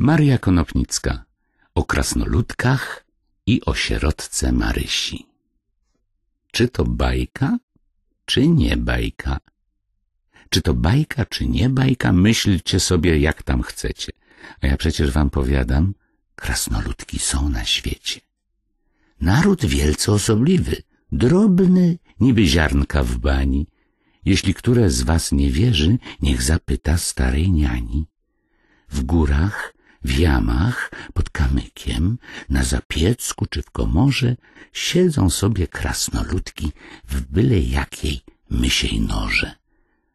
Maria Konopnicka o krasnoludkach i o sierotce Marysi. Czy to bajka, czy nie bajka? Czy to bajka, czy nie bajka? Myślcie sobie, jak tam chcecie. A ja przecież wam powiadam, krasnoludki są na świecie. Naród wielce osobliwy, drobny, niby ziarnka w bani. Jeśli które z was nie wierzy, niech zapyta starej niani. W górach w jamach, pod kamykiem, na zapiecku czy w komorze siedzą sobie krasnoludki w byle jakiej mysiej noże.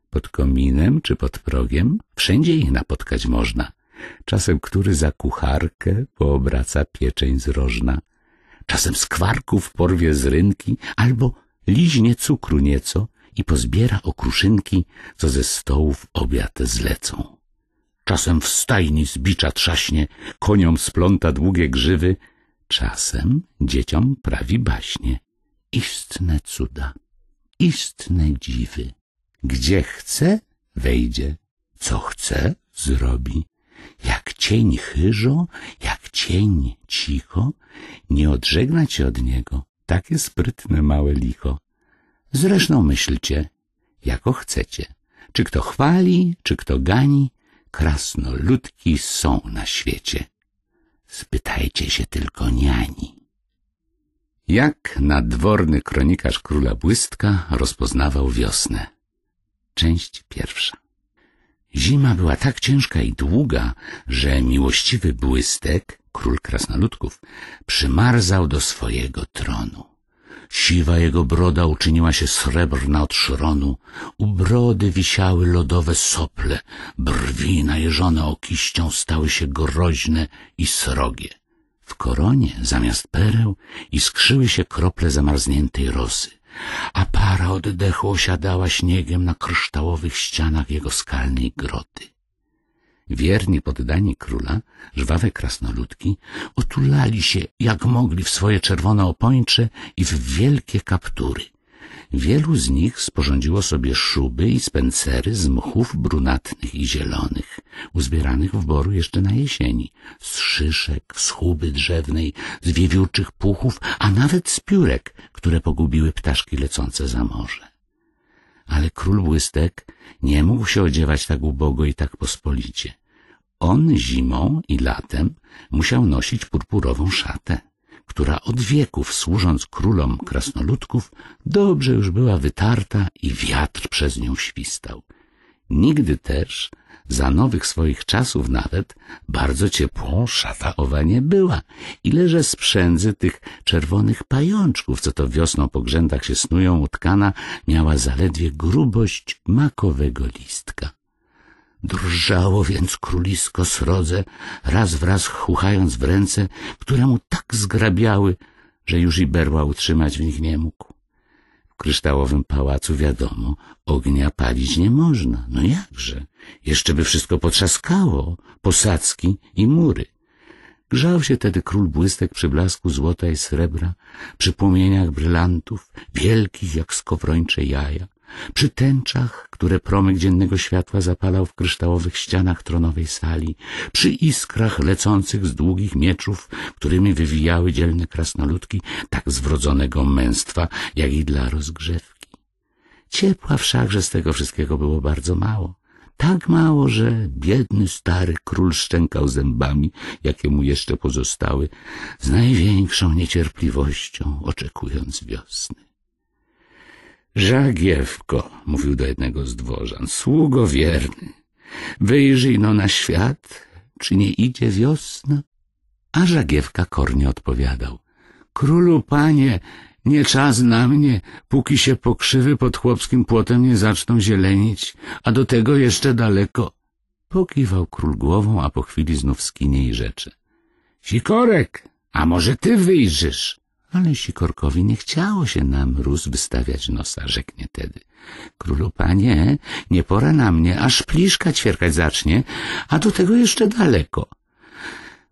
Pod kominem czy pod progiem wszędzie ich napotkać można, czasem który za kucharkę poobraca pieczeń zrożna, czasem skwarków porwie z rynki albo liźnie cukru nieco i pozbiera okruszynki, co ze stołów obiad zlecą czasem w stajni zbicza trzaśnie, koniom spląta długie grzywy, czasem dzieciom prawi baśnie. Istne cuda, istne dziwy. Gdzie chce, wejdzie, co chce, zrobi. Jak cień chyżo, jak cień cicho, nie odżegna cię od niego, takie sprytne małe licho. Zresztą myślcie, jako chcecie, czy kto chwali, czy kto gani, krasnoludki są na świecie. Spytajcie się tylko niani. Jak nadworny kronikarz króla Błystka rozpoznawał wiosnę. Część pierwsza. Zima była tak ciężka i długa, że miłościwy Błystek, król krasnoludków, przymarzał do swojego tronu. Siwa jego broda uczyniła się srebrna od szronu, u brody wisiały lodowe sople, brwi najeżone okiścią stały się groźne i srogie. W koronie zamiast pereł iskrzyły się krople zamarzniętej rosy, a para oddechu osiadała śniegiem na kryształowych ścianach jego skalnej groty. Wierni poddani króla, żwawe krasnoludki, otulali się jak mogli w swoje czerwone opończe i w wielkie kaptury. Wielu z nich sporządziło sobie szuby i spencery z mchów brunatnych i zielonych, uzbieranych w boru jeszcze na jesieni, z szyszek, z chuby drzewnej, z wiewiórczych puchów, a nawet z piórek, które pogubiły ptaszki lecące za morze. Ale król błystek nie mógł się odziewać tak ubogo i tak pospolicie. On zimą i latem musiał nosić purpurową szatę, która od wieków, służąc królom krasnoludków, dobrze już była wytarta i wiatr przez nią świstał. Nigdy też za nowych swoich czasów nawet bardzo ciepłą szata owa nie była. Ileże sprzędzy tych czerwonych pajączków, co to wiosną po grzędach się snują, utkana, miała zaledwie grubość makowego listka. Drżało więc królisko srodze, raz wraz chuchając w ręce, które mu tak zgrabiały, że już i berła utrzymać w nich nie mógł kryształowym pałacu wiadomo, ognia palić nie można. No jakże? Jeszcze by wszystko potrzaskało, posadzki i mury. Grzał się tedy król błystek przy blasku złota i srebra, przy płomieniach brylantów, wielkich jak skowrończe jaja, przy tęczach, które promyk dziennego światła zapalał w kryształowych ścianach tronowej sali, przy iskrach lecących z długich mieczów, którymi wywijały dzielne krasnoludki tak zwrodzonego męstwa, jak i dla rozgrzewki. Ciepła wszakże z tego wszystkiego było bardzo mało. Tak mało, że biedny stary król szczękał zębami, jakie mu jeszcze pozostały, z największą niecierpliwością oczekując wiosny. Żagiewko, mówił do jednego z dworzan, sługo wierny, wyjrzyj no na świat, czy nie idzie wiosna? A Żagiewka kornie odpowiadał, królu panie, nie czas na mnie, póki się pokrzywy pod chłopskim płotem nie zaczną zielenić, a do tego jeszcze daleko. Pokiwał król głową, a po chwili znów skinie i rzeczy. Sikorek, a może ty wyjrzysz? Ale Sikorkowi nie chciało się nam róz wystawiać nosa, rzeknie tedy. Królu panie, nie pora na mnie, aż pliszka ćwierkać zacznie, a do tego jeszcze daleko.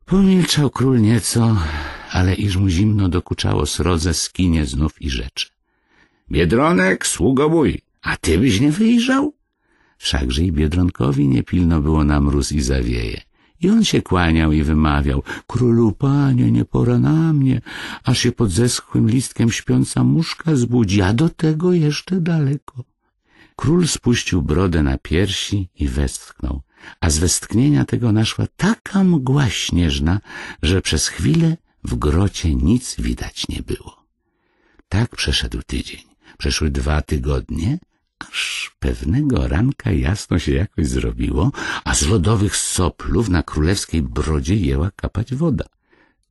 Pomilczał król nieco, ale iż mu zimno dokuczało srodze, skinie znów i rzeczy. Biedronek, sługo mój, a ty byś nie wyjrzał? Wszakże i Biedronkowi nie pilno było na mróz i zawieje. I on się kłaniał i wymawiał, królu panie, nie pora na mnie, aż się pod zeschłym listkiem śpiąca muszka zbudzi, a do tego jeszcze daleko. Król spuścił brodę na piersi i westchnął, a z westchnienia tego naszła taka mgła śnieżna, że przez chwilę w grocie nic widać nie było. Tak przeszedł tydzień, przeszły dwa tygodnie, Aż pewnego ranka jasno się jakoś zrobiło, a z lodowych soplów na królewskiej brodzie jęła kapać woda.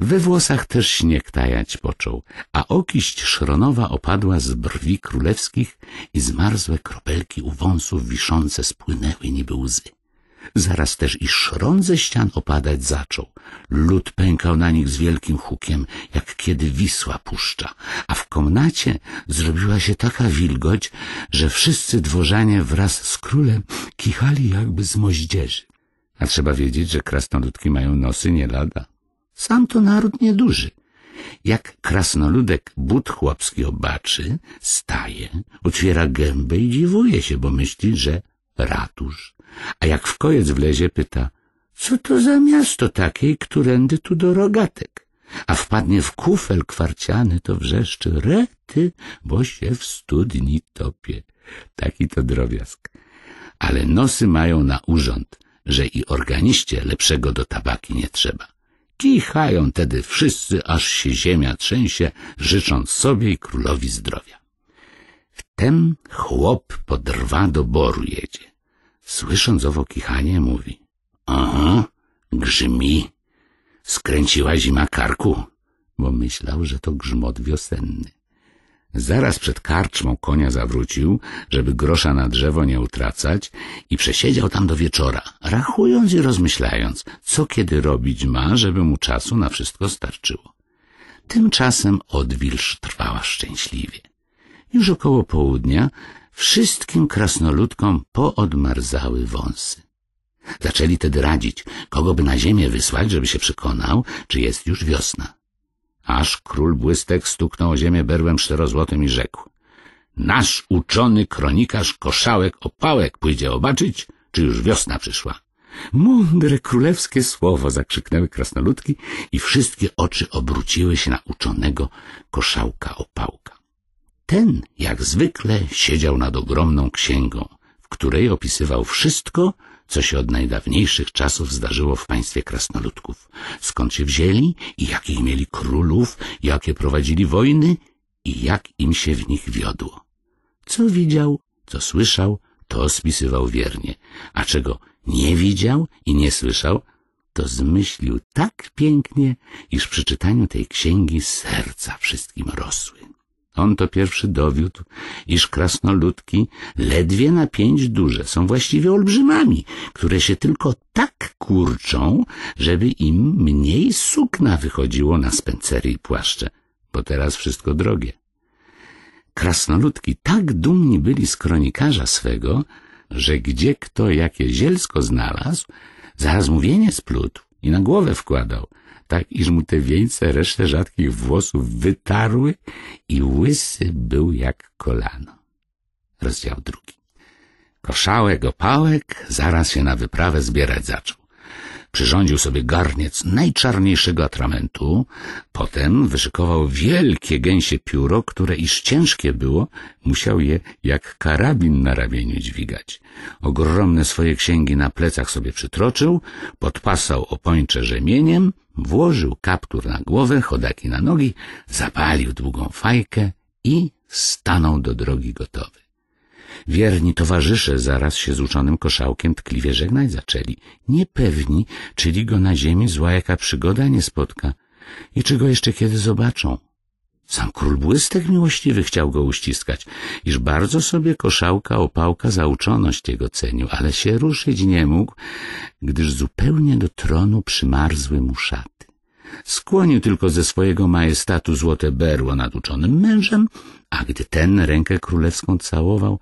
We włosach też śnieg tajać począł, a okiść szronowa opadła z brwi królewskich i zmarzłe kropelki u wąsów wiszące spłynęły niby łzy. Zaraz też i szron ze ścian opadać zaczął. Lud pękał na nich z wielkim hukiem, jak kiedy Wisła puszcza, a w komnacie zrobiła się taka wilgoć, że wszyscy dworzanie wraz z królem kichali jakby z moździerzy. A trzeba wiedzieć, że krasnoludki mają nosy nie lada. Sam to naród nieduży. Jak krasnoludek but chłopski obaczy, staje, otwiera gębę i dziwuje się, bo myśli, że ratusz a jak w koiec wlezie, pyta, co to za miasto takiej, którędy tu do rogatek? A wpadnie w kufel kwarciany, to wrzeszczy, rety, bo się w studni topie. Taki to drobiazg. Ale nosy mają na urząd, że i organiście lepszego do tabaki nie trzeba. Kichają tedy wszyscy, aż się ziemia trzęsie, życząc sobie i królowi zdrowia. Wtem chłop podrwa do boru jedzie Słysząc owo kichanie, mówi. Aha, grzmi. Skręciła zima karku, bo myślał, że to grzmot wiosenny. Zaraz przed karczmą konia zawrócił, żeby grosza na drzewo nie utracać i przesiedział tam do wieczora, rachując i rozmyślając, co kiedy robić ma, żeby mu czasu na wszystko starczyło. Tymczasem odwilż trwała szczęśliwie. Już około południa wszystkim krasnoludkom poodmarzały wąsy. Zaczęli tedy radzić, kogo by na ziemię wysłać, żeby się przekonał, czy jest już wiosna. Aż król błystek stuknął o ziemię berłem czterozłotym i rzekł — Nasz uczony kronikarz koszałek opałek pójdzie obaczyć, czy już wiosna przyszła. Mądre królewskie słowo! zakrzyknęły krasnoludki i wszystkie oczy obróciły się na uczonego koszałka opałka. Ten, jak zwykle, siedział nad ogromną księgą, w której opisywał wszystko, co się od najdawniejszych czasów zdarzyło w państwie krasnoludków. Skąd się wzięli i jakich mieli królów, jakie prowadzili wojny i jak im się w nich wiodło. Co widział, co słyszał, to spisywał wiernie, a czego nie widział i nie słyszał, to zmyślił tak pięknie, iż przy czytaniu tej księgi serca wszystkim rosły. On to pierwszy dowiódł, iż krasnoludki ledwie na pięć duże są właściwie olbrzymami, które się tylko tak kurczą, żeby im mniej sukna wychodziło na spencery i płaszcze, bo teraz wszystko drogie. Krasnoludki tak dumni byli z kronikarza swego, że gdzie kto jakie zielsko znalazł, zaraz mówienie splótł i na głowę wkładał – tak iż mu te wieńce resztę rzadkich włosów wytarły i łysy był jak kolano. Rozdział drugi. Koszałek opałek zaraz się na wyprawę zbierać zaczął. Przyrządził sobie garniec najczarniejszego atramentu, potem wyszykował wielkie gęsie pióro, które iż ciężkie było, musiał je jak karabin na ramieniu dźwigać. Ogromne swoje księgi na plecach sobie przytroczył, podpasał opończe rzemieniem, Włożył kaptur na głowę, chodaki na nogi, zapalił długą fajkę i stanął do drogi gotowy. Wierni towarzysze zaraz się z uczonym koszałkiem tkliwie żegnać zaczęli, niepewni, czyli go na ziemi zła jaka przygoda nie spotka i czy go jeszcze kiedy zobaczą. Sam król błystek miłościwy chciał go uściskać, iż bardzo sobie koszałka opałka za uczoność jego cenił, ale się ruszyć nie mógł, gdyż zupełnie do tronu przymarzły mu szaty. Skłonił tylko ze swojego majestatu złote berło nad uczonym mężem, a gdy ten rękę królewską całował,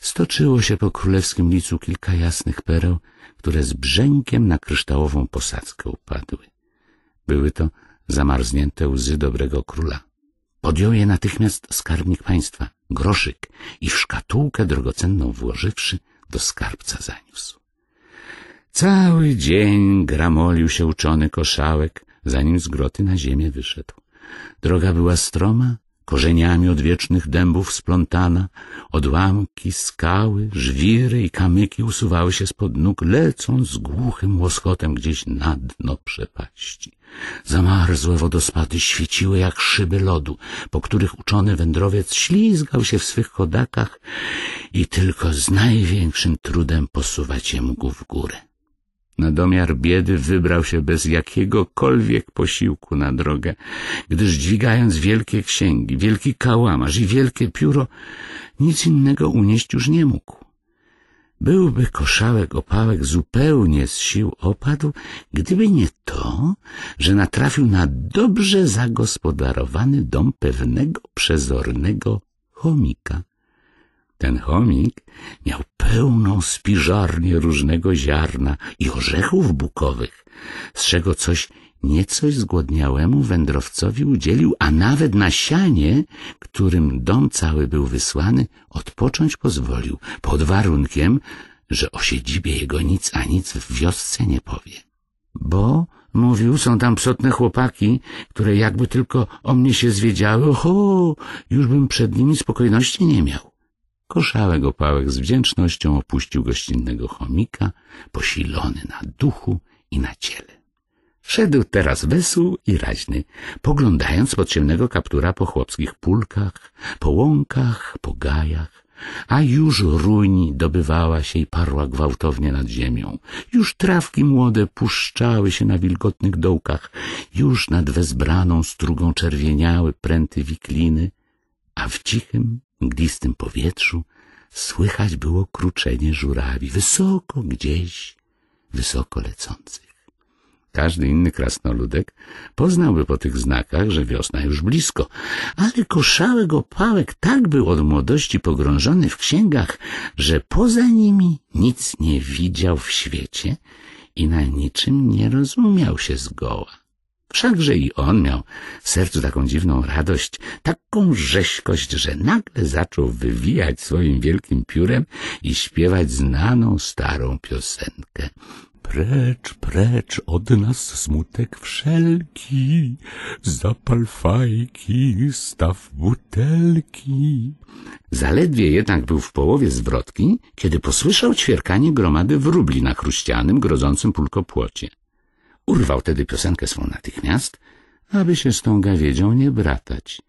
stoczyło się po królewskim licu kilka jasnych pereł, które z brzękiem na kryształową posadzkę upadły. Były to zamarznięte łzy dobrego króla. Podjął je natychmiast skarbnik państwa, groszyk, i w szkatułkę drogocenną włożywszy, do skarbca zaniósł. Cały dzień gramolił się uczony koszałek, zanim z groty na ziemię wyszedł. Droga była stroma, korzeniami odwiecznych dębów splątana, odłamki, skały, żwiry i kamyki usuwały się spod nóg, lecąc głuchym łoskotem gdzieś na dno przepaści. Zamarzłe wodospady świeciły jak szyby lodu, po których uczony wędrowiec ślizgał się w swych chodakach i tylko z największym trudem posuwać się mógł w górę. Na domiar biedy wybrał się bez jakiegokolwiek posiłku na drogę, gdyż dźwigając wielkie księgi, wielki kałamarz i wielkie pióro, nic innego unieść już nie mógł. Byłby koszałek opałek zupełnie z sił opadł, gdyby nie to, że natrafił na dobrze zagospodarowany dom pewnego przezornego chomika. Ten chomik miał pełną spiżarnię różnego ziarna i orzechów bukowych, z czego coś niecoś zgłodniałemu wędrowcowi udzielił, a nawet nasianie, którym dom cały był wysłany, odpocząć pozwolił, pod warunkiem, że o siedzibie jego nic a nic w wiosce nie powie. Bo, mówił, są tam psotne chłopaki, które jakby tylko o mnie się zwiedziały, ho, już bym przed nimi spokojności nie miał. Koszałek opałek z wdzięcznością opuścił gościnnego chomika, posilony na duchu i na ciele. Szedł teraz wesół i raźny, poglądając pod ciemnego kaptura po chłopskich pulkach, po łąkach, po gajach, a już ruń dobywała się i parła gwałtownie nad ziemią. Już trawki młode puszczały się na wilgotnych dołkach, już nad wezbraną strugą czerwieniały pręty wikliny, a w cichym, mglistym powietrzu słychać było kruczenie żurawi, wysoko gdzieś, wysoko lecących. Każdy inny krasnoludek poznałby po tych znakach, że wiosna już blisko, ale koszałek opałek tak był od młodości pogrążony w księgach, że poza nimi nic nie widział w świecie i na niczym nie rozumiał się zgoła. Wszakże i on miał w sercu taką dziwną radość, taką rzeźkość, że nagle zaczął wywijać swoim wielkim piórem i śpiewać znaną starą piosenkę. Precz, precz od nas smutek wszelki, zapal fajki, staw butelki. Zaledwie jednak był w połowie zwrotki, kiedy posłyszał ćwierkanie gromady wróbli na chruścianym, grodzącym pulkopłocie. Urwał tedy piosenkę swą natychmiast, aby się z tą gawiedzią nie bratać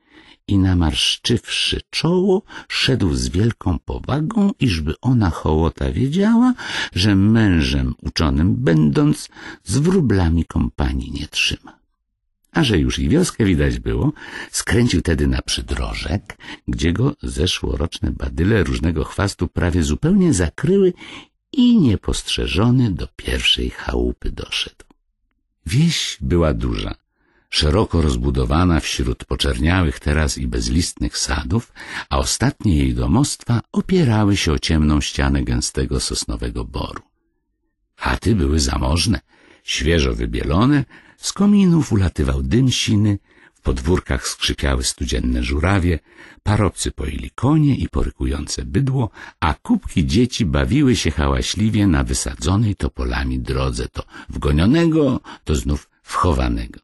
i namarszczywszy czoło, szedł z wielką powagą, iżby ona hołota wiedziała, że mężem uczonym będąc z wróblami kompanii nie trzyma. A że już i wioskę widać było, skręcił tedy na przydrożek, gdzie go zeszłoroczne badyle różnego chwastu prawie zupełnie zakryły i niepostrzeżony do pierwszej chałupy doszedł. Wieś była duża, szeroko rozbudowana wśród poczerniałych teraz i bezlistnych sadów, a ostatnie jej domostwa opierały się o ciemną ścianę gęstego sosnowego boru. Chaty były zamożne, świeżo wybielone, z kominów ulatywał dym siny, w podwórkach skrzypiały studzienne żurawie, parobcy poili konie i porykujące bydło, a kubki dzieci bawiły się hałaśliwie na wysadzonej topolami drodze, to wgonionego, to znów wchowanego.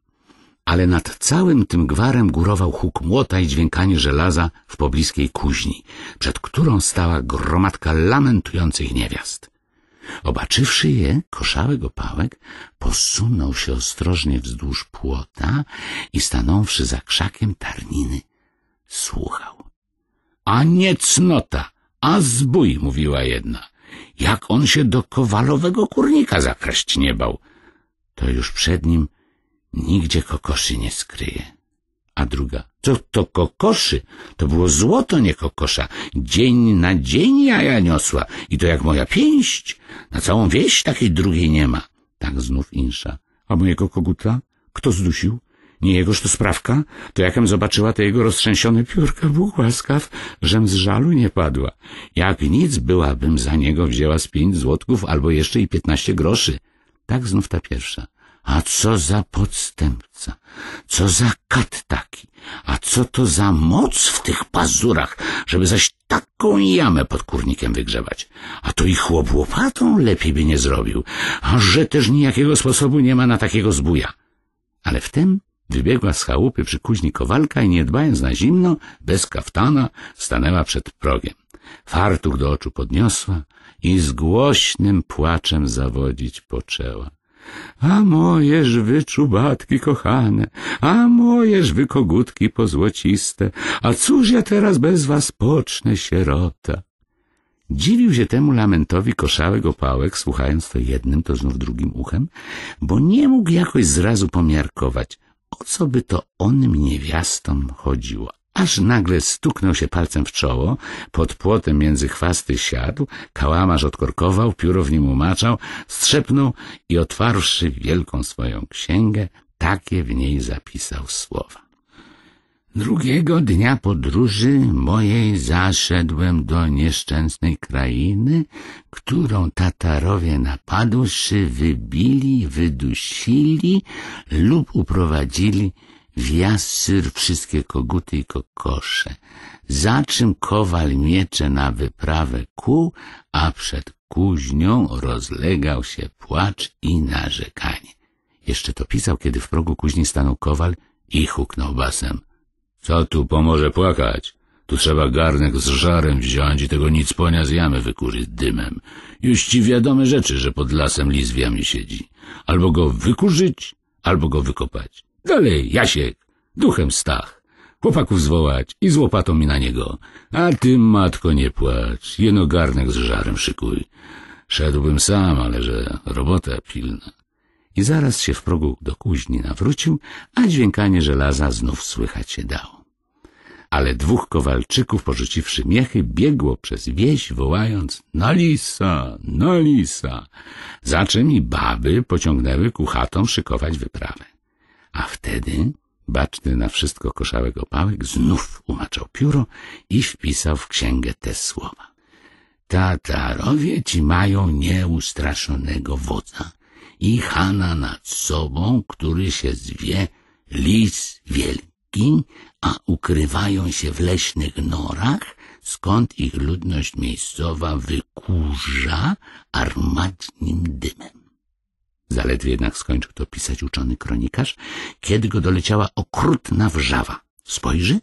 Ale nad całym tym gwarem górował huk młota i dźwiękanie żelaza w pobliskiej kuźni, przed którą stała gromadka lamentujących niewiast. Obaczywszy je, koszałek opałek posunął się ostrożnie wzdłuż płota i stanąwszy za krzakiem tarniny, słuchał. A nie cnota, a zbój, mówiła jedna. Jak on się do kowalowego kurnika zakraść nie bał, to już przed nim nigdzie kokoszy nie skryje a druga — to, to kokoszy, to było złoto, nie kokosza. Dzień na dzień jaja niosła i to jak moja pięść. Na całą wieś takiej drugiej nie ma. Tak znów insza. A mojego koguta? Kto zdusił? Nie jegoż to sprawka? To jakem zobaczyła te jego roztrzęsione piórka, Bóg łaskaw, żem z żalu nie padła. Jak nic byłabym za niego wzięła z pięć złotków albo jeszcze i piętnaście groszy. Tak znów ta pierwsza. A co za podstępca, co za kat taki, a co to za moc w tych pazurach, żeby zaś taką jamę pod kurnikiem wygrzewać. A to i chłop łopatą lepiej by nie zrobił, a że też nijakiego sposobu nie ma na takiego zbuja. Ale wtem wybiegła z chałupy przy kuźni kowalka i nie dbając na zimno, bez kaftana, stanęła przed progiem. Fartuch do oczu podniosła i z głośnym płaczem zawodzić poczęła. A mojeż wy czubatki kochane, a mojeż wy kogutki pozłociste, a cóż ja teraz bez was pocznę, sierota? Dziwił się temu lamentowi koszałek opałek, słuchając to jednym, to znów drugim uchem, bo nie mógł jakoś zrazu pomiarkować, o co by to onym niewiastom chodziło aż nagle stuknął się palcem w czoło, pod płotem między chwasty siadł, kałamarz odkorkował, pióro w nim umaczał, strzepnął i otwarłszy wielką swoją księgę, takie w niej zapisał słowa. Drugiego dnia podróży mojej zaszedłem do nieszczęsnej krainy, którą Tatarowie napadłszy wybili, wydusili lub uprowadzili wjazd syr wszystkie koguty i kokosze, za czym kowal miecze na wyprawę ku, a przed kuźnią rozlegał się płacz i narzekanie. Jeszcze to pisał, kiedy w progu kuźni stanął kowal i huknął basem. — Co tu pomoże płakać? Tu trzeba garnek z żarem wziąć i tego nicponia z jamy wykurzyć dymem. Już ci wiadome rzeczy, że pod lasem lis siedzi. Albo go wykurzyć, albo go wykopać. Dalej, Jasiek, duchem Stach. Chłopaków zwołać i z łopatą mi na niego. A ty, matko, nie płacz, jeno garnek z żarem szykuj. Szedłbym sam, ale że robota pilna. I zaraz się w progu do kuźni nawrócił, a dźwiękanie żelaza znów słychać się dało. Ale dwóch kowalczyków, porzuciwszy miechy, biegło przez wieś, wołając — na lisa, na lisa! Za czym i baby pociągnęły ku chatom szykować wyprawę. A wtedy, baczny na wszystko koszałek opałek, znów umaczał pióro i wpisał w księgę te słowa. Tatarowie ci mają nieustraszonego wodza i Hana nad sobą, który się zwie lis wielki, a ukrywają się w leśnych norach, skąd ich ludność miejscowa wykurza armatnim dymem. Zaledwie jednak skończył to pisać uczony kronikarz, kiedy go doleciała okrutna wrzawa. Spojrzy,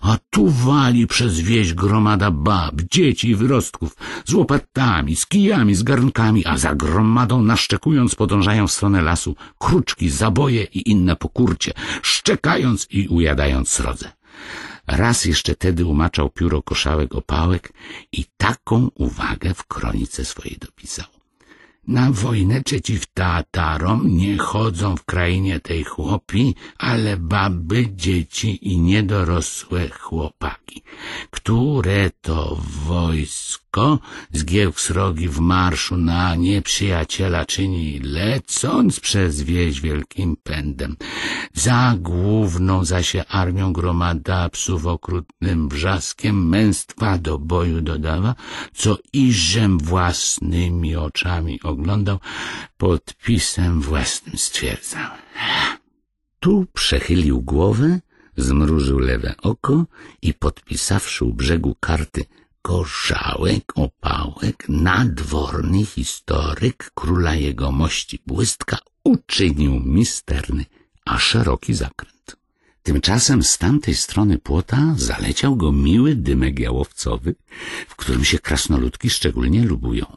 a tu wali przez wieś gromada bab, dzieci i wyrostków, z łopatami, z kijami, z garnkami, a za gromadą naszczekując podążają w stronę lasu kruczki, zaboje i inne pokurcie, szczekając i ujadając srodze. Raz jeszcze tedy umaczał pióro koszałek opałek i taką uwagę w kronice swojej dopisał na wojnę przeciw Tatarom nie chodzą w krainie tej chłopi, ale baby, dzieci i niedorosłe chłopaki, które to wojsko lekko, zgiełk srogi w marszu na nieprzyjaciela czyni, lecąc przez wieś wielkim pędem. Za główną zaś armią gromada psów okrutnym wrzaskiem męstwa do boju dodawa, co iżem własnymi oczami oglądał, podpisem własnym stwierdzał. Tu przechylił głowę, zmrużył lewe oko i podpisawszy u brzegu karty Gorzałek Opałek, nadworny historyk króla jegomości Błystka, uczynił misterny, a szeroki zakręt. Tymczasem z tamtej strony płota zaleciał go miły dymek jałowcowy, w którym się krasnoludki szczególnie lubują.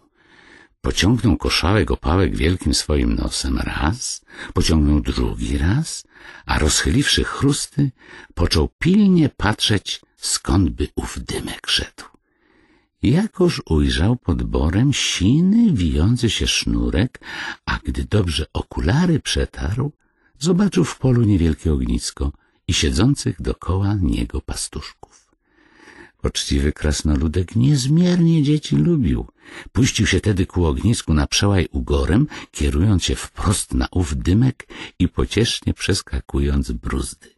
Pociągnął koszałek opałek wielkim swoim nosem raz, pociągnął drugi raz, a rozchyliwszy chrusty, począł pilnie patrzeć, skąd by ów dymek szedł. Jakoż ujrzał pod borem siny, wijący się sznurek, a gdy dobrze okulary przetarł, zobaczył w polu niewielkie ognisko i siedzących dokoła niego pastuszków. Poczciwy krasnoludek niezmiernie dzieci lubił. Puścił się tedy ku ognisku na przełaj ugorem, kierując się wprost na ów dymek i pociesznie przeskakując bruzdy.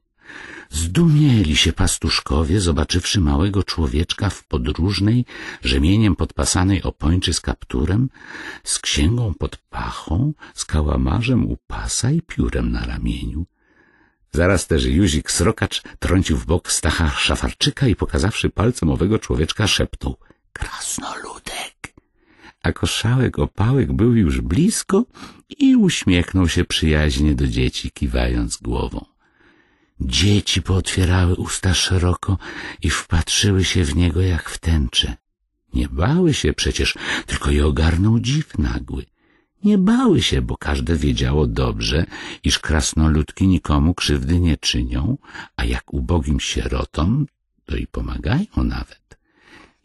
Zdumieli się pastuszkowie, zobaczywszy małego człowieczka w podróżnej, rzemieniem podpasanej opończy z kapturem, z księgą pod pachą, z kałamarzem u pasa i piórem na ramieniu. Zaraz też Juzik Srokacz trącił w bok Stacha Szafarczyka i pokazawszy palcem owego człowieczka szepnął: Krasnoludek! A koszałek opałek był już blisko i uśmiechnął się przyjaźnie do dzieci, kiwając głową. Dzieci pootwierały usta szeroko i wpatrzyły się w niego jak w tęczę. Nie bały się przecież, tylko je ogarnął dziw nagły. Nie bały się, bo każde wiedziało dobrze, iż krasnoludki nikomu krzywdy nie czynią, a jak ubogim sierotom, to i pomagają nawet.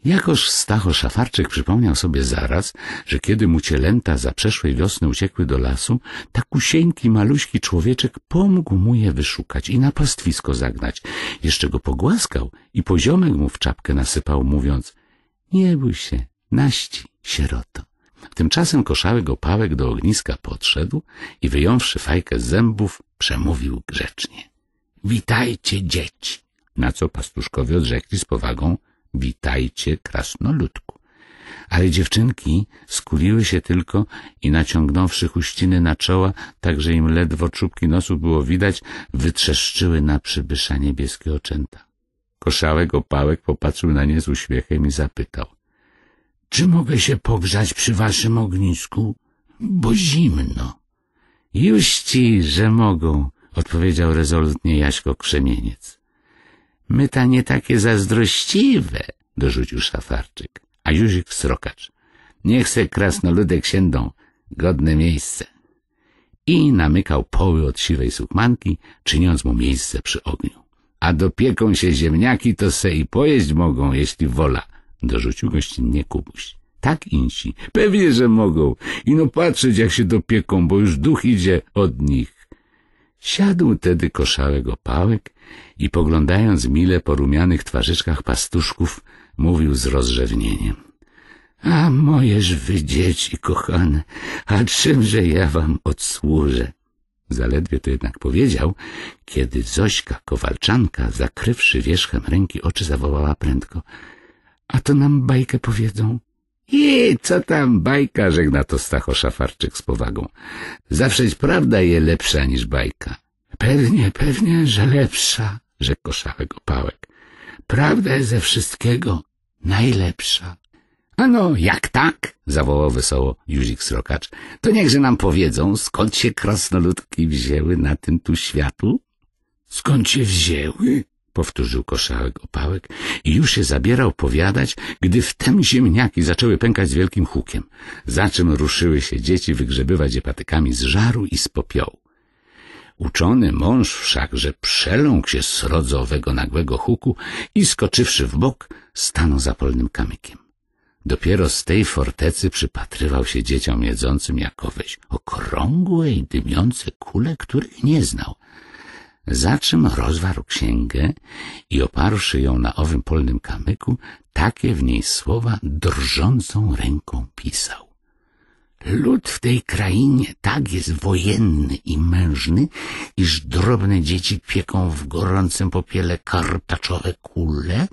Jakoż Stacho Szafarczyk przypomniał sobie zaraz, że kiedy mu cielęta za przeszłej wiosny uciekły do lasu, takusieńki maluśki człowieczek pomógł mu je wyszukać i na pastwisko zagnać. Jeszcze go pogłaskał i poziomek mu w czapkę nasypał, mówiąc — Nie bój się, naści, sieroto. Tymczasem go pałek do ogniska podszedł i wyjąwszy fajkę z zębów, przemówił grzecznie. — Witajcie, dzieci! Na co pastuszkowie odrzekli z powagą — witajcie krasnoludku. Ale dziewczynki skuliły się tylko i naciągnąwszy huściny na czoła, tak że im ledwo czubki nosu było widać, wytrzeszczyły na przybysza niebieskie oczęta. Koszałek opałek popatrzył na nie z uśmiechem i zapytał. — Czy mogę się pogrzać przy waszym ognisku? Bo zimno. — Już ci, że mogą — odpowiedział rezolutnie Jaśko Krzemieniec. My ta nie takie zazdrościwe, dorzucił szafarczyk. A Józik srokacz. Niech se krasnoludek siędą, godne miejsce. I namykał poły od siwej sukmanki, czyniąc mu miejsce przy ogniu. A dopieką się ziemniaki, to se i pojeść mogą, jeśli wola, dorzucił gościnnie Kubuś. Tak insi, pewnie, że mogą. I no patrzeć, jak się dopieką, bo już duch idzie od nich. Siadł tedy koszałek opałek i poglądając mile po rumianych twarzyczkach pastuszków, mówił z rozrzewnieniem. A mojeż wy dzieci kochane, a czymże ja wam odsłużę? Zaledwie to jednak powiedział, kiedy Zośka, kowalczanka, zakrywszy wierzchem ręki oczy, zawołała prędko. A to nam bajkę powiedzą. I co tam bajka, żegna to Stacho Szafarczyk z powagą. jest prawda je lepsza niż bajka. Pewnie, pewnie, że lepsza, rzekł koszałek opałek. Prawda jest ze wszystkiego najlepsza. Ano, jak tak? zawołał wesoło Juzik Srokacz. To niechże nam powiedzą, skąd się krasnoludki wzięły na tym tu światu? Skąd się wzięły? powtórzył koszałek opałek i już się zabierał powiadać, gdy wtem ziemniaki zaczęły pękać z wielkim hukiem, za czym ruszyły się dzieci wygrzebywać je patykami z żaru i z popiołu. Uczony mąż wszakże przeląkł się z nagłego huku i skoczywszy w bok, stanął za polnym kamykiem. Dopiero z tej fortecy przypatrywał się dzieciom jedzącym jakoweś okrągłe i dymiące kule, których nie znał – za czym rozwarł księgę i oparłszy ją na owym polnym kamyku, takie w niej słowa drżącą ręką pisał. Lud w tej krainie tak jest wojenny i mężny, iż drobne dzieci pieką w gorącym popiele kartaczowe kule,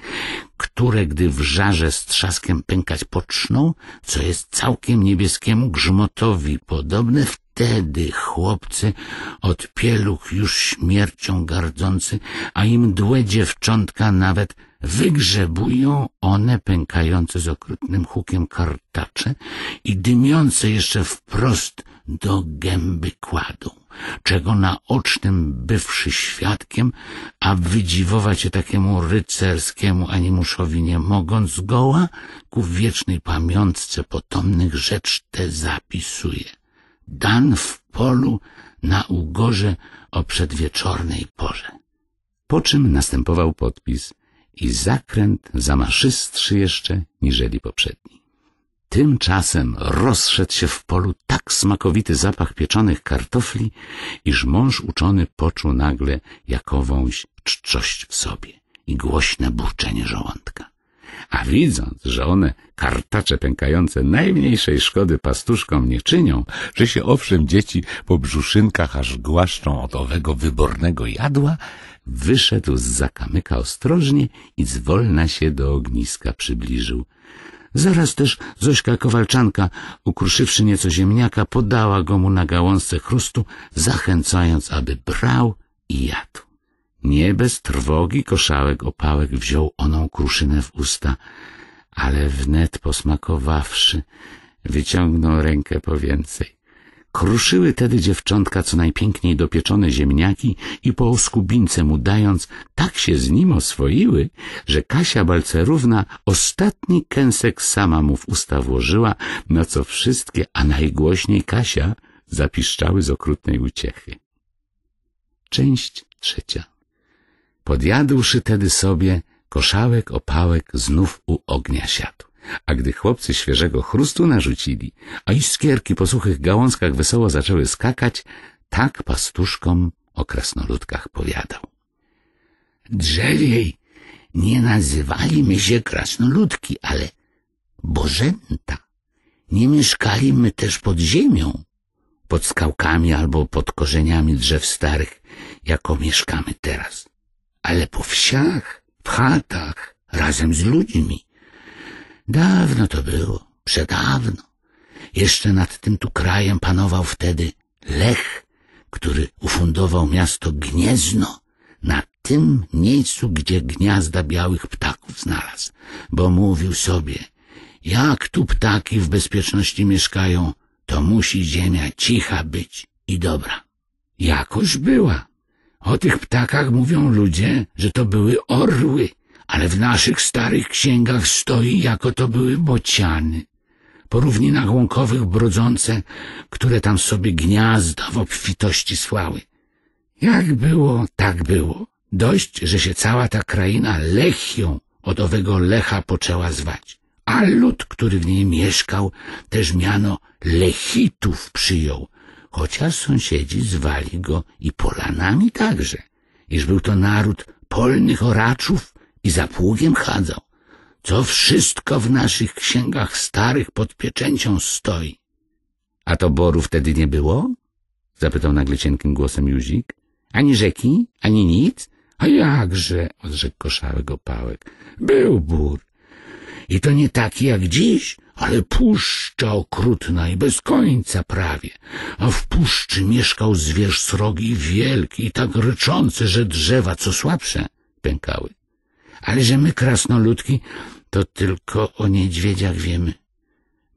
które gdy w żarze z trzaskiem pękać poczną, co jest całkiem niebieskiemu grzmotowi podobne, w wtedy chłopcy od pieluch już śmiercią gardzący, a im dłe dziewczątka nawet wygrzebują one pękające z okrutnym hukiem kartacze i dymiące jeszcze wprost do gęby kładą, czego naocznym bywszy świadkiem, a wydziwować się takiemu rycerskiemu animuszowi nie mogąc zgoła, ku wiecznej pamiątce potomnych rzecz te zapisuje dan w polu na ugorze o przedwieczornej porze. Po czym następował podpis i zakręt zamaszystszy jeszcze niżeli poprzedni. Tymczasem rozszedł się w polu tak smakowity zapach pieczonych kartofli, iż mąż uczony poczuł nagle jakowąś czczość w sobie i głośne burczenie żołądka a widząc, że one, kartacze pękające, najmniejszej szkody pastuszkom nie czynią, że się owszem dzieci po brzuszynkach aż głaszczą od owego wybornego jadła, wyszedł z zakamyka ostrożnie i zwolna się do ogniska przybliżył. Zaraz też Zośka Kowalczanka, ukruszywszy nieco ziemniaka, podała go mu na gałązce chrustu, zachęcając, aby brał i jadł. Nie bez trwogi koszałek opałek wziął oną kruszynę w usta, ale wnet posmakowawszy, wyciągnął rękę po więcej. Kruszyły tedy dziewczątka co najpiękniej dopieczone ziemniaki i po oskubince mu dając, tak się z nim oswoiły, że Kasia Balcerówna ostatni kęsek sama mu w usta włożyła, na co wszystkie, a najgłośniej Kasia, zapiszczały z okrutnej uciechy. Część trzecia Podjadłszy tedy sobie, koszałek opałek znów u ognia siadł. A gdy chłopcy świeżego chrustu narzucili, a iskierki po suchych gałązkach wesoło zaczęły skakać, tak pastuszkom o krasnoludkach powiadał. Drzewiej nie nazywaliśmy się krasnoludki, ale bożęta. Nie mieszkaliśmy też pod ziemią, pod skałkami albo pod korzeniami drzew starych, jako mieszkamy teraz ale po wsiach, w chatach, razem z ludźmi. Dawno to było, przedawno. Jeszcze nad tym tu krajem panował wtedy Lech, który ufundował miasto Gniezno na tym miejscu, gdzie gniazda białych ptaków znalazł, bo mówił sobie, jak tu ptaki w bezpieczności mieszkają, to musi ziemia cicha być i dobra. Jakoś była, o tych ptakach mówią ludzie, że to były orły, ale w naszych starych księgach stoi, jako to były bociany. Po równinach łąkowych brodzące, które tam sobie gniazda w obfitości słały. Jak było, tak było. Dość, że się cała ta kraina Lechią od owego Lecha poczęła zwać. A lud, który w niej mieszkał, też miano Lechitów przyjął, chociaż sąsiedzi zwali go i polanami także, iż był to naród polnych oraczów i za pługiem chadzał, co wszystko w naszych księgach starych pod pieczęcią stoi. — A to boru wtedy nie było? — zapytał nagle cienkim głosem Juzik. — Ani rzeki, ani nic? — A jakże — odrzekł koszałek pałek. Był bór. I to nie taki jak dziś, ale puszcza okrutna i bez końca prawie, a w puszczy mieszkał zwierz srogi i wielki i tak ryczący, że drzewa, co słabsze, pękały. Ale że my, krasnoludki, to tylko o niedźwiedziach wiemy.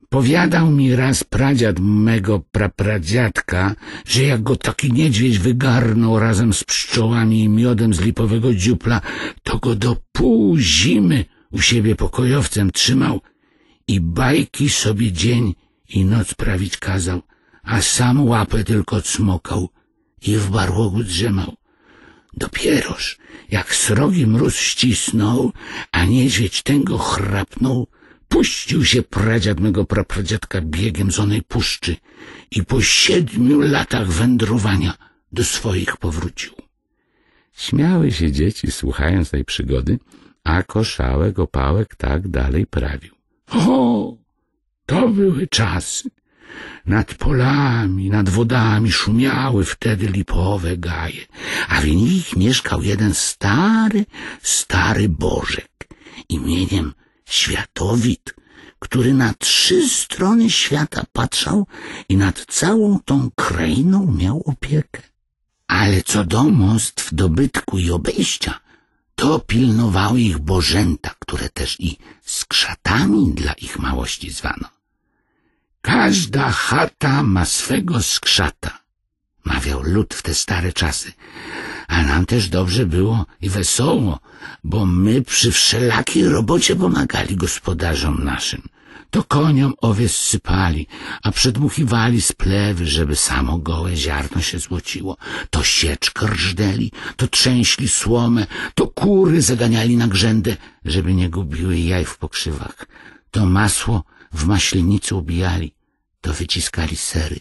Powiadał mi raz pradziad mego prapradziadka, że jak go taki niedźwiedź wygarnął razem z pszczołami i miodem z lipowego dziupla, to go do pół zimy u siebie pokojowcem trzymał i bajki sobie dzień i noc prawić kazał, a sam łapę tylko cmokał i w barłogu drzemał. Dopieroż, jak srogi mróz ścisnął, a niedźwiedź tęgo chrapnął, puścił się pradziad mego prapradziadka biegiem z onej puszczy i po siedmiu latach wędrowania do swoich powrócił. Śmiały się dzieci, słuchając tej przygody, a koszałek opałek tak dalej prawił. O, to były czasy. Nad polami, nad wodami szumiały wtedy lipowe gaje, a w nich mieszkał jeden stary, stary Bożek imieniem Światowit, który na trzy strony świata patrzał i nad całą tą krainą miał opiekę. Ale co do mostw, dobytku i obejścia, to pilnowały ich bożęta, które też i skrzatami dla ich małości zwano. Każda chata ma swego skrzata, mawiał lud w te stare czasy. A nam też dobrze było i wesoło, bo my przy wszelakiej robocie pomagali gospodarzom naszym to koniom owie sypali, a przedmuchiwali z plewy, żeby samo gołe ziarno się złociło. To sieczkę rżdeli, to trzęśli słomę, to kury zaganiali na grzędę, żeby nie gubiły jaj w pokrzywach. To masło w maślenicy ubijali, to wyciskali sery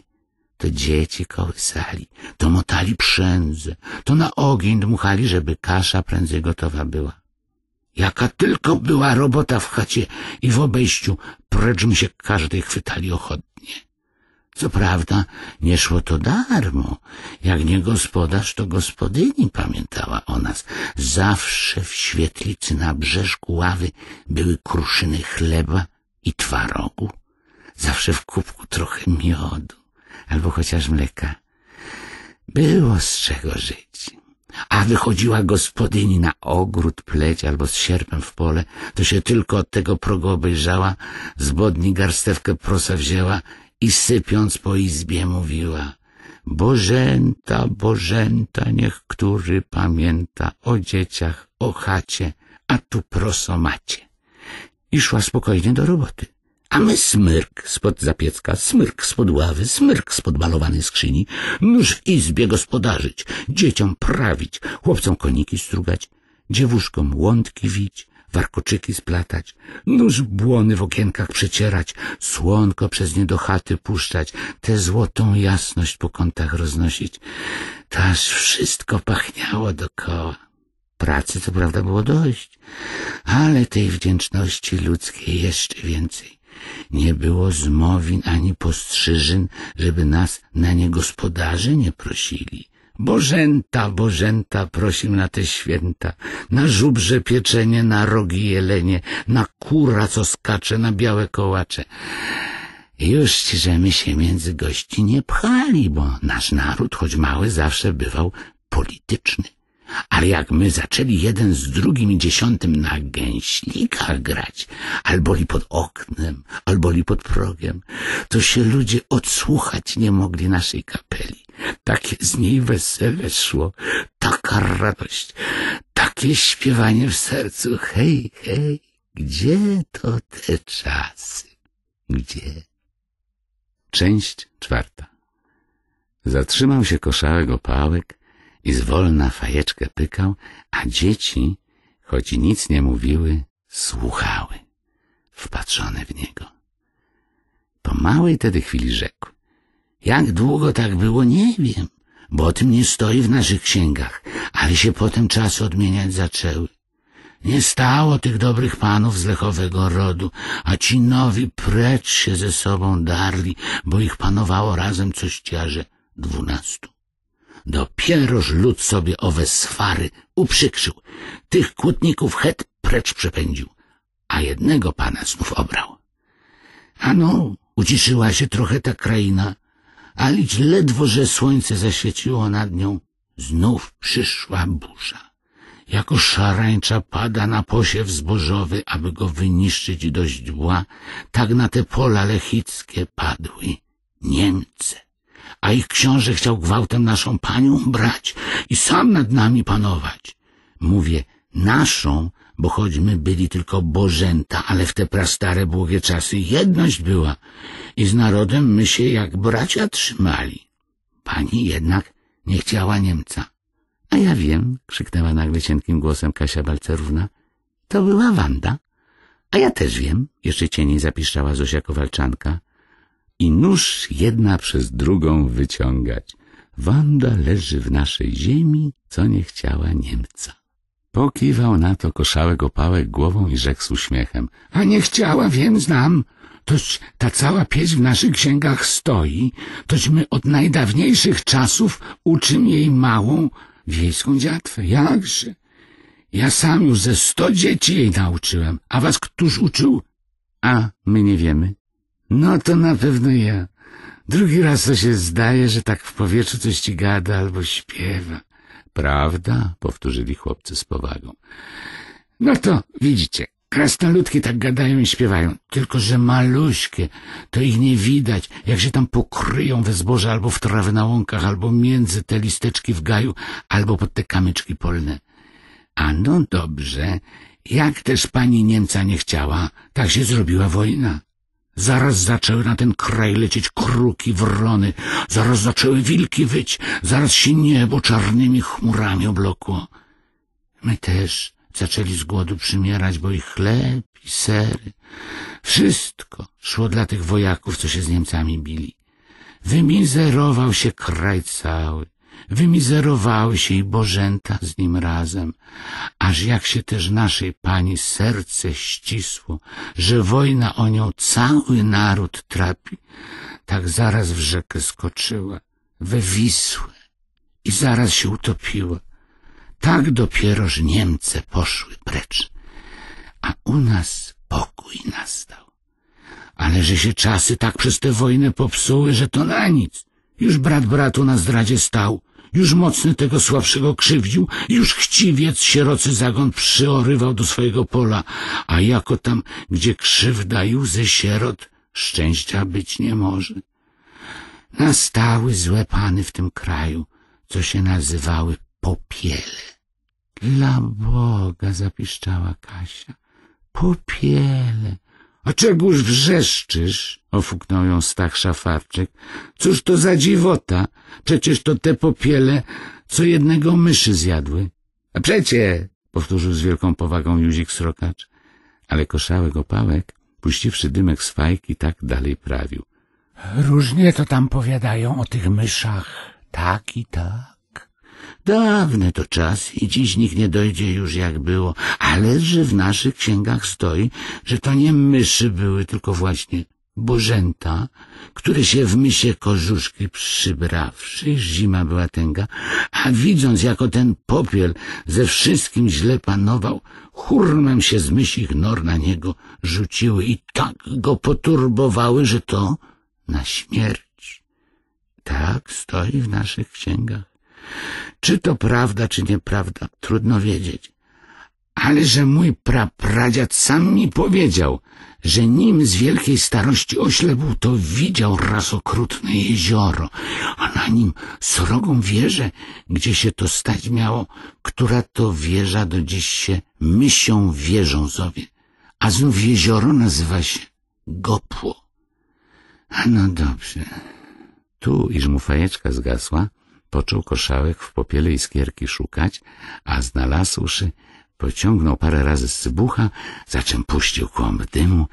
to dzieci kołysali, to motali przędzę, to na ogień dmuchali, żeby kasza prędzej gotowa była. Jaka tylko była robota w chacie i w obejściu, precz się każdej chwytali ochotnie. Co prawda, nie szło to darmo. Jak nie gospodarz, to gospodyni pamiętała o nas. Zawsze w świetlicy na brzeszku ławy były kruszyny chleba i twarogu. Zawsze w kubku trochę miodu albo chociaż mleka. Było z czego żyć a wychodziła gospodyni na ogród pleć albo z sierpem w pole, to się tylko od tego progu obejrzała, z bodni garstewkę prosa wzięła i sypiąc po izbie mówiła — Bożęta, Bożęta, niech który pamięta o dzieciach, o chacie, a tu proso macie. I szła spokojnie do roboty. A my smyrk spod zapiecka, smyrk spod ławy, smyrk spod malowanej skrzyni, nóż w izbie gospodarzyć, dzieciom prawić, chłopcom koniki strugać, dziewuszkom łądki wić, warkoczyki splatać, nóż błony w okienkach przecierać, słonko przez nie do chaty puszczać, tę złotą jasność po kątach roznosić. To aż wszystko pachniało dokoła. Pracy co prawda było dość, ale tej wdzięczności ludzkiej jeszcze więcej. Nie było zmowin ani postrzyżyn, żeby nas na nie gospodarze nie prosili. Bożęta, Bożęta, prosim na te święta, na żubrze pieczenie, na rogi jelenie, na kura, co skacze, na białe kołacze. Już że my się między gości nie pchali, bo nasz naród, choć mały, zawsze bywał polityczny. Ale jak my zaczęli jeden z drugim i dziesiątym na gęśnikach grać, albo li pod oknem, albo li pod progiem, to się ludzie odsłuchać nie mogli naszej kapeli. Takie z niej wesele szło, taka radość, takie śpiewanie w sercu. Hej, hej, gdzie to te czasy? Gdzie? Część czwarta. Zatrzymał się koszałek opałek, i zwolna fajeczkę pykał, a dzieci, choć nic nie mówiły, słuchały, wpatrzone w niego. Po małej tedy chwili rzekł. Jak długo tak było, nie wiem, bo o tym nie stoi w naszych księgach, ale się potem czasy odmieniać zaczęły. Nie stało tych dobrych panów z lechowego rodu, a ci nowi precz się ze sobą darli, bo ich panowało razem coś ciarze dwunastu. Dopieroż lud sobie owe swary uprzykrzył. Tych kłótników het precz przepędził, a jednego pana znów obrał. Ano, uciszyła się trochę ta kraina, alić ledwo, że słońce zaświeciło nad nią, znów przyszła burza. Jako szarańcza pada na posiew zbożowy, aby go wyniszczyć do źdźbła, tak na te pola lechickie padły Niemce a ich książę chciał gwałtem naszą panią brać i sam nad nami panować. Mówię, naszą, bo choć my byli tylko bożęta, ale w te prastare błogie czasy jedność była i z narodem my się jak bracia trzymali. Pani jednak nie chciała Niemca. A ja wiem, krzyknęła nagle cienkim głosem Kasia Balcerówna, to była Wanda. A ja też wiem, jeszcze cieniej zapiszczała Zosia Kowalczanka i nóż jedna przez drugą wyciągać. Wanda leży w naszej ziemi, co nie chciała Niemca. Pokiwał na to koszałek opałek głową i rzekł z uśmiechem. A nie chciała, wiem, znam. Toć ta cała pieśń w naszych księgach stoi, toć my od najdawniejszych czasów uczym jej małą wiejską dziatwę. Jakże? Ja sam już ze sto dzieci jej nauczyłem, a was któż uczył? A my nie wiemy. No to na pewno ja. Drugi raz to się zdaje, że tak w powietrzu coś ci gada albo śpiewa. Prawda? Powtórzyli chłopcy z powagą. No to widzicie, krasnoludki tak gadają i śpiewają, tylko że maluśkie, to ich nie widać, jak się tam pokryją we zboże albo w trawy na łąkach, albo między te listeczki w gaju, albo pod te kamyczki polne. A no dobrze, jak też pani Niemca nie chciała, tak się zrobiła wojna. Zaraz zaczęły na ten kraj lecieć kruki, wrony, zaraz zaczęły wilki wyć, zaraz się niebo czarnymi chmurami oblokło. My też zaczęli z głodu przymierać, bo i chleb, i sery, wszystko szło dla tych wojaków, co się z Niemcami bili. Wymizerował się kraj cały. Wymizerowały się i Bożęta z nim razem, aż jak się też naszej pani serce ścisło, że wojna o nią cały naród trapi, tak zaraz w rzekę skoczyła, we Wisłę i zaraz się utopiła. Tak dopieroż Niemce poszły precz, a u nas pokój nastał. Ale że się czasy tak przez tę wojnę popsuły, że to na nic. Już brat bratu na zdradzie stał. Już mocny tego słabszego krzywdził, już chciwiec sierocy zagon przyorywał do swojego pola, a jako tam, gdzie krzywda i łzy sierot, szczęścia być nie może. Nastały złe pany w tym kraju, co się nazywały popiele. Dla Boga, zapiszczała Kasia, popiele. A czegóż wrzeszczysz? ofuknął ją Stach Szafarczyk. Cóż to za dziwota? Przecież to te popiele, co jednego myszy zjadły. A przecie, powtórzył z wielką powagą Józik Srokacz. Ale koszałek opałek, puściwszy dymek z fajki, tak dalej prawił. Różnie to tam powiadają o tych myszach, tak i tak. Dawny to czas i dziś nikt nie dojdzie już jak było, ale że w naszych księgach stoi, że to nie myszy były, tylko właśnie bożęta, które się w mysie korzuszki przybrawszy, zima była tęga, a widząc jako ten popiel ze wszystkim źle panował, hurmem się z mysich nor na niego rzuciły i tak go poturbowały, że to na śmierć. Tak stoi w naszych księgach. Czy to prawda, czy nieprawda, trudno wiedzieć. Ale że mój prapradziad sam mi powiedział, że nim z wielkiej starości oślepł, to widział raz okrutne jezioro, a na nim srogą wieżę, gdzie się to stać miało, która to wieża do dziś się mysią wieżą zowie, a znów jezioro nazywa się Gopło. A no dobrze. Tu, iż mu fajeczka zgasła, Począł koszałek w popiele iskierki szukać, a znalazłszy, pociągnął parę razy z cybucha, za czym puścił kłąb dymu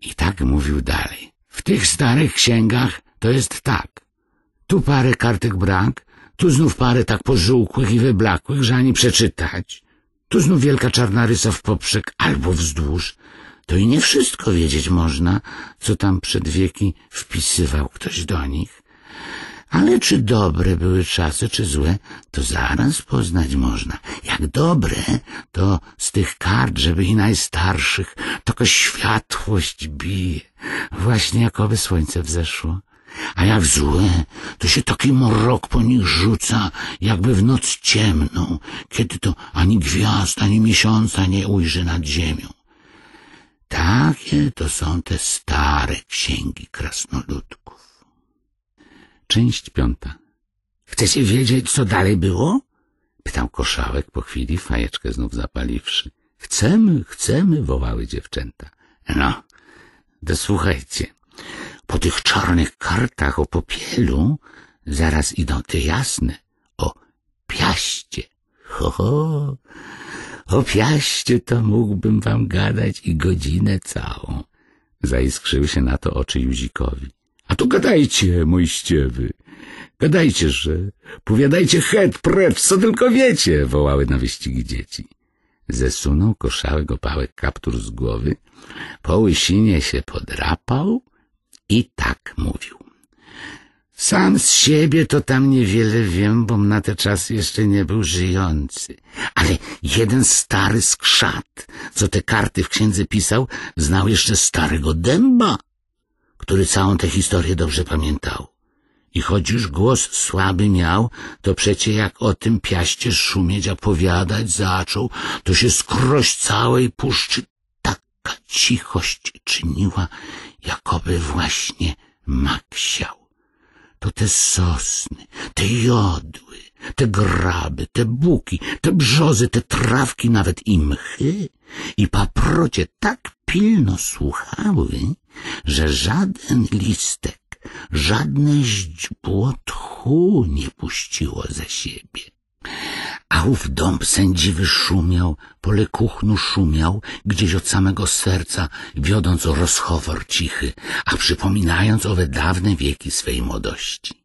i tak mówił dalej. W tych starych księgach to jest tak. Tu parę kartek brak, tu znów parę tak pożółkłych i wyblakłych, że ani przeczytać. Tu znów wielka czarna rysa w poprzek albo wzdłuż. To i nie wszystko wiedzieć można, co tam przed wieki wpisywał ktoś do nich. Ale czy dobre były czasy, czy złe, to zaraz poznać można. Jak dobre, to z tych kart, żeby i najstarszych, tylko światłość bije, właśnie jakoby słońce wzeszło. A jak złe, to się taki mrok po nich rzuca, jakby w noc ciemną, kiedy to ani gwiazd, ani miesiąca nie ujrzy nad ziemią. Takie to są te stare księgi krasnoludku. Część piąta. Chcecie wiedzieć, co dalej było? Pytał koszałek po chwili, fajeczkę znów zapaliwszy. Chcemy, chcemy, wołały dziewczęta. No, dosłuchajcie. Po tych czarnych kartach o popielu zaraz idą te jasne o piaście. Ho, ho. O piaście to mógłbym wam gadać i godzinę całą. Zaiskrzyły się na to oczy Juzikowi. A tu gadajcie, moi Gadajcie, że. Powiadajcie het, precz, co tylko wiecie, wołały na wyścigi dzieci. Zesunął koszałek opałek kaptur z głowy, po łysinie się podrapał i tak mówił. Sam z siebie to tam niewiele wiem, bom na te czasy jeszcze nie był żyjący. Ale jeden stary skrzat, co te karty w księdze pisał, znał jeszcze starego dęba który całą tę historię dobrze pamiętał. I choć już głos słaby miał, to przecie jak o tym piaście szumieć opowiadać zaczął, to się skroś całej puszczy taka cichość czyniła, jakoby właśnie maksiał. To te sosny, te jodły, te graby, te buki, te brzozy, te trawki, nawet i mchy i paprocie tak pilno słuchały, że żaden listek, żadne źdźbło tchu nie puściło ze siebie. A ów dąb sędziwy szumiał, pole kuchnu szumiał, gdzieś od samego serca, wiodąc rozchowor cichy, a przypominając owe dawne wieki swej młodości.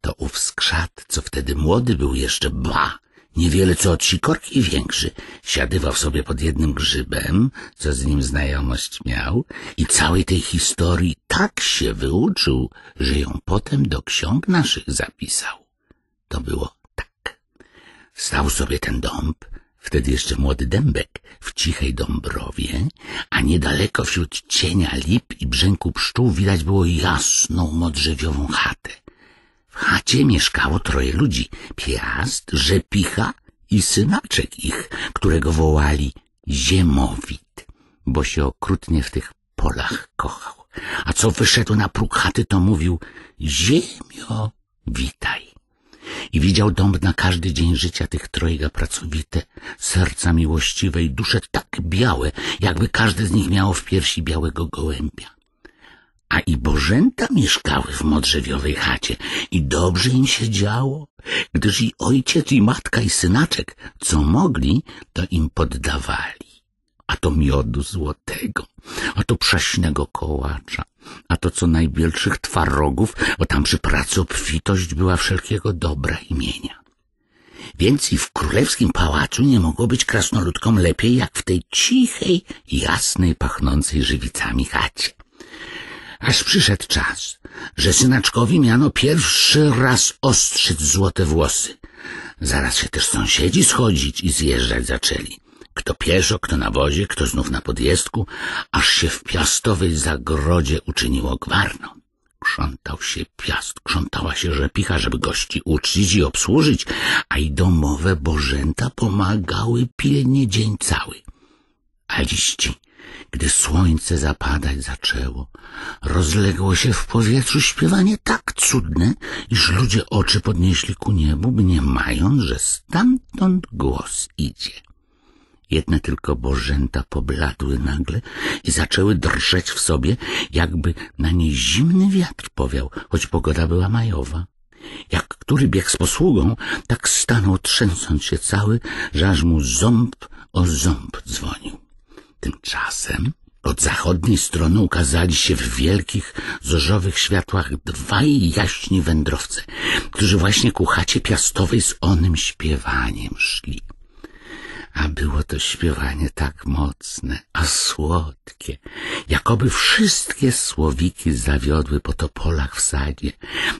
To ów skrzat, co wtedy młody był jeszcze, ba, niewiele co od sikorki większy. Siadywał sobie pod jednym grzybem, co z nim znajomość miał, i całej tej historii tak się wyuczył, że ją potem do ksiąg naszych zapisał. To było tak. Stał sobie ten dąb, wtedy jeszcze młody dębek, w cichej dąbrowie, a niedaleko wśród cienia lip i brzęku pszczół widać było jasną, modrzewiową chatę chacie mieszkało troje ludzi. Piast, Rzepicha i synaczek ich, którego wołali Ziemowit, bo się okrutnie w tych polach kochał. A co wyszedł na próg chaty, to mówił Ziemio, witaj. I widział dom na każdy dzień życia tych trojga pracowite, serca miłościwe i dusze tak białe, jakby każde z nich miało w piersi białego gołębia. A i Bożęta mieszkały w modrzewiowej chacie i dobrze im się działo, gdyż i ojciec, i matka, i synaczek, co mogli, to im poddawali. A to miodu złotego, a to prześnego kołacza, a to co najbielszych twarogów, bo tam przy pracy obfitość była wszelkiego dobra imienia. Więc i w królewskim pałacu nie mogło być krasnoludkom lepiej, jak w tej cichej, jasnej, pachnącej żywicami chacie aż przyszedł czas, że synaczkowi miano pierwszy raz ostrzyć złote włosy. Zaraz się też sąsiedzi schodzić i zjeżdżać zaczęli. Kto pieszo, kto na wozie, kto znów na podjezdku, aż się w piastowej zagrodzie uczyniło gwarno. Krzątał się piast, krzątała się rzepicha, żeby gości uczcić i obsłużyć, a i domowe bożęta pomagały pilnie dzień cały. A liści, gdy słońce zapadać zaczęło, Rozległo się w powietrzu śpiewanie tak cudne, iż ludzie oczy podnieśli ku niebu, mniemając, że stamtąd głos idzie. Jedne tylko bożęta pobladły nagle i zaczęły drżeć w sobie, jakby na nie zimny wiatr powiał, choć pogoda była majowa. Jak który biegł z posługą, tak stanął trzęsąc się cały, że aż mu ząb o ząb dzwonił. Tymczasem od zachodniej strony ukazali się w wielkich, zorzowych światłach dwaj jaśni wędrowcy, którzy właśnie ku chacie piastowej z onym śpiewaniem szli. A było to śpiewanie tak mocne, a słodkie, jakoby wszystkie słowiki zawiodły po topolach w sadzie,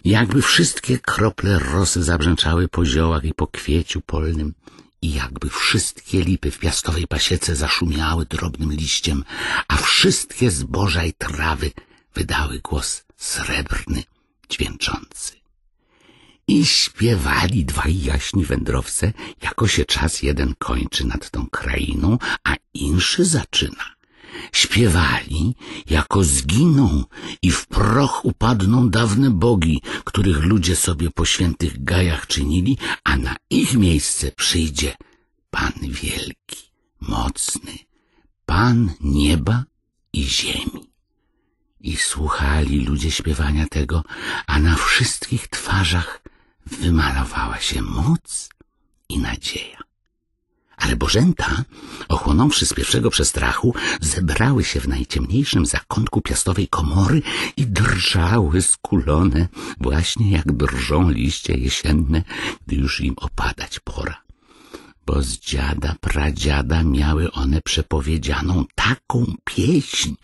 jakby wszystkie krople rosy zabrzęczały po ziołach i po kwieciu polnym, i jakby wszystkie lipy w piaskowej pasiece zaszumiały drobnym liściem, a wszystkie zboża i trawy wydały głos srebrny, dźwięczący. I śpiewali dwaj jaśni wędrowce, jako się czas jeden kończy nad tą krainą, a inszy zaczyna. Śpiewali, jako zginą i w proch upadną dawne bogi, których ludzie sobie po świętych gajach czynili, a na ich miejsce przyjdzie Pan Wielki, Mocny, Pan Nieba i Ziemi. I słuchali ludzie śpiewania tego, a na wszystkich twarzach wymalowała się moc i nadzieja. Ale bożęta, ochłonąwszy z pierwszego przestrachu, zebrały się w najciemniejszym zakątku piastowej komory i drżały skulone, właśnie jak drżą liście jesienne, gdy już im opadać pora. Bo z dziada, pradziada miały one przepowiedzianą taką pieśń,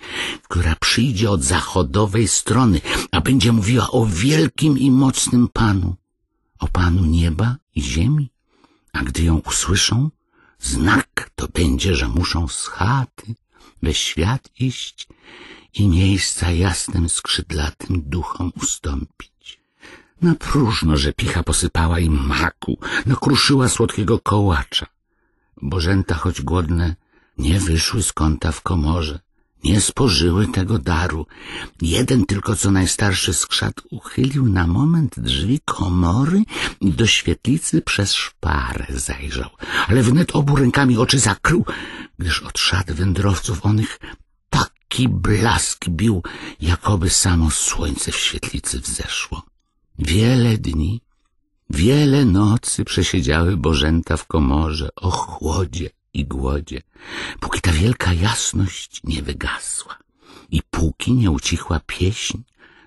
która przyjdzie od zachodowej strony, a będzie mówiła o wielkim i mocnym Panu, o Panu nieba i ziemi. A gdy ją usłyszą, Znak to będzie, że muszą z chaty we świat iść i miejsca jasnym skrzydlatym duchom ustąpić. Na próżno, że picha posypała im maku, nakruszyła słodkiego kołacza. Bożęta, choć głodne, nie wyszły z kąta w komorze nie spożyły tego daru. Jeden tylko co najstarszy skrzat uchylił na moment drzwi komory i do świetlicy przez szparę zajrzał, ale wnet obu rękami oczy zakrył, gdyż od szat wędrowców onych taki blask bił, jakoby samo słońce w świetlicy wzeszło. Wiele dni, wiele nocy przesiedziały bożęta w komorze o chłodzie, i głodzie, póki ta wielka jasność nie wygasła i póki nie ucichła pieśń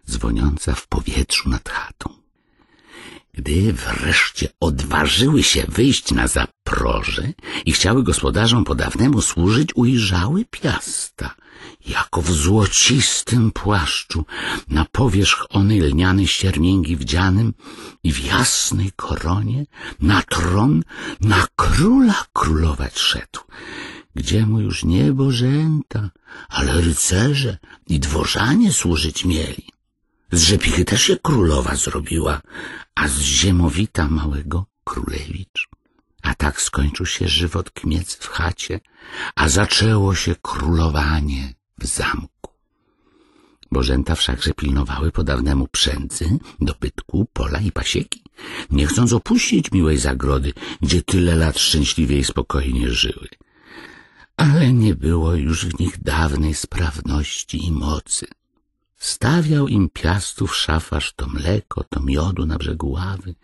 dzwoniąca w powietrzu nad chatą. Gdy wreszcie odważyły się wyjść na zaproże i chciały gospodarzom po dawnemu służyć, ujrzały piasta, jako w złocistym płaszczu, na powierzch onej lniany siermięgi wdzianym i w jasnej koronie na tron, na króla królować szedł. Gdzie mu już bożęta, ale rycerze i dworzanie służyć mieli. Z rzepichy też się królowa zrobiła, a z ziemowita małego królewicz. A tak skończył się żywot kmiec w chacie, a zaczęło się królowanie w zamku. Bożęta wszakże pilnowały po dawnemu przędzy, dobytku, pola i pasieki, nie chcąc opuścić miłej zagrody, gdzie tyle lat szczęśliwie i spokojnie żyły. Ale nie było już w nich dawnej sprawności i mocy. Stawiał im piastów szafarz to mleko, to miodu na brzegu ławy,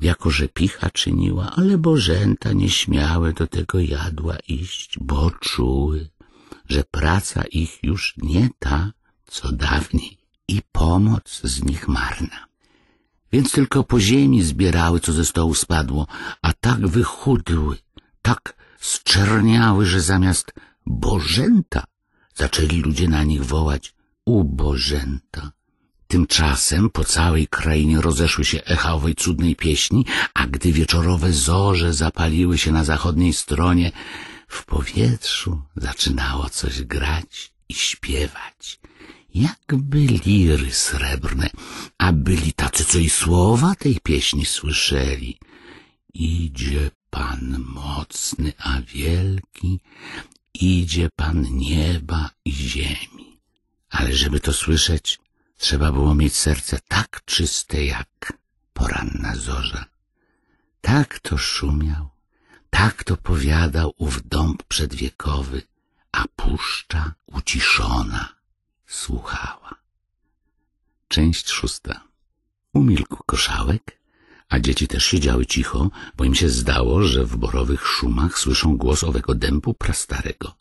jako że picha czyniła, ale bożęta nie śmiały do tego jadła iść, bo czuły, że praca ich już nie ta, co dawniej i pomoc z nich marna. Więc tylko po ziemi zbierały, co ze stołu spadło, a tak wychudły, tak zczerniały, że zamiast bożęta zaczęli ludzie na nich wołać ubożęta. Tymczasem po całej krainie rozeszły się echa owej cudnej pieśni, a gdy wieczorowe zorze zapaliły się na zachodniej stronie, w powietrzu zaczynało coś grać i śpiewać, jakby liry srebrne, a byli tacy, co i słowa tej pieśni słyszeli. Idzie Pan mocny, a wielki, idzie Pan nieba i ziemi. Ale żeby to słyszeć, trzeba było mieć serce tak czyste jak poranna zorza. Tak to szumiał tak to powiadał ów dąb przedwiekowy, a puszcza uciszona słuchała. Część szósta. Umilkł koszałek, a dzieci też siedziały cicho, bo im się zdało, że w borowych szumach słyszą głos owego dębu prastarego.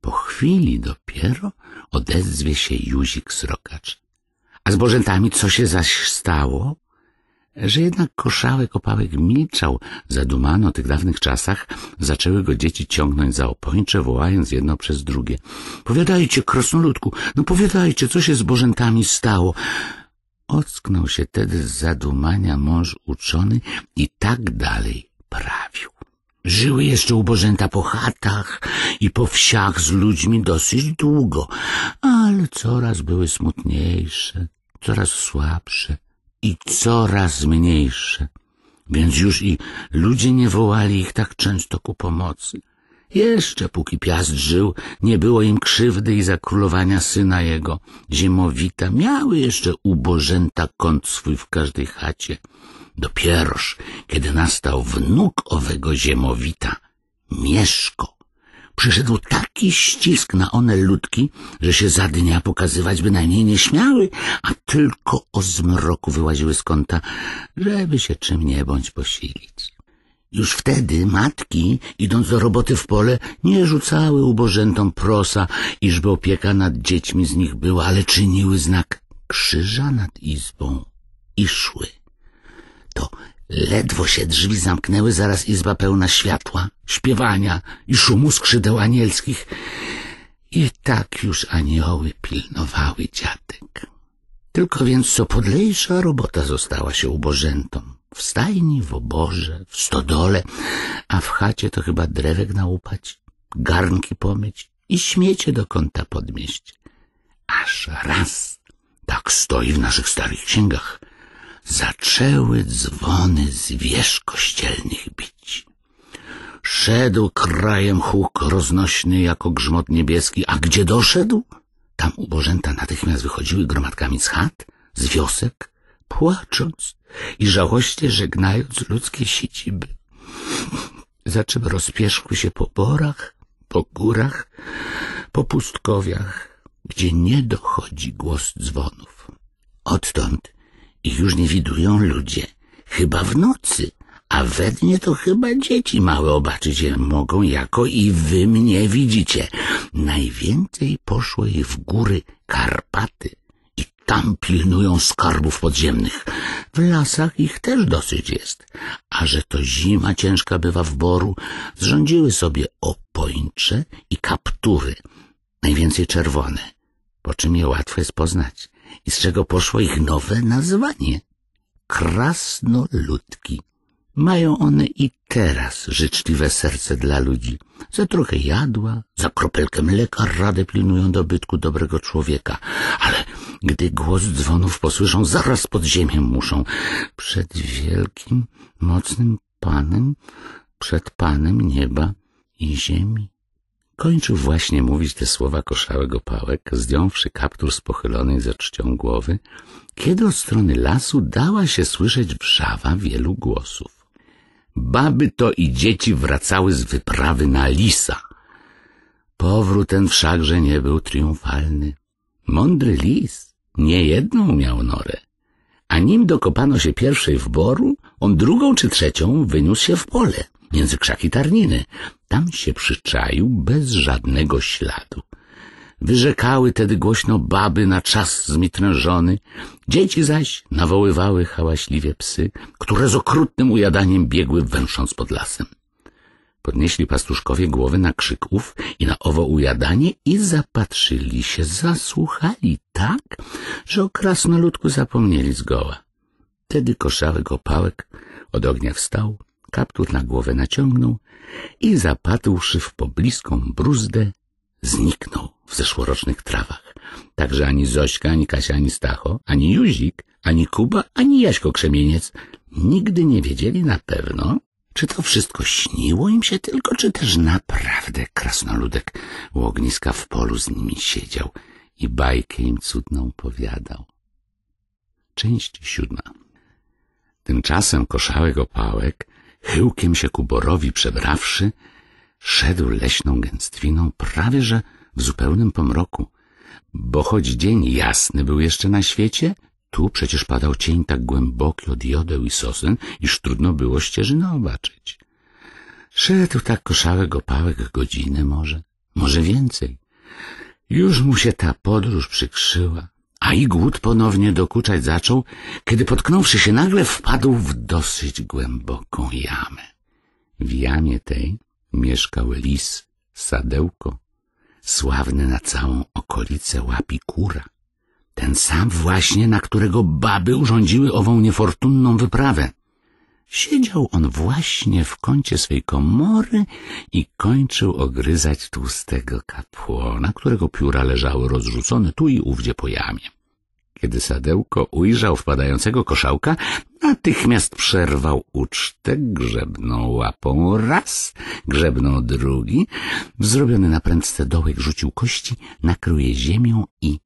Po chwili dopiero odezwie się Juzik Srokacz. A z co się zaś stało? Że jednak koszałek opałek milczał, zadumano o tych dawnych czasach, zaczęły go dzieci ciągnąć za opończe, wołając jedno przez drugie. — Powiadajcie, krasnoludku, no powiadajcie, co się z bożenkami stało? Ocknął się tedy z zadumania mąż uczony i tak dalej prawił. Żyły jeszcze ubożęta po chatach i po wsiach z ludźmi dosyć długo, ale coraz były smutniejsze, coraz słabsze i coraz mniejsze, więc już i ludzie nie wołali ich tak często ku pomocy. Jeszcze póki Piast żył, nie było im krzywdy i zakrólowania syna jego. Ziemowita miały jeszcze ubożęta kąt swój w każdej chacie. Dopieroż, kiedy nastał wnuk owego ziemowita, Mieszko, przyszedł taki ścisk na one ludki, że się za dnia pokazywać bynajmniej nie śmiały, a tylko o zmroku wyłaziły z kąta, żeby się czym nie bądź posilić. Już wtedy matki, idąc do roboty w pole, nie rzucały ubożętom prosa, iżby opieka nad dziećmi z nich była, ale czyniły znak krzyża nad izbą i szły. To Ledwo się drzwi zamknęły, zaraz izba pełna światła, śpiewania i szumu skrzydeł anielskich. I tak już anioły pilnowały dziadek. Tylko więc co podlejsza robota została się ubożętom. W stajni, w oborze, w stodole, a w chacie to chyba drewek naupać, garnki pomyć i śmiecie do kąta podmieść. Aż raz tak stoi w naszych starych księgach – zaczęły dzwony z wież kościelnych bić. Szedł krajem huk roznośny jako grzmot niebieski, a gdzie doszedł? Tam ubożęta natychmiast wychodziły gromadkami z chat, z wiosek, płacząc i żałośnie żegnając ludzkie siedziby. Za czym rozpierzchły się po borach, po górach, po pustkowiach, gdzie nie dochodzi głos dzwonów. Odtąd i już nie widują ludzie. Chyba w nocy. A we dnie to chyba dzieci małe obaczyć je mogą, jako i wy mnie widzicie. Najwięcej poszło ich w góry Karpaty i tam pilnują skarbów podziemnych. W lasach ich też dosyć jest, a że to zima ciężka bywa w boru, zrządziły sobie opończe i kaptury, najwięcej czerwone, po czym je łatwo jest poznać i z czego poszło ich nowe nazwanie — krasnoludki. Mają one i teraz życzliwe serce dla ludzi. Za trochę jadła, za kropelkę mleka radę pilnują dobytku dobrego człowieka. Ale gdy głos dzwonów posłyszą, zaraz pod ziemię muszą. Przed wielkim, mocnym Panem, przed Panem nieba i ziemi. Kończył właśnie mówić te słowa koszałego pałek, zdjąwszy kaptur z pochylonej ze czcią głowy, kiedy od strony lasu dała się słyszeć wrzawa wielu głosów. Baby to i dzieci wracały z wyprawy na lisa. Powrót ten wszakże nie był triumfalny. Mądry lis nie jedną miał norę, a nim dokopano się pierwszej w boru, on drugą czy trzecią wyniósł się w pole – między krzaki tarniny. Tam się przyczaił bez żadnego śladu. Wyrzekały tedy głośno baby na czas zmitrężony, dzieci zaś nawoływały hałaśliwie psy, które z okrutnym ujadaniem biegły węsząc pod lasem. Podnieśli pastuszkowie głowy na krzyków i na owo ujadanie i zapatrzyli się, zasłuchali tak, że o krasnoludku zapomnieli zgoła. Wtedy koszałek opałek od ognia wstał, Kaptur na głowę naciągnął i zapadłszy w pobliską bruzdę, zniknął w zeszłorocznych trawach. Także ani Zośka, ani Kasia, ani Stacho, ani Juzik, ani Kuba, ani Jaśko Krzemieniec nigdy nie wiedzieli na pewno, czy to wszystko śniło im się tylko, czy też naprawdę krasnoludek u ogniska w polu z nimi siedział i bajkę im cudną opowiadał. Część siódma. Tymczasem koszałek opałek Chyłkiem się ku borowi przebrawszy, szedł leśną gęstwiną prawie że w zupełnym pomroku, bo choć dzień jasny był jeszcze na świecie, tu przecież padał cień tak głęboki od jodeł i sosen, iż trudno było ścieżynę obaczyć. Szedł tak koszałek opałek godzinę może, może więcej. Już mu się ta podróż przykrzyła. A i głód ponownie dokuczać zaczął, kiedy potknąwszy się nagle wpadł w dosyć głęboką jamę. W jamie tej mieszkał lis, sadełko, sławny na całą okolicę łapikura. Ten sam właśnie, na którego baby urządziły ową niefortunną wyprawę. Siedział on właśnie w kącie swej komory i kończył ogryzać tłustego kapłona, którego pióra leżały rozrzucone tu i ówdzie po jamie. Kiedy sadełko ujrzał wpadającego koszałka, natychmiast przerwał ucztę, grzebną łapą raz, grzebną drugi. Zrobiony na prędce dołek rzucił kości, nakrył je ziemią i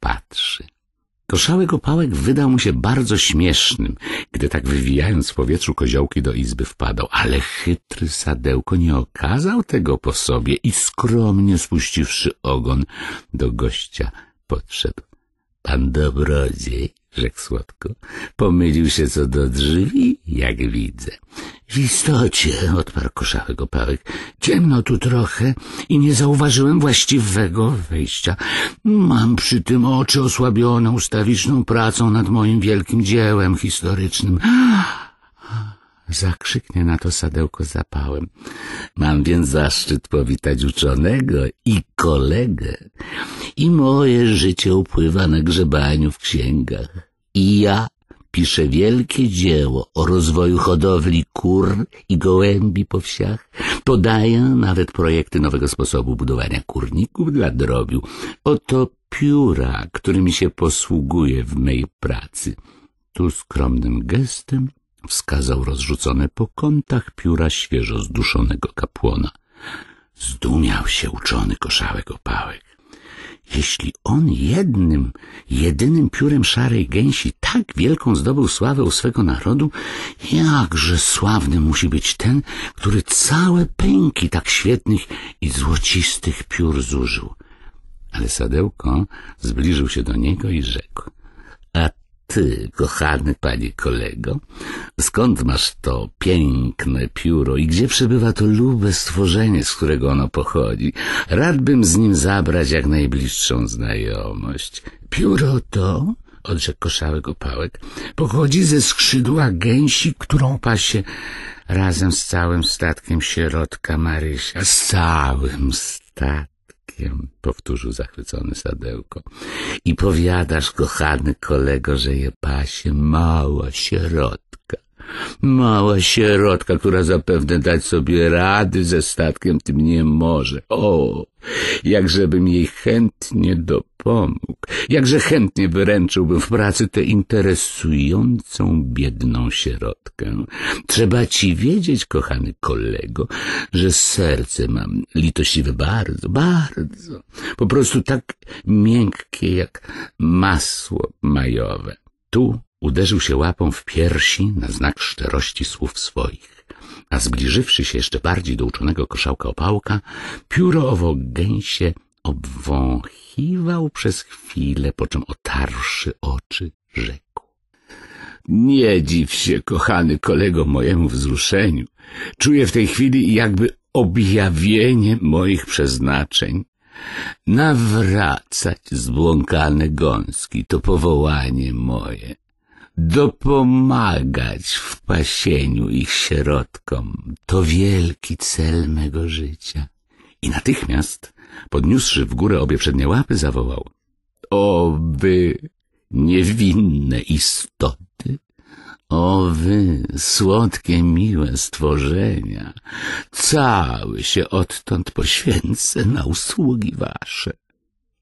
patrzy. Koszałek opałek wydał mu się bardzo śmiesznym, gdy tak wywijając w powietrzu koziołki do izby wpadał, ale chytry sadełko nie okazał tego po sobie i skromnie spuściwszy ogon do gościa podszedł. Pan dobrodziej, rzekł słodko. Pomylił się co do drzwi, jak widzę. W istocie, odparł go pałek, ciemno tu trochę i nie zauważyłem właściwego wejścia. Mam przy tym oczy osłabione ustawiczną pracą nad moim wielkim dziełem historycznym. Zakrzyknie na to sadełko zapałem. Mam więc zaszczyt powitać uczonego i kolegę. I moje życie upływa na grzebaniu w księgach. I ja piszę wielkie dzieło o rozwoju hodowli kur i gołębi po wsiach, Podaję nawet projekty nowego sposobu budowania kurników dla drobiu. Oto pióra, którymi się posługuję w mej pracy. Tu skromnym gestem wskazał rozrzucone po kątach pióra świeżo zduszonego kapłona. Zdumiał się uczony koszałek opałek. Jeśli on jednym, jedynym piórem szarej gęsi tak wielką zdobył sławę u swego narodu, jakże sławny musi być ten, który całe pęki tak świetnych i złocistych piór zużył. Ale Sadełko zbliżył się do niego i rzekł. A ty, kochany panie kolego, skąd masz to piękne pióro i gdzie przybywa to lube stworzenie, z którego ono pochodzi? Radbym z nim zabrać jak najbliższą znajomość. Pióro to, odrzekł koszałek opałek, pochodzi ze skrzydła gęsi, którą pasie razem z całym statkiem środka Marysia. Z całym statkiem powtórzył zachwycony sadełko. I powiadasz, kochany kolego, że je pasie mała sierota. Mała sierotka, która zapewne dać sobie rady ze statkiem tym nie może. O, jakżebym jej chętnie dopomógł, jakże chętnie wyręczyłbym w pracy tę interesującą, biedną sierotkę. Trzeba ci wiedzieć, kochany kolego, że serce mam litościwe bardzo, bardzo, po prostu tak miękkie jak masło majowe. Tu Uderzył się łapą w piersi na znak szczerości słów swoich, a zbliżywszy się jeszcze bardziej do uczonego koszałka opałka, pióro owo gęsie obwąchiwał przez chwilę, po czym otarszy oczy rzekł. Nie dziw się, kochany kolego, mojemu wzruszeniu. Czuję w tej chwili jakby objawienie moich przeznaczeń. Nawracać zbłąkane gąski to powołanie moje dopomagać w pasieniu ich środkom. To wielki cel mego życia. I natychmiast, podniósłszy w górę obie przednie łapy, zawołał. O wy, niewinne istoty! O wy, słodkie, miłe stworzenia! Cały się odtąd poświęcę na usługi wasze.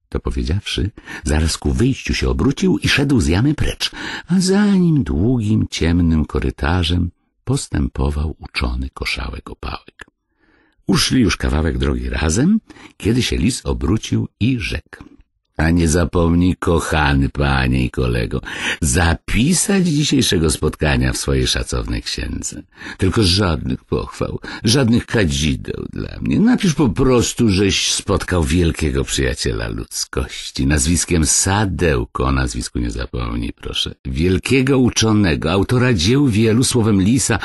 To powiedziawszy, zaraz ku wyjściu się obrócił i szedł z jamy precz, a za nim długim, ciemnym korytarzem postępował uczony koszałek opałek. Uszli już kawałek drogi razem, kiedy się lis obrócił i rzekł. A nie zapomnij, kochany panie i kolego, zapisać dzisiejszego spotkania w swojej szacownej księdze. Tylko żadnych pochwał, żadnych kadzideł dla mnie. Napisz po prostu, żeś spotkał wielkiego przyjaciela ludzkości. Nazwiskiem Sadełko, o nazwisku nie zapomnij, proszę. Wielkiego uczonego, autora dzieł wielu, słowem lisa,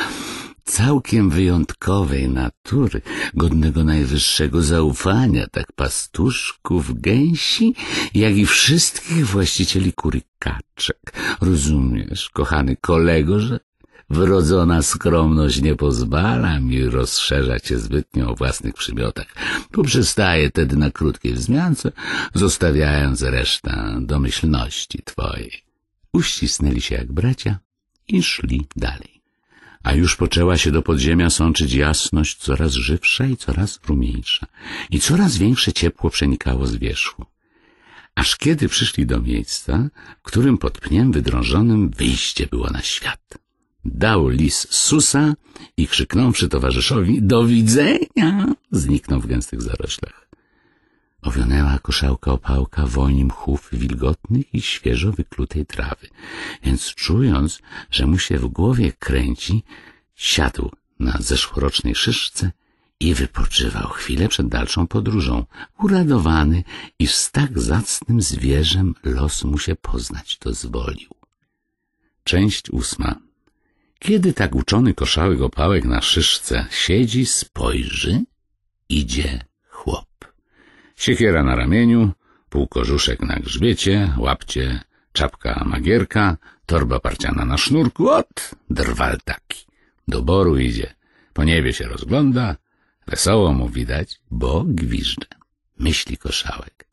całkiem wyjątkowej natury, godnego najwyższego zaufania, tak pastuszków, gęsi, jak i wszystkich właścicieli kurykaczek. Rozumiesz, kochany kolego, że Wrodzona skromność nie pozwala mi rozszerzać się zbytnio o własnych przymiotach. Poprzestaję tedy na krótkiej wzmiance, zostawiając resztę domyślności twojej. Uścisnęli się jak bracia i szli dalej a już poczęła się do podziemia sączyć jasność coraz żywsza i coraz rumieńsza i coraz większe ciepło przenikało z wierzchu. Aż kiedy przyszli do miejsca, w którym pod pniem wydrążonym wyjście było na świat. Dał lis susa i krzyknąwszy towarzyszowi do widzenia, zniknął w gęstych zaroślach. Owionęła koszałka opałka woń mchów wilgotnych i świeżo wyklutej trawy, więc czując, że mu się w głowie kręci, siadł na zeszłorocznej szyszce i wypoczywał chwilę przed dalszą podróżą, uradowany, iż z tak zacnym zwierzem los mu się poznać dozwolił. Część ósma Kiedy tak uczony koszałek opałek na szyszce siedzi, spojrzy, idzie Siekiera na ramieniu, półkorzuszek na grzbiecie, łapcie, czapka magierka, torba parciana na sznurku, ot, drwal taki. Do boru idzie, po niebie się rozgląda, wesoło mu widać, bo gwiżdże. Myśli koszałek.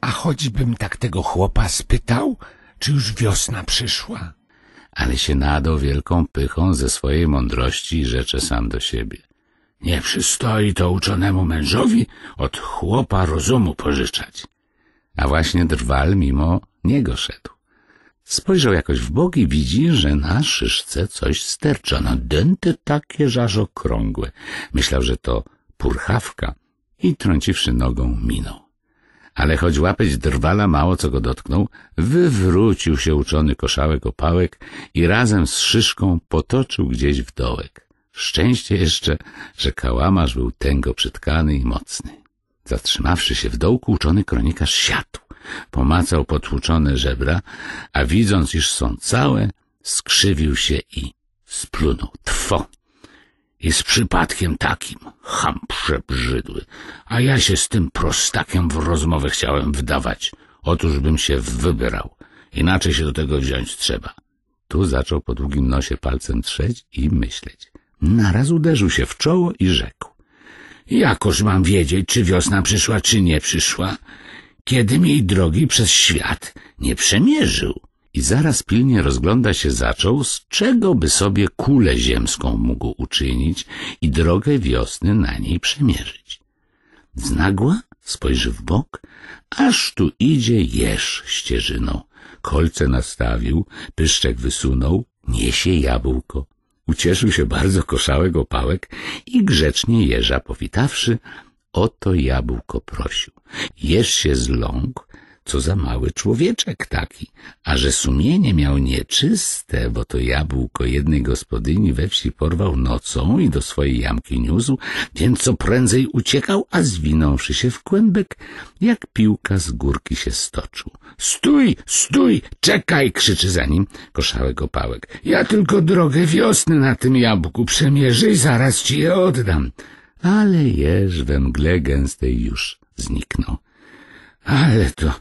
A choćbym tak tego chłopa spytał, czy już wiosna przyszła? Ale się nadał wielką pychą ze swojej mądrości i rzecze sam do siebie. Nie przystoi to uczonemu mężowi od chłopa rozumu pożyczać. A właśnie drwal mimo niego szedł. Spojrzał jakoś w bok i widzi, że na szyszce coś stercza, na dęty takie żarz okrągłe. Myślał, że to purchawka i trąciwszy nogą minął. Ale choć łapeć drwala mało co go dotknął, wywrócił się uczony koszałek opałek i razem z szyszką potoczył gdzieś w dołek. Szczęście jeszcze, że kałamarz był tęgo przytkany i mocny. Zatrzymawszy się w dołku, uczony kronikarz siadł. Pomacał potłuczone żebra, a widząc, iż są całe, skrzywił się i splunął. Two! I z przypadkiem takim, ham przebrzydły, a ja się z tym prostakiem w rozmowę chciałem wdawać. Otóż bym się wybrał. Inaczej się do tego wziąć trzeba. Tu zaczął po długim nosie palcem trzeć i myśleć. Naraz uderzył się w czoło i rzekł. Jakoż mam wiedzieć, czy wiosna przyszła, czy nie przyszła, kiedym jej drogi przez świat nie przemierzył. I zaraz pilnie rozgląda się zaczął, z czego by sobie kulę ziemską mógł uczynić i drogę wiosny na niej przemierzyć. Znagła spojrzy w bok, aż tu idzie jeż ścieżyną. Kolce nastawił, pyszczek wysunął, niesie jabłko. Ucieszył się bardzo koszałek opałek i grzecznie jeża powitawszy, o to jabłko prosił. Jeż się z co za mały człowieczek taki, a że sumienie miał nieczyste, bo to jabłko jednej gospodyni we wsi porwał nocą i do swojej jamki niósł, więc co prędzej uciekał, a zwinąwszy się w kłębek, jak piłka z górki się stoczył. — Stój, stój, czekaj! — krzyczy za nim koszałek opałek. — Ja tylko drogę wiosny na tym jabłku przemierzy i zaraz ci je oddam. Ale jeż we mgle gęstej już zniknął. Ale to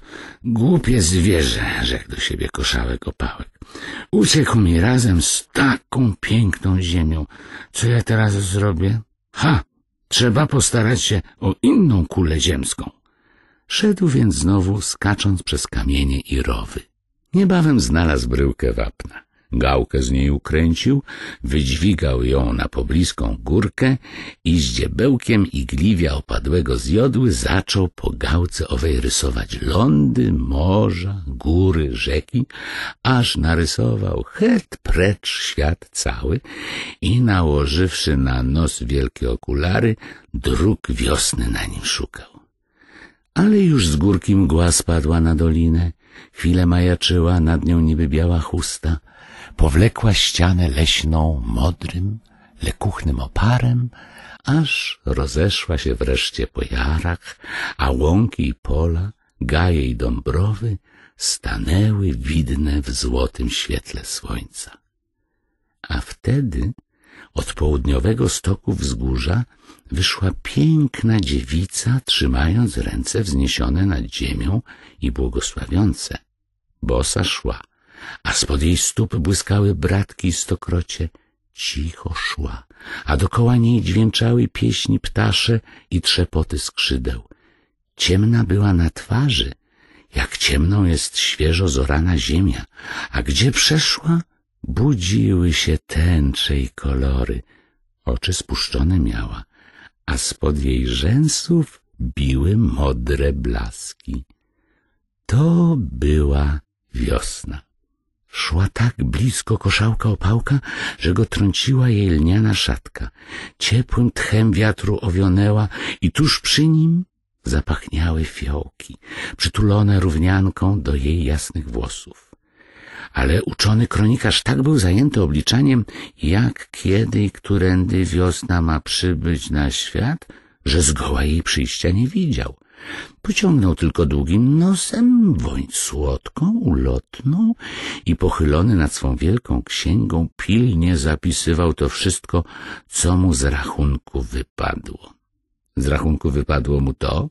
głupie zwierzę, rzekł do siebie koszałek opałek. Uciekł mi razem z taką piękną ziemią. Co ja teraz zrobię? Ha! Trzeba postarać się o inną kulę ziemską. Szedł więc znowu, skacząc przez kamienie i rowy. Niebawem znalazł bryłkę wapna. Gałkę z niej ukręcił, wydźwigał ją na pobliską górkę i z dziebełkiem igliwia opadłego z jodły zaczął po gałce owej rysować lądy, morza, góry, rzeki, aż narysował het precz świat cały i nałożywszy na nos wielkie okulary, dróg wiosny na nim szukał. Ale już z górki mgła spadła na dolinę, chwilę majaczyła nad nią niby biała chusta, powlekła ścianę leśną modrym, lekuchnym oparem, aż rozeszła się wreszcie po jarach, a łąki i pola, gaje i dąbrowy stanęły widne w złotym świetle słońca. A wtedy od południowego stoku wzgórza wyszła piękna dziewica, trzymając ręce wzniesione nad ziemią i błogosławiące. Bosa szła, a spod jej stóp błyskały bratki stokrocie. Cicho szła, a dokoła niej dźwięczały pieśni ptasze i trzepoty skrzydeł. Ciemna była na twarzy, jak ciemną jest świeżo zorana ziemia, a gdzie przeszła, budziły się tęcze i kolory. Oczy spuszczone miała, a spod jej rzęsów biły modre blaski. To była wiosna. Szła tak blisko koszałka opałka, że go trąciła jej lniana szatka. Ciepłym tchem wiatru owionęła i tuż przy nim zapachniały fiołki, przytulone równianką do jej jasnych włosów. Ale uczony kronikarz tak był zajęty obliczaniem, jak kiedy i którędy wiosna ma przybyć na świat, że zgoła jej przyjścia nie widział. Pociągnął tylko długim nosem, woń słodką, ulotną i pochylony nad swą wielką księgą pilnie zapisywał to wszystko, co mu z rachunku wypadło. Z rachunku wypadło mu to,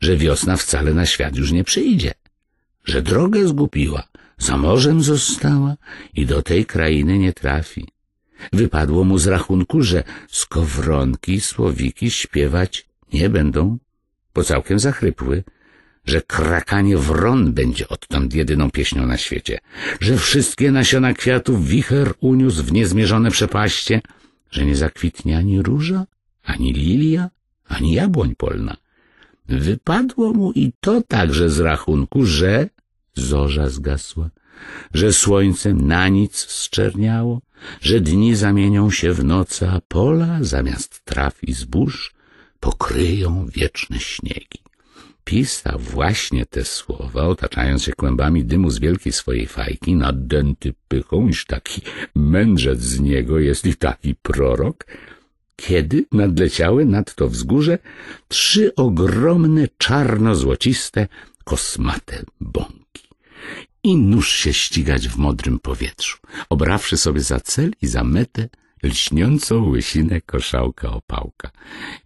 że wiosna wcale na świat już nie przyjdzie, że drogę zgubiła, za morzem została i do tej krainy nie trafi. Wypadło mu z rachunku, że skowronki słowiki śpiewać nie będą bo całkiem zachrypły, że krakanie wron będzie odtąd jedyną pieśnią na świecie, że wszystkie nasiona kwiatów wicher uniósł w niezmierzone przepaście, że nie zakwitnie ani róża, ani lilia, ani jabłoń polna. Wypadło mu i to także z rachunku, że zorza zgasła, że słońce na nic zczerniało, że dni zamienią się w noce, a pola zamiast traw i zbóż pokryją wieczne śniegi. Pisał właśnie te słowa, otaczając się kłębami dymu z wielkiej swojej fajki, naddęty pychą, iż taki mędrzec z niego jest i taki prorok, kiedy nadleciały nad to wzgórze trzy ogromne czarno-złociste, kosmate bąki. I nóż się ścigać w modrym powietrzu, obrawszy sobie za cel i za metę lśniącą łysinę koszałka opałka.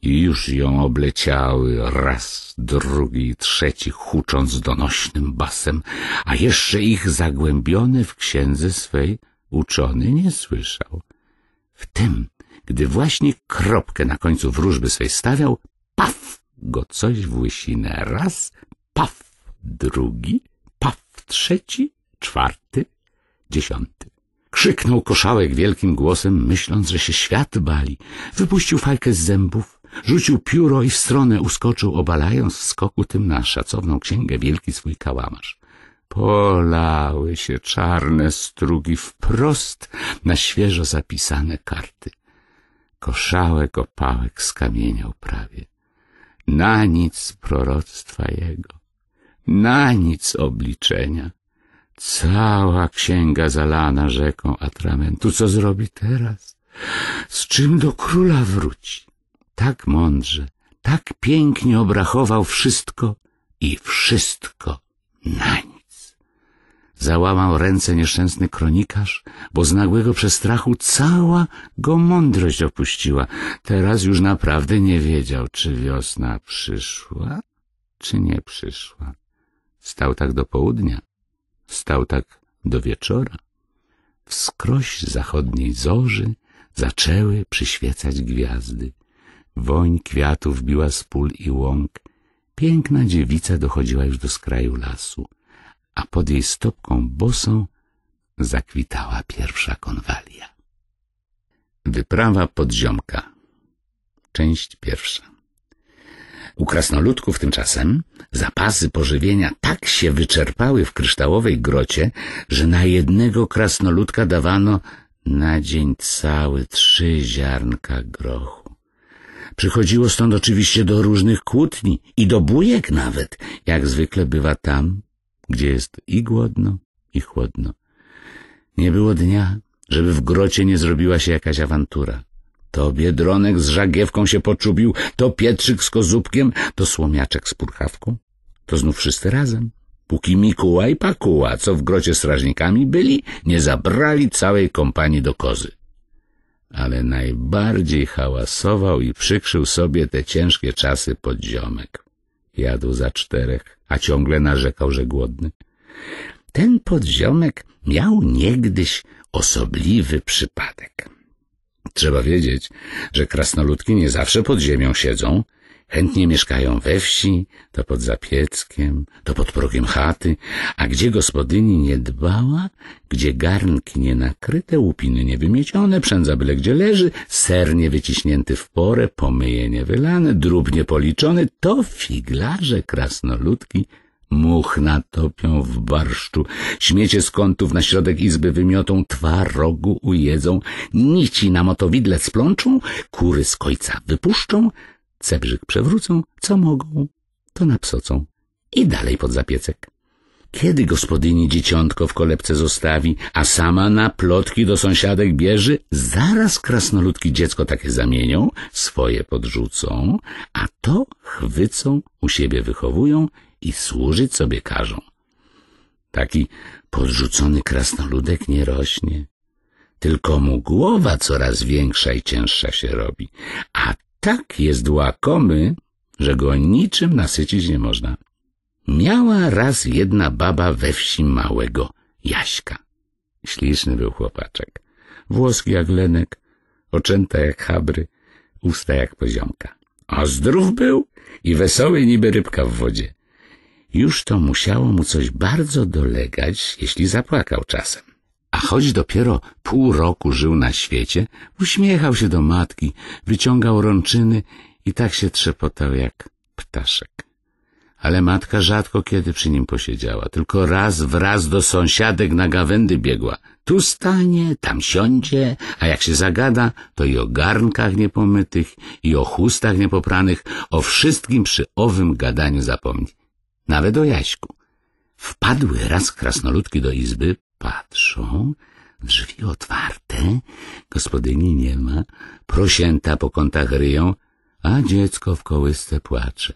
I już ją obleciały raz, drugi, trzeci, hucząc donośnym basem, a jeszcze ich zagłębiony w księdze swej uczony nie słyszał. W tym, gdy właśnie kropkę na końcu wróżby swej stawiał, paf go coś w łysinę raz, paf drugi, paf trzeci, czwarty, dziesiąty. Krzyknął koszałek wielkim głosem, myśląc, że się świat bali. Wypuścił fajkę z zębów, rzucił pióro i w stronę uskoczył, obalając w skoku tym na szacowną księgę wielki swój kałamarz. Polały się czarne strugi wprost na świeżo zapisane karty. Koszałek opałek skamieniał prawie. Na nic proroctwa jego, na nic obliczenia. Cała księga zalana rzeką atramentu. Co zrobi teraz? Z czym do króla wróci? Tak mądrze, tak pięknie obrachował wszystko i wszystko na nic. Załamał ręce nieszczęsny kronikarz, bo z nagłego przestrachu cała go mądrość opuściła. Teraz już naprawdę nie wiedział, czy wiosna przyszła, czy nie przyszła. Stał tak do południa Stał tak do wieczora. Wskroś zachodniej zorzy zaczęły przyświecać gwiazdy. Woń kwiatów biła z pól i łąk. Piękna dziewica dochodziła już do skraju lasu, a pod jej stopką bosą zakwitała pierwsza konwalia. Wyprawa podziomka Część pierwsza u krasnoludków tymczasem zapasy pożywienia tak się wyczerpały w kryształowej grocie, że na jednego krasnoludka dawano na dzień cały trzy ziarnka grochu. Przychodziło stąd oczywiście do różnych kłótni i do bujek nawet, jak zwykle bywa tam, gdzie jest i głodno, i chłodno. Nie było dnia, żeby w grocie nie zrobiła się jakaś awantura. To Biedronek z żagiewką się poczubił, to Pietrzyk z kozubkiem, to Słomiaczek z purchawką. To znów wszyscy razem. Póki Mikuła i Pakuła, co w grocie strażnikami byli, nie zabrali całej kompanii do kozy. Ale najbardziej hałasował i przykrzył sobie te ciężkie czasy podziomek. Jadł za czterech, a ciągle narzekał, że głodny. Ten podziomek miał niegdyś osobliwy przypadek. Trzeba wiedzieć, że krasnoludki nie zawsze pod ziemią siedzą, chętnie mieszkają we wsi, to pod zapieckiem, to pod progiem chaty, a gdzie gospodyni nie dbała, gdzie garnki nie nakryte, łupiny nie wymiecione, przędza byle gdzie leży, ser nie wyciśnięty w porę, pomyje nie wylane, drób nie policzony, to figlarze krasnoludki Much natopią w barszczu, śmiecie z kątów na środek izby wymiotą, twa rogu ujedzą, nici na motowidle splączą, kury z kojca wypuszczą, cebrzyk przewrócą, co mogą, to napsocą i dalej pod zapiecek. Kiedy gospodyni dzieciątko w kolebce zostawi, a sama na plotki do sąsiadek bierze, zaraz krasnoludki dziecko takie zamienią, swoje podrzucą, a to chwycą, u siebie wychowują i służyć sobie każą. Taki podrzucony krasnoludek nie rośnie, tylko mu głowa coraz większa i cięższa się robi, a tak jest łakomy, że go niczym nasycić nie można. Miała raz jedna baba we wsi małego Jaśka. Śliczny był chłopaczek, włoski jak lenek, oczęta jak habry, usta jak poziomka. A zdrów był i wesoły niby rybka w wodzie. Już to musiało mu coś bardzo dolegać, jeśli zapłakał czasem. A choć dopiero pół roku żył na świecie, uśmiechał się do matki, wyciągał rączyny i tak się trzepotał jak ptaszek. Ale matka rzadko kiedy przy nim posiedziała, tylko raz wraz do sąsiadek na gawędy biegła. Tu stanie, tam siądzie, a jak się zagada, to i o garnkach niepomytych, i o chustach niepopranych, o wszystkim przy owym gadaniu zapomni nawet o Jaśku. Wpadły raz krasnoludki do izby, patrzą, drzwi otwarte, gospodyni nie ma, prosięta po kątach ryją, a dziecko w kołysce płacze.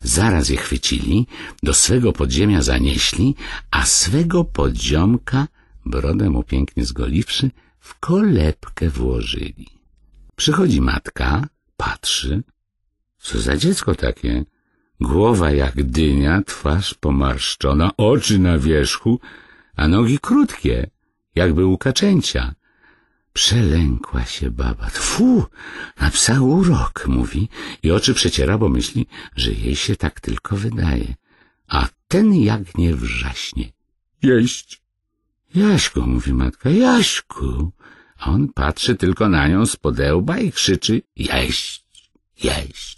Zaraz je chwycili, do swego podziemia zanieśli, a swego podziomka, brodę mu pięknie zgoliwszy, w kolebkę włożyli. Przychodzi matka, patrzy. Co za dziecko takie? Głowa jak dynia, twarz pomarszczona, oczy na wierzchu, a nogi krótkie, jakby u kaczęcia. Przelękła się baba. Tfu, na psa urok, mówi i oczy przeciera, bo myśli, że jej się tak tylko wydaje. A ten jak nie wrzaśnie. Jeść. Jaśku, mówi matka, Jaśku. A on patrzy tylko na nią z podełba i krzyczy, jeść, jeść.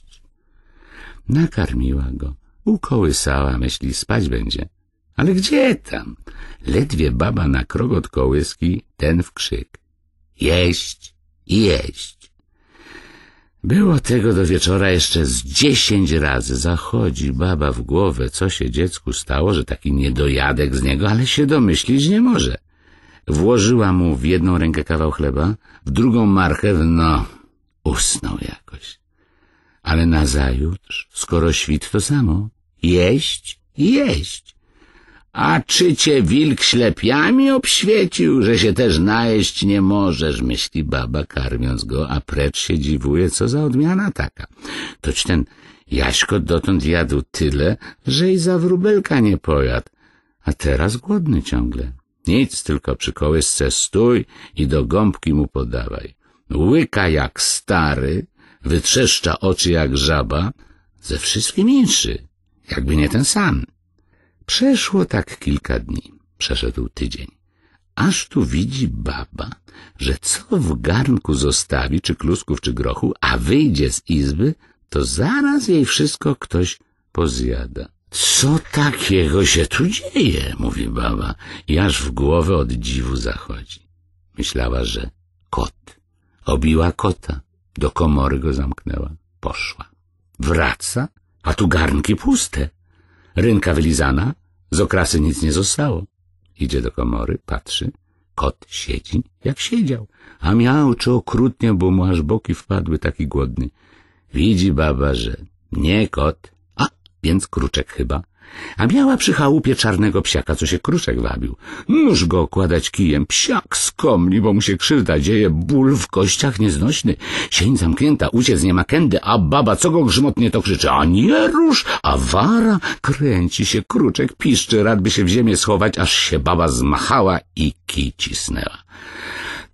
Nakarmiła go, ukołysała, myśli spać będzie. Ale gdzie tam? Ledwie baba na krogot kołyski, ten w krzyk. Jeść jeść. Było tego do wieczora jeszcze z dziesięć razy. Zachodzi baba w głowę, co się dziecku stało, że taki niedojadek z niego, ale się domyślić nie może. Włożyła mu w jedną rękę kawał chleba, w drugą marchew, no, usnął jakoś. Ale nazajutrz, skoro świt, to samo. Jeść jeść. A czy cię wilk ślepiami obświecił, że się też najeść nie możesz, myśli baba, karmiąc go, a precz się dziwuje, co za odmiana taka. Toć ten Jaśko dotąd jadł tyle, że i za wróbelka nie pojadł, a teraz głodny ciągle. Nic, tylko przy kołysce stój i do gąbki mu podawaj. Łyka jak stary, wytrzeszcza oczy jak żaba, ze wszystkim inszy, jakby nie ten sam. Przeszło tak kilka dni, przeszedł tydzień. Aż tu widzi baba, że co w garnku zostawi, czy klusków, czy grochu, a wyjdzie z izby, to zaraz jej wszystko ktoś pozjada. Co takiego się tu dzieje? mówi baba, i aż w głowę od dziwu zachodzi. Myślała, że kot. Obiła kota. Do komory go zamknęła. Poszła. Wraca, a tu garnki puste. Rynka wylizana, z okrasy nic nie zostało. Idzie do komory, patrzy. Kot siedzi, jak siedział, a miał czy okrutnie, bo mu aż boki wpadły taki głodny. Widzi baba, że nie kot, a więc kruczek chyba a miała przy chałupie czarnego psiaka, co się kruszek wabił. Nóż go okładać kijem, psiak skomli, bo mu się krzywda dzieje, ból w kościach nieznośny, sień zamknięta, uciec nie ma kędy, a baba co go grzmotnie to krzyczy, a nie rusz, awara, kręci się, kruczek piszczy, radby się w ziemię schować, aż się baba zmachała i kij cisnęła.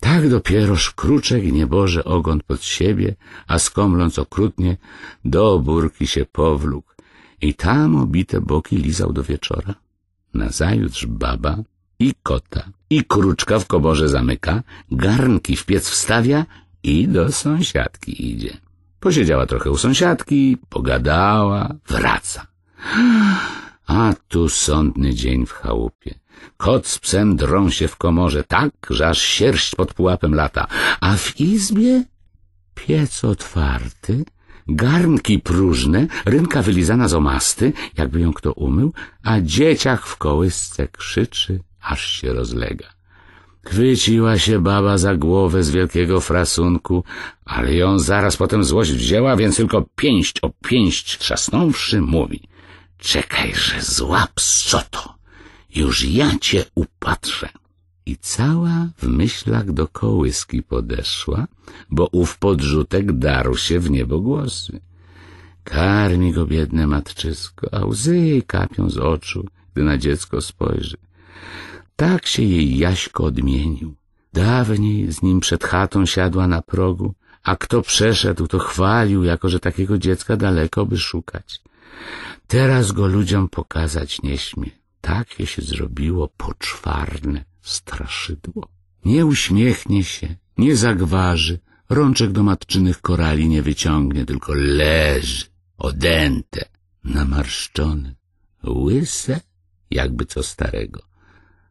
Tak dopieroż kruczek nieboże ogon pod siebie, a skomląc okrutnie, do burki się powlókł i tam obite boki lizał do wieczora. Nazajutrz baba i kota i kruczka w koborze zamyka, garnki w piec wstawia i do sąsiadki idzie. Posiedziała trochę u sąsiadki, pogadała, wraca. A tu sądny dzień w chałupie. Kot z psem drą się w komorze tak, że aż sierść pod pułapem lata, a w izbie piec otwarty, garnki próżne, rynka wylizana z omasty, jakby ją kto umył, a dzieciach w kołysce krzyczy, aż się rozlega. Chwyciła się baba za głowę z wielkiego frasunku, ale ją zaraz potem złość wzięła, więc tylko pięść o pięść trzasnąwszy mówi — Czekajże, złap to? już ja cię upatrzę i cała w myślach do kołyski podeszła, bo ów podrzutek darł się w niebo głosy. Karmi go biedne matczysko, a łzy jej kapią z oczu, gdy na dziecko spojrzy. Tak się jej Jaśko odmienił. Dawniej z nim przed chatą siadła na progu, a kto przeszedł, to chwalił, jako że takiego dziecka daleko by szukać. Teraz go ludziom pokazać nie śmie. Takie się zrobiło poczwarne straszydło. Nie uśmiechnie się, nie zagważy, rączek do matczynych korali nie wyciągnie, tylko leży, odęte, namarszczony, łyse, jakby co starego.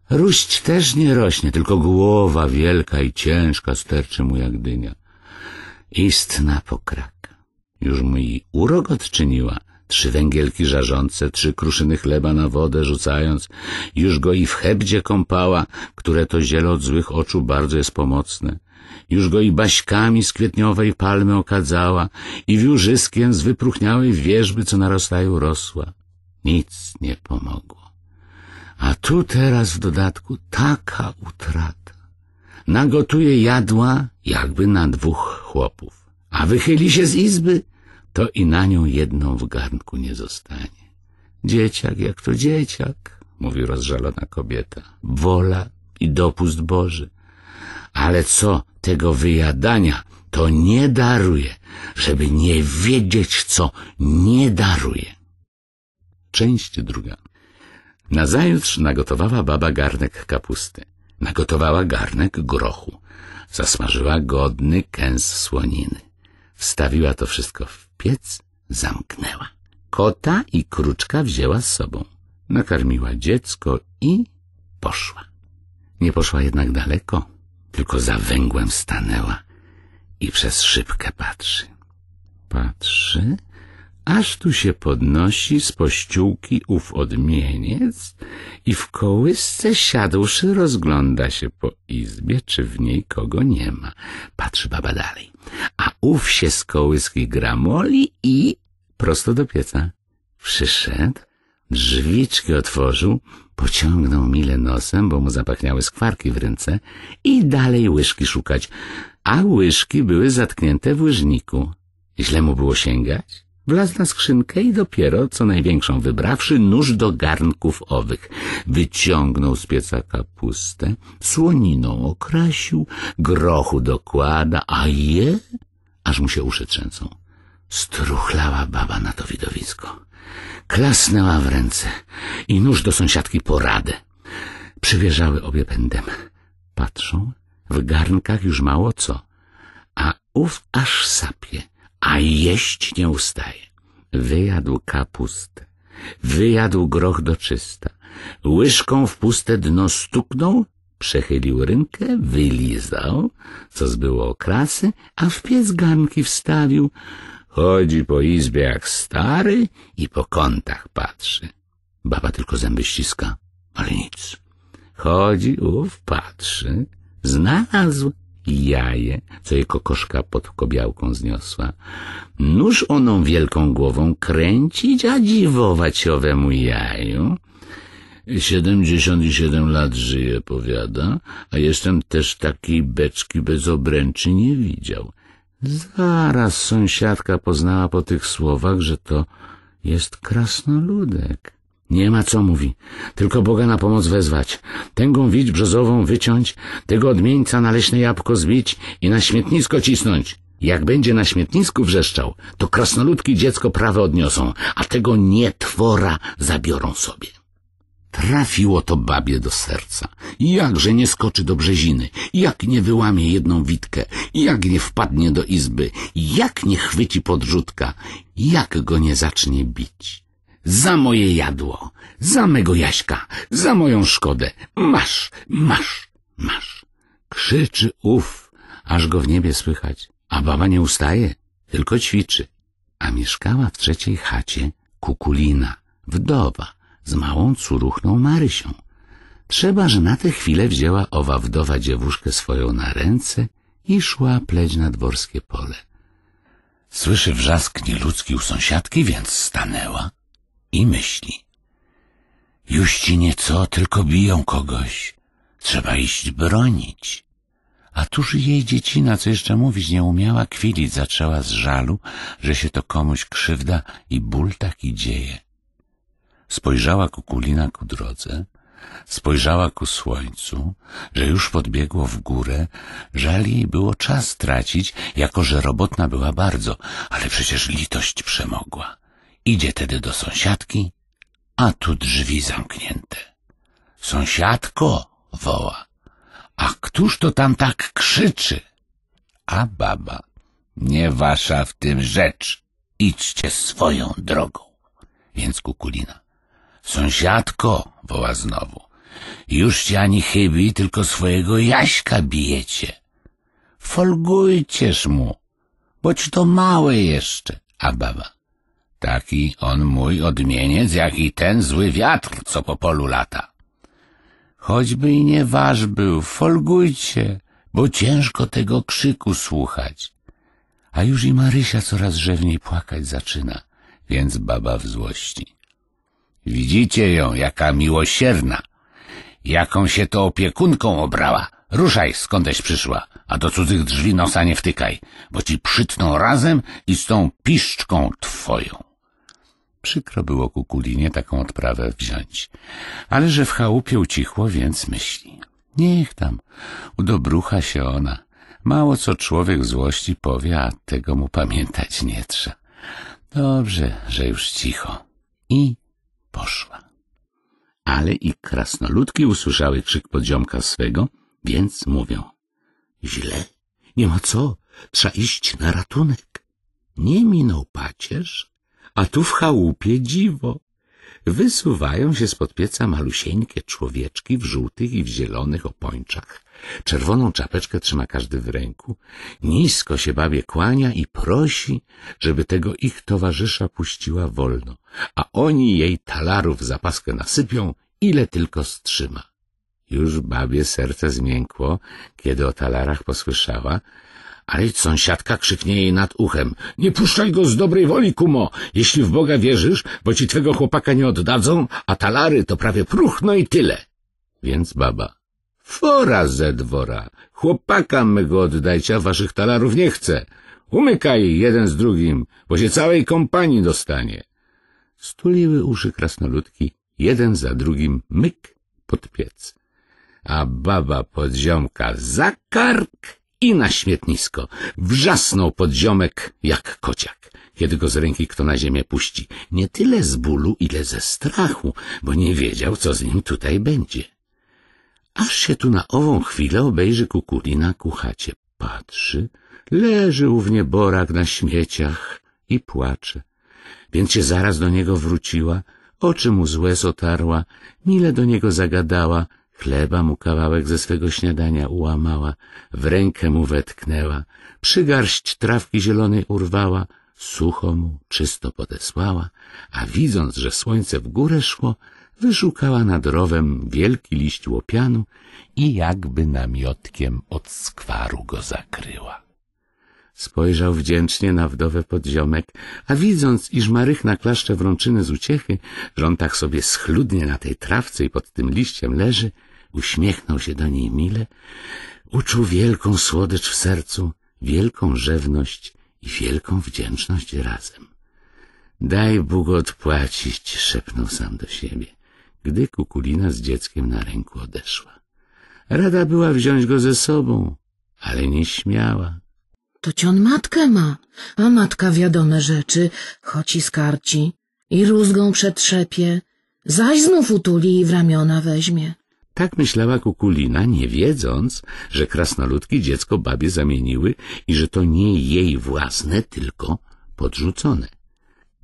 Ruść też nie rośnie, tylko głowa wielka i ciężka sterczy mu jak dynia. Istna pokraka. Już mu i urok odczyniła — trzy węgielki żarzące, trzy kruszyny chleba na wodę rzucając, już go i w hebdzie kąpała, które to ziele od złych oczu bardzo jest pomocne. Już go i baśkami z kwietniowej palmy okadzała i wiórzyskiem z wypruchniałej wierzby, co na rozstaju rosła. Nic nie pomogło. A tu teraz w dodatku taka utrata. Nagotuje jadła jakby na dwóch chłopów, a wychyli się z izby to i na nią jedną w garnku nie zostanie. Dzieciak jak to dzieciak, mówi rozżalona kobieta, wola i dopust Boży. Ale co tego wyjadania, to nie daruje, żeby nie wiedzieć, co nie daruje. Część druga. Nazajutrz nagotowała baba garnek kapusty. Nagotowała garnek grochu. Zasmażyła godny kęs słoniny. Wstawiła to wszystko w piec, zamknęła. Kota i kruczka wzięła z sobą. Nakarmiła dziecko i poszła. Nie poszła jednak daleko, tylko za węgłem stanęła i przez szybkę patrzy. Patrzy, aż tu się podnosi z pościółki ów odmieniec i w kołysce siadłszy rozgląda się po izbie, czy w niej kogo nie ma. Patrzy baba dalej a ów się z kołyski gramoli i prosto do pieca. Przyszedł, drzwiczki otworzył, pociągnął mile nosem, bo mu zapachniały skwarki w ręce i dalej łyżki szukać, a łyżki były zatknięte w łyżniku. Źle mu było sięgać? Wlazł na skrzynkę i dopiero, co największą wybrawszy, nóż do garnków owych. Wyciągnął z pieca kapustę, słoniną okrasił, grochu dokłada, a je, aż mu się uszy trzęsą. Struchlała baba na to widowisko. Klasnęła w ręce i nóż do sąsiadki poradę. Przywierzały obie pędem. Patrzą, w garnkach już mało co, a ów aż sapie a jeść nie ustaje. Wyjadł kapustę, wyjadł groch do czysta, łyżką w puste dno stuknął, przechylił rynkę, wylizał, co zbyło okrasy, a w pies garnki wstawił. Chodzi po izbie jak stary i po kątach patrzy. Baba tylko zęby ściska, ale nic. Chodzi, ów, patrzy, znalazł i jaje, co je kokoszka pod kobiałką zniosła. Nóż oną wielką głową kręcić, a dziwować owemu jaju. Siedemdziesiąt i siedem lat żyje, powiada, a jestem też takiej beczki bez obręczy nie widział. Zaraz sąsiadka poznała po tych słowach, że to jest krasnoludek. Nie ma co, mówi, tylko Boga na pomoc wezwać. Tęgą widź brzozową wyciąć, tego odmieńca na leśne jabłko zbić i na śmietnisko cisnąć. Jak będzie na śmietnisku wrzeszczał, to krasnoludki dziecko prawe odniosą, a tego nietwora zabiorą sobie. Trafiło to babie do serca. Jakże nie skoczy do brzeziny, jak nie wyłamie jedną witkę, jak nie wpadnie do izby, jak nie chwyci podrzutka, jak go nie zacznie bić. Za moje jadło, za mego Jaśka, za moją szkodę. Masz, masz, masz. Krzyczy ów, aż go w niebie słychać. A baba nie ustaje, tylko ćwiczy. A mieszkała w trzeciej chacie kukulina, wdowa, z małą córuchną Marysią. Trzeba, że na tę chwilę wzięła owa wdowa dziewuszkę swoją na ręce i szła pleć na dworskie pole. Słyszy wrzask nieludzki u sąsiadki, więc stanęła i myśli. Już ci nieco, tylko biją kogoś. Trzeba iść bronić. A tuż jej dziecina, co jeszcze mówić nie umiała, kwilić zaczęła z żalu, że się to komuś krzywda i ból taki dzieje. Spojrzała ku kulina ku drodze, spojrzała ku słońcu, że już podbiegło w górę, żal jej było czas tracić, jako że robotna była bardzo, ale przecież litość przemogła. Idzie tedy do sąsiadki, a tu drzwi zamknięte. Sąsiadko, woła. A któż to tam tak krzyczy? A baba, nie wasza w tym rzecz. Idźcie swoją drogą. Więc kukulina. Sąsiadko, woła znowu. Już ci ani chybi, tylko swojego Jaśka bijecie. Folgujcież mu, boć to małe jeszcze, a baba. Taki on mój odmieniec, jak i ten zły wiatr, co po polu lata. Choćby i nie waż był, folgujcie, bo ciężko tego krzyku słuchać. A już i Marysia coraz rzewniej płakać zaczyna, więc baba w złości. Widzicie ją, jaka miłosierna, jaką się to opiekunką obrała. Ruszaj, skądeś przyszła, a do cudzych drzwi nosa nie wtykaj, bo ci przytną razem i z tą piszczką twoją. Przykro było Kukulinie taką odprawę wziąć, ale że w chałupie ucichło, więc myśli. Niech tam, udobrucha się ona. Mało co człowiek złości powie, a tego mu pamiętać nie trzeba. Dobrze, że już cicho. I poszła. Ale i krasnoludki usłyszały krzyk podziomka swego, więc mówią. Źle, nie ma co, trzeba iść na ratunek. Nie minął pacierz, a tu w chałupie dziwo. Wysuwają się spod pieca malusieńkie człowieczki w żółtych i w zielonych opończach. Czerwoną czapeczkę trzyma każdy w ręku. Nisko się babie kłania i prosi, żeby tego ich towarzysza puściła wolno, a oni jej talarów za paskę nasypią, ile tylko strzyma. Już babie serce zmiękło, kiedy o talarach posłyszała, ale sąsiadka krzyknie jej nad uchem. Nie puszczaj go z dobrej woli, kumo! Jeśli w Boga wierzysz, bo ci twego chłopaka nie oddadzą, a talary to prawie próchno i tyle. Więc baba. Fora ze dwora! Chłopaka mego oddajcie, a waszych talarów nie chcę. Umykaj jeden z drugim, bo się całej kompanii dostanie. Stuliły uszy krasnoludki, jeden za drugim myk pod piec. A baba podziomka za kark! i na śmietnisko. Wrzasnął podziomek jak kociak, kiedy go z ręki kto na ziemię puści. Nie tyle z bólu, ile ze strachu, bo nie wiedział, co z nim tutaj będzie. Aż się tu na ową chwilę obejrzy kukulina kuchacie, Patrzy, leży ównie borak na śmieciach i płacze. Więc się zaraz do niego wróciła, oczy mu złe zotarła, mile do niego zagadała — Chleba mu kawałek ze swego śniadania ułamała, w rękę mu wetknęła, przygarść trawki zielonej urwała, sucho mu czysto podesłała, a widząc, że słońce w górę szło, wyszukała nad rowem wielki liść łopianu i jakby namiotkiem od skwaru go zakryła. Spojrzał wdzięcznie na wdowę podziomek, a widząc, iż Marychna klaszcze wrączyny z uciechy, że tak sobie schludnie na tej trawce i pod tym liściem leży, uśmiechnął się do niej mile, uczuł wielką słodycz w sercu, wielką rzewność i wielką wdzięczność razem. Daj Bóg odpłacić, szepnął sam do siebie, gdy kukulina z dzieckiem na ręku odeszła. Rada była wziąć go ze sobą, ale nie śmiała. To ci on matkę ma, a matka wiadome rzeczy, choć i skarci, i rózgą przetrzepie, zaś znów utuli i w ramiona weźmie. Tak myślała Kukulina, nie wiedząc, że krasnoludki dziecko babie zamieniły i że to nie jej własne, tylko podrzucone.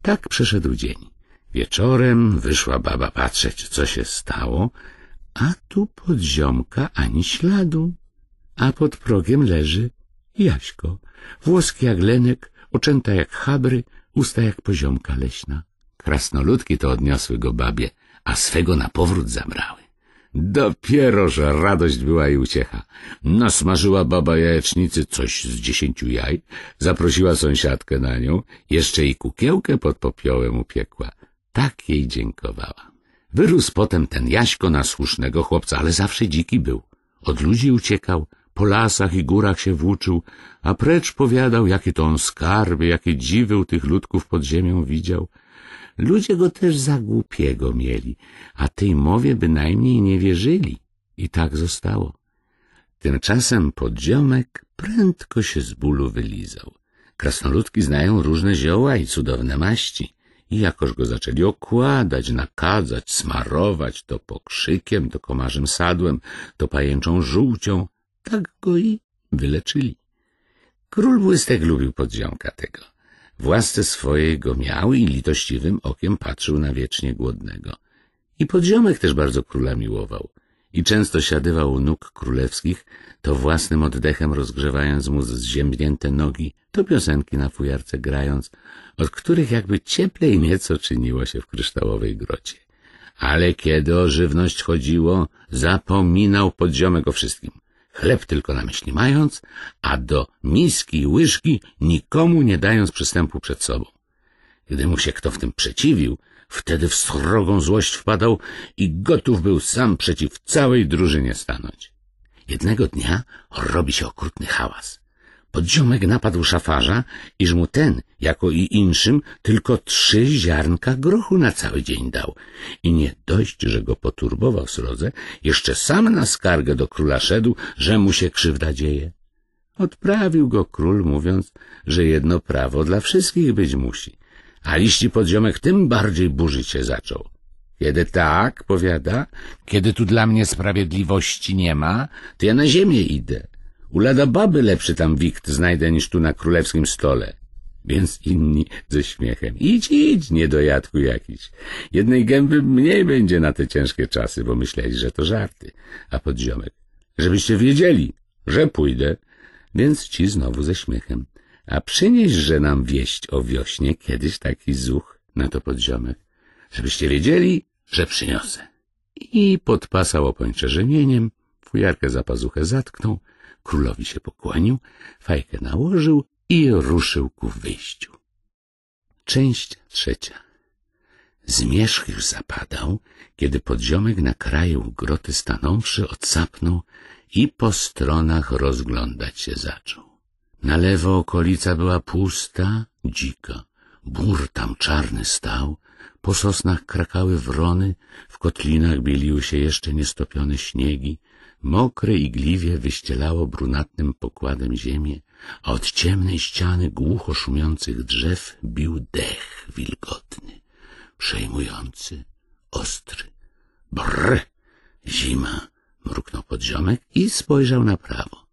Tak przeszedł dzień. Wieczorem wyszła baba patrzeć, co się stało, a tu podziomka ani śladu, a pod progiem leży Jaśko, włoski jak lenek, oczęta jak habry, usta jak poziomka leśna. Krasnoludki to odniosły go babie, a swego na powrót zabrały. Dopiero, że radość była i uciecha. Nasmażyła baba jajecznicy coś z dziesięciu jaj, zaprosiła sąsiadkę na nią, jeszcze i kukiełkę pod popiołem upiekła. Tak jej dziękowała. Wyrósł potem ten Jaśko na słusznego chłopca, ale zawsze dziki był. Od ludzi uciekał, po lasach i górach się włóczył, a precz powiadał, jakie to on skarby, jakie dziwy u tych ludków pod ziemią widział. Ludzie go też za głupiego mieli, a tej mowie bynajmniej nie wierzyli. I tak zostało. Tymczasem podziomek prędko się z bólu wylizał. Krasnoludki znają różne zioła i cudowne maści. I jakoż go zaczęli okładać, nakadzać, smarować, to pokrzykiem, to komarzym sadłem, to pajęczą żółcią tak go i wyleczyli. Król Błystek lubił podziąka tego. Własce swojej go miał i litościwym okiem patrzył na wiecznie głodnego. I podziomek też bardzo króla miłował. I często siadywał u nóg królewskich, to własnym oddechem rozgrzewając mu zziębnięte nogi, to piosenki na fujarce grając, od których jakby cieplej nieco czyniło się w kryształowej grocie. Ale kiedy o żywność chodziło, zapominał podziomek o wszystkim – chleb tylko na myśli mając, a do miski i łyżki nikomu nie dając przystępu przed sobą. Gdy mu się kto w tym przeciwił, wtedy w srogą złość wpadał i gotów był sam przeciw całej drużynie stanąć. Jednego dnia robi się okrutny hałas. Podziomek napadł szafarza, iż mu ten, jako i inszym, tylko trzy ziarnka grochu na cały dzień dał. I nie dość, że go poturbował srodze, jeszcze sam na skargę do króla szedł, że mu się krzywda dzieje. Odprawił go król, mówiąc, że jedno prawo dla wszystkich być musi, a liści podziomek tym bardziej burzyć się zaczął. Kiedy tak, powiada, kiedy tu dla mnie sprawiedliwości nie ma, to ja na ziemię idę. U lada baby lepszy tam wikt znajdę niż tu na królewskim stole. Więc inni ze śmiechem. Idź, idź, niedojadku jakiś. Jednej gęby mniej będzie na te ciężkie czasy, bo myśleli, że to żarty. A podziomek. Żebyście wiedzieli, że pójdę. Więc ci znowu ze śmiechem. A przynieś, że nam wieść o wiośnie kiedyś taki zuch na to podziomek. Żebyście wiedzieli, że przyniosę. I podpasał opończe rzemieniem, fujarkę za pazuchę zatknął, Królowi się pokłonił, fajkę nałożył i ruszył ku wyjściu. Część trzecia. Zmierzch już zapadał, kiedy podziomek na kraju groty stanąwszy odsapnął i po stronach rozglądać się zaczął. Na lewo okolica była pusta, dzika. Bór tam czarny stał, po sosnach krakały wrony, w kotlinach bieliły się jeszcze niestopione śniegi, Mokre igliwie wyścielało brunatnym pokładem ziemię, a od ciemnej ściany głucho szumiących drzew bił dech wilgotny, przejmujący, ostry. Brr! Zima! mruknął podziomek i spojrzał na prawo.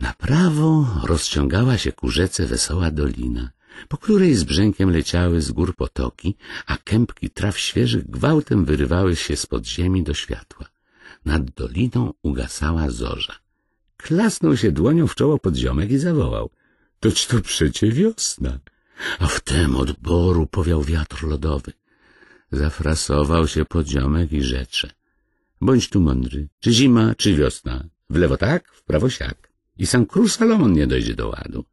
Na prawo rozciągała się ku rzece wesoła dolina, po której z brzękiem leciały z gór potoki, a kępki traw świeżych gwałtem wyrywały się z podziemi ziemi do światła. Nad doliną ugasała zorza. Klasnął się dłonią w czoło podziomek i zawołał. Toć to przecie wiosna. A wtem od boru powiał wiatr lodowy. Zafrasował się podziomek i rzecze. Bądź tu mądry, czy zima, czy wiosna. W lewo tak, w prawo siak. I sam król Salomon nie dojdzie do ładu.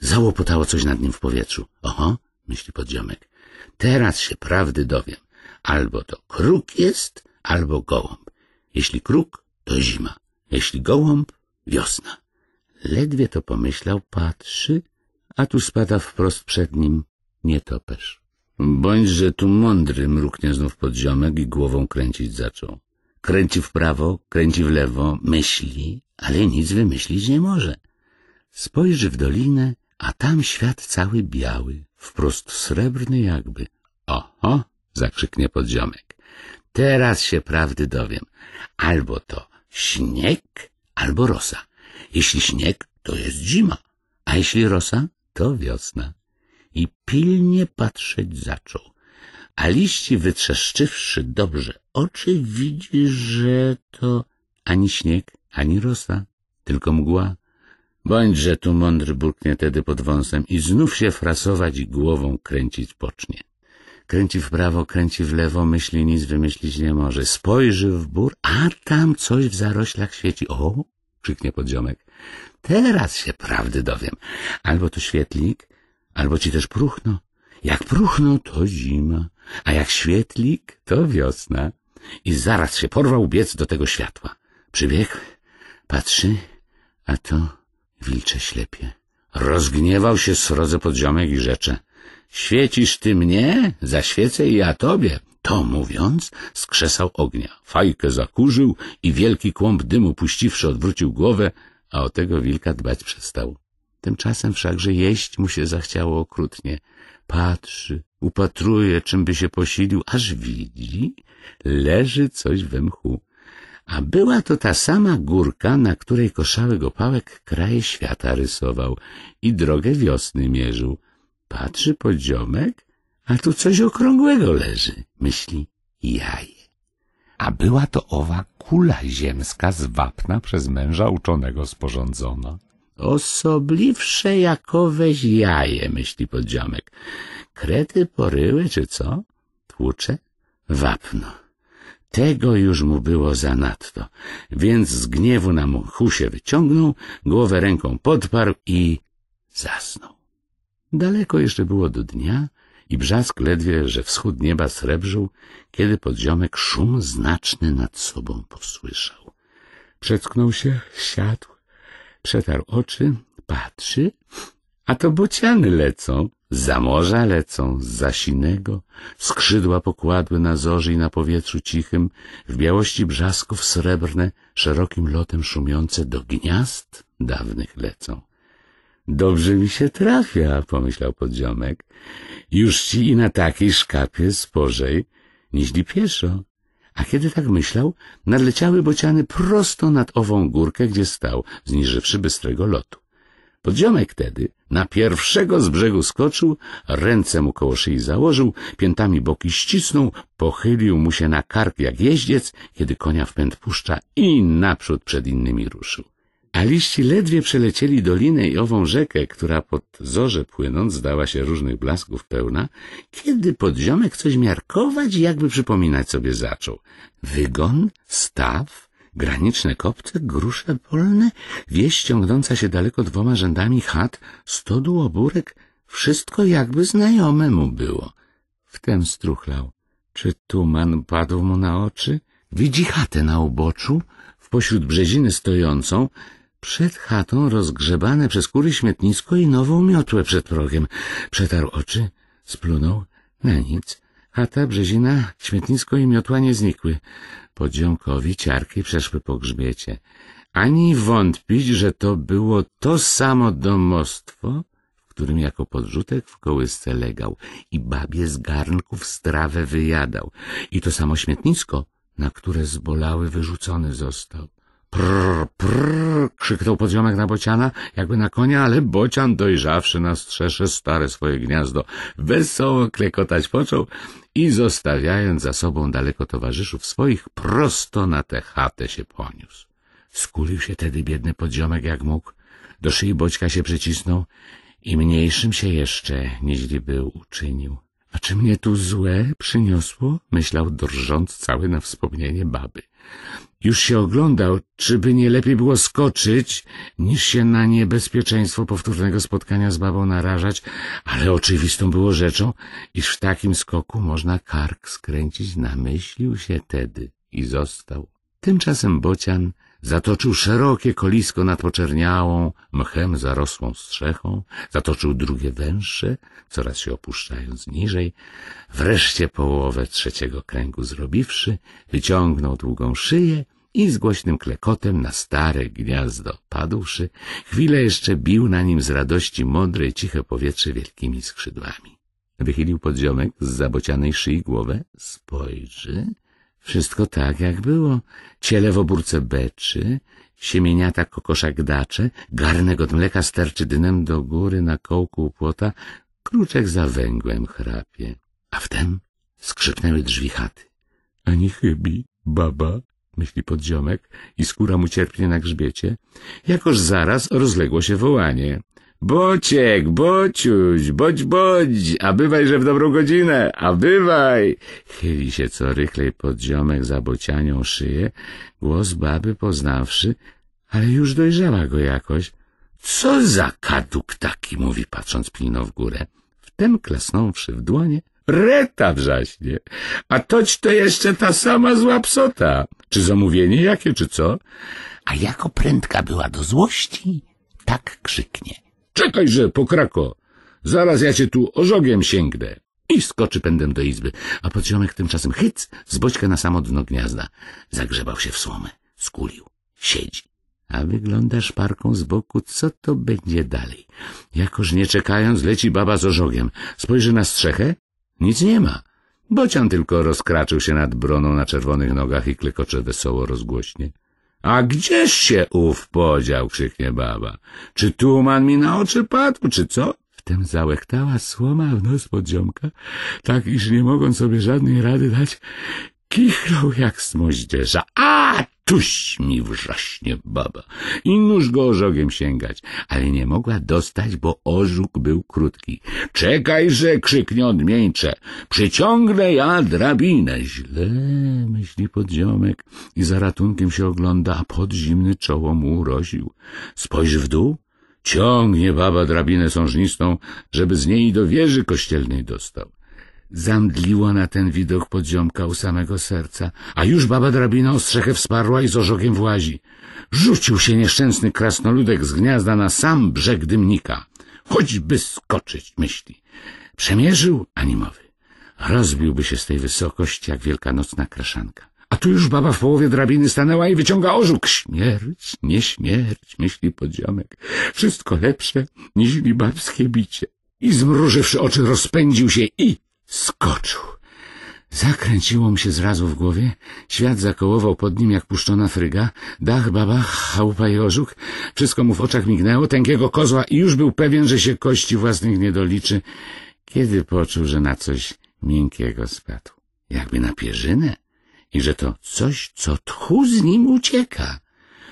Załopotało coś nad nim w powietrzu. Oho, myśli podziomek. Teraz się prawdy dowiem. Albo to kruk jest, albo gołąb. Jeśli kruk, to zima. Jeśli gołąb, wiosna. Ledwie to pomyślał, patrzy, a tu spada wprost przed nim nietoperz. Bądźże tu mądry, mruknie znów podziomek i głową kręcić zaczął. Kręci w prawo, kręci w lewo, myśli, ale nic wymyślić nie może. Spojrzy w dolinę, a tam świat cały biały, wprost srebrny jakby. Oho! zakrzyknie podziomek. Teraz się prawdy dowiem. Albo to śnieg, albo rosa. Jeśli śnieg, to jest zima, a jeśli rosa, to wiosna. I pilnie patrzeć zaczął. A liści wytrzeszczywszy dobrze oczy, widzi, że to ani śnieg, ani rosa, tylko mgła. Bądźże tu mądry, burknie tedy pod wąsem i znów się frasować i głową kręcić pocznie. Kręci w prawo, kręci w lewo, myśli nic wymyślić nie może. Spojrzy w bór, a tam coś w zaroślach świeci. O! krzyknie podziomek. Teraz się prawdy dowiem. Albo to świetlik, albo ci też próchno. Jak próchno, to zima, a jak świetlik, to wiosna. I zaraz się porwał biec do tego światła. Przybiegł, patrzy, a to wilcze ślepie. Rozgniewał się srodze podziomek i rzecze. Świecisz ty mnie, zaświecę i ja tobie. To mówiąc, skrzesał ognia. Fajkę zakurzył i wielki kłąb dymu puściwszy odwrócił głowę, a o tego wilka dbać przestał. Tymczasem wszakże jeść mu się zachciało okrutnie. Patrzy, upatruje, czym by się posilił, aż widzi, leży coś we mchu. A była to ta sama górka, na której koszały go pałek kraje świata rysował i drogę wiosny mierzył. Patrzy podziomek, a tu coś okrągłego leży, myśli jaje. A była to owa kula ziemska z wapna przez męża uczonego sporządzona. Osobliwsze jakoweś jaje, myśli podziomek. Krety poryły, czy co? Tłucze? Wapno. Tego już mu było zanadto, więc z gniewu na mchu się wyciągnął, głowę ręką podparł i zasnął. Daleko jeszcze było do dnia i brzask ledwie, że wschód nieba srebrzył, kiedy podziomek szum znaczny nad sobą posłyszał. Przecknął się, siadł, przetarł oczy, patrzy, a to bociany lecą, za morza lecą, z zasinego, skrzydła pokładły na zorzy i na powietrzu cichym, w białości brzasków srebrne, szerokim lotem szumiące do gniazd dawnych lecą. Dobrze mi się trafia, pomyślał podziomek. Już ci i na takiej szkapie spożej niźli pieszo. A kiedy tak myślał, nadleciały bociany prosto nad ową górkę, gdzie stał, zniżywszy bystrego lotu. Podziomek tedy na pierwszego z brzegu skoczył, ręce mu koło szyi założył, piętami boki ścisnął, pochylił mu się na kark jak jeździec, kiedy konia w pęd puszcza i naprzód przed innymi ruszył a liści ledwie przelecieli dolinę i ową rzekę, która pod zorze płynąc zdała się różnych blasków pełna, kiedy podziomek coś miarkować i jakby przypominać sobie zaczął. Wygon, staw, graniczne kopce, grusze polne, wieś ciągnąca się daleko dwoma rzędami chat, stodół burek, wszystko jakby znajome mu było. Wtem struchlał. Czy tuman padł mu na oczy? Widzi chatę na uboczu, w pośród brzeziny stojącą, przed chatą rozgrzebane przez kury śmietnisko i nową miotłę przed progiem. Przetarł oczy, splunął, na nic. Chata, brzezina, śmietnisko i miotła nie znikły. Podziąkowi, ciarki przeszły po grzbiecie. Ani wątpić, że to było to samo domostwo, w którym jako podrzutek w kołysce legał i babie z garnków strawę wyjadał. I to samo śmietnisko, na które zbolały wyrzucony został. Prr, prr, krzyknął podziomek na bociana, jakby na konia, ale bocian dojrzawszy na strzesze stare swoje gniazdo, wesoło klekotać począł i zostawiając za sobą daleko towarzyszów swoich, prosto na tę chatę się poniósł. Skulił się tedy biedny podziomek jak mógł, do szyi boćka się przycisnął i mniejszym się jeszcze niźli był uczynił. A czy mnie tu złe przyniosło? Myślał drżąc cały na wspomnienie baby. Już się oglądał, czyby nie lepiej było skoczyć, niż się na niebezpieczeństwo powtórnego spotkania z babą narażać, ale oczywistą było rzeczą, iż w takim skoku można kark skręcić. Namyślił się tedy i został. Tymczasem Bocian Zatoczył szerokie kolisko nad poczerniałą, mchem zarosłą strzechą, zatoczył drugie węższe, coraz się opuszczając niżej. Wreszcie połowę trzeciego kręgu zrobiwszy, wyciągnął długą szyję i z głośnym klekotem na stare gniazdo padłszy, chwilę jeszcze bił na nim z radości modre i ciche powietrze wielkimi skrzydłami. Wychylił podziomek z zabocianej szyi głowę, spojrzy wszystko tak, jak było. Ciele w obórce beczy, siemieniata kokosza gdacze, garnek od mleka sterczy dnem do góry na kołku płota, kruczek za węgłem chrapie. A wtem skrzypnęły drzwi chaty. Ani chybi, baba, myśli podziomek i skóra mu cierpnie na grzbiecie. Jakoż zaraz rozległo się wołanie. Bociek, bociuś, bądź, bądź, a bywaj, że w dobrą godzinę, a bywaj. Chyli się co rychlej pod ziomek za bocianią szyję, głos baby poznawszy, ale już dojrzała go jakoś. Co za kaduk taki, mówi, patrząc pilno w górę. Wtem klasnąwszy w dłonie, reta wrzaśnie. A toć to jeszcze ta sama zła psota. Czy zamówienie jakie, czy co? A jako prędka była do złości, tak krzyknie. Czekajże, pokrako! Zaraz ja cię tu ożogiem sięgnę. I skoczy pędem do izby, a podziomek tymczasem hyc z boćka na samo dno gniazda. Zagrzebał się w słomę, skulił, siedzi. A wygląda szparką z boku, co to będzie dalej. Jakoż nie czekając, leci baba z ożogiem. Spojrzy na strzechę? Nic nie ma. Bocian tylko rozkraczył się nad broną na czerwonych nogach i klekocze wesoło rozgłośnie. A gdzież się ów podział? krzyknie baba. Czy tuman mi na oczy padł, czy co? Wtem załechtała słoma w nos podziomka, tak iż nie mogąc sobie żadnej rady dać, kichlał jak smoździerza. A, tuś mi wrzaśnie baba. I nóż go orzogiem sięgać, ale nie mogła dostać, bo orzuk był krótki. Czekajże, krzyknie odmieńcze, przyciągnę ja drabinę. Źle, myśli podziomek i za ratunkiem się ogląda, a pod zimny czoło mu uroził. Spojrz w dół, ciągnie baba drabinę sążnistą, żeby z niej do wieży kościelnej dostał. Zamdliło na ten widok podziomka u samego serca, a już baba drabina strzechę wsparła i z orzogiem włazi. Rzucił się nieszczęsny krasnoludek z gniazda na sam brzeg dymnika. Choćby skoczyć, myśli. Przemierzył animowy. Rozbiłby się z tej wysokości jak wielkanocna kraszanka. A tu już baba w połowie drabiny stanęła i wyciąga orzuk. Śmierć, nie śmierć, myśli podziomek. Wszystko lepsze niż babskie bicie. I zmrużywszy oczy rozpędził się i Skoczył. Zakręciło mu się zrazu w głowie, świat zakołował pod nim jak puszczona fryga, dach, baba, chałupa i ożuk, wszystko mu w oczach mignęło, Tękiego kozła i już był pewien, że się kości własnych nie doliczy, kiedy poczuł, że na coś miękkiego spadł, jakby na pierzynę i że to coś, co tchu z nim ucieka.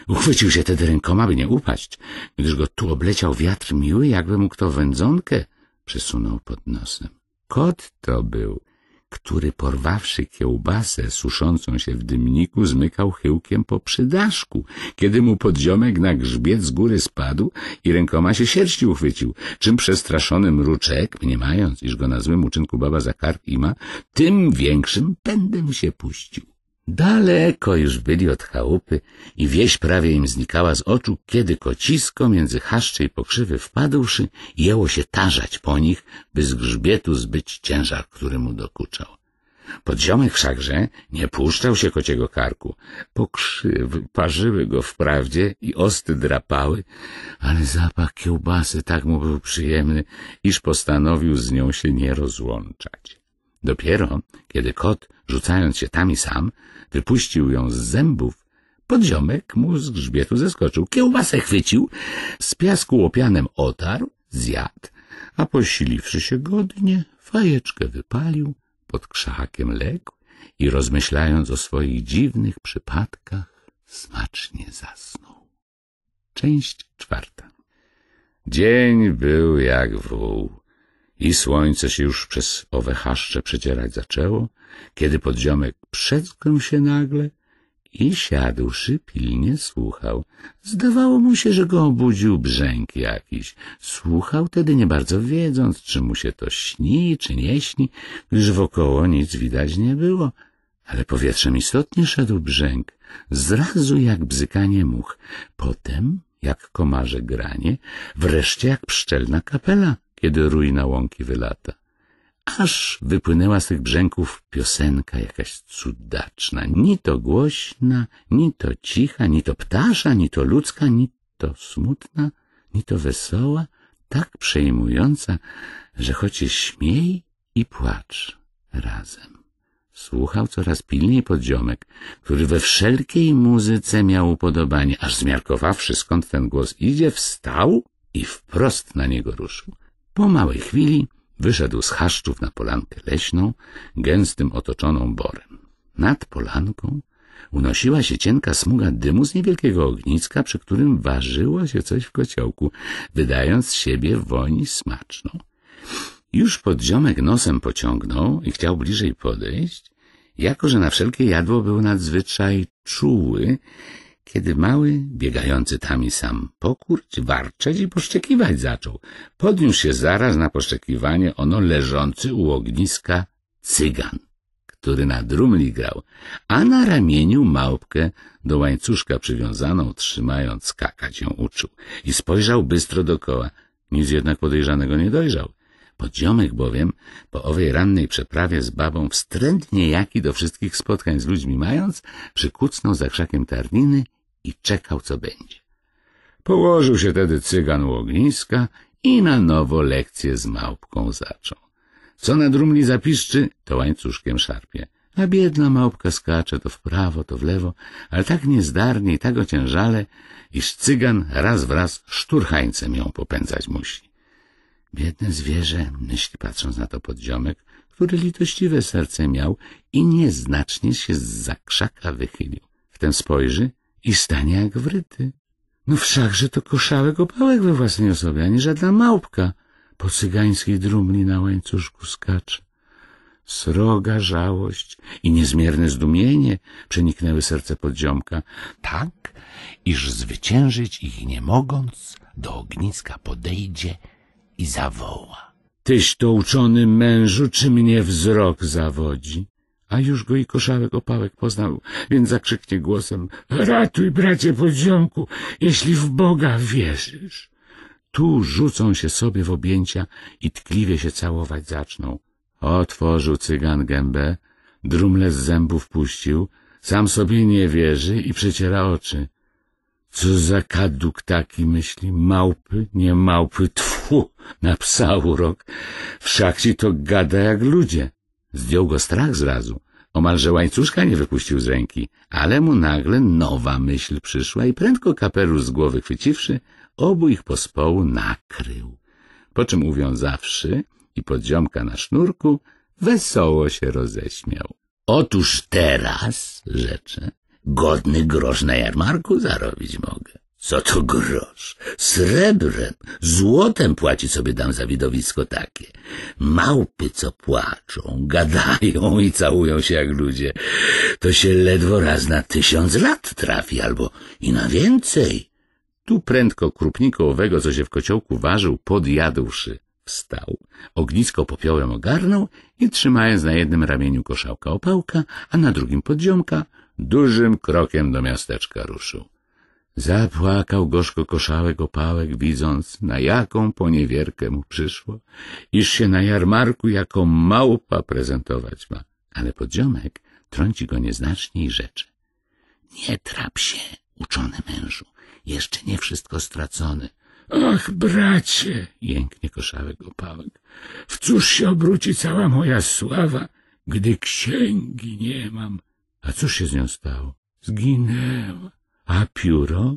Uchwycił się tedy rękoma, by nie upaść, gdyż go tu obleciał wiatr miły, jakby mu kto wędzonkę przysunął pod nosem. Kot to był, który porwawszy kiełbasę suszącą się w dymniku, zmykał chyłkiem po przydaszku, kiedy mu podziomek na grzbiet z góry spadł i rękoma się sierści uchwycił, czym przestraszony mruczek, mniemając, iż go na złym uczynku baba za kark ima, tym większym pędem się puścił. Daleko już byli od chałupy i wieś prawie im znikała z oczu, kiedy kocisko między chaszcze i pokrzywy wpadłszy, jęło się tarzać po nich, by z grzbietu zbyć ciężar, który mu dokuczał. Podziomek wszakże nie puszczał się kociego karku. Pokrzywy parzyły go wprawdzie i osty drapały, ale zapach kiełbasy tak mu był przyjemny, iż postanowił z nią się nie rozłączać. Dopiero, kiedy kot, rzucając się tam i sam, wypuścił ją z zębów, podziomek mu z grzbietu zeskoczył, kiełbasę chwycił, z piasku łopianem otarł, zjadł, a posiliwszy się godnie, fajeczkę wypalił, pod krzakiem legł i rozmyślając o swoich dziwnych przypadkach, smacznie zasnął. Część czwarta Dzień był jak wół i słońce się już przez owe chaszcze przedzierać zaczęło, kiedy podziomek przetknął się nagle i siadłszy pilnie słuchał. Zdawało mu się, że go obudził brzęk jakiś. Słuchał tedy nie bardzo wiedząc, czy mu się to śni, czy nie śni, gdyż wokoło nic widać nie było. Ale powietrzem istotnie szedł brzęk, zrazu jak bzykanie much, potem jak komarze granie, wreszcie jak pszczelna kapela kiedy rój na łąki wylata. Aż wypłynęła z tych brzęków piosenka jakaś cudaczna, ni to głośna, ni to cicha, ni to ptasza, ni to ludzka, ni to smutna, ni to wesoła, tak przejmująca, że choć śmiej i płacz razem. Słuchał coraz pilniej podziomek, który we wszelkiej muzyce miał upodobanie, aż zmiarkowawszy skąd ten głos idzie, wstał i wprost na niego ruszył. Po małej chwili wyszedł z chaszczów na polankę leśną, gęstym otoczoną borem. Nad polanką unosiła się cienka smuga dymu z niewielkiego ogniska, przy którym ważyło się coś w kociołku, wydając z siebie woń smaczną. Już podziomek nosem pociągnął i chciał bliżej podejść, jako że na wszelkie jadło był nadzwyczaj czuły, kiedy mały, biegający tam i sam pokurć, warczeć i poszczekiwać zaczął. Podniósł się zaraz na poszczekiwanie ono leżący u ogniska cygan, który na drumli grał, a na ramieniu małpkę do łańcuszka przywiązaną, trzymając skakać ją uczył. I spojrzał bystro dokoła, nic jednak podejrzanego nie dojrzał. Podziomek bowiem, po owej rannej przeprawie z babą, wstrętnie jaki do wszystkich spotkań z ludźmi mając, przykucnął za krzakiem tarniny i czekał, co będzie. Położył się tedy cygan u ogniska i na nowo lekcję z małpką zaczął. Co na drumni zapiszczy, to łańcuszkiem szarpie. A biedna małpka skacze to w prawo, to w lewo, ale tak niezdarnie i tak ociężale, iż cygan raz wraz szturchańcem ją popędzać musi. Biedne zwierzę, myśli patrząc na to podziomek, który litościwe serce miał i nieznacznie się z krzaka wychylił. Wtem spojrzy i stanie jak wryty. No wszakże to koszałek opałek we własnej osobie, a nie żadna małpka po cygańskiej drumli na łańcuszku skacze. Sroga żałość i niezmierne zdumienie przeniknęły serce podziomka, tak, iż zwyciężyć ich nie mogąc, do ogniska podejdzie i zawoła. Tyś to uczony mężu, czy mnie wzrok zawodzi? A już go i koszałek opałek poznał, więc zakrzyknie głosem — Ratuj, bracie podziomku, jeśli w Boga wierzysz! Tu rzucą się sobie w objęcia i tkliwie się całować zaczną. Otworzył cygan gębę, drumle z zębów puścił, sam sobie nie wierzy i przeciera oczy. Co za kaduk taki, myśli, małpy, nie małpy, tfu, na psa urok. Wszak ci to gada jak ludzie. Zdjął go strach zrazu. Omalże łańcuszka nie wypuścił z ręki, ale mu nagle nowa myśl przyszła i prędko kapelusz z głowy chwyciwszy, obu ich pospołu nakrył. Po czym uwiązawszy i podziomka na sznurku, wesoło się roześmiał. Otóż teraz, rzecze, godny grosz na jarmarku zarobić mogę. Co to grosz? Srebrem, złotem płaci sobie dam za widowisko takie. Małpy, co płaczą, gadają i całują się jak ludzie. To się ledwo raz na tysiąc lat trafi, albo i na więcej. Tu prędko krupnika owego, co się w kociołku ważył, podjadłszy, wstał. Ognisko popiołem ogarnął i trzymając na jednym ramieniu koszałka opałka, a na drugim podziomka, dużym krokiem do miasteczka ruszył. Zapłakał gorzko koszałek opałek, widząc, na jaką poniewierkę mu przyszło, iż się na jarmarku jako małpa prezentować ma. Ale podziomek trąci go nieznacznie i rzecze. Nie trap się, uczony mężu, jeszcze nie wszystko stracone. Ach, bracie, jęknie koszałek opałek, w cóż się obróci cała moja sława, gdy księgi nie mam. A cóż się z nią stało? Zginęła a pióro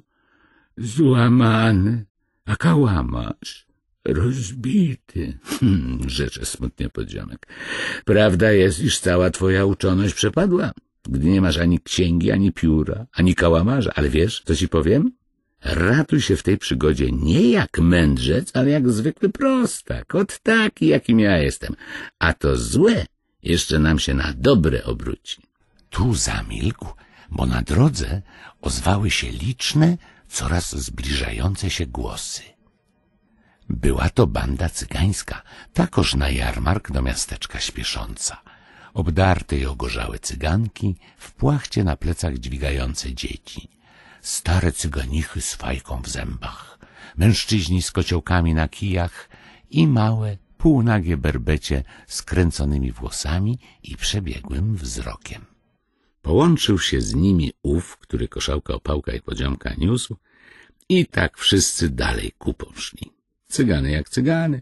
złamane, a kałamarz rozbity. Hmm, rzecze smutnie podziomek. Prawda jest, iż cała twoja uczoność przepadła, gdy nie masz ani księgi, ani pióra, ani kałamarza. Ale wiesz, co ci powiem? Ratuj się w tej przygodzie nie jak mędrzec, ale jak zwykły prostak, od taki, jakim ja jestem. A to złe jeszcze nam się na dobre obróci. Tu zamilkł bo na drodze ozwały się liczne, coraz zbliżające się głosy. Była to banda cygańska, takoż na jarmark do miasteczka śpiesząca. Obdarte i ogorzałe cyganki, w płachcie na plecach dźwigające dzieci. Stare cyganichy z fajką w zębach, mężczyźni z kociołkami na kijach i małe, półnagie berbecie kręconymi włosami i przebiegłym wzrokiem. Połączył się z nimi ów, który koszałka, opałka i podziomka niósł i tak wszyscy dalej ku poszli. Cygany jak cygany.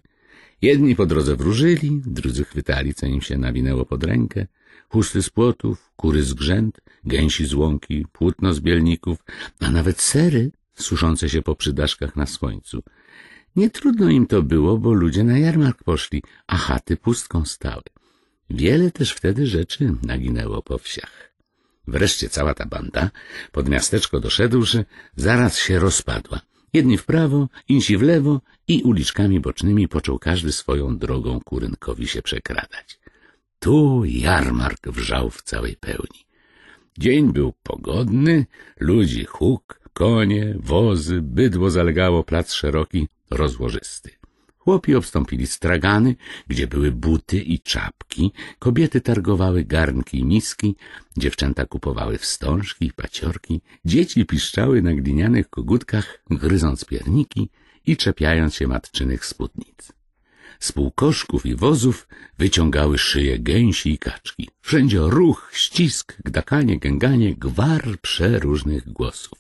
Jedni po drodze wróżyli, drudzy chwytali, co im się nawinęło pod rękę. Chusty z płotów, kury z grzęt, gęsi z łąki, płótno z bielników, a nawet sery suszące się po przydaszkach na słońcu. Nie trudno im to było, bo ludzie na jarmark poszli, a chaty pustką stały. Wiele też wtedy rzeczy naginęło po wsiach. Wreszcie cała ta banda pod miasteczko doszedłszy, zaraz się rozpadła. Jedni w prawo, inni w lewo i uliczkami bocznymi począł każdy swoją drogą kurynkowi się przekradać. Tu jarmark wrzał w całej pełni. Dzień był pogodny, ludzi huk, konie, wozy, bydło zalegało plac szeroki, rozłożysty. Chłopi obstąpili stragany, gdzie były buty i czapki, kobiety targowały garnki i miski, dziewczęta kupowały wstążki i paciorki, dzieci piszczały na glinianych kogutkach, gryząc pierniki i czepiając się matczynych spódnic. Z półkoszków i wozów wyciągały szyje gęsi i kaczki. Wszędzie ruch, ścisk, gdakanie, gęganie, gwar przeróżnych głosów.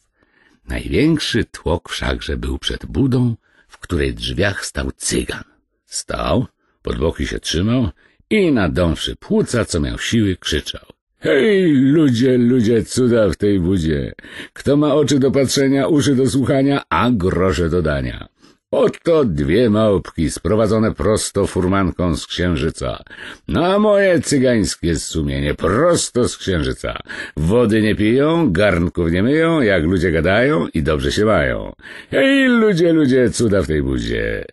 Największy tłok wszakże był przed budą, w której drzwiach stał cygan. Stał, pod boki się trzymał i nadąwszy płuca, co miał siły, krzyczał. Hej, ludzie, ludzie, cuda w tej budzie! Kto ma oczy do patrzenia, uszy do słuchania, a groże do dania? Oto dwie małpki sprowadzone prosto furmanką z księżyca. Na moje cygańskie sumienie, prosto z księżyca. Wody nie piją, garnków nie myją, jak ludzie gadają i dobrze się mają. Hej, ludzie, ludzie, cuda w tej budzie.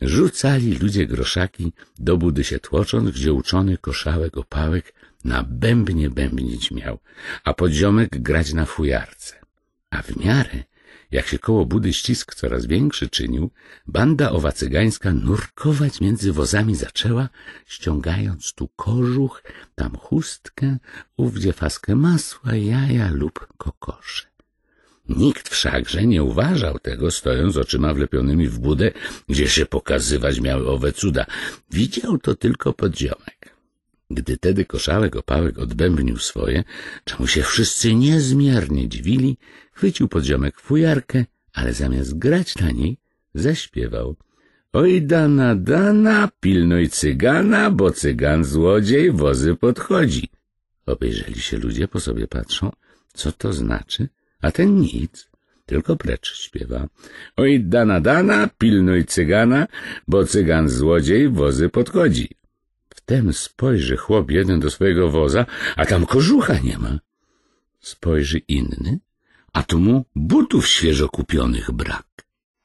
Rzucali ludzie groszaki, do budy się tłocząc, gdzie uczony koszałek opałek na bębnie bębnić miał, a podziomek grać na fujarce. A w miarę jak się koło budy ścisk coraz większy czynił, banda owa cygańska nurkować między wozami zaczęła, ściągając tu kożuch, tam chustkę, ówdzie faskę masła, jaja lub kokosze. Nikt wszakże nie uważał tego, stojąc oczyma wlepionymi w budę, gdzie się pokazywać miały owe cuda. Widział to tylko podziomek. Gdy tedy koszałek opałek odbębnił swoje, czemu się wszyscy niezmiernie dziwili, chwycił pod ziomek fujarkę, ale zamiast grać na niej, zaśpiewał. Oj, dana, dana, pilnuj cygana, bo cygan złodziej wozy podchodzi. Obejrzeli się ludzie, po sobie patrzą, co to znaczy, a ten nic, tylko precz śpiewa. Oj, dana, dana, pilnuj cygana, bo cygan złodziej wozy podchodzi. Wtem spojrzy chłop jeden do swojego woza, a tam kożucha nie ma. Spojrzy inny, a tu mu butów świeżo kupionych brak.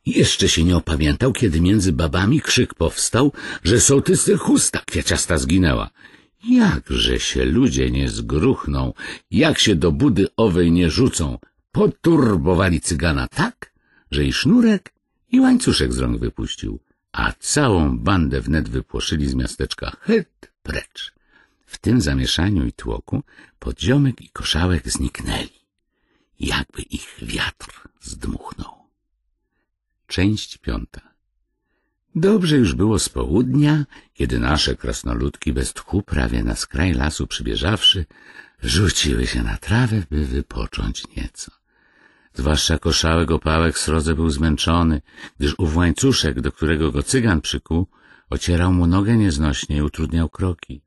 Jeszcze się nie opamiętał, kiedy między babami krzyk powstał, że sołtysy chusta kwiaciasta zginęła. Jakże się ludzie nie zgruchną, jak się do budy owej nie rzucą. Poturbowali cygana tak, że i sznurek, i łańcuszek z rąk wypuścił a całą bandę wnet wypłoszyli z miasteczka hyt precz. W tym zamieszaniu i tłoku podziomek i koszałek zniknęli, jakby ich wiatr zdmuchnął. Część piąta Dobrze już było z południa, kiedy nasze krasnoludki bez tchu prawie na skraj lasu przybieżawszy, rzuciły się na trawę, by wypocząć nieco. Zwłaszcza koszałek opałek srodze był zmęczony, gdyż ów łańcuszek, do którego go cygan przykuł, ocierał mu nogę nieznośnie i utrudniał kroki.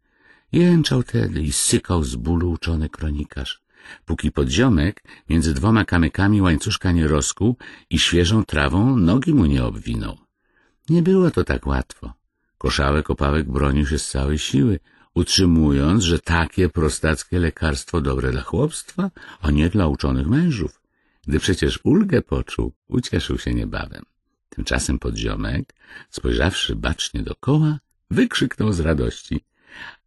Jęczał tedy i sykał z bólu uczony kronikarz, póki podziomek między dwoma kamykami łańcuszka nie rozkuł i świeżą trawą nogi mu nie obwinął. Nie było to tak łatwo. Koszałek opałek bronił się z całej siły, utrzymując, że takie prostackie lekarstwo dobre dla chłopstwa, a nie dla uczonych mężów. Gdy przecież ulgę poczuł, ucieszył się niebawem. Tymczasem podziomek, spojrzawszy bacznie dokoła, wykrzyknął z radości.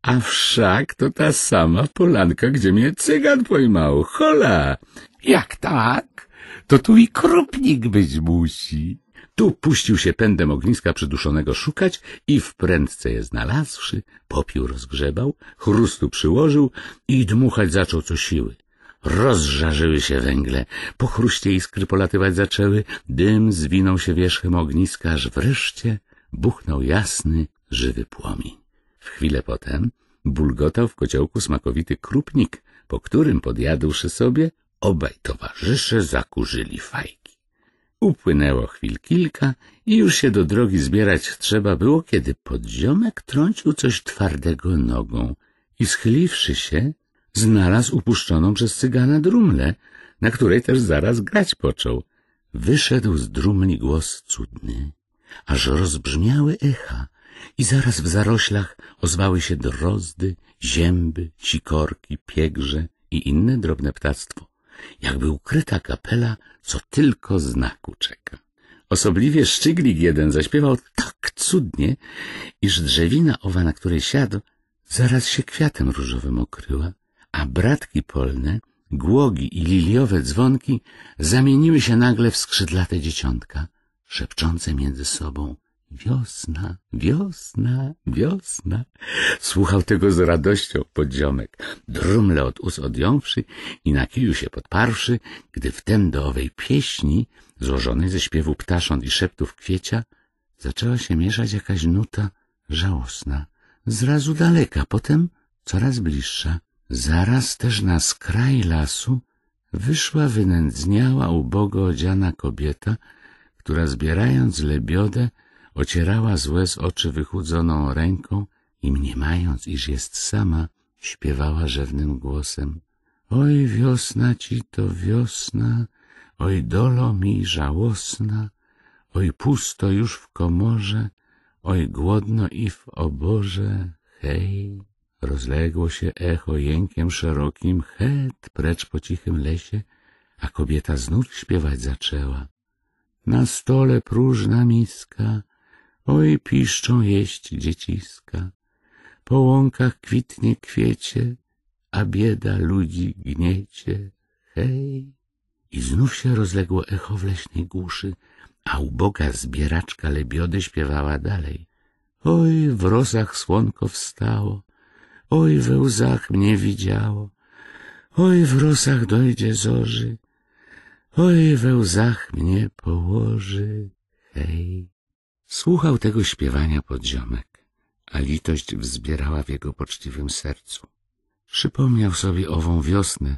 A wszak to ta sama polanka, gdzie mnie cygan pojmał. Hola! Jak tak? To tu i krupnik być musi. Tu puścił się pędem ogniska przyduszonego szukać i w prędce je znalazłszy, popiół rozgrzebał, chrustu przyłożył i dmuchać zaczął co siły. Rozżarzyły się węgle, pochruście i skrypolatywać zaczęły, dym zwinął się wierzchem ogniska, aż wreszcie buchnął jasny, żywy płomień. W chwilę potem bulgotał w kociołku smakowity krupnik, po którym podjadłszy sobie, obaj towarzysze zakurzyli fajki. Upłynęło chwil kilka i już się do drogi zbierać trzeba było, kiedy podziomek trącił coś twardego nogą i schyliwszy się, znalazł upuszczoną przez cygana drumlę, na której też zaraz grać począł. Wyszedł z drumli głos cudny, aż rozbrzmiały echa i zaraz w zaroślach ozwały się drozdy, zięby, sikorki, piegrze i inne drobne ptactwo, jakby ukryta kapela, co tylko znaku czeka. Osobliwie szczyglik jeden zaśpiewał tak cudnie, iż drzewina owa, na której siadł, zaraz się kwiatem różowym okryła a bratki polne, głogi i liliowe dzwonki zamieniły się nagle w skrzydlate dzieciątka, szepczące między sobą Wiosna, wiosna, wiosna. Słuchał tego z radością podziomek, drumle od ust odjąwszy i na kiju się podparwszy, gdy wtem do owej pieśni, złożonej ze śpiewu ptasząt i szeptów kwiecia, zaczęła się mieszać jakaś nuta żałosna, zrazu daleka, potem coraz bliższa, Zaraz też na skraj lasu wyszła wynędzniała, ubogo odziana kobieta, która zbierając lebiodę, ocierała złe z oczy wychudzoną ręką i mniemając, iż jest sama, śpiewała rzewnym głosem. Oj, wiosna ci to wiosna, oj, dolo mi żałosna, oj, pusto już w komorze, oj, głodno i w oborze, hej. Rozległo się echo jękiem szerokim, het, precz po cichym lesie, a kobieta znów śpiewać zaczęła. Na stole próżna miska, oj piszczą jeść dzieciska. Po łąkach kwitnie kwiecie, a bieda ludzi gniecie. Hej! I znów się rozległo echo w leśnej głuszy, a uboga zbieraczka lebiody śpiewała dalej. Oj, w rosach słonko wstało, Oj, we łzach mnie widziało, oj, w rosach dojdzie zorzy, oj, we łzach mnie położy, hej. Słuchał tego śpiewania podziomek, a litość wzbierała w jego poczciwym sercu. Przypomniał sobie ową wiosnę,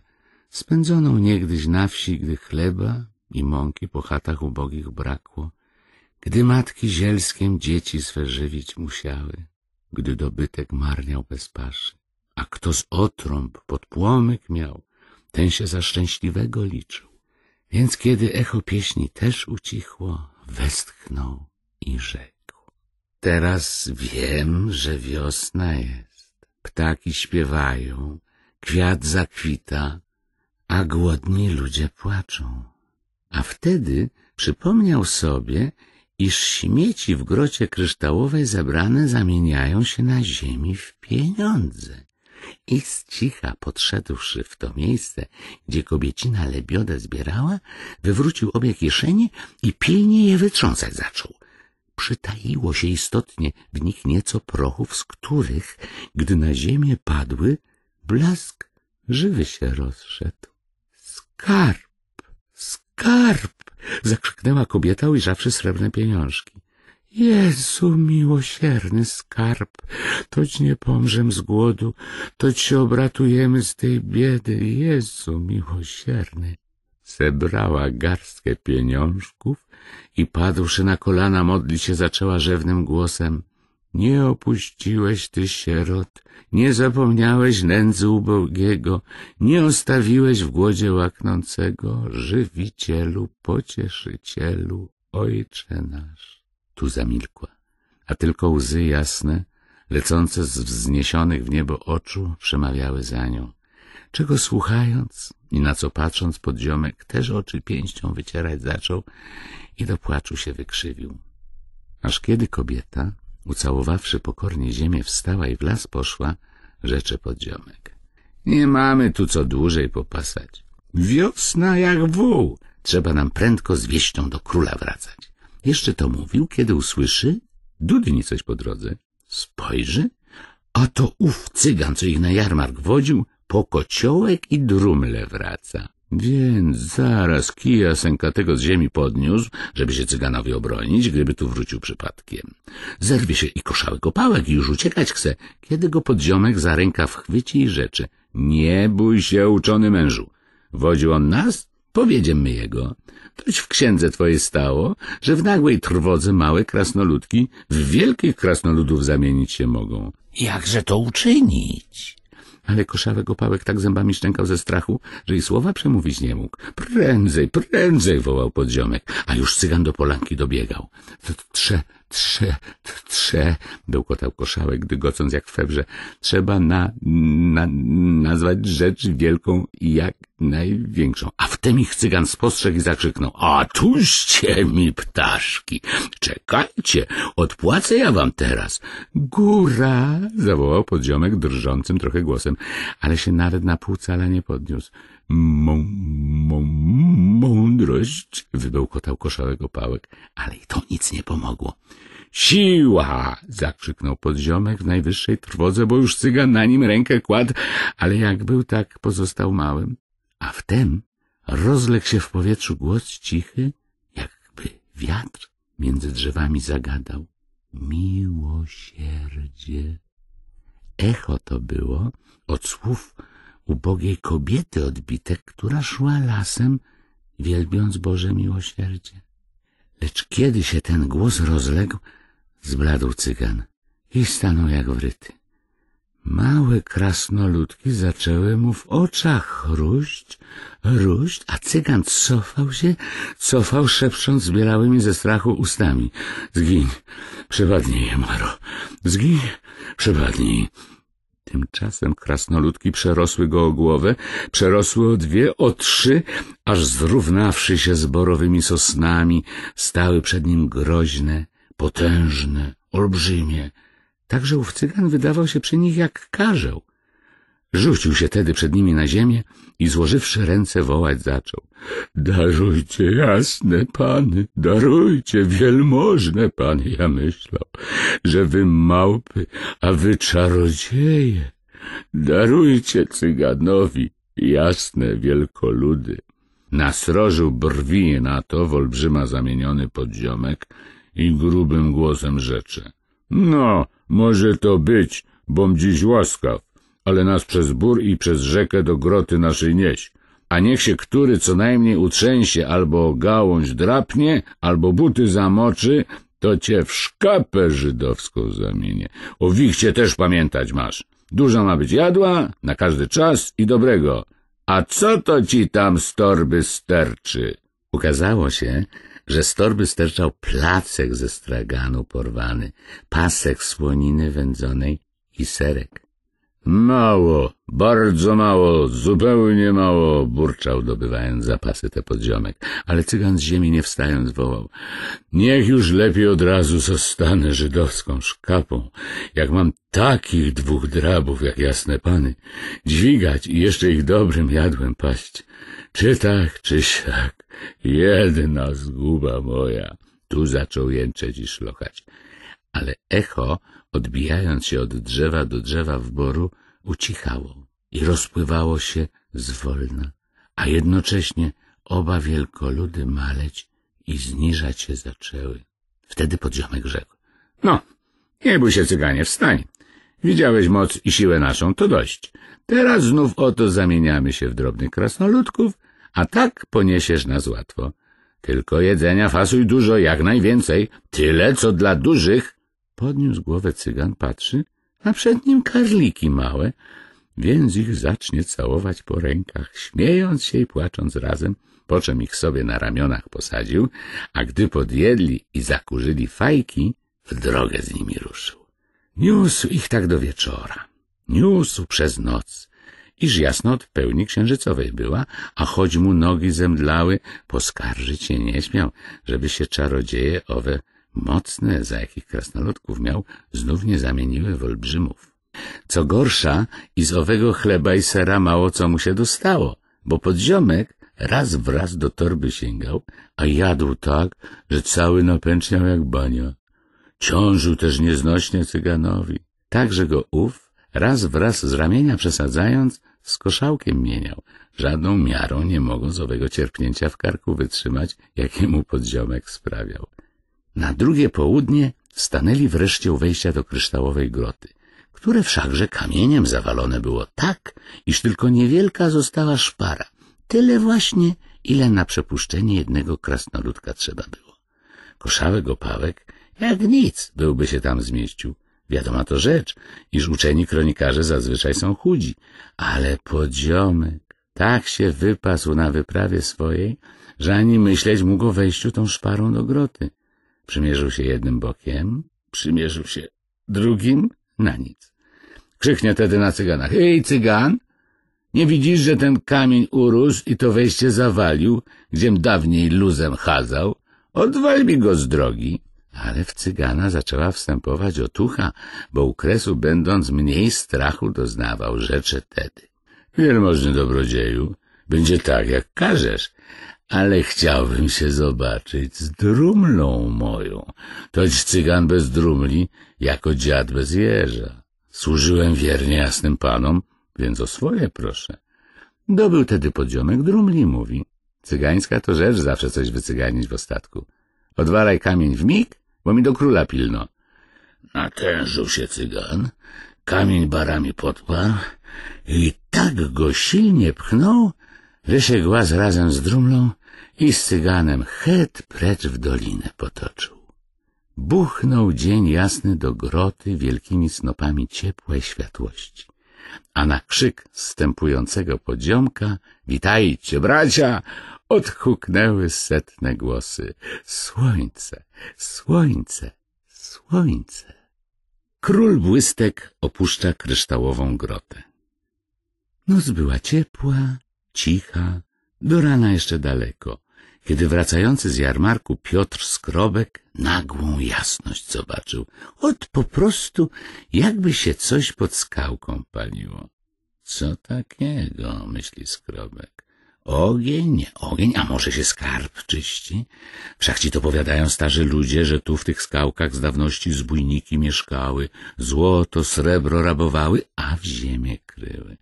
spędzoną niegdyś na wsi, gdy chleba i mąki po chatach ubogich brakło, gdy matki zielskiem dzieci swe żywić musiały gdy dobytek marniał bez paszy. A kto z otrąb pod płomyk miał, ten się za szczęśliwego liczył. Więc kiedy echo pieśni też ucichło, westchnął i rzekł. Teraz wiem, że wiosna jest. Ptaki śpiewają, kwiat zakwita, a głodni ludzie płaczą. A wtedy przypomniał sobie, iż śmieci w grocie kryształowej zabrane zamieniają się na ziemi w pieniądze. I z cicha podszedłszy w to miejsce, gdzie kobiecina lebiodę zbierała, wywrócił obie kieszenie i pilnie je wytrząsać zaczął. Przytaiło się istotnie w nich nieco prochów, z których, gdy na ziemię padły, blask żywy się rozszedł. Skarb, skarb! Zakrzyknęła kobieta, ujrzawszy srebrne pieniążki. Jezu miłosierny skarb, toć nie pomrzem z głodu, toć się obratujemy z tej biedy, Jezu miłosierny. Zebrała garstkę pieniążków i padłszy na kolana modli się zaczęła rzewnym głosem. Nie opuściłeś ty sierot, nie zapomniałeś nędzy ubogiego, nie ostawiłeś w głodzie łaknącego, żywicielu, pocieszycielu, ojcze nasz. Tu zamilkła, a tylko łzy jasne, lecące z wzniesionych w niebo oczu, przemawiały za nią. Czego słuchając i na co patrząc podziomek też oczy pięścią wycierać zaczął i do płaczu się wykrzywił. Aż kiedy kobieta, Ucałowawszy pokornie ziemię, wstała i w las poszła, rzeczy podziomek. Nie mamy tu co dłużej popasać. Wiosna jak wół. Trzeba nam prędko z wieścią do króla wracać. Jeszcze to mówił, kiedy usłyszy dudni coś po drodze. Spojrzy, a to ów cygan, co ich na jarmark wodził, po kociołek i drumle wraca. Więc zaraz kija sękatego z ziemi podniósł, żeby się cyganowi obronić, gdyby tu wrócił przypadkiem. Zerwie się i koszały kopałek i już uciekać chce, kiedy go podziomek za ręka wchwyci i rzeczy. Nie bój się, uczony mężu. Wodził on nas, powiedziemy jego. Toć w księdze twojej stało, że w nagłej trwodze małe krasnoludki w wielkich krasnoludów zamienić się mogą. Jakże to uczynić? ale koszawek opałek tak zębami szczękał ze strachu, że i słowa przemówić nie mógł. — Prędzej, prędzej! — wołał podziomek, a już cygan do Polanki dobiegał. — Trze, Trze, trze, bełkotał koszałek, gdy gocąc jak febrze. Trzeba na, na, nazwać rzecz wielką i jak największą. A wtem ich cygan spostrzegł i zakrzyknął. A tuście mi ptaszki! Czekajcie, odpłacę ja wam teraz. Góra! zawołał podziomek drżącym trochę głosem, ale się nawet na półcala nie podniósł. Mą, mą, mądrość, wybełkotał koszarego pałek, ale i to nic nie pomogło. Siła! zakrzyknął podziomek w najwyższej trwodze, bo już cygan na nim rękę kładł, ale jak był, tak pozostał małym. A wtem rozległ się w powietrzu głos cichy, jakby wiatr między drzewami zagadał. Miłosierdzie. Echo to było od słów ubogiej kobiety odbitek, która szła lasem, wielbiąc Boże miłosierdzie. Lecz kiedy się ten głos rozległ, zbladł cygan i stanął jak wryty. Małe krasnoludki zaczęły mu w oczach ruść, ruść, a cygan cofał się, cofał, szepcząc zbielałymi ze strachu ustami. Zgiń, przypadnij, Maro, zgiń, przypadnij. Tymczasem krasnoludki przerosły go o głowę, przerosły o dwie, o trzy, aż zrównawszy się z borowymi sosnami, stały przed nim groźne, potężne, olbrzymie. Także ów cygan wydawał się przy nich jak karzeł. Rzucił się tedy przed nimi na ziemię i złożywszy ręce wołać zaczął. Darujcie, jasne pany, darujcie, wielmożne pany, ja myślał, że wy małpy, a wy czarodzieje. Darujcie cyganowi, jasne wielkoludy. Nasrożył brwi na to w olbrzyma zamieniony podziomek i grubym głosem rzecze. No, może to być, bom dziś łaskaw ale nas przez bór i przez rzekę do groty naszej nieś. A niech się który co najmniej utrzęsie, albo gałąź drapnie, albo buty zamoczy, to cię w szkapę żydowską zamienię. O wichcie też pamiętać masz. Duża ma być jadła, na każdy czas i dobrego. A co to ci tam z torby sterczy? Ukazało się, że z torby sterczał placek ze straganu porwany, pasek słoniny wędzonej i serek. Mało, bardzo mało, zupełnie mało, burczał, dobywając zapasy te podziomek. Ale cygan z ziemi nie wstając wołał. Niech już lepiej od razu zostanę żydowską szkapą, jak mam takich dwóch drabów, jak jasne pany, dźwigać i jeszcze ich dobrym jadłem paść. Czy tak, czy siak, jedna zguba moja. Tu zaczął jęczeć i szlochać. Ale echo odbijając się od drzewa do drzewa w boru, ucichało i rozpływało się zwolna, a jednocześnie oba wielkoludy maleć i zniżać się zaczęły. Wtedy podziomek rzekł. No, nie bój się, cyganie, wstań. Widziałeś moc i siłę naszą, to dość. Teraz znów oto zamieniamy się w drobnych krasnoludków, a tak poniesiesz nas łatwo. Tylko jedzenia fasuj dużo, jak najwięcej, tyle co dla dużych, Podniósł głowę cygan, patrzy, a przed nim karliki małe, więc ich zacznie całować po rękach, śmiejąc się i płacząc razem, po czym ich sobie na ramionach posadził, a gdy podjedli i zakurzyli fajki, w drogę z nimi ruszył. Niósł ich tak do wieczora, niósł przez noc, iż jasno od pełni księżycowej była, a choć mu nogi zemdlały, poskarżyć się nie śmiał, żeby się czarodzieje owe mocne, za jakich krasnoludków miał, znów nie zamieniły w olbrzymów. Co gorsza, i z owego chleba i sera mało co mu się dostało, bo podziomek raz wraz do torby sięgał, a jadł tak, że cały napęczniał jak bania. Ciążył też nieznośnie cyganowi, tak, że go ów, raz wraz z ramienia przesadzając, z koszałkiem mieniał. Żadną miarą nie mogą z owego cierpnięcia w karku wytrzymać, jakie mu podziomek sprawiał. Na drugie południe stanęli wreszcie u wejścia do kryształowej groty, które wszakże kamieniem zawalone było tak, iż tylko niewielka została szpara, tyle właśnie, ile na przepuszczenie jednego krasnoludka trzeba było. Koszałek opałek, jak nic, byłby się tam zmieścił. Wiadoma to rzecz, iż uczeni kronikarze zazwyczaj są chudzi, ale podziomek tak się wypasł na wyprawie swojej, że ani myśleć mógł o wejściu tą szparą do groty. Przymierzył się jednym bokiem, przymierzył się drugim, na nic. Krzyknie tedy na cygana. Hej, cygan! Nie widzisz, że ten kamień urósł i to wejście zawalił, gdziem dawniej luzem chadzał? Odwal mi go z drogi. Ale w cygana zaczęła wstępować otucha, bo u kresu będąc mniej strachu doznawał rzeczy tedy. Wielmożny dobrodzieju, będzie tak, jak każesz, ale chciałbym się zobaczyć z drumlą moją. Toć cygan bez drumli, jako dziad bez jeża. Służyłem wiernie jasnym panom, więc o swoje proszę. Dobył tedy podziomek drumli, mówi. Cygańska to rzecz zawsze coś wycyganić w ostatku. Odwalaj kamień w mig, bo mi do króla pilno. Natężył się cygan, kamień barami podparł i tak go silnie pchnął, się z razem z drumlą, i z cyganem het precz w dolinę potoczył. Buchnął dzień jasny do groty wielkimi snopami ciepłej światłości, a na krzyk stępującego podziomka — witajcie, bracia! — odhuknęły setne głosy — słońce, słońce, słońce. Król błystek opuszcza kryształową grotę. Noc była ciepła, cicha, do rana jeszcze daleko, kiedy wracający z jarmarku Piotr Skrobek nagłą jasność zobaczył, od po prostu jakby się coś pod skałką paliło. Co takiego, myśli Skrobek. Ogień, ogień, a może się skarb czyści? Wszak ci to powiadają starzy ludzie, że tu w tych skałkach z dawności zbójniki mieszkały, złoto, srebro rabowały, a w ziemię kryły.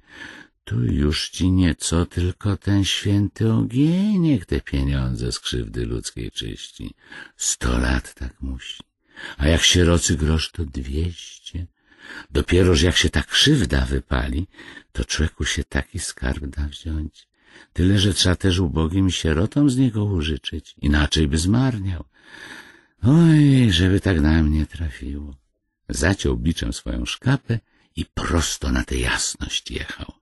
Tu już ci nieco tylko ten święty ogieniek te pieniądze z krzywdy ludzkiej czyści. Sto lat tak musi. A jak sierocy grosz, to dwieście. Dopieroż jak się ta krzywda wypali, to człowieku się taki skarb da wziąć. Tyle, że trzeba też ubogim sierotom z niego użyczyć, inaczej by zmarniał. Oj, żeby tak na mnie trafiło. Zaciął biczem swoją szkapę i prosto na tę jasność jechał.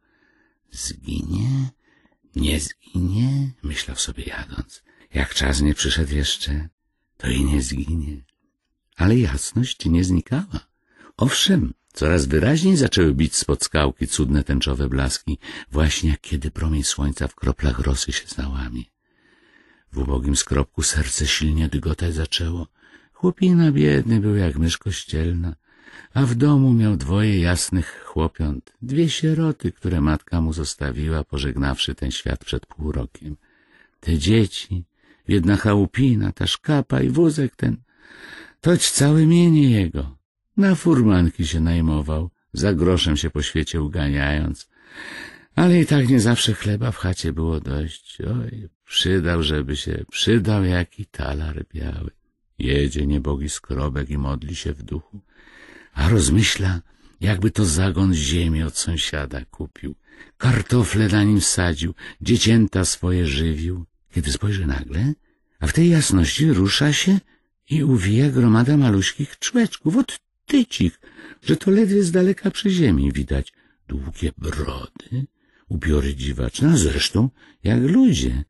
Zginie? Nie zginie? Myślał sobie jadąc. Jak czas nie przyszedł jeszcze, to i nie zginie. Ale jasność nie znikała. Owszem, coraz wyraźniej zaczęły bić spod skałki cudne tęczowe blaski, właśnie jak kiedy promień słońca w kroplach rosy się załamie. W ubogim skropku serce silnie dygotać zaczęło. Chłopina biedny był jak mysz kościelna a w domu miał dwoje jasnych chłopiąt, dwie sieroty, które matka mu zostawiła, pożegnawszy ten świat przed pół rokiem. Te dzieci, jedna chałupina, ta szkapa i wózek ten, toć całe mienie jego. Na furmanki się najmował, za groszem się po świecie uganiając, ale i tak nie zawsze chleba w chacie było dość. Oj, przydał, żeby się, przydał jaki talar biały. Jedzie niebogi skrobek i modli się w duchu a rozmyśla, jakby to zagon ziemi od sąsiada kupił. Kartofle na nim sadził, dziecięta swoje żywił. Kiedy spojrzy nagle, a w tej jasności rusza się i uwija gromada maluśkich człeczków. od tycich, że to ledwie z daleka przy ziemi widać. Długie brody, ubiory dziwaczne, no a zresztą jak ludzie.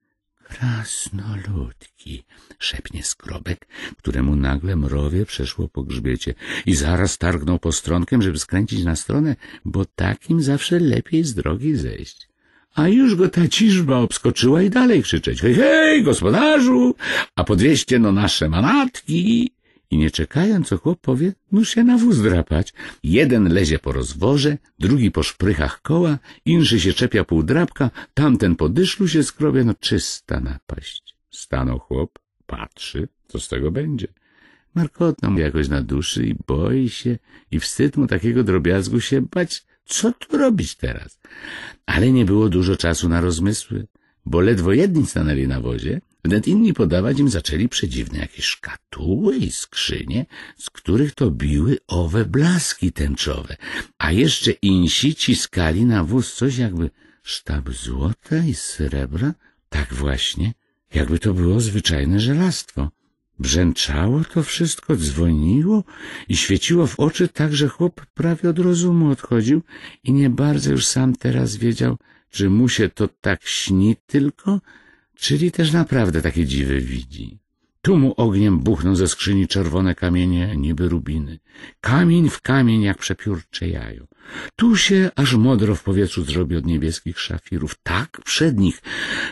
Krasnoludki, szepnie skrobek, któremu nagle mrowie przeszło po grzbiecie i zaraz targnął postronkiem, żeby skręcić na stronę, bo takim zawsze lepiej z drogi zejść. A już go ta ciżba obskoczyła i dalej krzyczeć. Hej, hej, gospodarzu, a podwieźcie no nasze manatki i nie czekając, co chłop powie, nóż no się na wóz drapać. Jeden lezie po rozworze, drugi po szprychach koła, inszy się czepia pół drapka, tamten po dyszlu się skrobie, no czysta napaść. Stanął chłop, patrzy, co z tego będzie. Markotna mu jakoś na duszy i boi się i wstyd mu takiego drobiazgu się bać. Co tu robić teraz? Ale nie było dużo czasu na rozmysły, bo ledwo jedni stanęli na wozie, Wnet inni podawać im zaczęli przedziwne jakieś szkatuły i skrzynie, z których to biły owe blaski tęczowe, a jeszcze insi ciskali na wóz coś jakby sztab złota i srebra, tak właśnie, jakby to było zwyczajne żelastwo. Brzęczało to wszystko, dzwoniło i świeciło w oczy tak, że chłop prawie od rozumu odchodził i nie bardzo już sam teraz wiedział, czy mu się to tak śni tylko, Czyli też naprawdę takie dziwy widzi. Tu mu ogniem buchną ze skrzyni czerwone kamienie, niby rubiny. Kamień w kamień, jak przepiórcze jajo. Tu się aż modro w powietrzu zrobi od niebieskich szafirów, tak przed nich,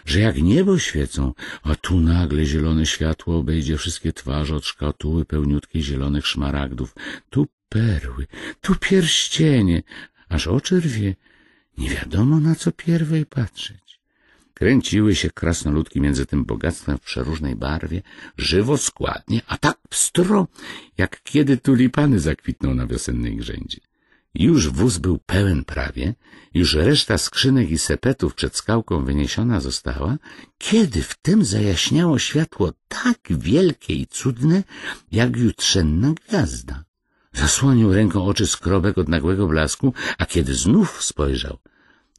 że jak niebo świecą, a tu nagle zielone światło obejdzie wszystkie twarze od szkatuły pełniutkiej zielonych szmaragdów. Tu perły, tu pierścienie, aż oczy rwie. Nie wiadomo na co pierwej patrzeć. Kręciły się krasnoludki między tym bogactwem w przeróżnej barwie, żywo, składnie, a tak pstro, jak kiedy tulipany zakwitną na wiosennej grzędzie. Już wóz był pełen prawie, już reszta skrzynek i sepetów przed skałką wyniesiona została, kiedy w tym zajaśniało światło tak wielkie i cudne, jak jutrzenna gwiazda. Zasłonił ręką oczy skrobek od nagłego blasku, a kiedy znów spojrzał —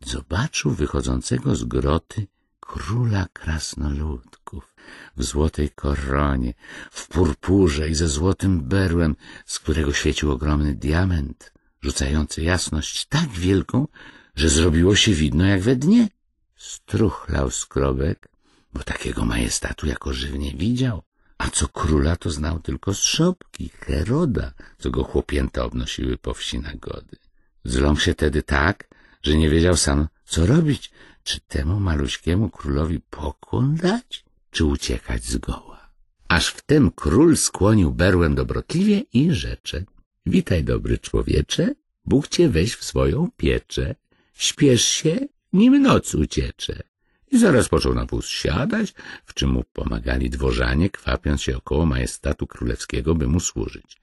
zobaczył wychodzącego z groty króla krasnoludków w złotej koronie, w purpurze i ze złotym berłem, z którego świecił ogromny diament, rzucający jasność tak wielką, że zrobiło się widno jak we dnie. Struchlał skrobek, bo takiego majestatu jako żywnie nie widział, a co króla to znał tylko z szopki, Heroda, co go chłopięta obnosiły po wsi nagody. Zląkł się tedy tak, że nie wiedział sam, co robić, czy temu maluśkiemu królowi pokłon dać, czy uciekać zgoła. Aż wtem król skłonił berłem dobrotliwie i rzecze. Witaj, dobry człowiecze, Bóg cię weź w swoją pieczę. Śpiesz się, nim noc uciecze. I zaraz począł na wóz siadać, w czym mu pomagali dworzanie, kwapiąc się około majestatu królewskiego, by mu służyć.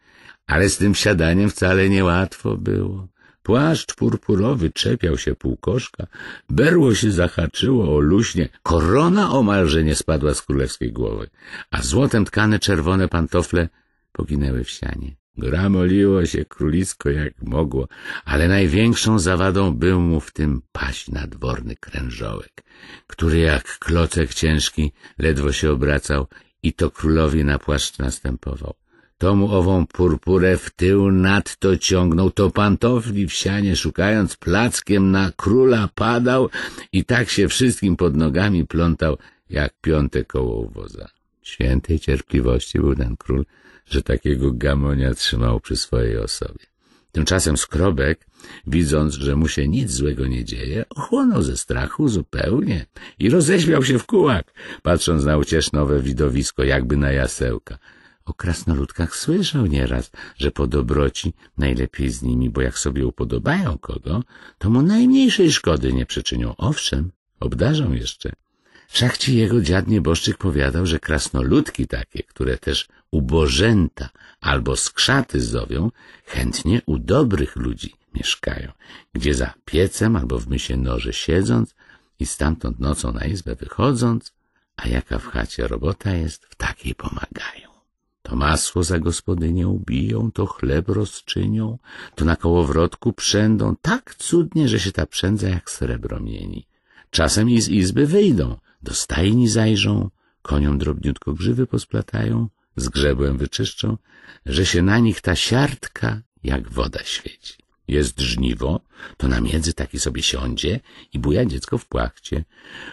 Ale z tym siadaniem wcale niełatwo było. Płaszcz purpurowy czepiał się półkoszka, berło się zahaczyło o luśnie, korona omalże nie spadła z królewskiej głowy, a złotem tkane czerwone pantofle poginęły w sianie. Gramoliło się królisko jak mogło, ale największą zawadą był mu w tym paść nadworny krężołek, który jak klocek ciężki ledwo się obracał i to królowi na płaszcz następował to mu ową purpurę w tył nadto ciągnął, to pantofli w sianie szukając, plackiem na króla padał i tak się wszystkim pod nogami plątał, jak piąte koło uwoza. Świętej cierpliwości był ten król, że takiego gamonia trzymał przy swojej osobie. Tymczasem skrobek, widząc, że mu się nic złego nie dzieje, ochłonął ze strachu zupełnie i roześmiał się w kółak, patrząc na uciesznowe widowisko, jakby na jasełka. O krasnoludkach słyszał nieraz, że po dobroci najlepiej z nimi, bo jak sobie upodobają kogo, to mu najmniejszej szkody nie przyczynią. Owszem, obdarzą jeszcze. Wszak ci jego dziad nieboszczyk powiadał, że krasnoludki takie, które też ubożęta albo skrzaty zowią, chętnie u dobrych ludzi mieszkają, gdzie za piecem albo w mysie noży siedząc i stamtąd nocą na izbę wychodząc, a jaka w chacie robota jest, w takiej pomagają to masło za gospodynię ubiją, to chleb rozczynią, to na kołowrotku przędą tak cudnie, że się ta przędza jak srebro mieni. Czasem i z izby wyjdą, do stajni zajrzą, koniom drobniutko grzywy posplatają, z grzebłem wyczyszczą, że się na nich ta siartka jak woda świeci. Jest żniwo, to na między taki sobie siądzie i buja dziecko w płachcie,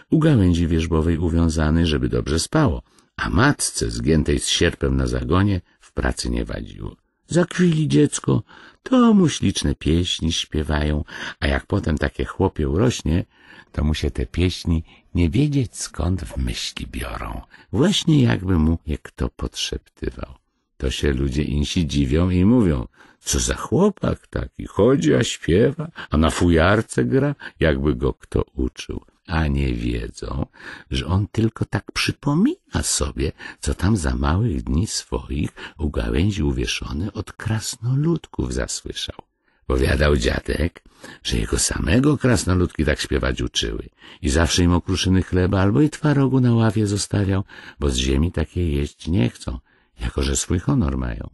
u gałęzi wierzbowej uwiązany, żeby dobrze spało, a matce zgiętej z sierpem na zagonie w pracy nie wadziło. Zakwili dziecko, to mu śliczne pieśni śpiewają, a jak potem takie chłopie urośnie, to mu się te pieśni nie wiedzieć skąd w myśli biorą, właśnie jakby mu je kto podszeptywał. To się ludzie insi dziwią i mówią, co za chłopak taki, chodzi, a śpiewa, a na fujarce gra, jakby go kto uczył a nie wiedzą, że on tylko tak przypomina sobie, co tam za małych dni swoich u gałęzi uwieszony od krasnoludków zasłyszał. Powiadał dziadek, że jego samego krasnoludki tak śpiewać uczyły i zawsze im okruszyny chleba albo i twarogu na ławie zostawiał, bo z ziemi takie jeść nie chcą, jako że swój honor mają.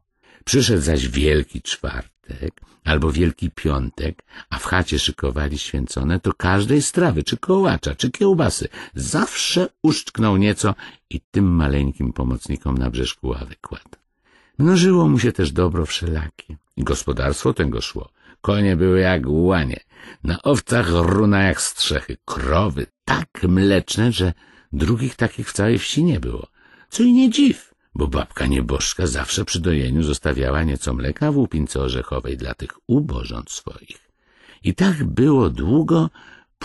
Przyszedł zaś wielki czwart, czwartek albo Wielki Piątek, a w chacie szykowali święcone, to każdej strawy, czy kołacza, czy kiełbasy, zawsze uszczknął nieco i tym maleńkim pomocnikom na brzeszku ławy kład. Mnożyło mu się też dobro wszelakie gospodarstwo tego szło. Konie były jak łanie, na owcach runa jak strzechy, krowy tak mleczne, że drugich takich w całej wsi nie było. Co i nie dziw, bo babka nieboszka zawsze przy dojeniu zostawiała nieco mleka w łupince orzechowej dla tych ubożąt swoich. I tak było długo,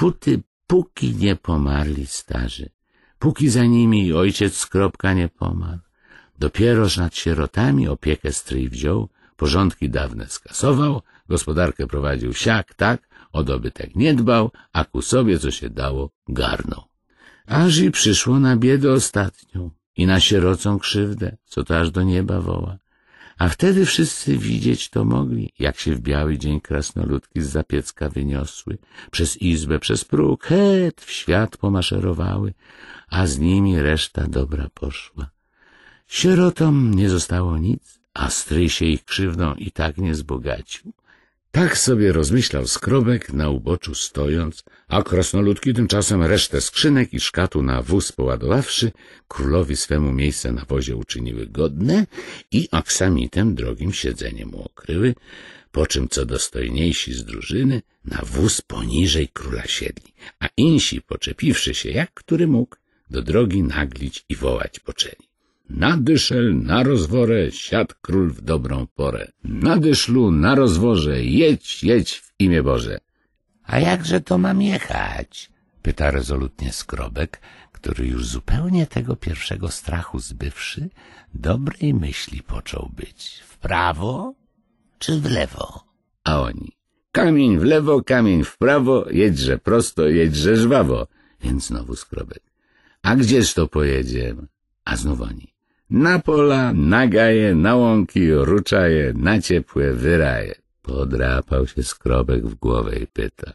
póty póki nie pomarli starzy, póki za nimi ojciec skropka nie pomarł. Dopieroż nad sierotami opiekę stryj wziął, porządki dawne skasował, gospodarkę prowadził siak, tak, o dobytek nie dbał, a ku sobie, co się dało, garnął. Aż i przyszło na biedę ostatnią i na sierocą krzywdę, co to aż do nieba woła. A wtedy wszyscy widzieć to mogli, jak się w biały dzień krasnoludki z zapiecka wyniosły, przez izbę, przez próg, het, w świat pomaszerowały, a z nimi reszta dobra poszła. Sierotom nie zostało nic, a stryj się ich krzywdą i tak nie zbogacił. Tak sobie rozmyślał skrobek na uboczu stojąc, a krasnoludki tymczasem resztę skrzynek i szkatu na wóz poładowawszy, królowi swemu miejsce na wozie uczyniły godne i aksamitem drogim siedzeniem okryły, po czym co dostojniejsi z drużyny na wóz poniżej króla siedli, a insi, poczepiwszy się jak który mógł, do drogi naglić i wołać poczęli. Na dyszel, na rozworę, siad król w dobrą porę. Na dyszlu, na rozworze, jedź, jedź w imię Boże. A jakże to mam jechać? Pyta rezolutnie Skrobek, który już zupełnie tego pierwszego strachu zbywszy, dobrej myśli począł być. W prawo czy w lewo? A oni. Kamień w lewo, kamień w prawo, jedźże prosto, jedźże żwawo. Więc znowu Skrobek. A gdzież to pojedziemy? A znowu oni. Na pola, na gaje, na łąki, ruczaje, na ciepłe wyraje. Podrapał się skrobek w głowę i pyta.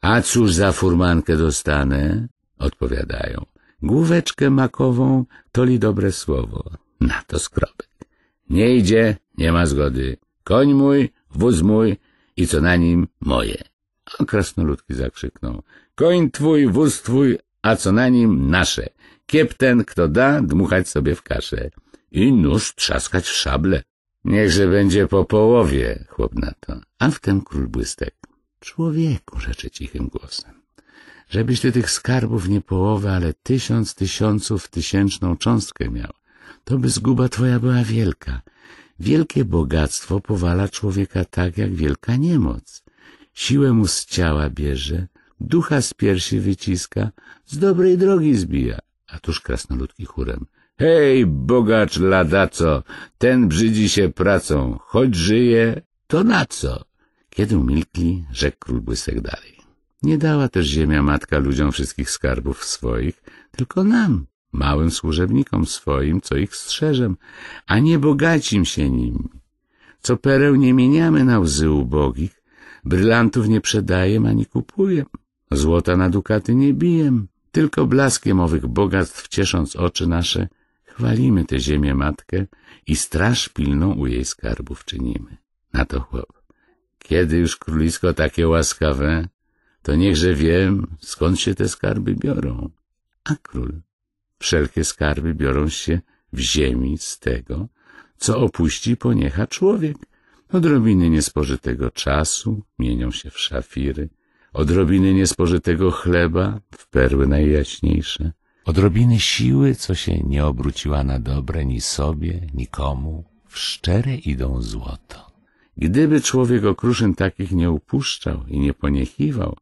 A cóż za furmankę dostanę? Odpowiadają. Główeczkę makową to li dobre słowo. Na to skrobek. Nie idzie, nie ma zgody. Koń mój, wóz mój i co na nim moje. A krasnoludki zakrzyknął. Koń twój, wóz twój, a co na nim nasze. Kiep ten, kto da, dmuchać sobie w kaszę. I nóż trzaskać w szable. Niechże będzie po połowie, chłop na to. A wtem król błystek. Człowieku, rzeczy cichym głosem. Żebyś ty tych skarbów nie połowę, ale tysiąc tysiąców tysięczną cząstkę miał. To by zguba twoja była wielka. Wielkie bogactwo powala człowieka tak, jak wielka niemoc. Siłę mu z ciała bierze, ducha z piersi wyciska, z dobrej drogi zbija a tuż krasnoludki chórem. Hej, bogacz ladaco, ten brzydzi się pracą, choć żyje, to na co? Kiedy umilkli, rzekł król błysek dalej. Nie dała też ziemia matka ludziom wszystkich skarbów swoich, tylko nam, małym służebnikom swoim, co ich strzeżem, a nie bogacim się nimi. Co pereł nie mieniamy na łzy ubogich, brylantów nie przedajem ani kupuję, złota na dukaty nie bijem, tylko blaskiem owych bogactw, ciesząc oczy nasze, chwalimy tę ziemię matkę i straż pilną u jej skarbów czynimy. Na to chłop. Kiedy już królisko takie łaskawe, to niechże wiem, skąd się te skarby biorą. A król, wszelkie skarby biorą się w ziemi z tego, co opuści poniecha człowiek. Odrobiny niespożytego czasu mienią się w szafiry, odrobiny niespożytego chleba w perły najjaśniejsze, odrobiny siły, co się nie obróciła na dobre ni sobie, nikomu, w szczere idą złoto. Gdyby człowiek okruszyn takich nie upuszczał i nie poniechiwał,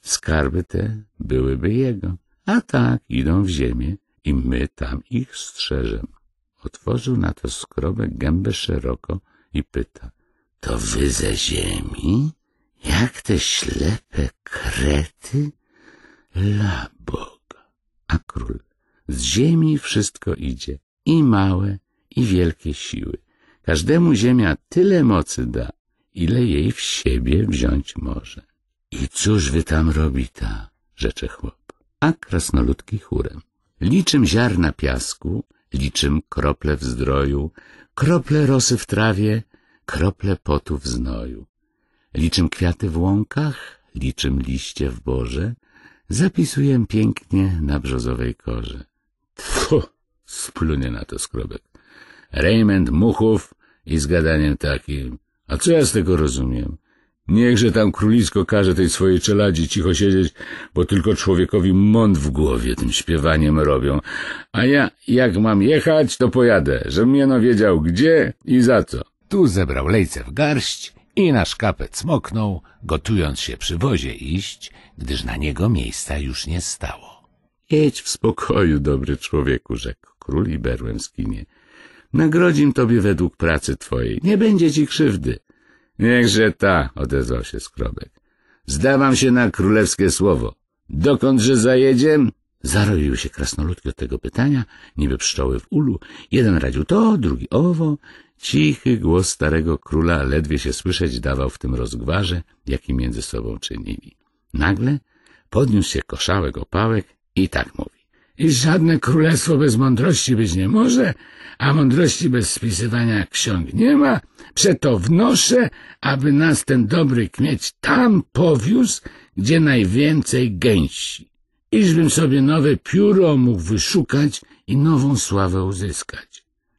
skarby te byłyby jego, a tak idą w ziemię i my tam ich strzeżemy. Otworzył na to skrobę gębę szeroko i pyta, to wy ze ziemi? Jak te ślepe krety? La Boga! A król, z ziemi wszystko idzie, i małe, i wielkie siły. Każdemu ziemia tyle mocy da, ile jej w siebie wziąć może. I cóż wy tam robi ta, rzecze chłop, a krasnoludki chórem. Liczym ziarna piasku, liczym krople w zdroju, krople rosy w trawie, krople potu w znoju. Liczym kwiaty w łąkach, liczym liście w borze, zapisuję pięknie na brzozowej korze. Tfu, splunie na to skrobek. Raymond Muchów i zgadaniem takim. A co ja z tego rozumiem? Niechże tam królisko każe tej swojej czeladzi cicho siedzieć, bo tylko człowiekowi mąd w głowie tym śpiewaniem robią. A ja, jak mam jechać, to pojadę, żebym jeno wiedział gdzie i za co. Tu zebrał lejce w garść i nasz szkapę smoknął, gotując się przy wozie iść, gdyż na niego miejsca już nie stało. Jedź w spokoju, dobry człowieku, rzekł król i berłem skinie. Nagrodzim tobie według pracy twojej, nie będzie ci krzywdy. Niechże ta, odezwał się skrobek. Zdawam się na królewskie słowo. Dokądże zajedziem? Zaroił się krasnoludki od tego pytania, niby pszczoły w ulu. Jeden radził to, drugi owo. Cichy głos starego króla ledwie się słyszeć dawał w tym rozgwarze, jaki między sobą czynili. Nagle podniósł się koszałek opałek i tak mówi. I żadne królestwo bez mądrości być nie może, a mądrości bez spisywania ksiąg nie ma. Przeto wnoszę, aby nas ten dobry kmieć tam powiózł, gdzie najwięcej gęsi. Iżbym sobie nowe pióro mógł wyszukać i nową sławę uzyskać.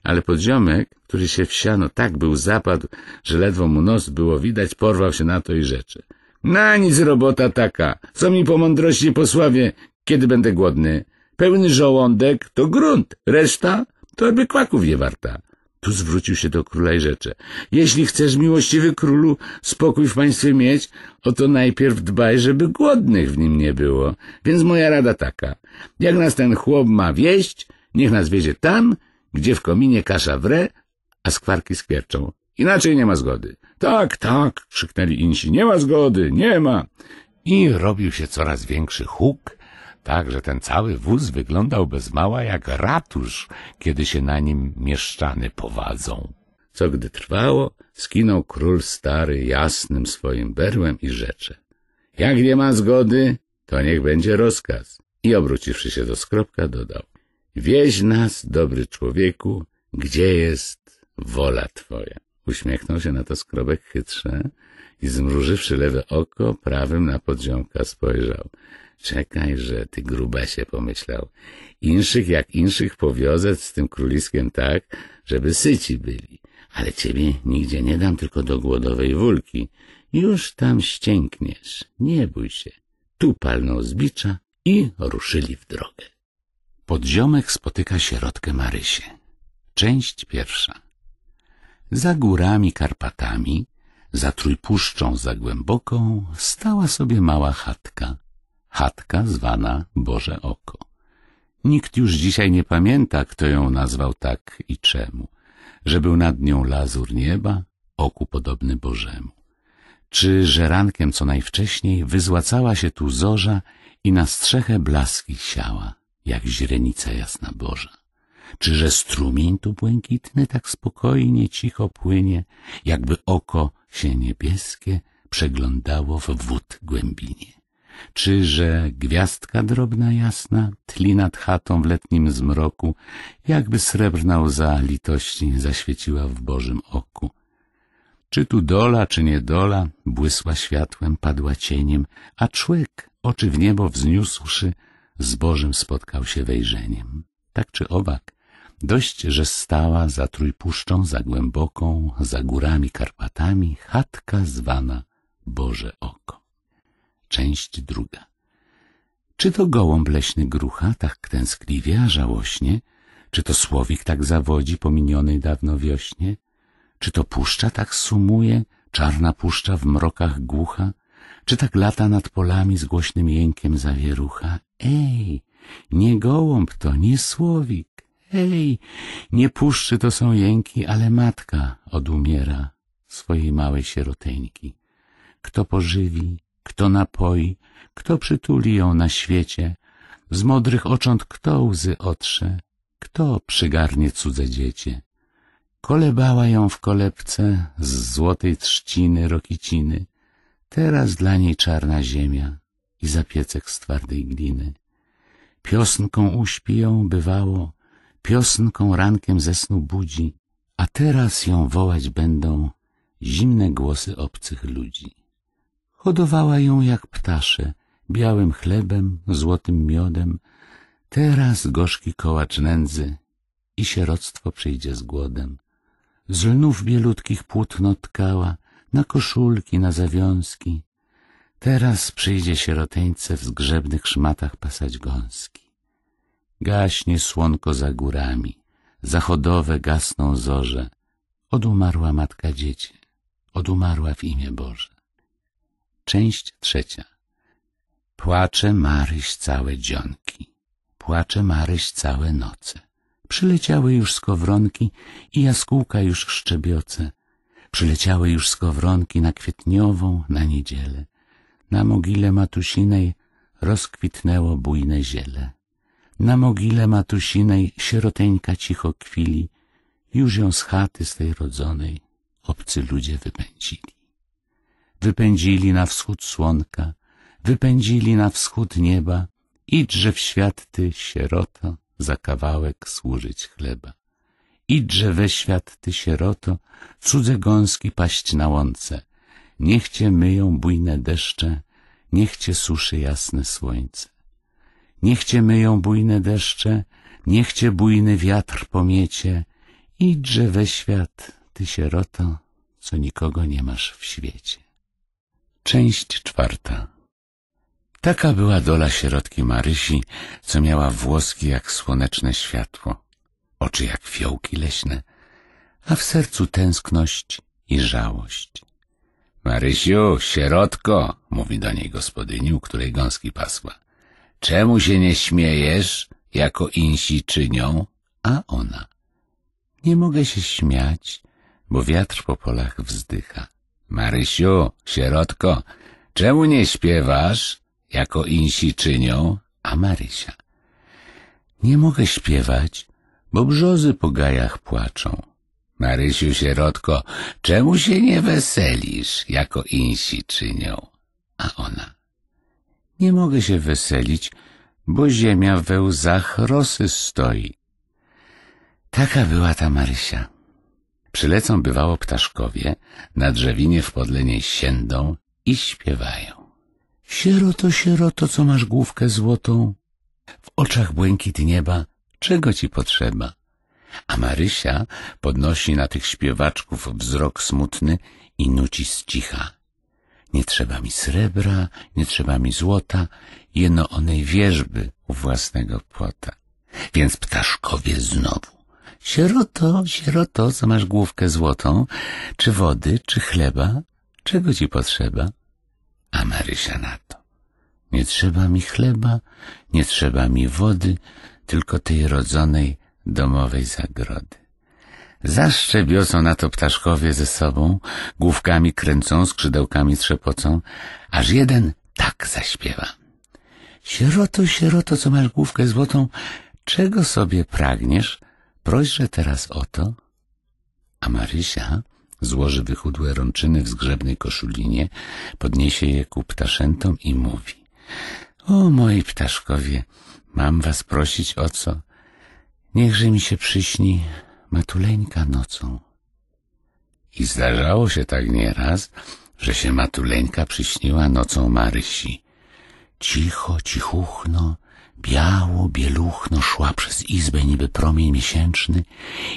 Ale podziomek, który się wsiano, tak był zapadł, że ledwo mu nos było widać, porwał się na to i rzeczy. Na nic robota taka, co mi po mądrości posławie, kiedy będę głodny. Pełny żołądek to grunt, reszta to by kłaków nie warta. Tu zwrócił się do króla i rzecze. Jeśli chcesz, miłościwy królu, spokój w państwie mieć, oto najpierw dbaj, żeby głodnych w nim nie było. Więc moja rada taka. Jak nas ten chłop ma wieść, niech nas wiedzie tam, gdzie w kominie kasza wre, a skwarki skwierczą. Inaczej nie ma zgody. Tak, tak, krzyknęli insi, nie ma zgody, nie ma. I robił się coraz większy huk, tak, że ten cały wóz wyglądał bez mała jak ratusz, kiedy się na nim mieszczany powadzą. Co gdy trwało, skinął król stary jasnym swoim berłem i rzecze. Jak nie ma zgody, to niech będzie rozkaz. I obróciwszy się do skropka, dodał. Wieź nas, dobry człowieku, gdzie jest wola Twoja. Uśmiechnął się na to skrobek chytrze i zmrużywszy lewe oko, prawym na podziomka spojrzał. Czekaj, że ty się pomyślał. Inszych jak inszych powiozę z tym króliskiem tak, żeby syci byli. Ale ciebie nigdzie nie dam, tylko do głodowej wulki. Już tam ściękniesz, nie bój się. Tu palnął zbicza i ruszyli w drogę. Podziomek spotyka sierotkę Marysię. Część pierwsza. Za górami Karpatami, za Trójpuszczą za głęboką, stała sobie mała chatka. Chatka zwana Boże Oko. Nikt już dzisiaj nie pamięta, kto ją nazwał tak i czemu. Że był nad nią lazur nieba, oku podobny Bożemu. Czy, że rankiem co najwcześniej wyzłacała się tu zorza i na strzechę blaski siała jak źrenica jasna Boża. Czy że strumień tu błękitny tak spokojnie, cicho płynie, jakby oko się niebieskie przeglądało w wód głębinie? Czy że gwiazdka drobna jasna tli nad chatą w letnim zmroku, jakby srebrna łza litości zaświeciła w Bożym oku? Czy tu dola, czy niedola, błysła światłem, padła cieniem, a człek, oczy w niebo wzniósłszy, z Bożym spotkał się wejrzeniem. Tak czy owak, dość, że stała za Trójpuszczą, za Głęboką, za górami Karpatami, chatka zwana Boże Oko. Część druga. Czy to gołąb leśny grucha tak tęskliwie, a żałośnie? Czy to słowik tak zawodzi po minionej dawno wiośnie? Czy to puszcza tak sumuje, czarna puszcza w mrokach głucha? Czy tak lata nad polami z głośnym jękiem zawierucha? Ej, nie gołąb to, nie słowik. Ej, nie puszczy to są jęki, ale matka odumiera swojej małej sieroteńki. Kto pożywi, kto napoi, kto przytuli ją na świecie, z modrych ocząt kto łzy otrze, kto przygarnie cudze dziecię. Kolebała ją w kolebce z złotej trzciny rokiciny, Teraz dla niej czarna ziemia i zapiecek z twardej gliny. Piosnką uśpi ją, bywało, piosnką rankiem ze snu budzi, a teraz ją wołać będą zimne głosy obcych ludzi. Hodowała ją jak ptasze, białym chlebem, złotym miodem, teraz gorzki kołacz nędzy i sieroctwo przyjdzie z głodem. Z lnów bielutkich płótno tkała, na koszulki, na zawiązki. Teraz przyjdzie sieroteńce w zgrzebnych szmatach pasać gąski. Gaśnie słonko za górami, zachodowe gasną zorze. Odumarła matka dziecię, odumarła w imię Boże. Część trzecia. Płacze Maryś całe dzionki, płacze Maryś całe noce. Przyleciały już skowronki i jaskółka już szczebioce. Przyleciały już skowronki na kwietniową, na niedzielę. Na mogile matusinej rozkwitnęło bujne ziele. Na mogile matusinej sieroteńka cicho kwili, już ją z chaty swej rodzonej obcy ludzie wypędzili. Wypędzili na wschód słonka, wypędzili na wschód nieba, idźże w świat ty, sierota, za kawałek służyć chleba. Idże we świat ty sieroto, cudze gąski paść na łące. Niech cię myją bujne deszcze, niech cię suszy jasne słońce. Niech cię myją bujne deszcze, niech cię bujny wiatr pomiecie. Idże we świat ty sieroto, co nikogo nie masz w świecie. Część czwarta Taka była dola sierotki Marysi, co miała włoski jak słoneczne światło oczy jak fiołki leśne, a w sercu tęskność i żałość. Marysiu, sierotko, mówi do niej gospodyni, u której gąski pasła. Czemu się nie śmiejesz, jako insi czynią? A ona. Nie mogę się śmiać, bo wiatr po polach wzdycha. Marysiu, sierotko, czemu nie śpiewasz, jako insi czynią? A Marysia. Nie mogę śpiewać, bo brzozy po gajach płaczą. Marysiu sierotko, czemu się nie weselisz, jako insi czynią? A ona, nie mogę się weselić, bo ziemia we łzach rosy stoi. Taka była ta Marysia. Przylecą bywało ptaszkowie, na drzewinie w podlenie siędą i śpiewają. Sieroto, sieroto, co masz główkę złotą? W oczach błękit nieba Czego ci potrzeba? A Marysia podnosi na tych śpiewaczków wzrok smutny i nuci z cicha. Nie trzeba mi srebra, nie trzeba mi złota, jeno onej wierzby u własnego płota. Więc ptaszkowie znowu. Sieroto, sieroto, co masz główkę złotą, czy wody, czy chleba, czego ci potrzeba? A Marysia na to. Nie trzeba mi chleba, nie trzeba mi wody, tylko tej rodzonej domowej zagrody. Zaszczebiosą na to ptaszkowie ze sobą, główkami kręcą, skrzydełkami trzepocą, aż jeden tak zaśpiewa. Sieroto, sieroto, co masz główkę złotą, czego sobie pragniesz, prośże teraz o to. A Marysia złoży wychudłe rączyny w zgrzebnej koszulinie, podniesie je ku ptaszętom i mówi. O, moi ptaszkowie, Mam was prosić o co? Niechże mi się przyśni matuleńka nocą. I zdarzało się tak nieraz, że się matuleńka przyśniła nocą Marysi. Cicho, cichuchno, biało, bieluchno szła przez izbę niby promień miesięczny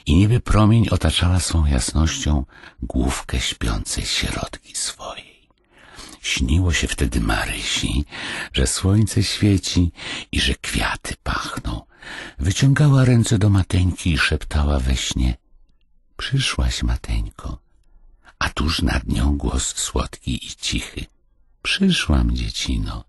i niby promień otaczała swą jasnością główkę śpiącej środki swojej. Śniło się wtedy Marysi, że słońce świeci i że kwiaty pachną. Wyciągała ręce do Mateńki i szeptała we śnie — Przyszłaś, Mateńko. A tuż nad nią głos słodki i cichy — Przyszłam, dziecino.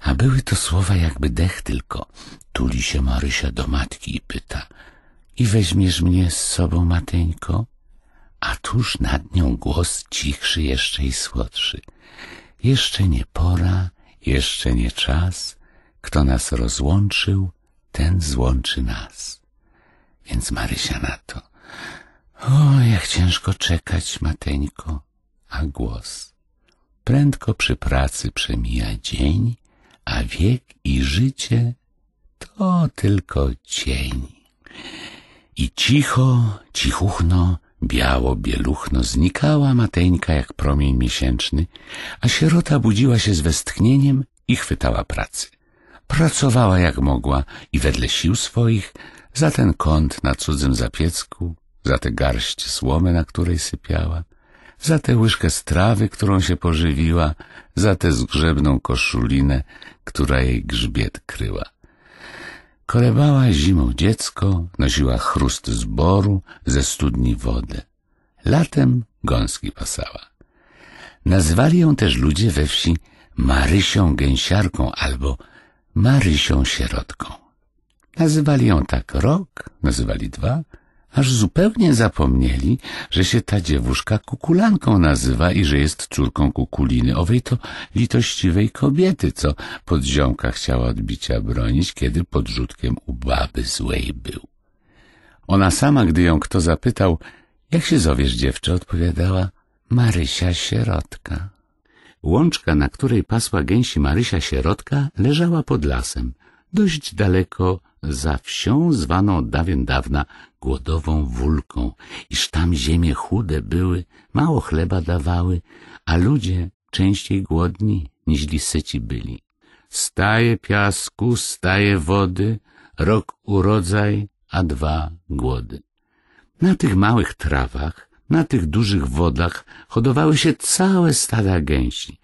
A były to słowa jakby dech tylko. Tuli się Marysia do matki i pyta — I weźmiesz mnie z sobą, Mateńko? A tuż nad nią głos cichszy jeszcze i słodszy — jeszcze nie pora, jeszcze nie czas, kto nas rozłączył, ten złączy nas. Więc Marysia na to. O, jak ciężko czekać, mateńko, a głos. Prędko przy pracy przemija dzień, a wiek i życie to tylko cień. I cicho, cichuchno, Biało-bieluchno znikała mateńka jak promień miesięczny, a sierota budziła się z westchnieniem i chwytała pracy. Pracowała jak mogła i wedle sił swoich za ten kąt na cudzym zapiecku, za tę garść słomy, na której sypiała, za tę łyżkę strawy, którą się pożywiła, za tę zgrzebną koszulinę, która jej grzbiet kryła. Korewała zimą dziecko, nosiła chrust zboru, ze studni wodę. Latem gąski pasała. Nazwali ją też ludzie we wsi Marysią Gęsiarką albo Marysią Sierotką. Nazywali ją tak rok, nazywali dwa, aż zupełnie zapomnieli, że się ta dziewuszka kukulanką nazywa i że jest córką kukuliny, owej to litościwej kobiety, co podziomka chciała odbicia bronić, kiedy podrzutkiem u baby złej był. Ona sama, gdy ją kto zapytał, jak się zowiesz dziewczę, odpowiadała Marysia Sierotka. Łączka, na której pasła gęsi Marysia Sierotka, leżała pod lasem, dość daleko za wsią zwaną dawien dawna głodową wulką, iż tam ziemie chude były, mało chleba dawały, a ludzie częściej głodni niźli syci byli. Staje piasku, staje wody, rok urodzaj, a dwa głody. Na tych małych trawach, na tych dużych wodach hodowały się całe stada gęsi.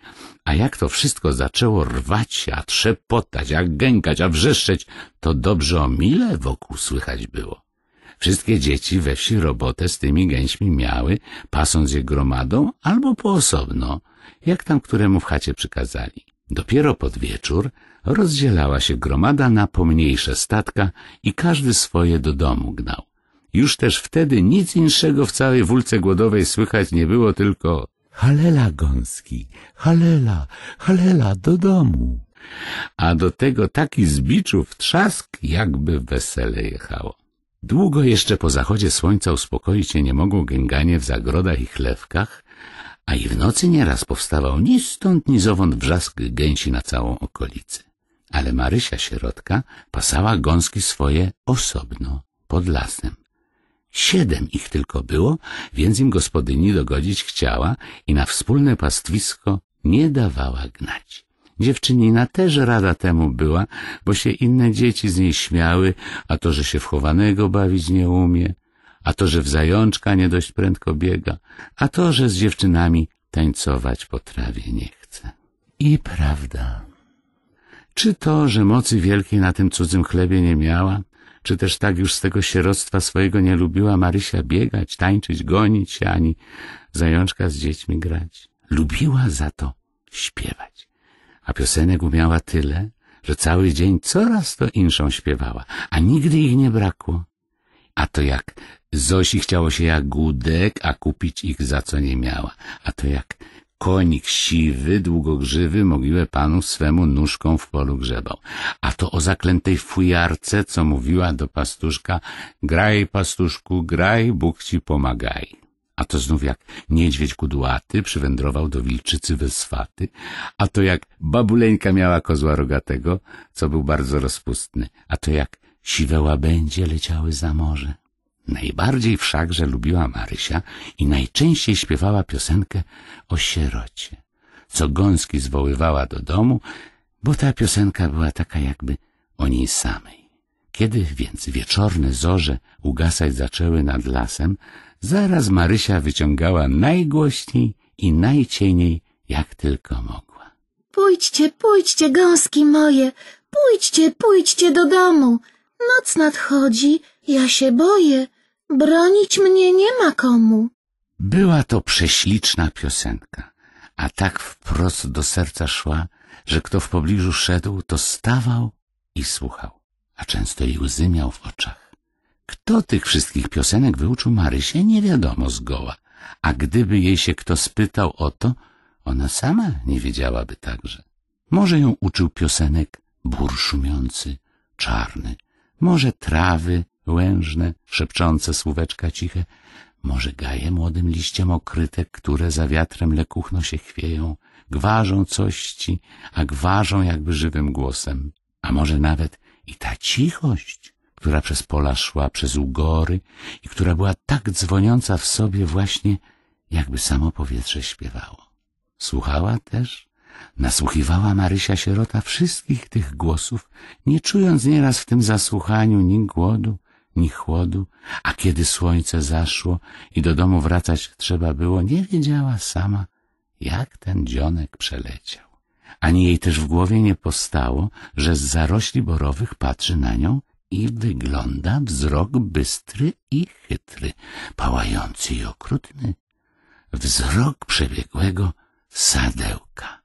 A jak to wszystko zaczęło rwać, a trzepotać, a gękać, a wrzeszczeć, to dobrze o mile wokół słychać było. Wszystkie dzieci we wsi robotę z tymi gęśmi miały, pasąc je gromadą albo po osobno, jak tam któremu w chacie przykazali. Dopiero pod wieczór rozdzielała się gromada na pomniejsze statka i każdy swoje do domu gnał. Już też wtedy nic inszego w całej wulce głodowej słychać nie było, tylko Halela Gąski, halela, halela do domu. A do tego taki zbiczów trzask, jakby wesele jechało. Długo jeszcze po zachodzie słońca uspokoić się nie mogło gęganie w zagrodach i chlewkach, a i w nocy nieraz powstawał ni stąd, ni zowąd wrzask gęsi na całą okolicę. Ale Marysia Środka pasała gąski swoje osobno, pod lasem, Siedem ich tylko było, więc im gospodyni dogodzić chciała i na wspólne pastwisko nie dawała gnać. Dziewczynina też rada temu była, bo się inne dzieci z niej śmiały, a to, że się wchowanego bawić nie umie, a to, że w zajączka nie dość prędko biega, a to, że z dziewczynami tańcować po trawie nie chce. I prawda. Czy to, że mocy wielkiej na tym cudzym chlebie nie miała, czy też tak już z tego sieroctwa swojego nie lubiła Marysia biegać, tańczyć, gonić się, ani zajączka z dziećmi grać. Lubiła za to śpiewać. A piosenek umiała tyle, że cały dzień coraz to inszą śpiewała, a nigdy ich nie brakło. A to jak Zosi chciało się gudek, a kupić ich za co nie miała. A to jak Konik siwy, długogrzywy, mogiłę panu swemu nóżką w polu grzebał. A to o zaklętej fujarce, co mówiła do pastuszka, graj pastuszku, graj, Bóg ci pomagaj. A to znów jak niedźwiedź kudłaty przywędrował do wilczycy wyswaty, a to jak babuleńka miała kozła rogatego, co był bardzo rozpustny, a to jak siwe łabędzie leciały za morze. Najbardziej wszakże lubiła Marysia i najczęściej śpiewała piosenkę o sierocie, co Gąski zwoływała do domu, bo ta piosenka była taka jakby o niej samej. Kiedy więc wieczorne zorze ugasać zaczęły nad lasem, zaraz Marysia wyciągała najgłośniej i najcieniej, jak tylko mogła. Pójdźcie, pójdźcie, gąski moje, pójdźcie, pójdźcie do domu. Noc nadchodzi, ja się boję. Bronić mnie nie ma komu. Była to prześliczna piosenka, a tak wprost do serca szła, że kto w pobliżu szedł, to stawał i słuchał, a często i łzy miał w oczach. Kto tych wszystkich piosenek wyuczył Marysię, nie wiadomo zgoła, a gdyby jej się kto spytał o to, ona sama nie wiedziałaby także. Może ją uczył piosenek bór szumiący, czarny, może trawy Łężne, szepczące słóweczka ciche, może gaje młodym liściem okryte, które za wiatrem lekuchno się chwieją, gwarzą cości, a gwarzą jakby żywym głosem. A może nawet i ta cichość, która przez pola szła, przez ugory i która była tak dzwoniąca w sobie właśnie, jakby samo powietrze śpiewało. Słuchała też, nasłuchiwała Marysia Sierota wszystkich tych głosów, nie czując nieraz w tym zasłuchaniu ni głodu, ni chłodu, a kiedy słońce zaszło i do domu wracać trzeba było, nie wiedziała sama, jak ten dzionek przeleciał. Ani jej też w głowie nie postało, że z zarośli borowych patrzy na nią i wygląda wzrok bystry i chytry, pałający i okrutny. Wzrok przebiegłego sadełka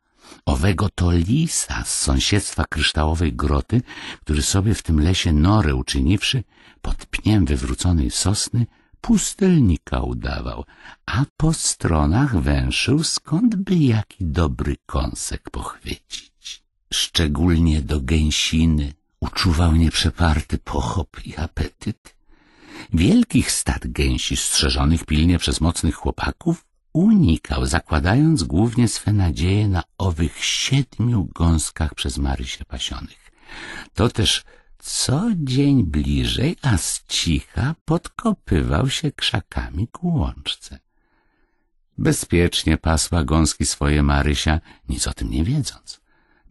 owego to lisa z sąsiedztwa kryształowej groty, który sobie w tym lesie norę uczyniwszy, pod pniem wywróconej sosny pustelnika udawał, a po stronach węszył, skąd by jaki dobry kąsek pochwycić. Szczególnie do gęsiny uczuwał nieprzeparty pochop i apetyt. Wielkich stad gęsi strzeżonych pilnie przez mocnych chłopaków unikał, zakładając głównie swe nadzieje na owych siedmiu gąskach przez Marysię pasionych. To też co dzień bliżej, a z cicha podkopywał się krzakami ku łączce. Bezpiecznie pasła gąski swoje Marysia, nic o tym nie wiedząc.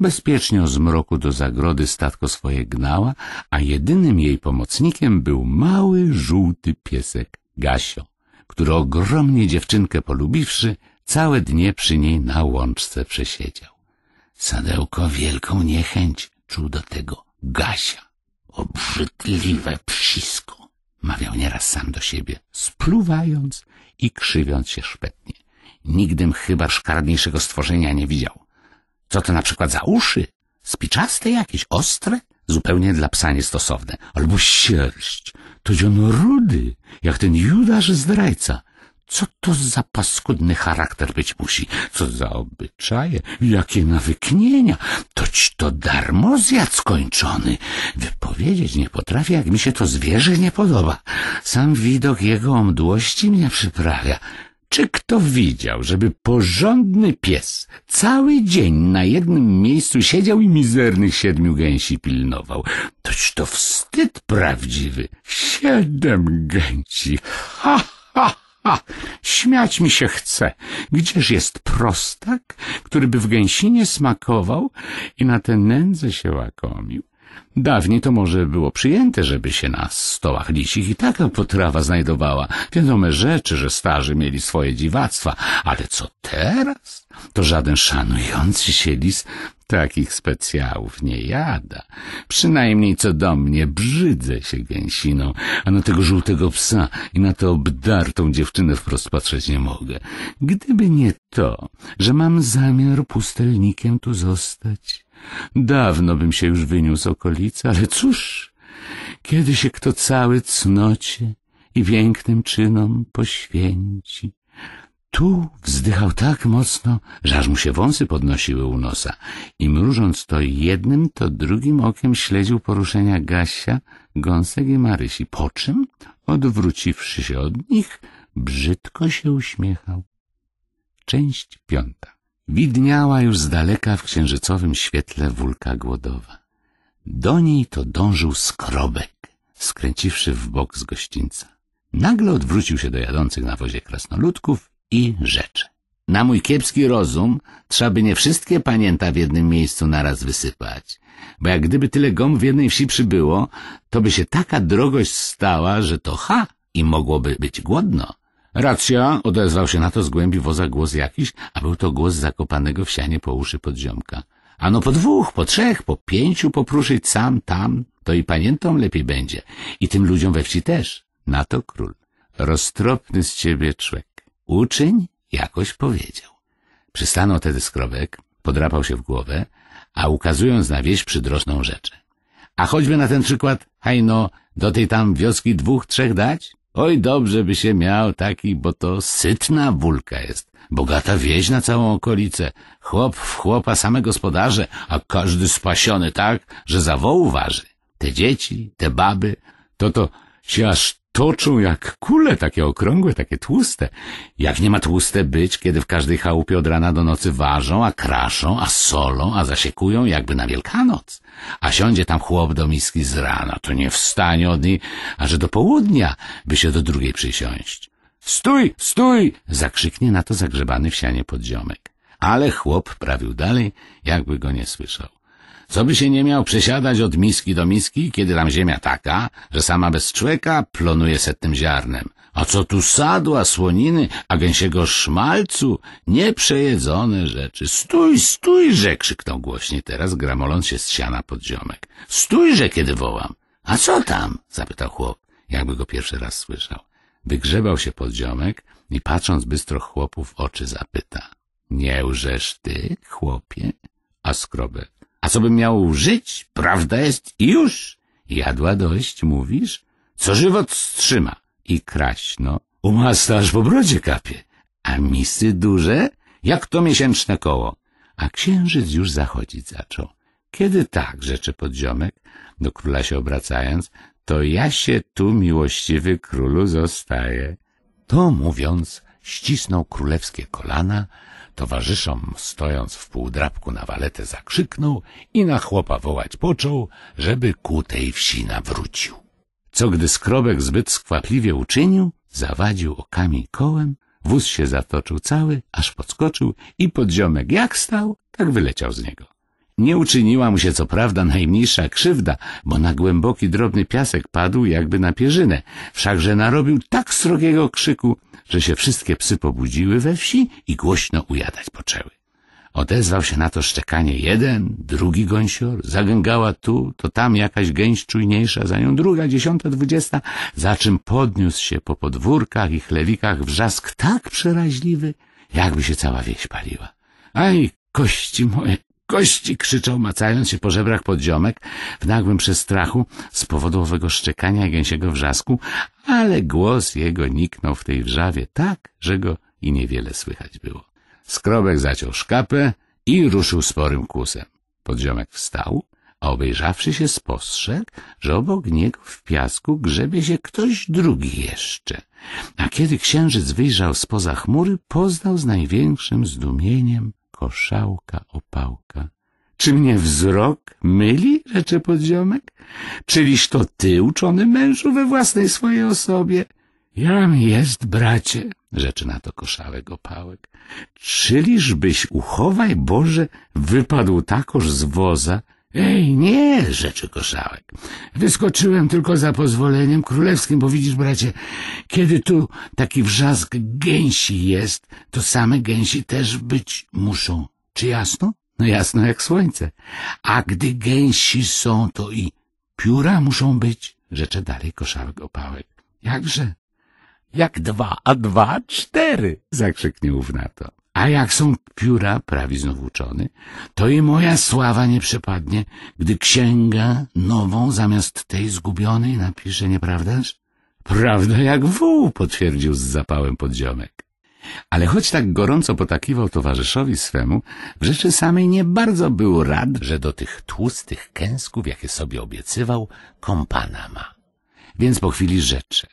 Bezpiecznie o zmroku do zagrody statko swoje gnała, a jedynym jej pomocnikiem był mały, żółty piesek Gasio, który ogromnie dziewczynkę polubiwszy, całe dnie przy niej na łączce przesiedział. Sadełko wielką niechęć czuł do tego Gasia. Obrzydliwe psisko, mawiał nieraz sam do siebie, spluwając i krzywiąc się szpetnie. Nigdym chyba szkaradniejszego stworzenia nie widział. Co to na przykład za uszy? Spiczaste jakieś, ostre? Zupełnie dla psa niestosowne. Albo sierść. To on rudy, jak ten Judasz zdrajca. Co to za paskudny charakter być musi? Co za obyczaje? Jakie nawyknienia? Toć to darmo skończony. Wypowiedzieć nie potrafię, jak mi się to zwierzę nie podoba. Sam widok jego omdłości mnie przyprawia. Czy kto widział, żeby porządny pies cały dzień na jednym miejscu siedział i mizernych siedmiu gęsi pilnował? Toć to wstyd prawdziwy. Siedem gęci. Ha! Ha! Śmiać mi się chce. Gdzież jest prostak, który by w gęsinie smakował i na tę nędzę się łakomił? Dawniej to może było przyjęte, żeby się na stołach lisich i taka potrawa znajdowała. Wiadome rzeczy, że starzy mieli swoje dziwactwa, ale co teraz? To żaden szanujący się lis takich specjałów nie jada. Przynajmniej co do mnie, brzydzę się gęsiną, a na tego żółtego psa i na tę obdartą dziewczynę wprost patrzeć nie mogę. Gdyby nie to, że mam zamiar pustelnikiem tu zostać, Dawno bym się już wyniósł z okolicy, ale cóż, kiedy się kto cały cnocie i pięknym czynom poświęci. Tu wzdychał tak mocno, że aż mu się wąsy podnosiły u nosa i mrużąc to jednym, to drugim okiem śledził poruszenia Gasia, Gąsek i Marysi, po czym, odwróciwszy się od nich, brzydko się uśmiechał. Część piąta widniała już z daleka w księżycowym świetle wulka głodowa. Do niej to dążył skrobek, skręciwszy w bok z gościńca. Nagle odwrócił się do jadących na wozie krasnoludków i rzecze. Na mój kiepski rozum trzeba by nie wszystkie panięta w jednym miejscu naraz wysypać, bo jak gdyby tyle gom w jednej wsi przybyło, to by się taka drogość stała, że to ha i mogłoby być głodno. Racja, odezwał się na to z głębi woza głos jakiś, a był to głos zakopanego w sianie po uszy podziomka. Ano po dwóch, po trzech, po pięciu popruszyć sam tam, to i panientom lepiej będzie. I tym ludziom we wsi też. Na to król. Roztropny z ciebie człek. Uczyń jakoś powiedział. Przystanął tedy skrobek, podrapał się w głowę, a ukazując na wieś przydrożną rzeczę. A choćby na ten przykład, hajno, do tej tam wioski dwóch, trzech dać? Oj, dobrze by się miał taki, bo to sytna wólka jest. Bogata wieś na całą okolicę. Chłop w chłopa same gospodarze, a każdy spasiony tak, że za wołu waży. Te dzieci, te baby, to to się aż toczył jak kule, takie okrągłe, takie tłuste. Jak nie ma tłuste być, kiedy w każdej chałupie od rana do nocy ważą, a kraszą, a solą, a zasiekują jakby na Wielkanoc. A siądzie tam chłop do miski z rana, to nie wstanie od niej, aż do południa, by się do drugiej przysiąść. Stój, stój! zakrzyknie na to zagrzebany w sianie podziomek. Ale chłop prawił dalej, jakby go nie słyszał. Co by się nie miał przesiadać od miski do miski, kiedy tam ziemia taka, że sama bez człeka plonuje setnym ziarnem. A co tu sadła, słoniny, a gęsiego szmalcu, nieprzejedzone rzeczy. Stój, stójże, krzyknął głośniej teraz, gramoląc się z siana pod ziomek. Stójże, kiedy wołam. A co tam? zapytał chłop, jakby go pierwszy raz słyszał. Wygrzebał się pod ziomek i patrząc bystro chłopów oczy zapyta. Nie łżesz ty, chłopie? A skrobek. A co bym miał żyć? Prawda jest i już. Jadła dość, mówisz? Co żywot strzyma. I kraśno. Umastasz po brodzie kapie. A misy duże? Jak to miesięczne koło. A księżyc już zachodzić zaczął. Kiedy tak, rzeczy podziomek, do króla się obracając, to ja się tu, miłościwy królu, zostaję. To mówiąc, ścisnął królewskie kolana, Towarzyszom, stojąc w półdrapku na waletę, zakrzyknął i na chłopa wołać począł, żeby ku tej wsi nawrócił. Co gdy skrobek zbyt skwapliwie uczynił, zawadził o kamień kołem, wóz się zatoczył cały, aż podskoczył i podziomek jak stał, tak wyleciał z niego. Nie uczyniła mu się co prawda najmniejsza krzywda, bo na głęboki drobny piasek padł jakby na pierzynę, wszakże narobił tak srogiego krzyku, że się wszystkie psy pobudziły we wsi i głośno ujadać poczęły. Odezwał się na to szczekanie jeden, drugi gąsior, zagęgała tu, to tam jakaś gęś czujniejsza, za nią druga, dziesiąta, dwudziesta, za czym podniósł się po podwórkach i chlewikach wrzask tak przeraźliwy, jakby się cała wieś paliła. Aj, kości moje, kości! krzyczał, macając się po żebrach podziomek w nagłym przestrachu z powodu owego szczekania i gęsiego wrzasku, ale głos jego niknął w tej wrzawie tak, że go i niewiele słychać było. Skrobek zaciął szkapę i ruszył sporym kusem. Podziomek wstał, a obejrzawszy się spostrzegł, że obok niego w piasku grzebie się ktoś drugi jeszcze. A kiedy księżyc wyjrzał spoza chmury, poznał z największym zdumieniem koszałka opałka. Czy mnie wzrok myli, rzeczy podziomek? Czyliż to ty, uczony mężu, we własnej swojej osobie? Jam jest, bracie, rzeczy na to koszałek opałek. Czyliżbyś, uchowaj Boże, wypadł takoż z woza, Ej, nie, rzeczy koszałek. Wyskoczyłem tylko za pozwoleniem królewskim, bo widzisz, bracie, kiedy tu taki wrzask gęsi jest, to same gęsi też być muszą. Czy jasno? No jasno jak słońce. A gdy gęsi są, to i pióra muszą być. Rzecze dalej koszałek opałek. Jakże? Jak dwa, a dwa cztery, zakrzyknął w na to. A jak są pióra, prawi znów uczony, to i moja sława nie przepadnie, gdy księga nową zamiast tej zgubionej napisze, nieprawdaż? Prawda jak wół, potwierdził z zapałem podziomek. Ale choć tak gorąco potakiwał towarzyszowi swemu, w rzeczy samej nie bardzo był rad, że do tych tłustych kęsków, jakie sobie obiecywał, kompana ma. Więc po chwili rzecze.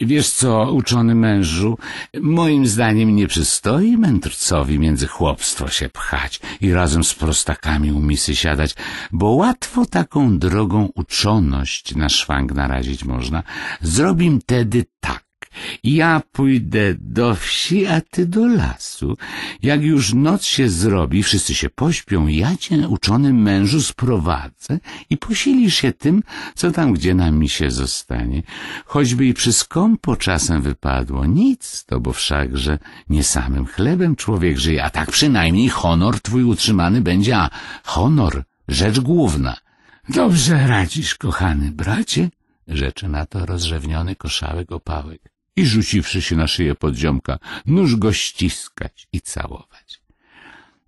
Wiesz co, uczony mężu, moim zdaniem nie przystoi mędrcowi między chłopstwo się pchać i razem z prostakami u misy siadać, bo łatwo taką drogą uczoność na szwank narazić można. Zrobim tedy tak. Ja pójdę do wsi, a ty do lasu. Jak już noc się zrobi, wszyscy się pośpią, ja cię, uczony mężu, sprowadzę i posilisz się tym, co tam gdzie na mi się zostanie. Choćby i przy skąpo czasem wypadło, nic to, bo wszakże nie samym chlebem człowiek żyje, a tak przynajmniej honor twój utrzymany będzie, a honor rzecz główna. Dobrze radzisz, kochany bracie, rzeczy na to rozrzewniony koszałek opałek i rzuciwszy się na szyję podziomka, nóż go ściskać i całować.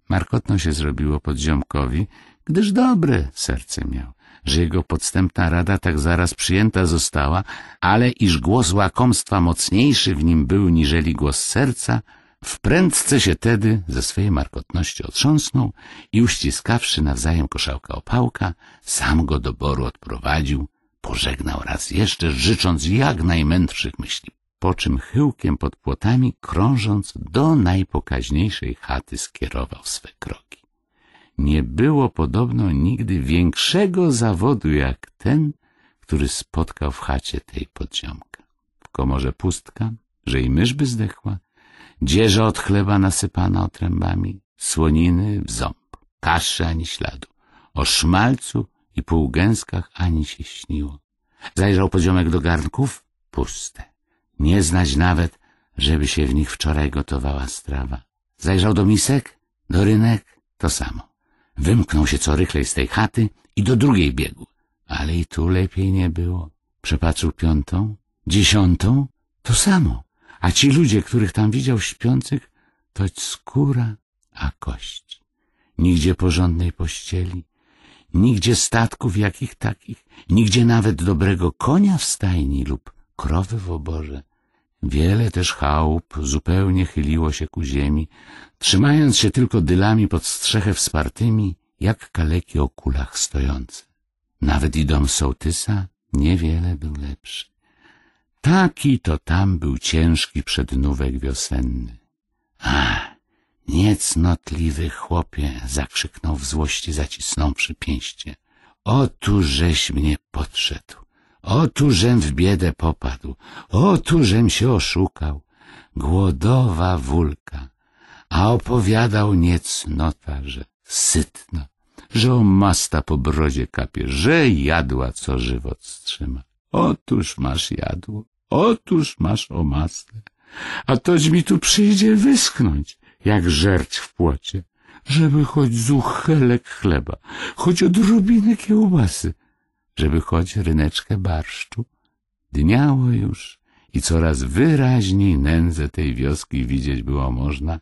Markotno się zrobiło podziomkowi, gdyż dobre serce miał, że jego podstępna rada tak zaraz przyjęta została, ale iż głos łakomstwa mocniejszy w nim był niżeli głos serca, w prędce się tedy ze swojej markotności otrząsnął i uściskawszy nawzajem koszałka opałka, sam go do boru odprowadził, pożegnał raz jeszcze, życząc jak najmędrszych myśli po czym chyłkiem pod płotami, krążąc do najpokaźniejszej chaty, skierował swe kroki. Nie było podobno nigdy większego zawodu jak ten, który spotkał w chacie tej podziomka. W komorze pustka, że i mysz by zdechła, dzieża od chleba nasypana otrębami, słoniny w ząb, kaszy ani śladu, o szmalcu i półgęskach ani się śniło. Zajrzał poziomek do garnków, puste. Nie znać nawet, żeby się w nich wczoraj gotowała strawa. Zajrzał do misek, do rynek, to samo. Wymknął się co rychlej z tej chaty i do drugiej biegł. Ale i tu lepiej nie było. Przepatrzył piątą, dziesiątą, to samo. A ci ludzie, których tam widział śpiących, to skóra, a kość. Nigdzie porządnej pościeli, nigdzie statków jakich takich, nigdzie nawet dobrego konia w stajni lub krowy w oborze. Wiele też chałup zupełnie chyliło się ku ziemi, trzymając się tylko dylami pod strzechę wspartymi, jak kaleki o kulach stojące. Nawet i dom sołtysa niewiele był lepszy. Taki to tam był ciężki przednówek wiosenny. A, niecnotliwy chłopie, zakrzyknął w złości zacisnąwszy pięście. tużeś mnie podszedł. Otóżem w biedę popadł, otóżem się oszukał, głodowa wulka, a opowiadał niecnota, że sytna, że o masta po brodzie kapie, że jadła co żywot strzyma. Otóż masz jadło, otóż masz o masle, a toć mi tu przyjdzie wyschnąć, jak żerć w płocie, żeby choć zuchelek chleba, choć odrobinę kiełbasy, żeby choć ryneczkę barszczu. Dniało już i coraz wyraźniej nędzę tej wioski widzieć było można,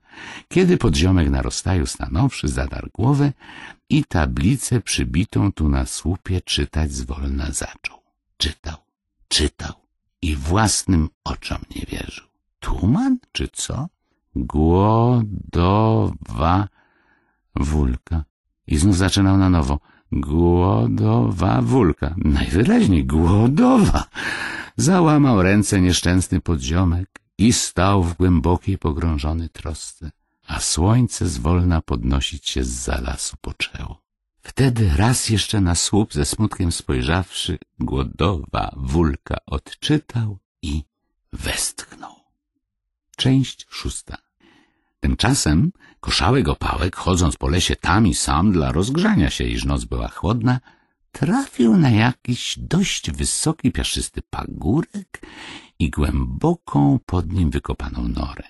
kiedy podziomek na rozstaju stanowszy zadarł głowę i tablicę przybitą tu na słupie czytać zwolna zaczął. Czytał, czytał i własnym oczom nie wierzył. Tuman czy co? Głodowa wulka. I znów zaczynał na nowo. Głodowa wulka. Najwyraźniej głodowa. Załamał ręce nieszczęsny podziomek i stał w głębokiej, pogrążony trosce, a słońce zwolna podnosić się z zalasu poczęło. Wtedy raz jeszcze na słup ze smutkiem spojrzawszy, głodowa wulka odczytał i westchnął. Część szósta Tymczasem koszałek opałek, chodząc po lesie tam i sam dla rozgrzania się, iż noc była chłodna, trafił na jakiś dość wysoki, piaszysty pagórek i głęboką pod nim wykopaną norę.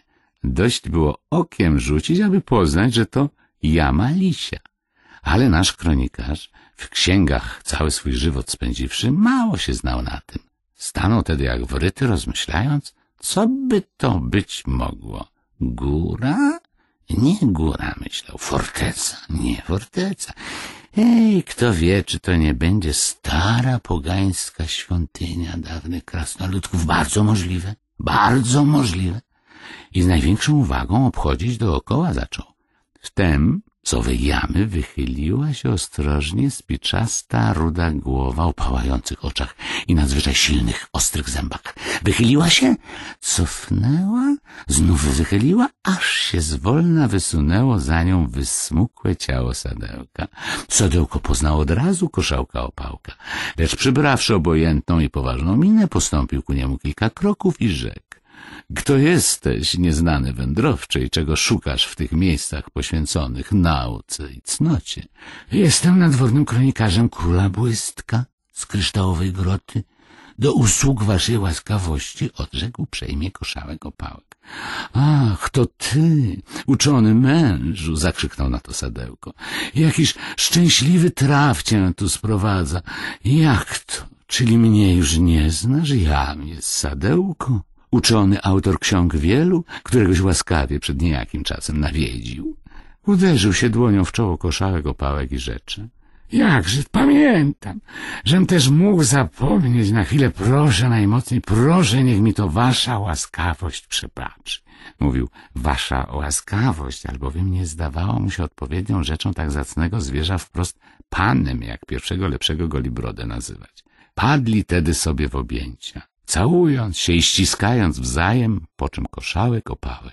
Dość było okiem rzucić, aby poznać, że to jama lisia. Ale nasz kronikarz, w księgach cały swój żywot spędziwszy, mało się znał na tym. Stanął tedy jak wryty, rozmyślając, co by to być mogło. Góra? Nie góra, myślał. Forteca? Nie forteca. Ej, kto wie, czy to nie będzie stara pogańska świątynia dawnych krasnoludków. Bardzo możliwe, bardzo możliwe. I z największą uwagą obchodzić dookoła zaczął. Wtem co owej jamy wychyliła się ostrożnie spiczasta, ruda głowa o pałających oczach i nadzwyczaj silnych, ostrych zębach. Wychyliła się, cofnęła, znów wychyliła, aż się zwolna wysunęło za nią wysmukłe ciało sadełka. Sadełko poznało od razu koszałka opałka, lecz przybrawszy obojętną i poważną minę, postąpił ku niemu kilka kroków i rzekł. Kto jesteś, nieznany wędrowcze, i czego szukasz w tych miejscach poświęconych nauce i cnocie? Jestem nadwornym kronikarzem króla błystka z kryształowej groty. Do usług waszej łaskawości odrzekł przejmie koszałek opałek. Ach, to ty, uczony mężu, zakrzyknął na to sadełko. Jakiś szczęśliwy traf cię tu sprowadza. Jak to? Czyli mnie już nie znasz? Jam jest sadełko uczony autor ksiąg wielu, któregoś łaskawie przed niejakim czasem nawiedził. Uderzył się dłonią w czoło koszałek opałek i rzeczy. Jakże pamiętam, żem też mógł zapomnieć na chwilę, proszę najmocniej, proszę, niech mi to wasza łaskawość przebaczy. Mówił, wasza łaskawość, albowiem nie zdawało mu się odpowiednią rzeczą tak zacnego zwierza wprost panem, jak pierwszego lepszego golibrodę nazywać. Padli tedy sobie w objęcia całując się i ściskając wzajem, po czym koszałek opały.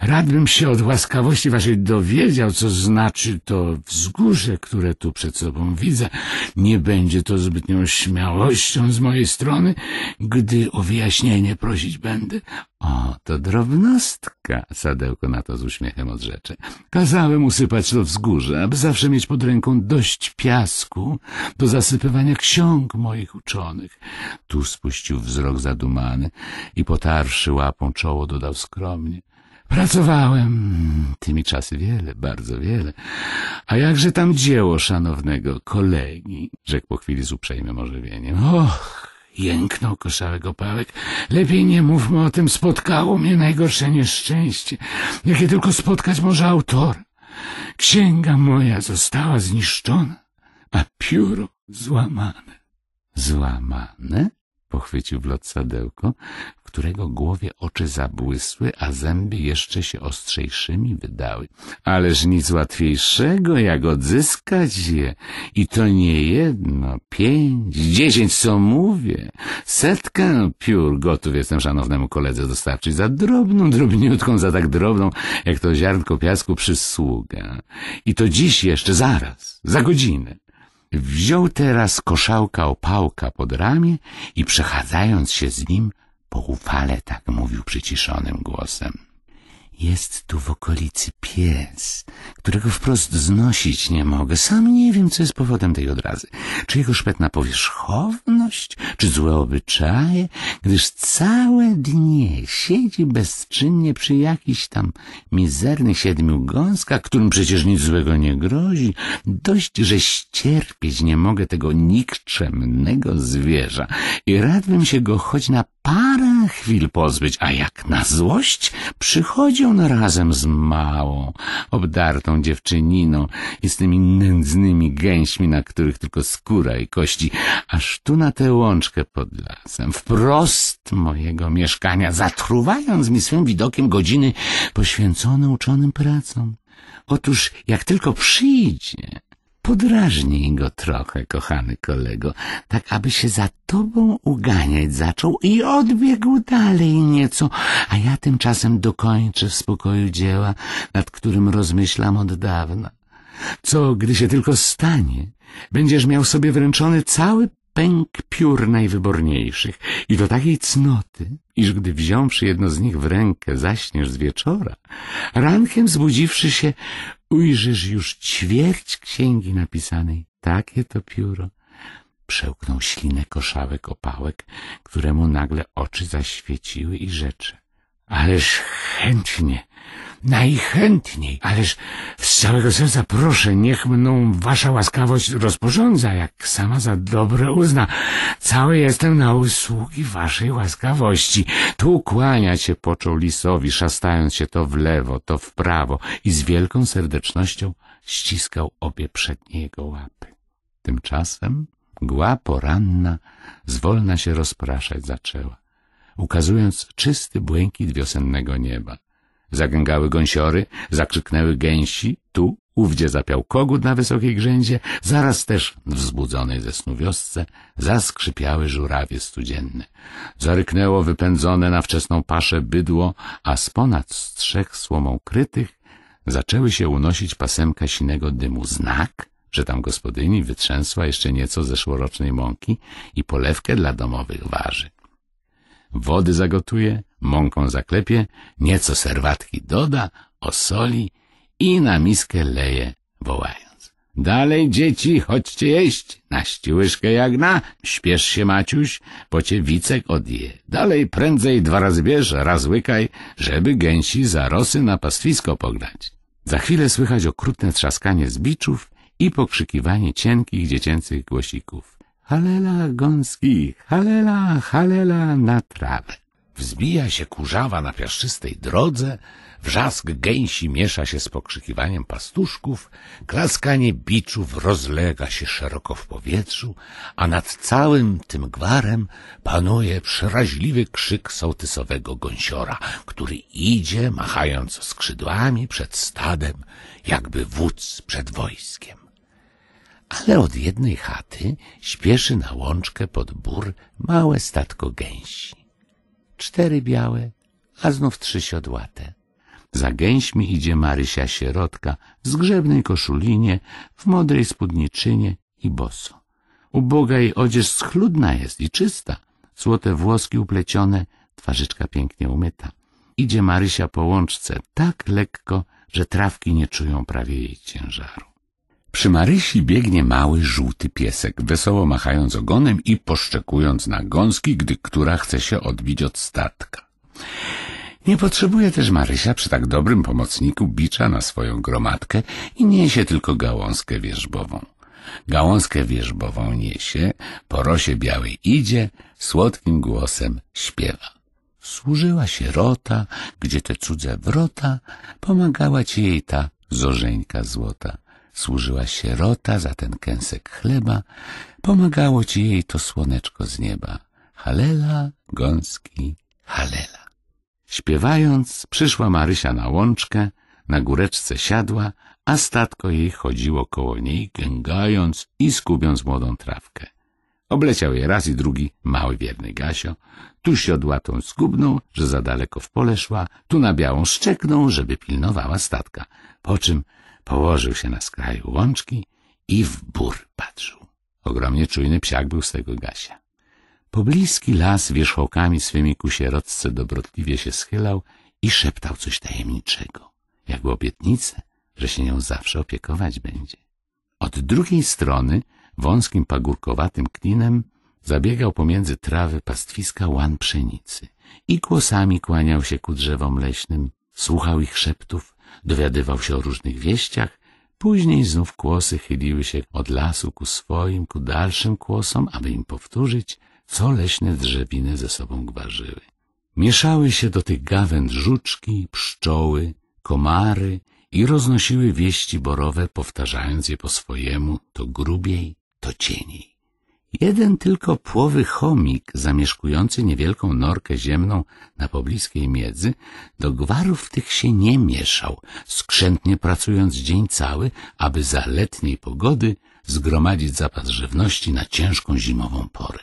Radbym się od łaskawości waszej dowiedział, co znaczy to wzgórze, które tu przed sobą widzę. Nie będzie to zbytnią śmiałością z mojej strony, gdy o wyjaśnienie prosić będę. O, to drobnostka, sadełko na to z uśmiechem odrzecze. Kazałem usypać to wzgórze, aby zawsze mieć pod ręką dość piasku do zasypywania ksiąg moich uczonych. Tu spuścił wzrok zadumany i potarszy łapą czoło dodał skromnie. Pracowałem tymi czasy wiele, bardzo wiele. A jakże tam dzieło szanownego kolegi, rzekł po chwili z uprzejmym ożywieniem. Och, jęknął koszałek opałek. Lepiej nie mówmy o tym, spotkało mnie najgorsze nieszczęście, jakie tylko spotkać może autora. Księga moja została zniszczona, a pióro złamane. Złamane? Pochwycił Lot sadełko, w którego głowie oczy zabłysły, a zęby jeszcze się ostrzejszymi wydały. Ależ nic łatwiejszego, jak odzyskać je. I to nie jedno, pięć, dziesięć, co mówię. Setkę piór gotów jestem szanownemu koledze dostarczyć za drobną, drobniutką, za tak drobną, jak to ziarnko piasku przysługa. I to dziś jeszcze, zaraz, za godzinę. Wziął teraz koszałka opałka pod ramię i przechadzając się z nim, poufale tak mówił przyciszonym głosem. Jest tu w okolicy pies, którego wprost znosić nie mogę. Sam nie wiem, co jest powodem tej odrazy. Czy jego szpetna powierzchowność, czy złe obyczaje, gdyż całe dnie siedzi bezczynnie przy jakichś tam mizernych siedmiu gąskach, którym przecież nic złego nie grozi. Dość, że ścierpieć nie mogę tego nikczemnego zwierza i radbym się go choć na parę chwil pozbyć, a jak na złość przychodzi on razem z małą, obdartą dziewczyniną i z tymi nędznymi gęśmi, na których tylko skóra i kości, aż tu na tę łączkę pod lasem, wprost mojego mieszkania, zatruwając mi swym widokiem godziny poświęcone uczonym pracom. Otóż jak tylko przyjdzie, Podrażnij go trochę, kochany kolego, tak aby się za tobą uganiać zaczął i odbiegł dalej nieco, a ja tymczasem dokończę w spokoju dzieła, nad którym rozmyślam od dawna. Co, gdy się tylko stanie, będziesz miał sobie wręczony cały pęk piór najwyborniejszych i do takiej cnoty, iż gdy wziąwszy jedno z nich w rękę zaśniesz z wieczora, rankiem zbudziwszy się, Ujrzysz już ćwierć księgi napisanej. Takie to pióro. Przełknął ślinę koszałek opałek, któremu nagle oczy zaświeciły i rzecze. Ależ chętnie Najchętniej, ależ z całego serca proszę, niech mną wasza łaskawość rozporządza, jak sama za dobre uzna. Cały jestem na usługi waszej łaskawości. Tu kłania się począł lisowi, szastając się to w lewo, to w prawo i z wielką serdecznością ściskał obie przednie jego łapy. Tymczasem gła poranna zwolna się rozpraszać zaczęła, ukazując czysty błękit wiosennego nieba. Zagęgały gąsiory, zakrzyknęły gęsi, tu, ówdzie zapiał kogut na wysokiej grzędzie, zaraz też wzbudzonej ze snu wiosce zaskrzypiały żurawie studzienne. Zaryknęło wypędzone na wczesną paszę bydło, a z ponad strzech słomą krytych zaczęły się unosić pasemka sinego dymu. Znak, że tam gospodyni wytrzęsła jeszcze nieco zeszłorocznej mąki i polewkę dla domowych waży. Wody zagotuje, mąką zaklepie, nieco serwatki doda, osoli i na miskę leje, wołając. Dalej, dzieci, chodźcie jeść, naści łyżkę jagna, śpiesz się, Maciuś, bo cię Wicek odje. Dalej, prędzej dwa razy bierz, raz łykaj, żeby gęsi za rosy na pastwisko pognać. Za chwilę słychać okrutne trzaskanie z biczów i pokrzykiwanie cienkich dziecięcych głosików. Halela Gąski, halela, halela na trawę. Wzbija się kurzawa na piaszczystej drodze, wrzask gęsi miesza się z pokrzykiwaniem pastuszków, klaskanie biczów rozlega się szeroko w powietrzu, a nad całym tym gwarem panuje przeraźliwy krzyk sołtysowego gąsiora, który idzie, machając skrzydłami przed stadem, jakby wódz przed wojskiem. Ale od jednej chaty śpieszy na łączkę pod bór małe statko gęsi cztery białe, a znów trzy siodłate. Za gęśmi idzie Marysia Sierotka w zgrzebnej koszulinie, w modrej spódniczynie i boso. Uboga jej odzież schludna jest i czysta, złote włoski uplecione, twarzyczka pięknie umyta. Idzie Marysia po łączce tak lekko, że trawki nie czują prawie jej ciężaru. Przy Marysi biegnie mały, żółty piesek, wesoło machając ogonem i poszczekując na gąski, gdy która chce się odbić od statka. Nie potrzebuje też Marysia przy tak dobrym pomocniku bicza na swoją gromadkę i niesie tylko gałązkę wierzbową. Gałązkę wierzbową niesie, po rosie białej idzie, słodkim głosem śpiewa. Służyła sierota, gdzie te cudze wrota, pomagała ci jej ta zorzeńka złota. Służyła sierota za ten kęsek chleba, pomagało ci jej to słoneczko z nieba. Halela, gąski, halela. Śpiewając, przyszła Marysia na łączkę, na góreczce siadła, a statko jej chodziło koło niej, gęgając i skubiąc młodą trawkę. Obleciał je raz i drugi mały wierny Gasio, tu tą zgubną, że za daleko w pole szła, tu na białą szczekną, żeby pilnowała statka, po czym Położył się na skraju łączki i w bór patrzył. Ogromnie czujny psiak był z tego Gasia. Pobliski las wierzchołkami swymi ku sierotce dobrotliwie się schylał i szeptał coś tajemniczego, jakby obietnicę, że się nią zawsze opiekować będzie. Od drugiej strony, wąskim pagórkowatym klinem, zabiegał pomiędzy trawy pastwiska łan pszenicy i głosami kłaniał się ku drzewom leśnym, słuchał ich szeptów dowiadywał się o różnych wieściach, później znów kłosy chyliły się od lasu ku swoim, ku dalszym kłosom, aby im powtórzyć, co leśne drzewiny ze sobą gwarzyły. Mieszały się do tych gawęd żuczki, pszczoły, komary i roznosiły wieści borowe, powtarzając je po swojemu, to grubiej, to cieniej. Jeden tylko płowy chomik, zamieszkujący niewielką norkę ziemną na pobliskiej miedzy, do gwarów tych się nie mieszał, skrzętnie pracując dzień cały, aby za letniej pogody zgromadzić zapas żywności na ciężką zimową porę.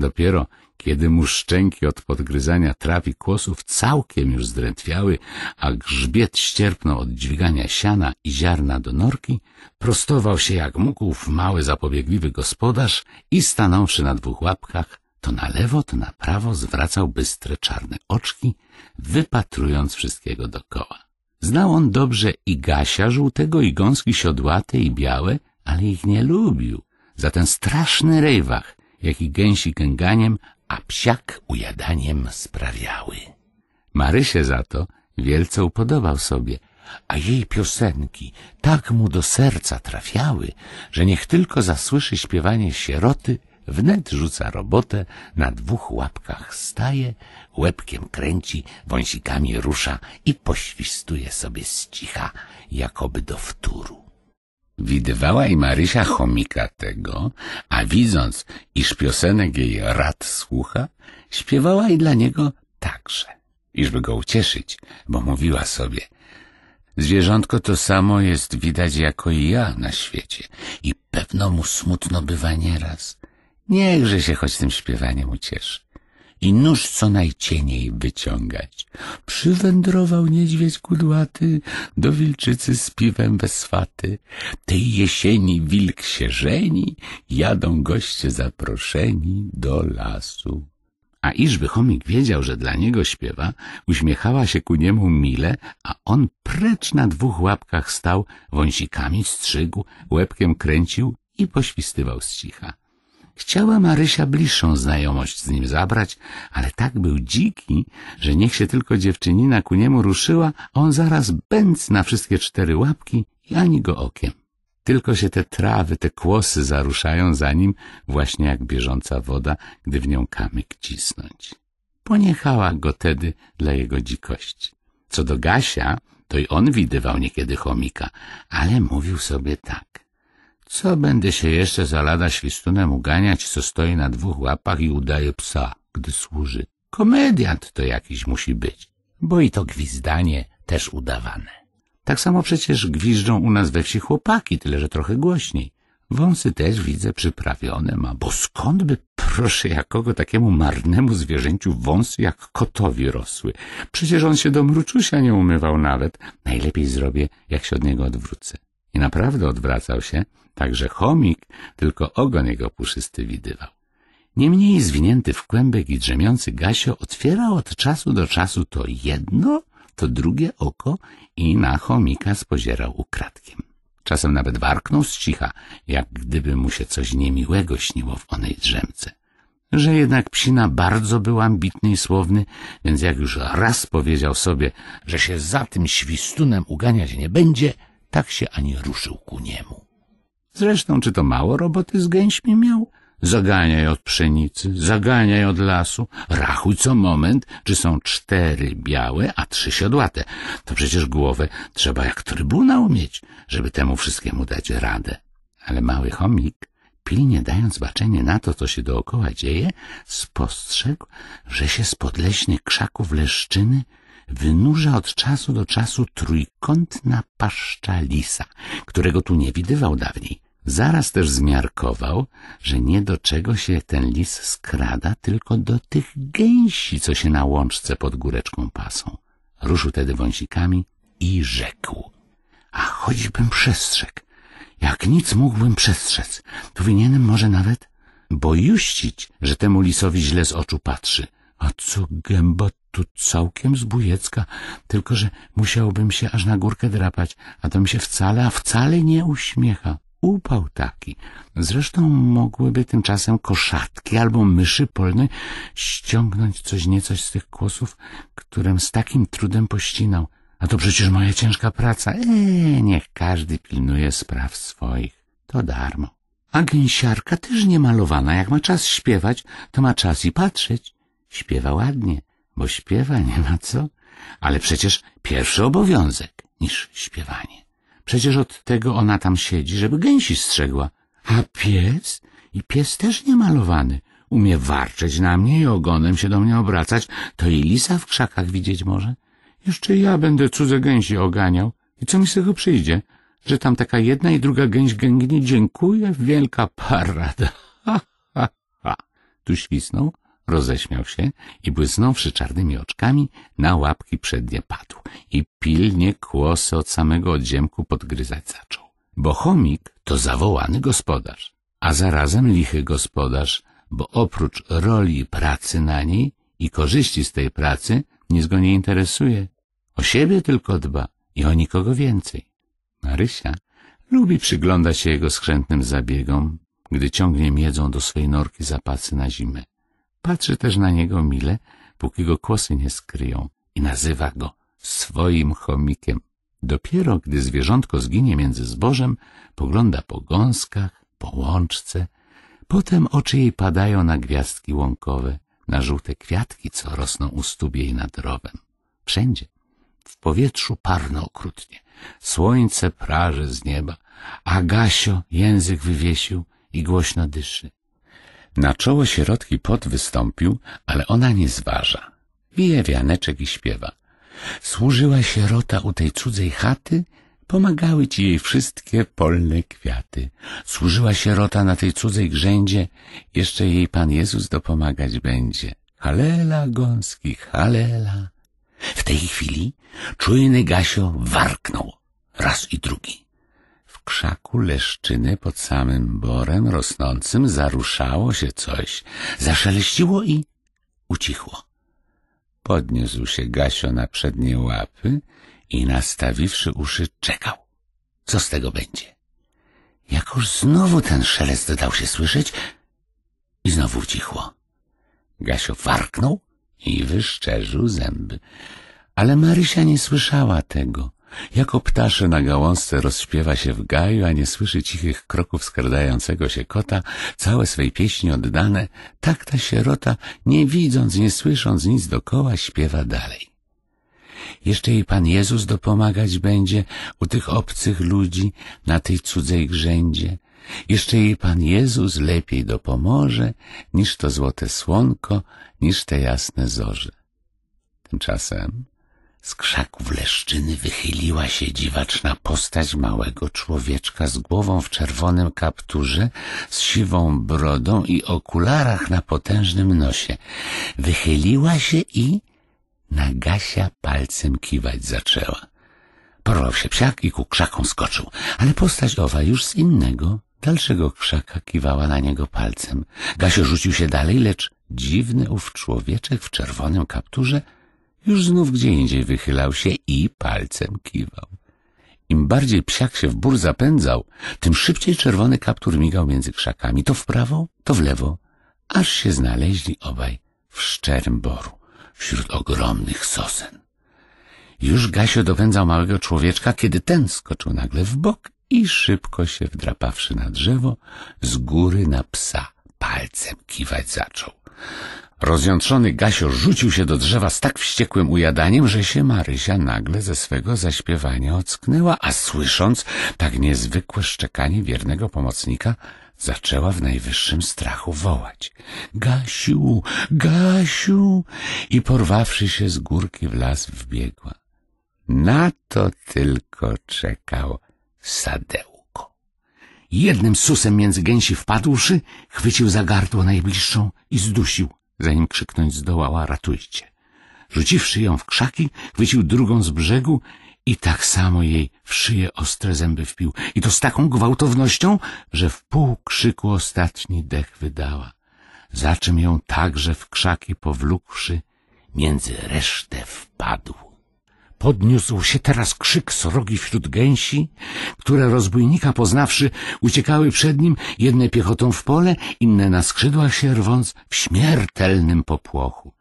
Dopiero kiedy mu szczęki od podgryzania trawi kłosów całkiem już zdrętwiały, a grzbiet ścierpnął od dźwigania siana i ziarna do norki, prostował się jak mógł w mały zapobiegliwy gospodarz i stanąwszy na dwóch łapkach, to na lewo, to na prawo zwracał bystre czarne oczki, wypatrując wszystkiego dokoła. Znał on dobrze i gasia żółtego, i gąski siodłate, i białe, ale ich nie lubił. Za ten straszny rejwach jak i gęsi kęganiem, a psiak ujadaniem sprawiały. Marysie za to wielce upodobał sobie, a jej piosenki tak mu do serca trafiały, że niech tylko zasłyszy śpiewanie sieroty, wnet rzuca robotę, na dwóch łapkach staje, łebkiem kręci, wąsikami rusza i poświstuje sobie z cicha, jakoby do wtóru. Widywała i Marysia chomika tego, a widząc, iż piosenek jej rad słucha, śpiewała i dla niego także, iżby go ucieszyć, bo mówiła sobie Zwierzątko to samo jest widać jako i ja na świecie i pewno mu smutno bywa nieraz. Niechże się choć tym śpiewaniem ucieszy i nóż co najcieniej wyciągać. Przywędrował niedźwiedź kudłaty do wilczycy z piwem we swaty. Tej jesieni wilk się żeni, jadą goście zaproszeni do lasu. A iżby chomik wiedział, że dla niego śpiewa, uśmiechała się ku niemu mile, a on precz na dwóch łapkach stał, wąsikami strzygł, łebkiem kręcił i poświstywał z cicha. Chciała Marysia bliższą znajomość z nim zabrać, ale tak był dziki, że niech się tylko dziewczynina ku niemu ruszyła, on zaraz bęc na wszystkie cztery łapki i ani go okiem. Tylko się te trawy, te kłosy zaruszają za nim, właśnie jak bieżąca woda, gdy w nią kamyk cisnąć. Poniechała go tedy dla jego dzikości. Co do Gasia, to i on widywał niekiedy chomika, ale mówił sobie tak. Co będę się jeszcze za lada świstunem uganiać, co stoi na dwóch łapach i udaje psa, gdy służy? Komediant to jakiś musi być, bo i to gwizdanie też udawane. Tak samo przecież gwiżdżą u nas we wsi chłopaki, tyle że trochę głośniej. Wąsy też widzę przyprawione ma, bo skąd by, proszę, jakogo takiemu marnemu zwierzęciu wąsy jak kotowi rosły? Przecież on się do mruczusia nie umywał nawet. Najlepiej zrobię, jak się od niego odwrócę. I naprawdę odwracał się, tak że chomik tylko ogon jego puszysty widywał. Niemniej zwinięty w kłębek i drzemiący Gasio otwierał od czasu do czasu to jedno, to drugie oko i na chomika spozierał ukradkiem. Czasem nawet warknął z cicha, jak gdyby mu się coś niemiłego śniło w onej drzemce. Że jednak psina bardzo był ambitny i słowny, więc jak już raz powiedział sobie, że się za tym świstunem uganiać nie będzie, tak się ani ruszył ku niemu. Zresztą, czy to mało roboty z gęśmi miał? Zaganiaj od pszenicy, zaganiaj od lasu, rachuj co moment, czy są cztery białe, a trzy siodłate. To przecież głowę trzeba jak trybunał mieć, żeby temu wszystkiemu dać radę. Ale mały chomik, pilnie dając baczenie na to, co się dookoła dzieje, spostrzegł, że się spod leśnych krzaków leszczyny wynurza od czasu do czasu trójkątna paszcza lisa, którego tu nie widywał dawniej. Zaraz też zmiarkował, że nie do czego się ten lis skrada, tylko do tych gęsi, co się na łączce pod góreczką pasą. Ruszył tedy wąsikami i rzekł. A choćbym przestrzegł, jak nic mógłbym przestrzec, to winienem może nawet bojuścić, że temu lisowi źle z oczu patrzy, a co gęba tu całkiem zbójecka, tylko że musiałbym się aż na górkę drapać, a to mi się wcale, a wcale nie uśmiecha. Upał taki. Zresztą mogłyby tymczasem koszatki albo myszy polne ściągnąć coś niecoś z tych kłosów, którym z takim trudem pościnał. A to przecież moja ciężka praca. Eee, niech każdy pilnuje spraw swoich. To darmo. A gęsiarka też nie malowana. Jak ma czas śpiewać, to ma czas i patrzeć. Śpiewa ładnie, bo śpiewa, nie ma co. Ale przecież pierwszy obowiązek niż śpiewanie. Przecież od tego ona tam siedzi, żeby gęsi strzegła. A pies? I pies też nie malowany. Umie warczeć na mnie i ogonem się do mnie obracać. To i lisa w krzakach widzieć może. Jeszcze ja będę cudze gęsi oganiał. I co mi z tego przyjdzie? Że tam taka jedna i druga gęś gęgnie. Dziękuję, wielka parada. Ha, ha, ha. Tu świsnął Roześmiał się i błysnąwszy czarnymi oczkami, na łapki przednie padł i pilnie kłosy od samego odziemku podgryzać zaczął. Bo chomik to zawołany gospodarz, a zarazem lichy gospodarz, bo oprócz roli i pracy na niej i korzyści z tej pracy nic go nie interesuje. O siebie tylko dba i o nikogo więcej. Marysia lubi przyglądać się jego skrzętnym zabiegom, gdy ciągnie miedzą do swej norki zapasy na zimę. Patrzy też na niego mile, póki go kłosy nie skryją i nazywa go swoim chomikiem. Dopiero gdy zwierzątko zginie między zbożem, pogląda po gąskach, po łączce. Potem oczy jej padają na gwiazdki łąkowe, na żółte kwiatki, co rosną u stóp jej nad rowem. Wszędzie. W powietrzu parno okrutnie. Słońce praży z nieba, a Gasio język wywiesił i głośno dyszy. Na czoło środki pot wystąpił, ale ona nie zważa. Bije wianeczek i śpiewa. Służyła sierota u tej cudzej chaty, pomagały ci jej wszystkie polne kwiaty. Służyła sierota na tej cudzej grzędzie, jeszcze jej Pan Jezus dopomagać będzie. Halela, gąski, halela. W tej chwili czujny Gasio warknął raz i drugi krzaku leszczyny pod samym borem rosnącym zaruszało się coś, zaszeleściło i ucichło. Podniósł się Gasio na przednie łapy i nastawiwszy uszy czekał. Co z tego będzie? Jakoż znowu ten szelest dodał się słyszeć i znowu ucichło. Gasio warknął i wyszczerzył zęby. Ale Marysia nie słyszała tego. Jako ptasze na gałązce rozśpiewa się w gaju, a nie słyszy cichych kroków skradającego się kota, całe swej pieśni oddane, tak ta sierota, nie widząc, nie słysząc nic dokoła, śpiewa dalej. Jeszcze jej Pan Jezus dopomagać będzie u tych obcych ludzi na tej cudzej grzędzie. Jeszcze jej Pan Jezus lepiej dopomoże niż to złote słonko, niż te jasne zorze. Tymczasem z krzaków leszczyny wychyliła się dziwaczna postać małego człowieczka z głową w czerwonym kapturze, z siwą brodą i okularach na potężnym nosie. Wychyliła się i na Gasia palcem kiwać zaczęła. Porwał się psiak i ku krzakom skoczył, ale postać owa już z innego, dalszego krzaka kiwała na niego palcem. Gasio rzucił się dalej, lecz dziwny ów człowieczek w czerwonym kapturze – już znów gdzie indziej wychylał się i palcem kiwał. Im bardziej psiak się w bór zapędzał, tym szybciej czerwony kaptur migał między krzakami, to w prawo, to w lewo, aż się znaleźli obaj w szczerym boru, wśród ogromnych sosen. Już Gasio dopędzał małego człowieczka, kiedy ten skoczył nagle w bok i szybko się wdrapawszy na drzewo, z góry na psa palcem kiwać zaczął. Rozjątrzony Gasio rzucił się do drzewa z tak wściekłym ujadaniem, że się Marysia nagle ze swego zaśpiewania ocknęła, a słysząc tak niezwykłe szczekanie wiernego pomocnika, zaczęła w najwyższym strachu wołać. Gasiu, Gasiu! I porwawszy się z górki w las wbiegła. Na to tylko czekał sadełko. Jednym susem między gęsi wpadłszy, chwycił za gardło najbliższą i zdusił. Zanim krzyknąć zdołała, ratujcie. Rzuciwszy ją w krzaki, chwycił drugą z brzegu i tak samo jej w szyję ostre zęby wpił. I to z taką gwałtownością, że w pół krzyku ostatni dech wydała. Za czym ją także w krzaki powlókwszy, między resztę wpadł. Podniósł się teraz krzyk srogi wśród gęsi, które rozbójnika poznawszy uciekały przed nim, jedne piechotą w pole, inne na skrzydłach się rwąc w śmiertelnym popłochu.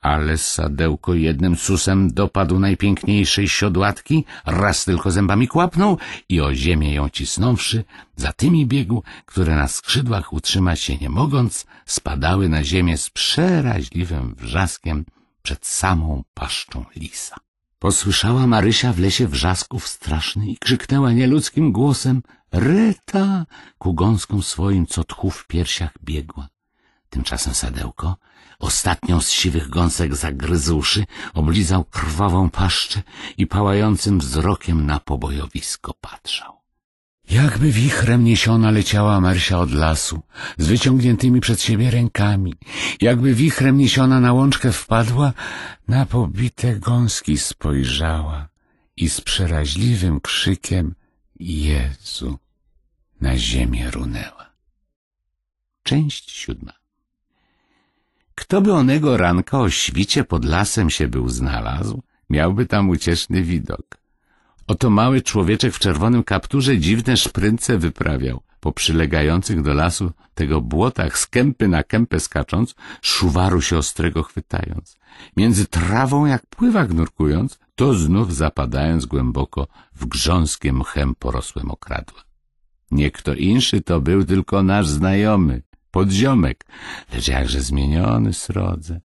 Ale sadełko jednym susem dopadł najpiękniejszej siodłatki, raz tylko zębami kłapnął i o ziemię ją cisnąwszy, za tymi biegł, które na skrzydłach utrzymać się nie mogąc, spadały na ziemię z przeraźliwym wrzaskiem przed samą paszczą lisa. Posłyszała Marysia w lesie wrzasków straszny i krzyknęła nieludzkim głosem — Reta! Ku gąskom swoim, co tchu w piersiach biegła. Tymczasem sadełko, ostatnią z siwych gąsek zagryzłszy, oblizał krwawą paszczę i pałającym wzrokiem na pobojowisko patrzał. Jakby wichrem niesiona leciała Mersia od lasu, z wyciągniętymi przed siebie rękami. Jakby wichrem niesiona na łączkę wpadła, na pobite gąski spojrzała i z przeraźliwym krzykiem Jezu na ziemię runęła. Część siódma Kto by onego ranka o świcie pod lasem się był znalazł, miałby tam ucieszny widok. Oto mały człowieczek w czerwonym kapturze dziwne szprynce wyprawiał. Po przylegających do lasu tego błotach z kępy na kępę skacząc, szuwaru się ostrego chwytając. Między trawą jak pływak nurkując, to znów zapadając głęboko w grząskie mchem porosłe mokradła. Nie kto inszy to był tylko nasz znajomy, podziomek, lecz jakże zmieniony srodze.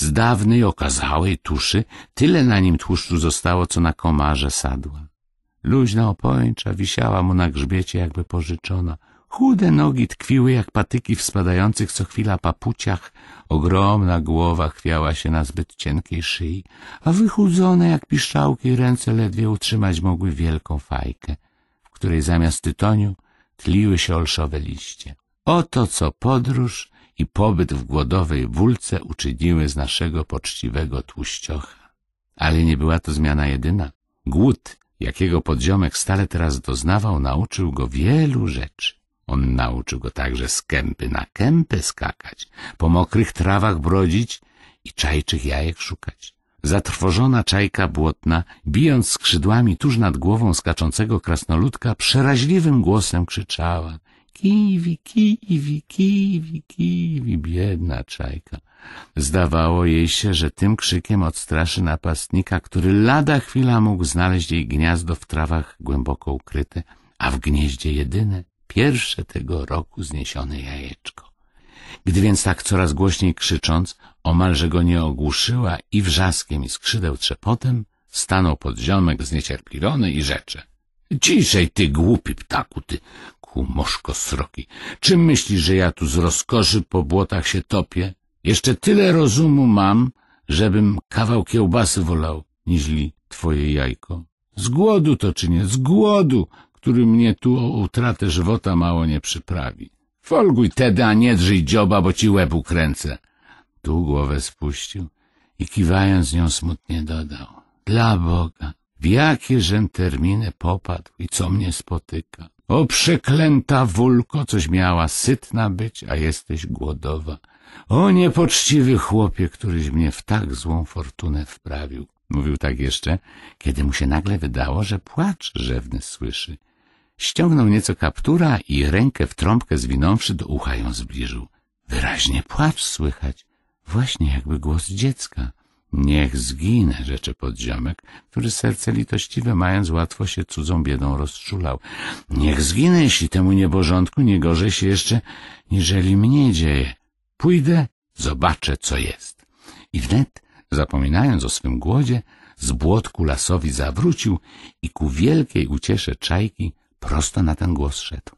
Z dawnej okazałej tuszy tyle na nim tłuszczu zostało, co na komarze sadła. Luźna opończa wisiała mu na grzbiecie jakby pożyczona. Chude nogi tkwiły jak patyki w spadających co chwila papuciach, ogromna głowa chwiała się na zbyt cienkiej szyi, a wychudzone jak piszczałki ręce ledwie utrzymać mogły wielką fajkę, w której zamiast tytoniu tliły się olszowe liście. Oto co podróż i pobyt w głodowej wulce uczyniły z naszego poczciwego tłuściocha. Ale nie była to zmiana jedyna. Głód, jakiego podziomek stale teraz doznawał, nauczył go wielu rzeczy. On nauczył go także z kępy na kępę skakać, po mokrych trawach brodzić i czajczych jajek szukać. Zatrwożona czajka błotna, bijąc skrzydłami tuż nad głową skaczącego krasnoludka, przeraźliwym głosem krzyczała kiwi, kiwi, kiwi, kiwi, biedna czajka. Zdawało jej się, że tym krzykiem odstraszy napastnika, który lada chwila mógł znaleźć jej gniazdo w trawach głęboko ukryte, a w gnieździe jedyne, pierwsze tego roku zniesione jajeczko. Gdy więc tak coraz głośniej krzycząc, omalże go nie ogłuszyła i wrzaskiem i skrzydeł trzepotem, stanął pod ziomek zniecierpliwiony i rzecze. Ciszej, ty głupi ptaku, ty, Sroku, moszko sroki, czym myślisz, że ja tu z rozkoszy po błotach się topię? Jeszcze tyle rozumu mam, żebym kawał kiełbasy wolał, niźli twoje jajko. Z głodu to czynię, z głodu, który mnie tu o utratę żywota mało nie przyprawi. Folguj tedy, a nie drzyj dzioba, bo ci łeb ukręcę. Tu głowę spuścił i kiwając nią smutnie dodał. Dla Boga, w jakie żem terminy popadł i co mnie spotyka. O przeklęta wulko, coś miała sytna być, a jesteś głodowa. O niepoczciwy chłopie, któryś mnie w tak złą fortunę wprawił. Mówił tak jeszcze, kiedy mu się nagle wydało, że płacz rzewny słyszy. Ściągnął nieco kaptura i rękę w trąbkę zwinąwszy do ucha ją zbliżył. Wyraźnie płacz słychać, właśnie jakby głos dziecka. Niech zginę, rzeczy podziomek, który serce litościwe, mając łatwo się cudzą biedą, rozczulał. Niech zginę, jeśli temu nieborządku nie gorzej się jeszcze, niżeli mnie dzieje. Pójdę, zobaczę, co jest. I wnet, zapominając o swym głodzie, z błotku lasowi zawrócił i ku wielkiej uciesze czajki prosto na ten głos szedł.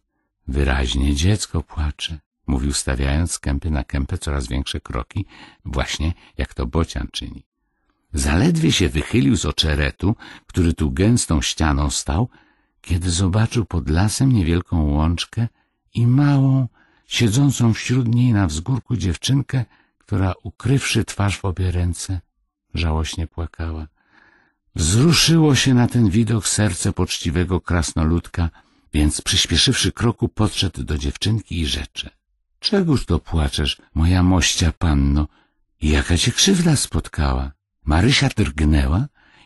Wyraźnie dziecko płacze mówił stawiając kępy na kępę coraz większe kroki, właśnie jak to bocian czyni. Zaledwie się wychylił z oczeretu, który tu gęstą ścianą stał, kiedy zobaczył pod lasem niewielką łączkę i małą, siedzącą wśród niej na wzgórku dziewczynkę, która ukrywszy twarz w obie ręce, żałośnie płakała. Wzruszyło się na ten widok serce poczciwego krasnoludka, więc przyspieszywszy kroku podszedł do dziewczynki i rzecze. Czegóż to płaczesz, moja mościa panno? I jaka cię krzywda spotkała? Marysia drgnęła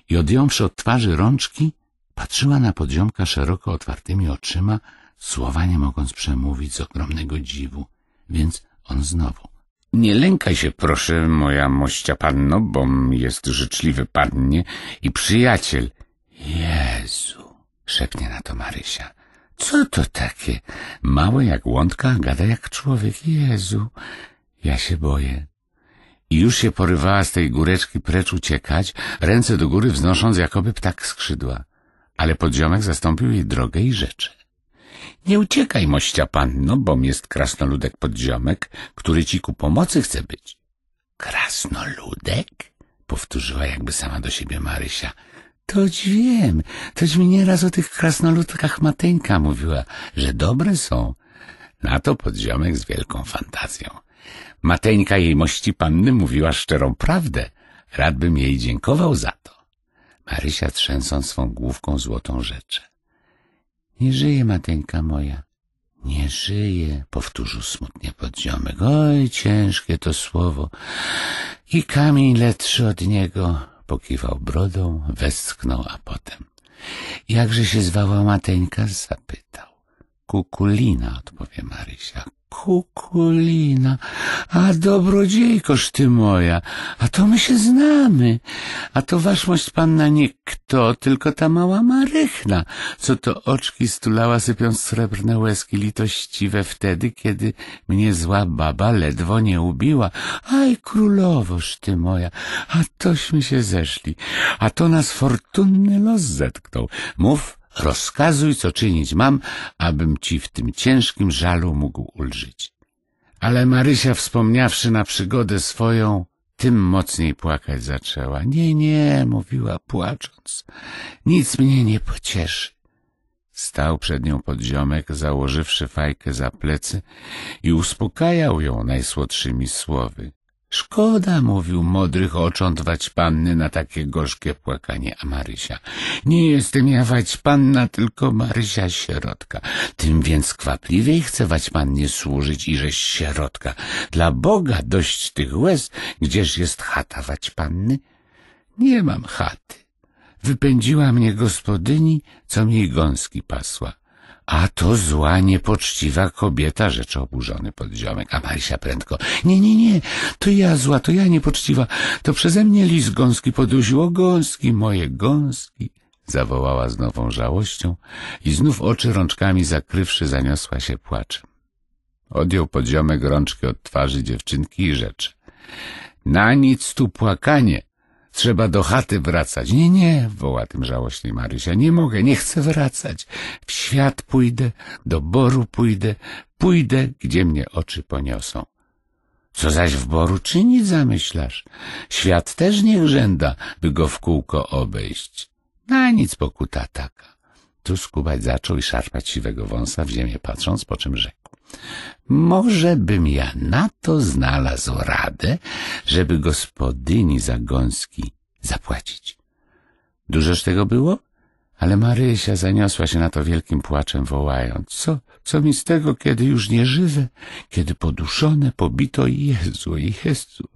i odjąwszy od twarzy rączki, patrzyła na podziomka szeroko otwartymi oczyma, słowa nie mogąc przemówić z ogromnego dziwu, więc on znowu. Nie lękaj się, proszę, moja mościa panno, bom jest życzliwy pannie i przyjaciel. Jezu, szepnie na to Marysia. Co to takie? Małe jak łądka, gada jak człowiek. Jezu, ja się boję. I już się porywała z tej góreczki precz uciekać, ręce do góry wznosząc jakoby ptak skrzydła. Ale podziomek zastąpił jej drogę i rzeczy. Nie uciekaj, mościa panno, bom jest krasnoludek podziomek, który ci ku pomocy chce być. Krasnoludek? Powtórzyła jakby sama do siebie Marysia. Toć wiem, toć mi nieraz o tych krasnoludkach Mateńka mówiła, że dobre są. Na to podziomek z wielką fantazją. Mateńka jej mości panny mówiła szczerą prawdę. Radbym jej dziękował za to. Marysia trzęsąc swą główką złotą rzeczy. Nie żyje Mateńka moja. Nie żyje, powtórzył smutnie podziomek. Oj, ciężkie to słowo. I kamień lepszy od niego. Pokiwał brodą, westchnął, a potem. Jakże się zwała Mateńka? Zapytał. Kukulina, odpowie Marysia. Kukulina, a dobrodziejkoż ty moja, a to my się znamy, a to waszmość panna nie kto, tylko ta mała Marychna, co to oczki stulała sypiąc srebrne łezki litościwe wtedy, kiedy mnie zła baba ledwo nie ubiła, aj królowoż ty moja, a tośmy się zeszli, a to nas fortunny los zetknął, mów, Rozkazuj, co czynić mam, abym ci w tym ciężkim żalu mógł ulżyć. Ale Marysia, wspomniawszy na przygodę swoją, tym mocniej płakać zaczęła. Nie, nie, mówiła płacząc, nic mnie nie pocieszy. Stał przed nią podziomek, założywszy fajkę za plecy i uspokajał ją najsłodszymi słowy. Szkoda, mówił modrych oczątwać panny na takie gorzkie płakanie, a Marysia. Nie jestem ja panna, tylko Marysia sierotka. Tym więc kwapliwiej chcę pannie służyć i żeś sierotka. Dla Boga dość tych łez, gdzież jest chata panny? Nie mam chaty. Wypędziła mnie gospodyni, co mi gąski pasła. A to zła, niepoczciwa kobieta, rzeczy oburzony podziomek. A Marysia prędko. Nie, nie, nie, to ja zła, to ja niepoczciwa. To przeze mnie lis gąski podusił. gąski, moje gąski. Zawołała z nową żałością i znów oczy rączkami zakrywszy zaniosła się płaczem. Odjął podziomek rączki od twarzy dziewczynki i rzecz. Na nic tu płakanie, Trzeba do chaty wracać. Nie, nie, woła tym żałośnie Marysia. Nie mogę, nie chcę wracać. W świat pójdę, do boru pójdę, pójdę, gdzie mnie oczy poniosą. Co zaś w boru czynić zamyślasz? Świat też niech rzęda, by go w kółko obejść. Na nic pokuta taka. Tu skubać zaczął i szarpać siwego wąsa w ziemię patrząc, po czym rzekł. Może bym ja na to znalazł radę, żeby gospodyni za gąski zapłacić. Dużoż tego było? Ale Marysia zaniosła się na to wielkim płaczem, wołając, co, co mi z tego, kiedy już nie żywe, kiedy poduszone, pobito Jezu, Jezu.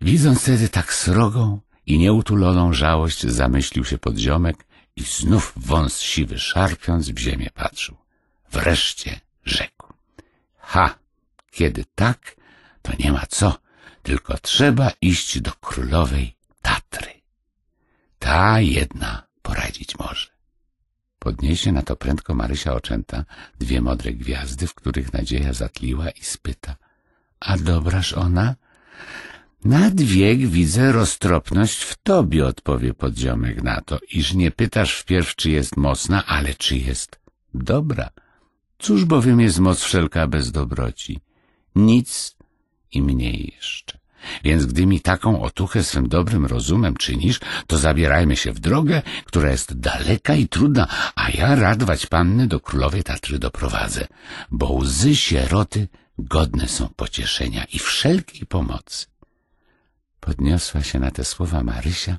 Widząc wtedy tak srogą i nieutuloną żałość, zamyślił się podziomek i znów wąs siwy szarpiąc w ziemię patrzył. Wreszcie rzekł. Ha! Kiedy tak, to nie ma co, tylko trzeba iść do królowej Tatry. Ta jedna poradzić może. Podniesie na to prędko Marysia oczęta dwie modre gwiazdy, w których nadzieja zatliła i spyta. A dobraż ona? Nad wiek widzę roztropność w tobie, odpowie podziomek na to, iż nie pytasz wpierw, czy jest mocna, ale czy jest dobra. Cóż bowiem jest moc wszelka bez dobroci? Nic i mniej jeszcze. Więc gdy mi taką otuchę swym dobrym rozumem czynisz, to zabierajmy się w drogę, która jest daleka i trudna, a ja radwać panny do królowej Tatry doprowadzę, bo łzy sieroty godne są pocieszenia i wszelkiej pomocy. Podniosła się na te słowa Marysia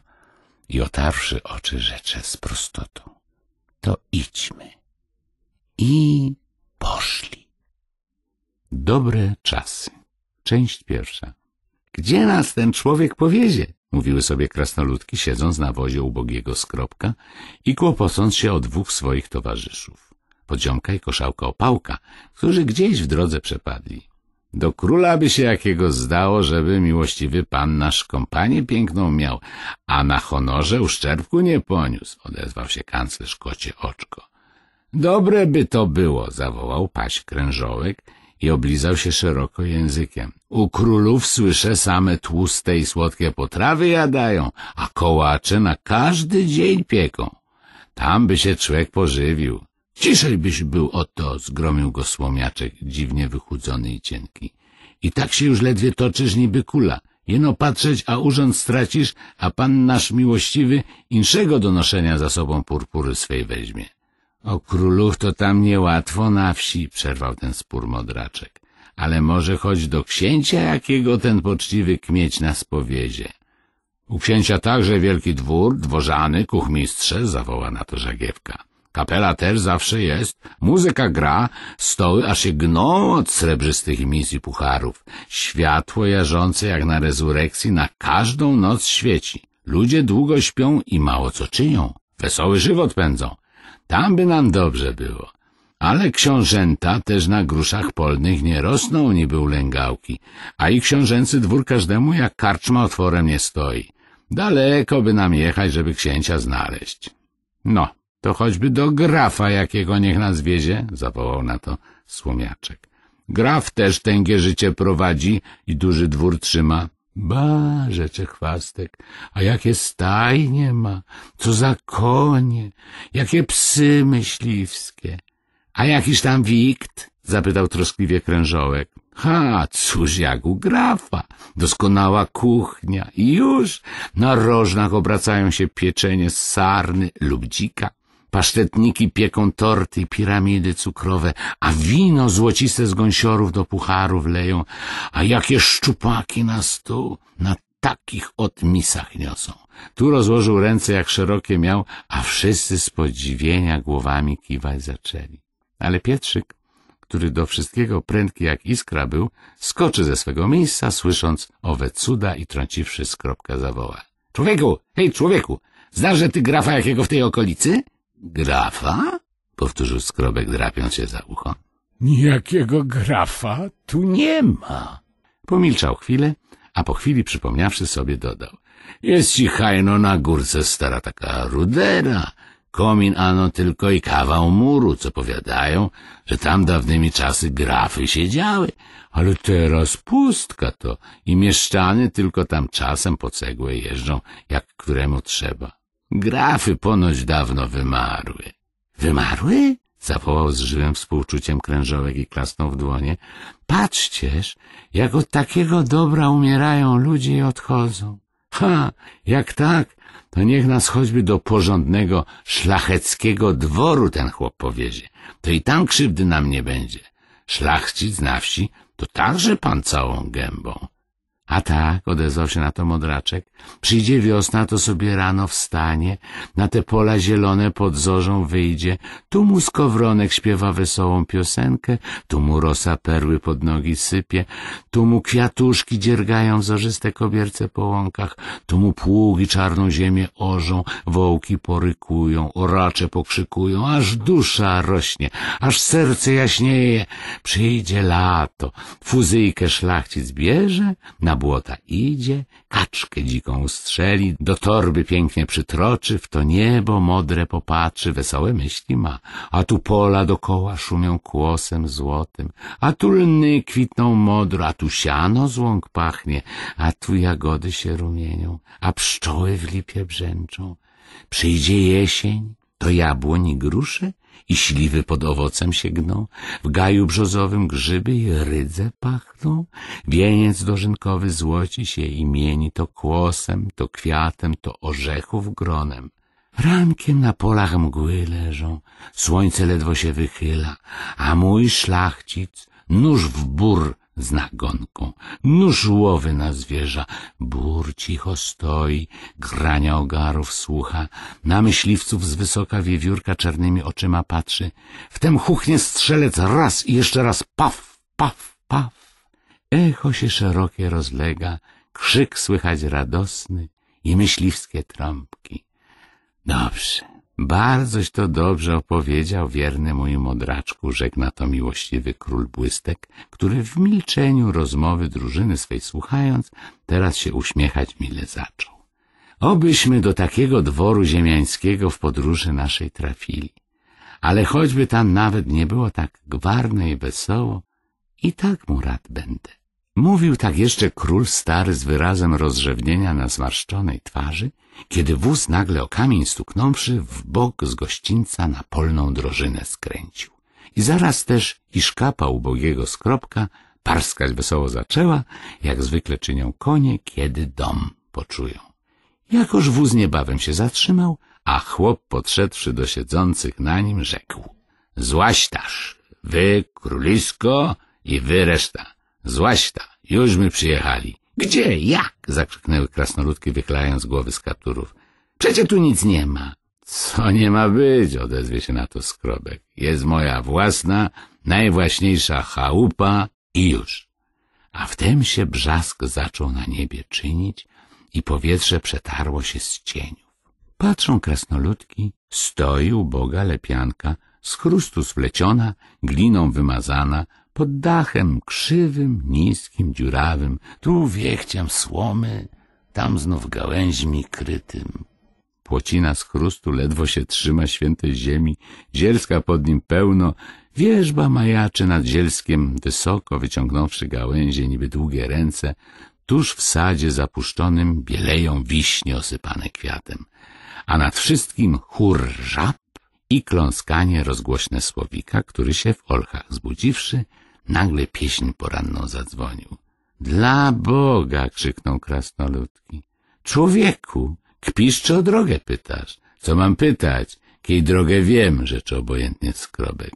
i otarwszy oczy rzecze z prostotą. To idźmy. I poszli. Dobre czasy. Część pierwsza. Gdzie nas ten człowiek powiezie? Mówiły sobie krasnoludki, siedząc na wozie ubogiego skropka i kłopocąc się o dwóch swoich towarzyszów. Podziomka i koszałka opałka, którzy gdzieś w drodze przepadli. Do króla by się jakiego zdało, żeby miłościwy pan nasz kompanię piękną miał, a na honorze uszczerbku nie poniósł, odezwał się kanclerz kocie oczko. Dobre by to było, zawołał paś krężołek i oblizał się szeroko językiem. U królów słyszę same tłuste i słodkie potrawy jadają, a kołacze na każdy dzień pieką. Tam by się człowiek pożywił. Ciszej byś był o to, zgromił go słomiaczek, dziwnie wychudzony i cienki. I tak się już ledwie toczysz niby kula. Jeno patrzeć, a urząd stracisz, a pan nasz miłościwy inszego do noszenia za sobą purpury swej weźmie. O królów to tam niełatwo na wsi, przerwał ten spór modraczek. Ale może choć do księcia, jakiego ten poczciwy kmieć nas powiedzie. U księcia także wielki dwór, dworzany, kuchmistrze, zawoła na to Żagiewka. Kapela też zawsze jest, muzyka gra, stoły aż się gną od srebrzystych mis i pucharów. Światło jarzące jak na rezurekcji na każdą noc świeci. Ludzie długo śpią i mało co czynią. Wesoły żywot pędzą. Tam by nam dobrze było. Ale książęta też na gruszach polnych nie rosną niby ulęgałki, a i książęcy dwór każdemu jak karczma otworem nie stoi. Daleko by nam jechać, żeby księcia znaleźć. No, to choćby do grafa, jakiego niech nas wiezie, zawołał na to Słomiaczek. Graf też tęgie życie prowadzi i duży dwór trzyma. Ba, rzecze chwastek, a jakie stajnie ma, co za konie, jakie psy myśliwskie. A jakiż tam wikt? zapytał troskliwie krężołek. Ha, cóż jak u grafa, doskonała kuchnia i już na rożnach obracają się pieczenie z sarny lub dzika. Pasztetniki pieką torty i piramidy cukrowe, a wino złociste z gąsiorów do pucharów leją, a jakie szczupaki na stół, na takich od misach niosą. Tu rozłożył ręce, jak szerokie miał, a wszyscy z podziwienia głowami kiwać zaczęli. Ale Pietrzyk, który do wszystkiego prędki jak iskra był, skoczy ze swego miejsca, słysząc owe cuda i trąciwszy skropka zawoła. — Człowieku! Hej, człowieku! Znasz, że ty grafa jakiego w tej okolicy? — Grafa? Powtórzył skrobek, drapiąc się za ucho. Nijakiego grafa tu nie ma. Pomilczał chwilę, a po chwili przypomniawszy sobie dodał. Jest ci hajno na górce stara taka rudera, komin ano tylko i kawał muru, co powiadają, że tam dawnymi czasy grafy siedziały, ale teraz pustka to i mieszczany tylko tam czasem po cegłę jeżdżą, jak któremu trzeba. Grafy ponoć dawno wymarły. Wymarły? Zawołał z żywym współczuciem krężołek i klasnął w dłonie. Patrzcież, jak od takiego dobra umierają ludzie i odchodzą. Ha, jak tak, to niech nas choćby do porządnego, szlacheckiego dworu ten chłop powiezie. To i tam krzywdy nam nie będzie. Szlachcic na wsi to także pan całą gębą. A tak, odezwał się na to modraczek, przyjdzie wiosna, to sobie rano wstanie, na te pola zielone pod zorzą wyjdzie, tu mu skowronek śpiewa wesołą piosenkę, tu mu rosa perły pod nogi sypie, tu mu kwiatuszki dziergają zorzyste kobierce po łąkach, tu mu pługi czarną ziemię orzą, wołki porykują, oracze pokrzykują, aż dusza rośnie, aż serce jaśnieje. Przyjdzie lato, fuzyjkę szlachcic bierze, na na błota idzie, kaczkę dziką strzeli, do torby pięknie przytroczy, w to niebo modre popatrzy, wesołe myśli ma. A tu pola dokoła szumią kłosem złotym, a tu lny kwitną modro, a tu siano z łąk pachnie, a tu jagody się rumienią, a pszczoły w lipie brzęczą. Przyjdzie jesień, to jabłoni i grusze, i śliwy pod owocem sięgną, w gaju brzozowym grzyby i rydze pachną, wieniec dożynkowy złoci się i mieni to kłosem, to kwiatem, to orzechów gronem. Rankiem na polach mgły leżą, słońce ledwo się wychyla, a mój szlachcic nóż w bór z nagonką, nóż łowy na zwierza, bór cicho stoi, grania ogarów słucha, na myśliwców z wysoka wiewiórka czarnymi oczyma patrzy, wtem huchnie strzelec raz i jeszcze raz paf, paf, paf. Echo się szerokie rozlega, krzyk słychać radosny i myśliwskie trąbki. Dobrze. Bardzoś to dobrze opowiedział wierny mój modraczku, rzekł na to miłościwy król Błystek, który w milczeniu rozmowy drużyny swej słuchając, teraz się uśmiechać mile zaczął. Obyśmy do takiego dworu ziemiańskiego w podróży naszej trafili. Ale choćby tam nawet nie było tak gwarne i wesoło, i tak mu rad będę. Mówił tak jeszcze król stary z wyrazem rozrzewnienia na zmarszczonej twarzy, kiedy wóz nagle o kamień stuknąwszy w bok z gościńca na polną drożynę skręcił. I zaraz też i szkapa ubogiego skropka parskać wesoło zaczęła, jak zwykle czynią konie, kiedy dom poczują. Jakoż wóz niebawem się zatrzymał, a chłop podszedłszy do siedzących na nim rzekł. Złaśtasz, wy królisko i wy reszta. Złaśta, jużmy przyjechali. Gdzie? Jak? zakrzyknęły krasnoludki, wychylając głowy z kapturów. Przecie tu nic nie ma. Co nie ma być, odezwie się na to skrobek. Jest moja własna, najwłaśniejsza chałupa i już. A wtem się brzask zaczął na niebie czynić i powietrze przetarło się z cieniów. Patrzą krasnoludki, stoi uboga lepianka, z chrustu spleciona, gliną wymazana, pod dachem krzywym, niskim, dziurawym, tu wiechciem słomy, tam znów gałęźmi krytym. Płocina z chrustu ledwo się trzyma świętej ziemi, zielska pod nim pełno, wierzba majaczy nad zielskiem, wysoko wyciągnąwszy gałęzie niby długie ręce, tuż w sadzie zapuszczonym bieleją wiśnie osypane kwiatem, a nad wszystkim chór żab i kląskanie rozgłośne słowika, który się w olchach zbudziwszy, Nagle pieśń poranną zadzwonił. Dla Boga! krzyknął krasnoludki. Człowieku, kpisz czy o drogę pytasz? Co mam pytać? Kiej drogę wiem, rzecz obojętnie skrobek.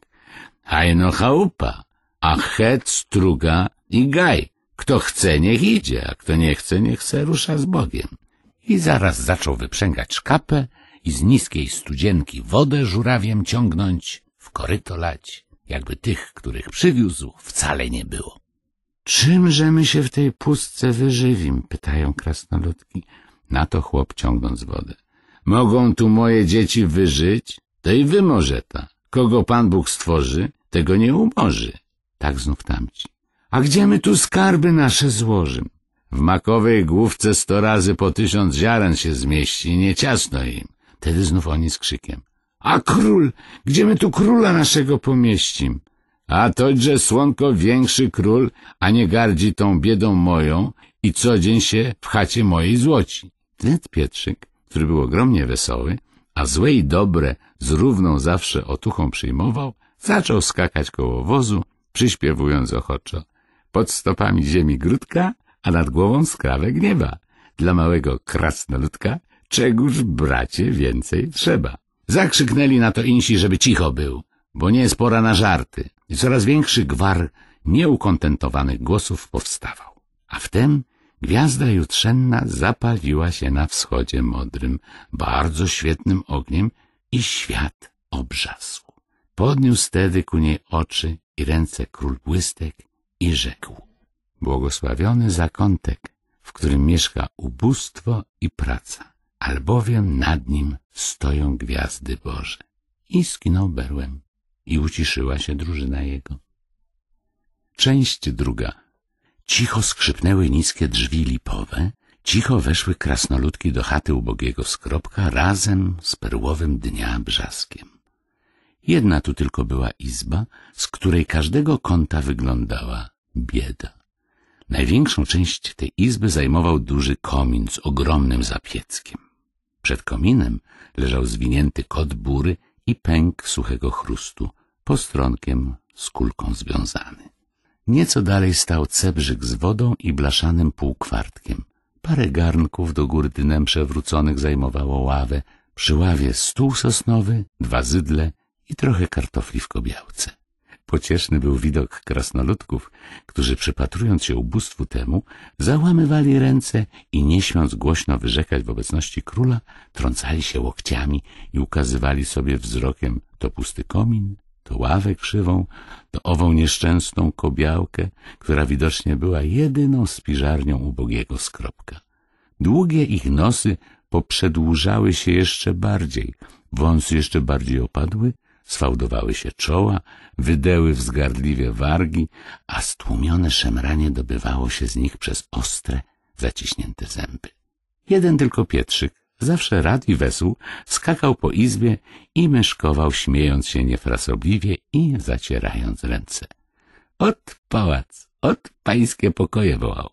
Hajno chałupa, a het, struga i gaj. Kto chce, niech idzie, a kto nie chce, niech se rusza z Bogiem. I zaraz zaczął wyprzęgać szkapę i z niskiej studzienki wodę żurawiem ciągnąć, w koryto lać jakby tych, których przywiózł, wcale nie było. Czymże my się w tej pustce wyżywim? pytają krasnoludki. Na to chłop ciągnąc wodę. Mogą tu moje dzieci wyżyć? To i wy może ta. Kogo Pan Bóg stworzy, tego nie umorzy. Tak znów tamci. A gdzie my tu skarby nasze złożym? W makowej główce sto razy po tysiąc ziaren się zmieści, nie ciasno im. Tedy znów oni z krzykiem. A król, gdzie my tu króla naszego pomieścim? A to, słonko większy król, a nie gardzi tą biedą moją i co dzień się w chacie mojej złoci. Wnet Pietrzyk, który był ogromnie wesoły, a złe i dobre z równą zawsze otuchą przyjmował, zaczął skakać koło wozu, przyśpiewując ochoczo. Pod stopami ziemi grudka, a nad głową skrawę gniewa. Dla małego krasnoludka czegóż bracie więcej trzeba. Zakrzyknęli na to insi, żeby cicho był, bo nie jest pora na żarty. I coraz większy gwar nieukontentowanych głosów powstawał. A wtem gwiazda jutrzenna zapaliła się na wschodzie modrym, bardzo świetnym ogniem i świat obrzasł. Podniósł tedy ku niej oczy i ręce król błystek i rzekł. Błogosławiony zakątek, w którym mieszka ubóstwo i praca albowiem nad nim stoją gwiazdy Boże. I skinął berłem i uciszyła się drużyna jego. Część druga. Cicho skrzypnęły niskie drzwi lipowe, cicho weszły krasnoludki do chaty ubogiego skropka razem z perłowym dnia brzaskiem. Jedna tu tylko była izba, z której każdego kąta wyglądała bieda. Największą część tej izby zajmował duży komin z ogromnym zapieckiem. Przed kominem leżał zwinięty kot bury i pęk suchego chrustu, postronkiem z kulką związany. Nieco dalej stał cebrzyk z wodą i blaszanym półkwartkiem. Parę garnków do góry dnem przewróconych zajmowało ławę, przy ławie stół sosnowy, dwa zydle i trochę kartofli w kobiałce. Pocieszny był widok krasnoludków, którzy przypatrując się ubóstwu temu, załamywali ręce i nie śmiąc głośno wyrzekać w obecności króla, trącali się łokciami i ukazywali sobie wzrokiem to pusty komin, to ławę krzywą, to ową nieszczęsną kobiałkę, która widocznie była jedyną spiżarnią ubogiego skropka. Długie ich nosy poprzedłużały się jeszcze bardziej, wąsy jeszcze bardziej opadły, Sfałdowały się czoła, wydeły wzgardliwie wargi, a stłumione szemranie dobywało się z nich przez ostre, zaciśnięte zęby. Jeden tylko Pietrzyk, zawsze rad i wesół, skakał po izbie i myszkował, śmiejąc się niefrasobliwie i zacierając ręce. — Ot pałac, ot pańskie pokoje wołał.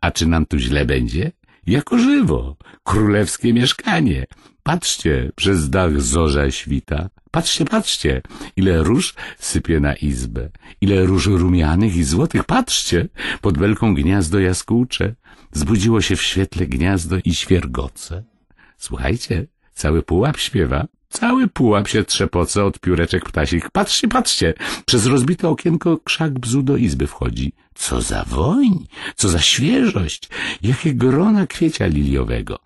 A czy nam tu źle będzie? jako żywo, królewskie mieszkanie. Patrzcie, przez dach zorza świta. Patrzcie, patrzcie, ile róż sypie na izbę, ile róż rumianych i złotych. Patrzcie, pod belką gniazdo jaskółcze. Zbudziło się w świetle gniazdo i świergoce. Słuchajcie, cały pułap śpiewa. Cały pułap się trzepoce od pióreczek ptasich. Patrzcie, patrzcie! Przez rozbite okienko krzak bzu do izby wchodzi. Co za woń! Co za świeżość! Jakie grona kwiecia liliowego!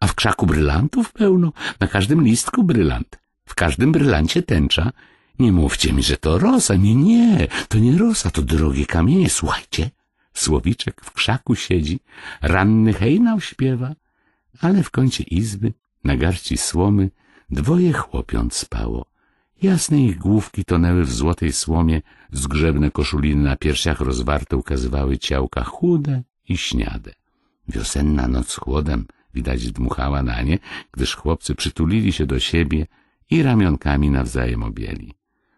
A w krzaku brylantów pełno, na każdym listku brylant. W każdym brylancie tęcza. Nie mówcie mi, że to rosa. Nie, nie, to nie rosa, to drogie kamienie. Słuchajcie, słowiczek w krzaku siedzi, ranny hejnał śpiewa, ale w kącie izby, na garści słomy, Dwoje chłopiąt spało. Jasne ich główki tonęły w złotej słomie, zgrzebne koszuliny na piersiach rozwarte ukazywały ciałka chude i śniade. Wiosenna noc chłodem widać dmuchała na nie, gdyż chłopcy przytulili się do siebie i ramionkami nawzajem objęli.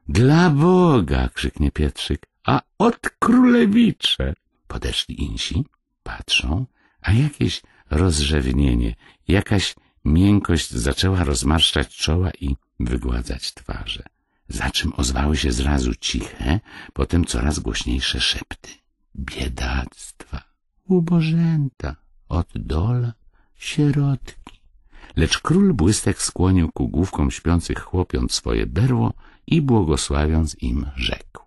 Dla Boga! krzyknie Pietrzyk. A od królewicze! Podeszli insi, patrzą, a jakieś rozrzewnienie, jakaś Miękkość zaczęła rozmarszczać czoła i wygładzać twarze, za czym ozwały się zrazu ciche, potem coraz głośniejsze szepty. Biedactwa, ubożęta, dola, sierotki. Lecz król błystek skłonił ku główkom śpiących chłopiąt swoje berło i błogosławiąc im rzekł.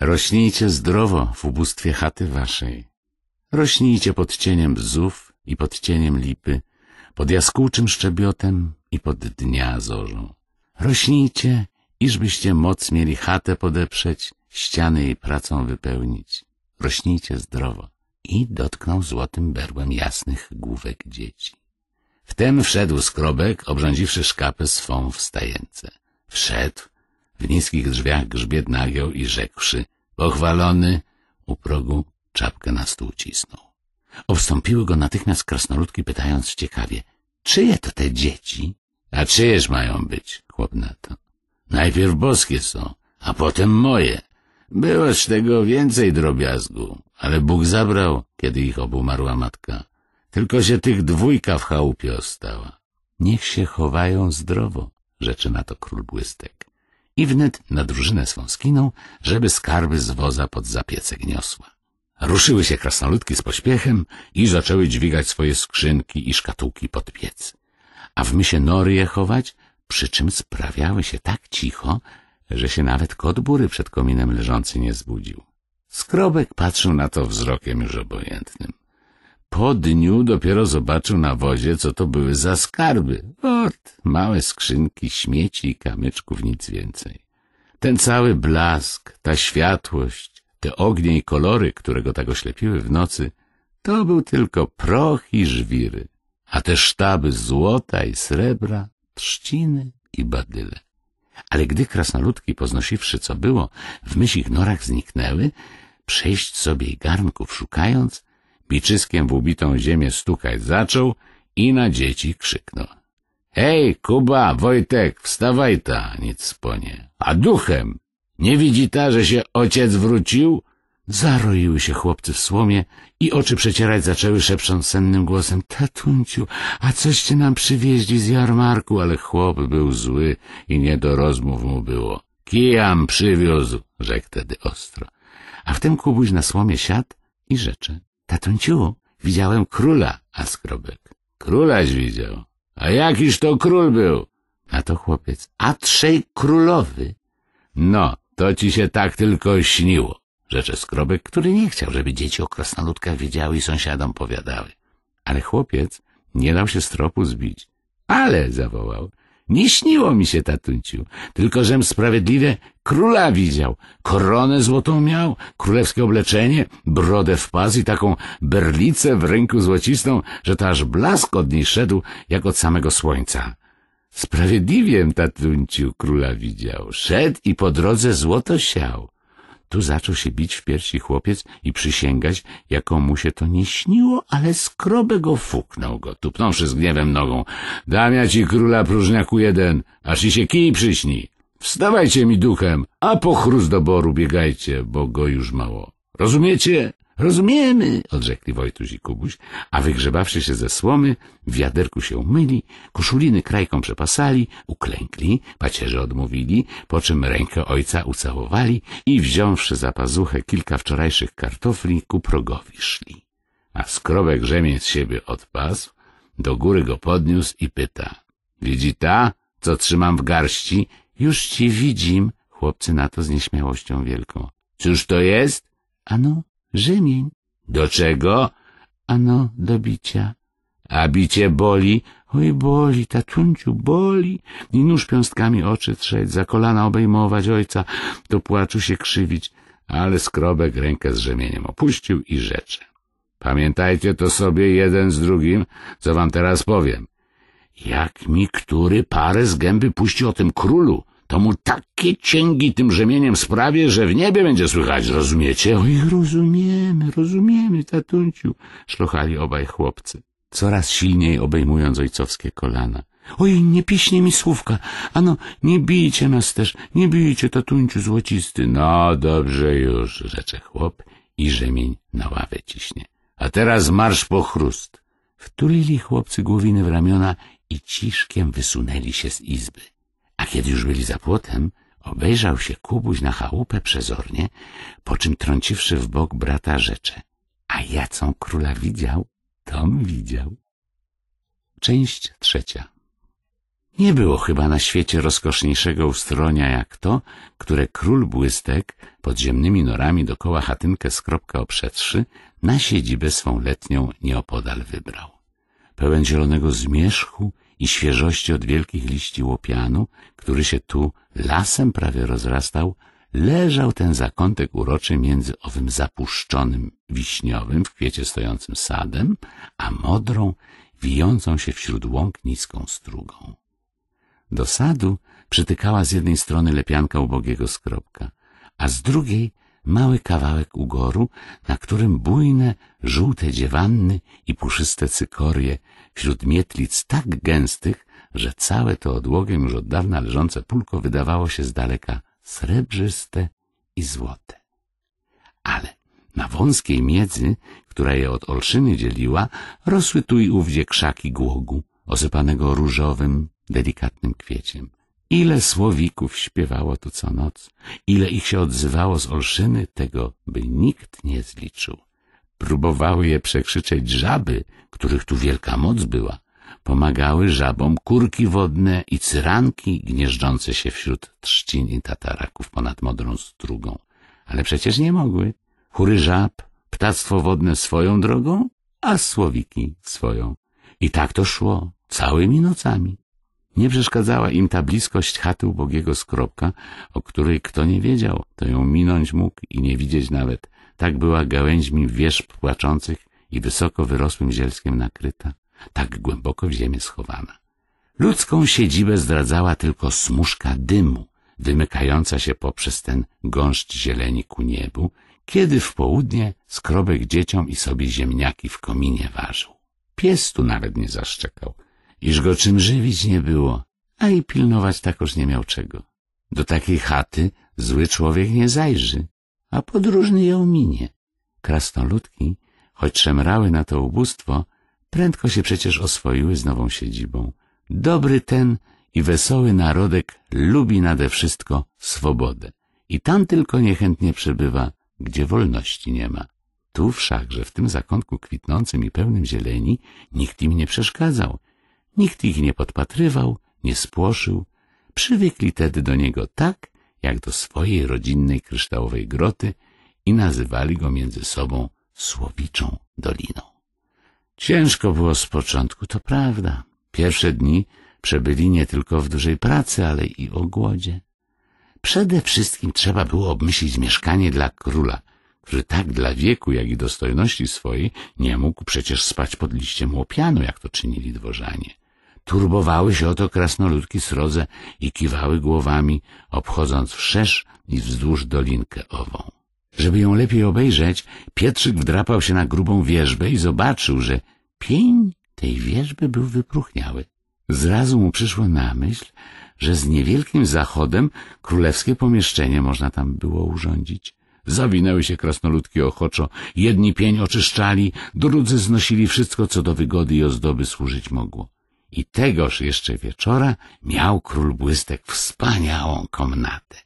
Rośnijcie zdrowo w ubóstwie chaty waszej. Rośnijcie pod cieniem bzów i pod cieniem lipy, pod jaskółczym szczebiotem i pod dnia zorzą. Rośnijcie, iżbyście moc mieli chatę podeprzeć, ściany jej pracą wypełnić. Rośnijcie zdrowo. I dotknął złotym berłem jasnych główek dzieci. Wtem wszedł skrobek, obrządziwszy szkapę swą w stajence. Wszedł, w niskich drzwiach grzbiet nagiął i rzekłszy, pochwalony, u progu czapkę na stół cisnął. Obstąpiły go natychmiast krasnoludki, pytając ciekawie — Czyje to te dzieci? — A czyjeż mają być? — chłop na to. — Najpierw boskie są, a potem moje. Byłoś tego więcej drobiazgu, ale Bóg zabrał, kiedy ich obumarła matka. Tylko się tych dwójka w chałupie ostała. Niech się chowają zdrowo, rzeczy na to król błystek. I wnet na drużynę swą skinął, żeby skarby z woza pod zapiece gniosła. Ruszyły się krasnoludki z pośpiechem i zaczęły dźwigać swoje skrzynki i szkatułki pod piec. A w mysie nory je chować, przy czym sprawiały się tak cicho, że się nawet kot bury przed kominem leżący nie zbudził. Skrobek patrzył na to wzrokiem już obojętnym. Po dniu dopiero zobaczył na wozie, co to były za skarby. Ot, małe skrzynki, śmieci i kamyczków, nic więcej. Ten cały blask, ta światłość, te ognie i kolory, które go tak oślepiły w nocy, to był tylko proch i żwiry, a te sztaby złota i srebra, trzciny i badyle. Ale gdy krasnoludki, poznosiwszy co było, w mysich norach zniknęły, przejść sobie i garnków szukając, biczyskiem w ubitą ziemię stukać zaczął i na dzieci krzyknął. — Hej, Kuba, Wojtek, wstawaj ta, nic sponie, a duchem! Nie widzi ta, że się ojciec wrócił? Zaroiły się chłopcy w słomie i oczy przecierać zaczęły, szepcząc sennym głosem — Tatunciu, a coście nam przywieźli z jarmarku? Ale chłop był zły i nie do rozmów mu było. — Kijam przywiózł — rzekł tedy ostro. A wtem Kubuś na słomie siadł i rzeczy. — Tatunciu, widziałem króla, a skrobek. — Królaś widział. A jakiż to król był? A to chłopiec. A trzej królowy. No, to ci się tak tylko śniło, rzecze Skrobek, który nie chciał, żeby dzieci o krasnoludkach wiedziały i sąsiadom powiadały. Ale chłopiec nie dał się z tropu zbić. Ale, zawołał, nie śniło mi się, tatunciu, tylko żem sprawiedliwie króla widział. Koronę złotą miał, królewskie obleczenie, brodę w paz i taką berlicę w ręku złocistą, że to aż blask od niej szedł jak od samego słońca. Sprawiedliwiem tatunciu króla widział. Szedł i po drodze złoto siał. Tu zaczął się bić w piersi chłopiec i przysięgać, jaką mu się to nie śniło, ale skrobę go fuknął go, tupnąwszy z gniewem nogą. Damia ci króla próżniaku jeden, aż i się kij przyśni. Wstawajcie mi duchem, a po chrust do boru biegajcie, bo go już mało. Rozumiecie? Rozumiemy, odrzekli Wojtuś i Kubuś, a wygrzebawszy się ze słomy, w wiaderku się umyli, koszuliny krajką przepasali, uklękli, pacierze odmówili, po czym rękę ojca ucałowali i wziąwszy za pazuchę kilka wczorajszych kartofli, ku progowi szli. A skrobek rzemień z siebie odpasł, do góry go podniósł i pyta. Widzi ta, co trzymam w garści? Już ci widzim, chłopcy na to z nieśmiałością wielką. Cóż to jest? Ano, Rzemień. Do czego? Ano, do bicia. A bicie boli? Oj, boli, tatunciu, boli. I nóż piąstkami oczy trzeć, za kolana obejmować ojca, do płaczu się krzywić. Ale skrobek rękę z rzemieniem opuścił i rzecze. Pamiętajcie to sobie jeden z drugim, co wam teraz powiem. Jak mi który parę z gęby puści o tym królu, to mu takie cięgi tym rzemieniem sprawię, że w niebie będzie słychać, rozumiecie? Oj, rozumiemy, rozumiemy, tatunciu, szlochali obaj chłopcy, coraz silniej obejmując ojcowskie kolana. Oj, nie piśnie mi słówka, ano, nie bijcie nas też, nie bijcie, tatunciu złocisty. No, dobrze już, rzecze chłop i rzemień na ławę ciśnie. A teraz marsz po chrust. Wtulili chłopcy głowiny w ramiona i ciszkiem wysunęli się z izby. A kiedy już byli za płotem, obejrzał się Kubuś na chałupę przezornie, po czym trąciwszy w bok brata rzecze. A jacą króla widział, tom widział. Część trzecia Nie było chyba na świecie rozkoszniejszego ustronia jak to, które król błystek podziemnymi norami dokoła chatynkę skropka oprzedszy na siedzibę swą letnią nieopodal wybrał. Pełen zielonego zmierzchu i świeżości od wielkich liści łopianu, który się tu lasem prawie rozrastał, leżał ten zakątek uroczy między owym zapuszczonym wiśniowym w kwiecie stojącym sadem, a modrą, wijącą się wśród łąk niską strugą. Do sadu przytykała z jednej strony lepianka ubogiego skropka, a z drugiej mały kawałek ugoru, na którym bujne, żółte dziewanny i puszyste cykorie wśród mietlic tak gęstych, że całe to odłogiem już od dawna leżące pulko wydawało się z daleka srebrzyste i złote. Ale na wąskiej miedzy, która je od olszyny dzieliła, rosły tu i ówdzie krzaki głogu, osypanego różowym, delikatnym kwieciem. Ile słowików śpiewało tu co noc, ile ich się odzywało z olszyny, tego by nikt nie zliczył. Próbowały je przekrzyczeć żaby, których tu wielka moc była. Pomagały żabom kurki wodne i cyranki gnieżdżące się wśród trzcin i tataraków ponad modrą strugą. Ale przecież nie mogły. Chóry żab, ptactwo wodne swoją drogą, a słowiki swoją. I tak to szło, całymi nocami. Nie przeszkadzała im ta bliskość chaty ubogiego skropka, o której kto nie wiedział, to ją minąć mógł i nie widzieć nawet, tak była gałęźmi wierzb płaczących i wysoko wyrosłym zielskiem nakryta, tak głęboko w ziemię schowana. Ludzką siedzibę zdradzała tylko smuszka dymu, wymykająca się poprzez ten gąszcz zieleni ku niebu, kiedy w południe skrobek dzieciom i sobie ziemniaki w kominie ważył. Pies tu nawet nie zaszczekał, iż go czym żywić nie było, a i pilnować takoż nie miał czego. Do takiej chaty zły człowiek nie zajrzy, a podróżny ją minie. Krasnoludki, choć szemrały na to ubóstwo, prędko się przecież oswoiły z nową siedzibą. Dobry ten i wesoły narodek lubi nade wszystko swobodę. I tam tylko niechętnie przebywa, gdzie wolności nie ma. Tu wszakże, w tym zakątku kwitnącym i pełnym zieleni, nikt im nie przeszkadzał. Nikt ich nie podpatrywał, nie spłoszył. Przywykli tedy do niego tak, jak do swojej rodzinnej kryształowej groty i nazywali go między sobą Słowiczą Doliną. Ciężko było z początku, to prawda. Pierwsze dni przebyli nie tylko w dużej pracy, ale i o głodzie. Przede wszystkim trzeba było obmyślić mieszkanie dla króla, który tak dla wieku, jak i dostojności swojej nie mógł przecież spać pod liściem łopianu, jak to czynili dworzanie. Turbowały się oto krasnoludki srodze i kiwały głowami, obchodząc wszerz i wzdłuż dolinkę ową. Żeby ją lepiej obejrzeć, Pietrzyk wdrapał się na grubą wierzbę i zobaczył, że pień tej wierzby był wypruchniały. Zrazu mu przyszło na myśl, że z niewielkim zachodem królewskie pomieszczenie można tam było urządzić. Zawinęły się krasnoludki ochoczo, jedni pień oczyszczali, drudzy znosili wszystko, co do wygody i ozdoby służyć mogło. I tegoż jeszcze wieczora miał król błystek wspaniałą komnatę,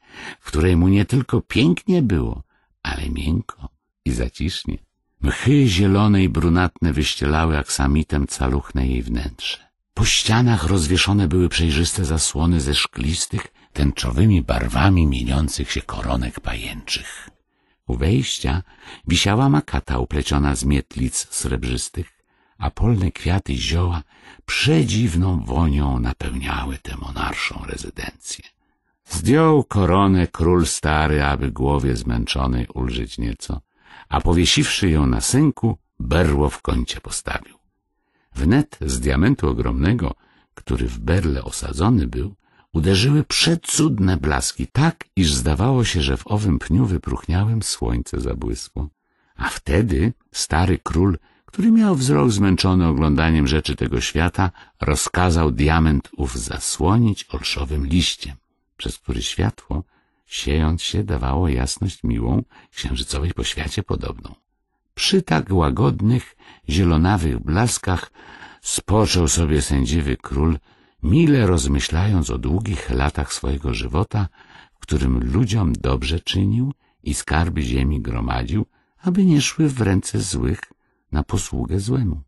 w której mu nie tylko pięknie było, ale miękko i zacisznie. Mchy zielone i brunatne wyścielały aksamitem caluchne jej wnętrze. Po ścianach rozwieszone były przejrzyste zasłony ze szklistych, tęczowymi barwami mieniących się koronek pajęczych. U wejścia wisiała makata upleciona z mietlic srebrzystych a polne kwiaty zioła przedziwną wonią napełniały tę monarszą rezydencję. Zdjął koronę król stary, aby głowie zmęczonej ulżyć nieco, a powiesiwszy ją na synku, berło w kącie postawił. Wnet z diamentu ogromnego, który w berle osadzony był, uderzyły przecudne blaski, tak, iż zdawało się, że w owym pniu wypruchniałym słońce zabłysło. A wtedy stary król który miał wzrok zmęczony oglądaniem rzeczy tego świata, rozkazał diament ów zasłonić olszowym liściem, przez który światło, siejąc się, dawało jasność miłą, księżycowej po świecie podobną. Przy tak łagodnych, zielonawych blaskach spoczął sobie sędziwy król, mile rozmyślając o długich latach swojego żywota, w którym ludziom dobrze czynił i skarby ziemi gromadził, aby nie szły w ręce złych, na posługę złemu.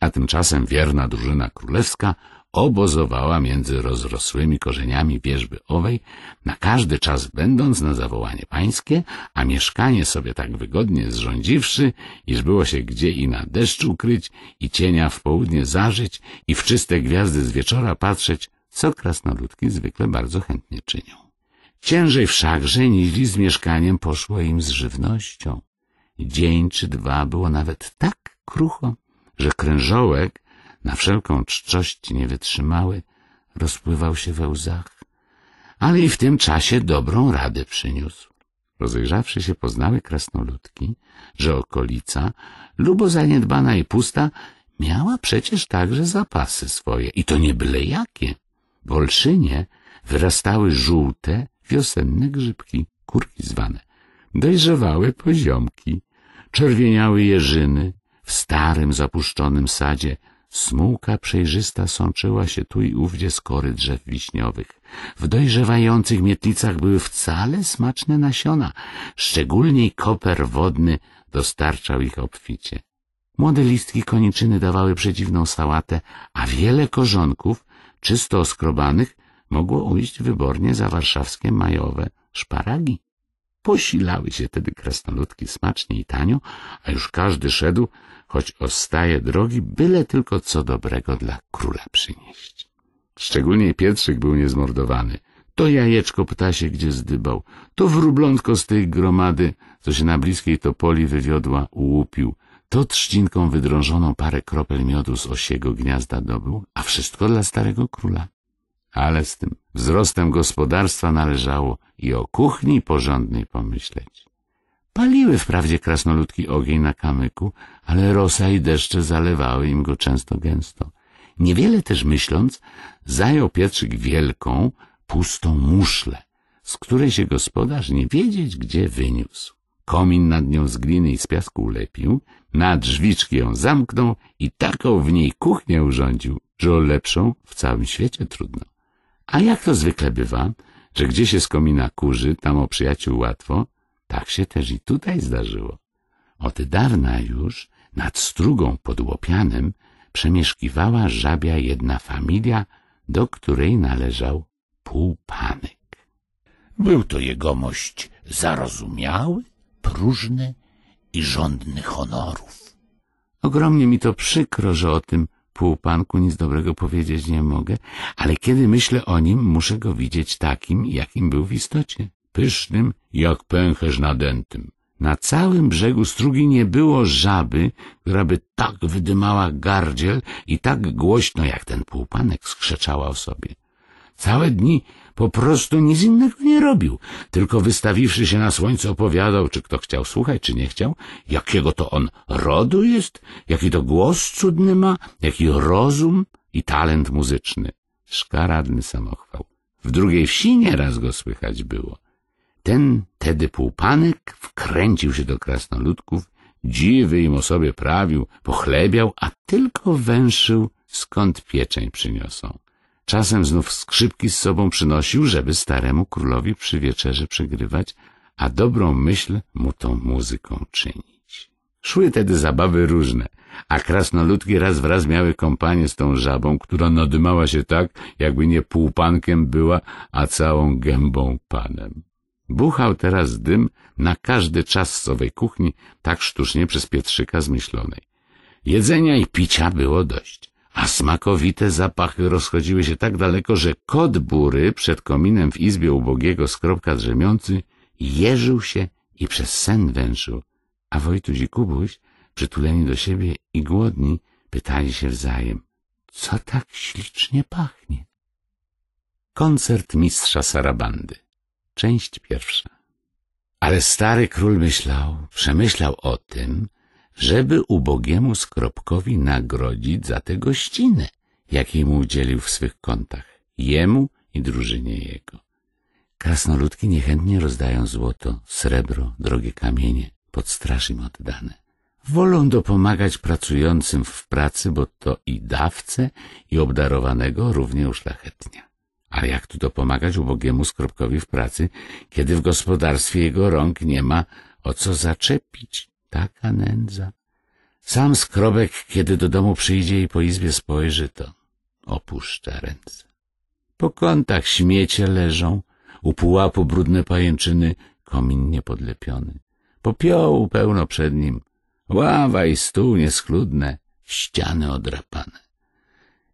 A tymczasem wierna drużyna królewska obozowała między rozrosłymi korzeniami wieżby owej, na każdy czas będąc na zawołanie pańskie, a mieszkanie sobie tak wygodnie zrządziwszy, iż było się gdzie i na deszcz ukryć, i cienia w południe zażyć, i w czyste gwiazdy z wieczora patrzeć, co krasnoludki zwykle bardzo chętnie czynią. Ciężej wszakże niźli z mieszkaniem poszło im z żywnością. Dzień czy dwa było nawet tak krucho, że krężołek, na wszelką czczość niewytrzymały, rozpływał się we łzach, ale i w tym czasie dobrą radę przyniósł. Rozejrzawszy się, poznały krasnoludki, że okolica, lubo zaniedbana i pusta, miała przecież także zapasy swoje, i to nie byle jakie. W Olszynie wyrastały żółte, wiosenne grzybki, kurki zwane dojrzewały poziomki, czerwieniały jeżyny, w starym, zapuszczonym sadzie Smułka przejrzysta sączyła się tu i ówdzie z kory drzew wiśniowych. W dojrzewających mietlicach były wcale smaczne nasiona. Szczególnie koper wodny dostarczał ich obficie. Młode listki koniczyny dawały przedziwną sałatę, a wiele korzonków, czysto oskrobanych, mogło ujść wybornie za warszawskie majowe szparagi. Posilały się tedy krasnoludki smacznie i tanio, a już każdy szedł, choć ostaje drogi, byle tylko co dobrego dla króla przynieść. Szczególnie Pietrzyk był niezmordowany. To jajeczko ptasie gdzie zdybał, to wróblątko z tej gromady, co się na bliskiej topoli wywiodła, ułupił, to trzcinką wydrążoną parę kropel miodu z osiego gniazda dobył, a wszystko dla starego króla ale z tym wzrostem gospodarstwa należało i o kuchni porządnej pomyśleć. Paliły wprawdzie krasnoludki ogień na kamyku, ale rosa i deszcze zalewały im go często gęsto. Niewiele też myśląc, zajął Pietrzyk wielką, pustą muszlę, z której się gospodarz nie wiedzieć gdzie wyniósł. Komin nad nią z gliny i z piasku ulepił, na drzwiczki ją zamknął i taką w niej kuchnię urządził, że o lepszą w całym świecie trudno. A jak to zwykle bywa, że gdzie się z komina kurzy, tam o przyjaciół łatwo, tak się też i tutaj zdarzyło. Od dawna już nad strugą pod Łopianem przemieszkiwała żabia jedna familia, do której należał półpanek. Był to jegomość zarozumiały, próżny i żądny honorów. Ogromnie mi to przykro, że o tym półpanku nic dobrego powiedzieć nie mogę, ale kiedy myślę o nim, muszę go widzieć takim, jakim był w istocie. Pysznym, jak pęcherz nadętym. Na całym brzegu strugi nie było żaby, która by tak wydymała gardziel i tak głośno jak ten półpanek skrzeczała o sobie. Całe dni po prostu nic innego nie robił, tylko wystawiwszy się na słońce opowiadał, czy kto chciał słuchać, czy nie chciał, jakiego to on rodu jest, jaki to głos cudny ma, jaki rozum i talent muzyczny. Szkaradny samochwał. W drugiej wsi nieraz go słychać było. Ten tedy półpanek wkręcił się do krasnoludków, dziwy im o sobie prawił, pochlebiał, a tylko węszył, skąd pieczeń przyniosą. Czasem znów skrzypki z sobą przynosił, żeby staremu królowi przy wieczerze przegrywać, a dobrą myśl mu tą muzyką czynić. Szły tedy zabawy różne, a krasnoludki raz wraz miały kompanię z tą żabą, która nadymała się tak, jakby nie półpankiem była, a całą gębą panem. Buchał teraz dym na każdy czas z owej kuchni, tak sztucznie przez Pietrzyka zmyślonej. Jedzenia i picia było dość a smakowite zapachy rozchodziły się tak daleko, że kot bury przed kominem w izbie ubogiego skropka drzemiący jeżył się i przez sen węszył, a Wojtuś i Kubuś, przytuleni do siebie i głodni, pytali się wzajem, co tak ślicznie pachnie? Koncert mistrza Sarabandy, część pierwsza. Ale stary król myślał, przemyślał o tym, żeby ubogiemu skropkowi nagrodzić za tę gościnę, jakiej mu udzielił w swych kątach, jemu i drużynie jego. Krasnoludki niechętnie rozdają złoto, srebro, drogie kamienie, pod straż im oddane. Wolą dopomagać pracującym w pracy, bo to i dawce i obdarowanego równie uszlachetnia. A jak tu dopomagać ubogiemu skropkowi w pracy, kiedy w gospodarstwie jego rąk nie ma o co zaczepić? Taka nędza. Sam skrobek, kiedy do domu przyjdzie i po izbie spojrzy, to opuszcza ręce. Po kątach śmiecie leżą, u pułapu brudne pajęczyny, komin niepodlepiony. Popiołu pełno przed nim, ława i stół nieskludne, ściany odrapane.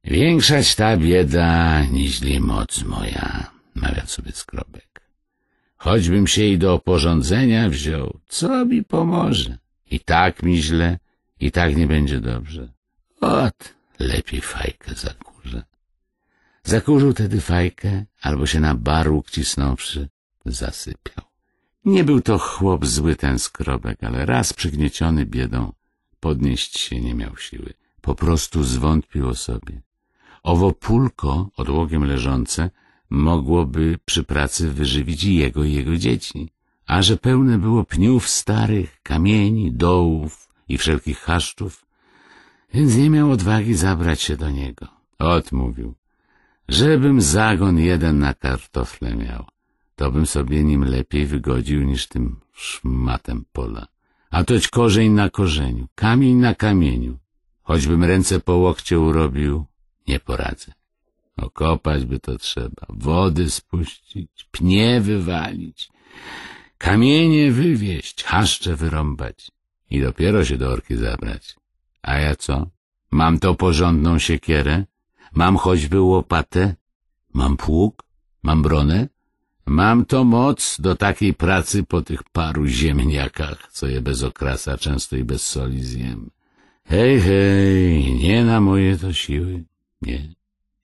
Większać ta bieda, niźli moc moja, mawia sobie skrobek. Choćbym się i do oporządzenia wziął, co mi pomoże? I tak mi źle, i tak nie będzie dobrze. Ot, lepiej fajkę zakurzę. Zakurzył tedy fajkę, albo się na barłk cisnąwszy, zasypiał. Nie był to chłop zły ten skrobek, ale raz przygnieciony biedą, podnieść się nie miał siły. Po prostu zwątpił o sobie. Owo pulko, odłogiem leżące, mogłoby przy pracy wyżywić i jego i jego dzieci a że pełne było pniów starych, kamieni, dołów i wszelkich chaszczów, więc nie miał odwagi zabrać się do niego. Odmówił, żebym zagon jeden na kartofle miał, to bym sobie nim lepiej wygodził niż tym szmatem pola. A toć korzeń na korzeniu, kamień na kamieniu. Choćbym ręce po łokcie urobił, nie poradzę. Okopać by to trzeba, wody spuścić, pnie wywalić. Kamienie wywieźć, haszcze wyrąbać i dopiero się do orki zabrać. A ja co? Mam to porządną siekierę? Mam choćby łopatę? Mam pług? Mam bronę? Mam to moc do takiej pracy po tych paru ziemniakach, co je bez okrasa często i bez soli zjem. Hej, hej, nie na moje to siły, nie.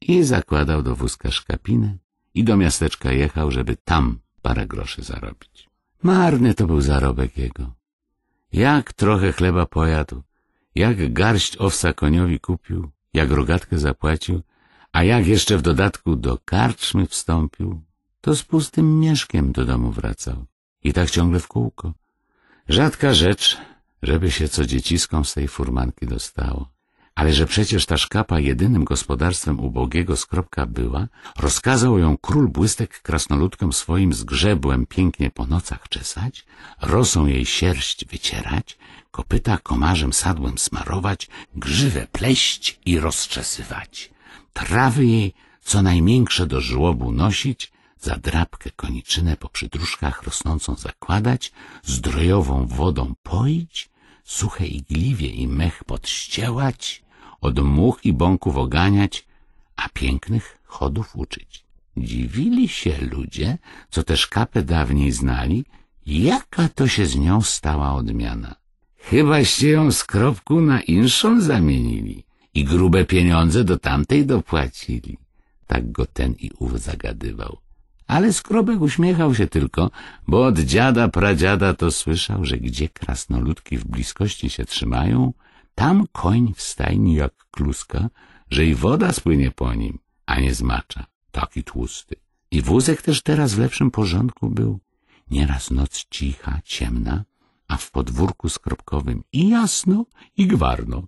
I zakładał do wózka szkapinę i do miasteczka jechał, żeby tam parę groszy zarobić. Marny to był zarobek jego. Jak trochę chleba pojadł, jak garść owsa koniowi kupił, jak rogatkę zapłacił, a jak jeszcze w dodatku do karczmy wstąpił, to z pustym mieszkiem do domu wracał. I tak ciągle w kółko. Rzadka rzecz, żeby się co dzieciską z tej furmanki dostało ale że przecież ta szkapa jedynym gospodarstwem ubogiego skropka była, rozkazał ją król błystek krasnoludkom swoim zgrzebłem pięknie po nocach czesać, rosą jej sierść wycierać, kopyta komarzem sadłem smarować, grzywę pleść i rozczesywać. Trawy jej co najmniejsze do żłobu nosić, za drapkę koniczynę po przydruszkach rosnącą zakładać, zdrojową wodą poić, suche igliwie i mech podściełać, od much i bąków oganiać, a pięknych chodów uczyć. Dziwili się ludzie, co też kapę dawniej znali, jaka to się z nią stała odmiana. Chybaście ją z kropku na inszą zamienili i grube pieniądze do tamtej dopłacili. Tak go ten i ów zagadywał. Ale skrobek uśmiechał się tylko, bo od dziada pradziada to słyszał, że gdzie krasnoludki w bliskości się trzymają, tam koń w stajni jak kluska, że i woda spłynie po nim, a nie zmacza. Taki tłusty. I wózek też teraz w lepszym porządku był. Nieraz noc cicha, ciemna, a w podwórku skropkowym i jasno, i gwarno.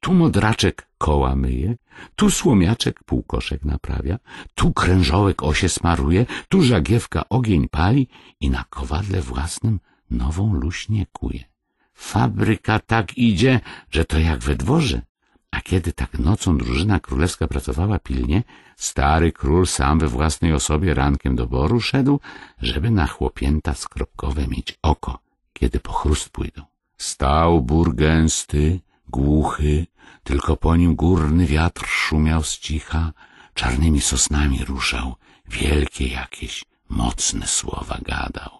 Tu modraczek koła myje, tu słomiaczek półkoszek naprawia, tu krężołek osie smaruje, tu żagiewka ogień pali i na kowadle własnym nową luśnię kuje. Fabryka tak idzie, że to jak we dworze. A kiedy tak nocą drużyna królewska pracowała pilnie, stary król sam we własnej osobie rankiem do boru szedł, żeby na chłopięta skropkowe mieć oko, kiedy po chrust pójdą. Stał bór gęsty, głuchy, tylko po nim górny wiatr szumiał z cicha, czarnymi sosnami ruszał, wielkie jakieś, mocne słowa gadał.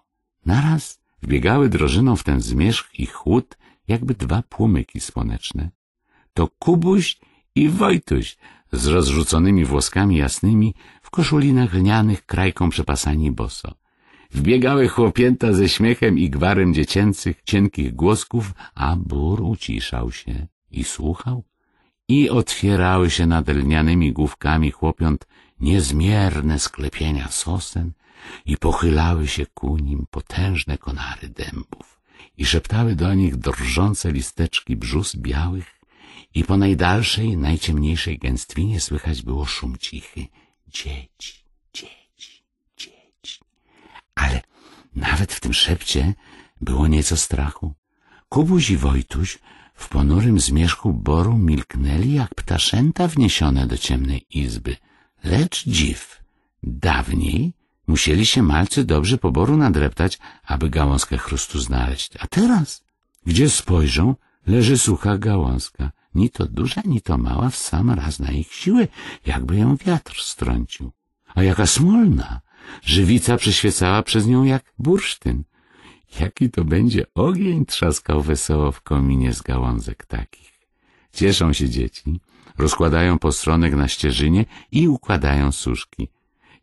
Naraz Wbiegały drożyną w ten zmierzch i chłód, jakby dwa płomyki słoneczne. To Kubuś i Wojtuś z rozrzuconymi włoskami jasnymi, w koszulinach lnianych krajką przepasani boso. Wbiegały chłopięta ze śmiechem i gwarem dziecięcych, cienkich głosków, a bur uciszał się i słuchał. I otwierały się nad lnianymi główkami chłopiąt niezmierne sklepienia sosen, i pochylały się ku nim potężne konary dębów i szeptały do nich drżące listeczki brzus białych i po najdalszej, najciemniejszej gęstwinie słychać było szum cichy. Dzieci, dzieci, dzieci. Ale nawet w tym szepcie było nieco strachu. Kubuś i Wojtuś w ponurym zmierzchu boru milknęli jak ptaszęta wniesione do ciemnej izby. Lecz dziw, dawniej Musieli się malcy dobrze po boru nadreptać, aby gałązkę chrustu znaleźć. A teraz, gdzie spojrzą, leży sucha gałązka. Ni to duża, ni to mała, w sam raz na ich siły, jakby ją wiatr strącił. A jaka smolna! Żywica przeświecała przez nią jak bursztyn. Jaki to będzie ogień trzaskał wesoło w kominie z gałązek takich. Cieszą się dzieci, rozkładają postronek na ścieżynie i układają suszki.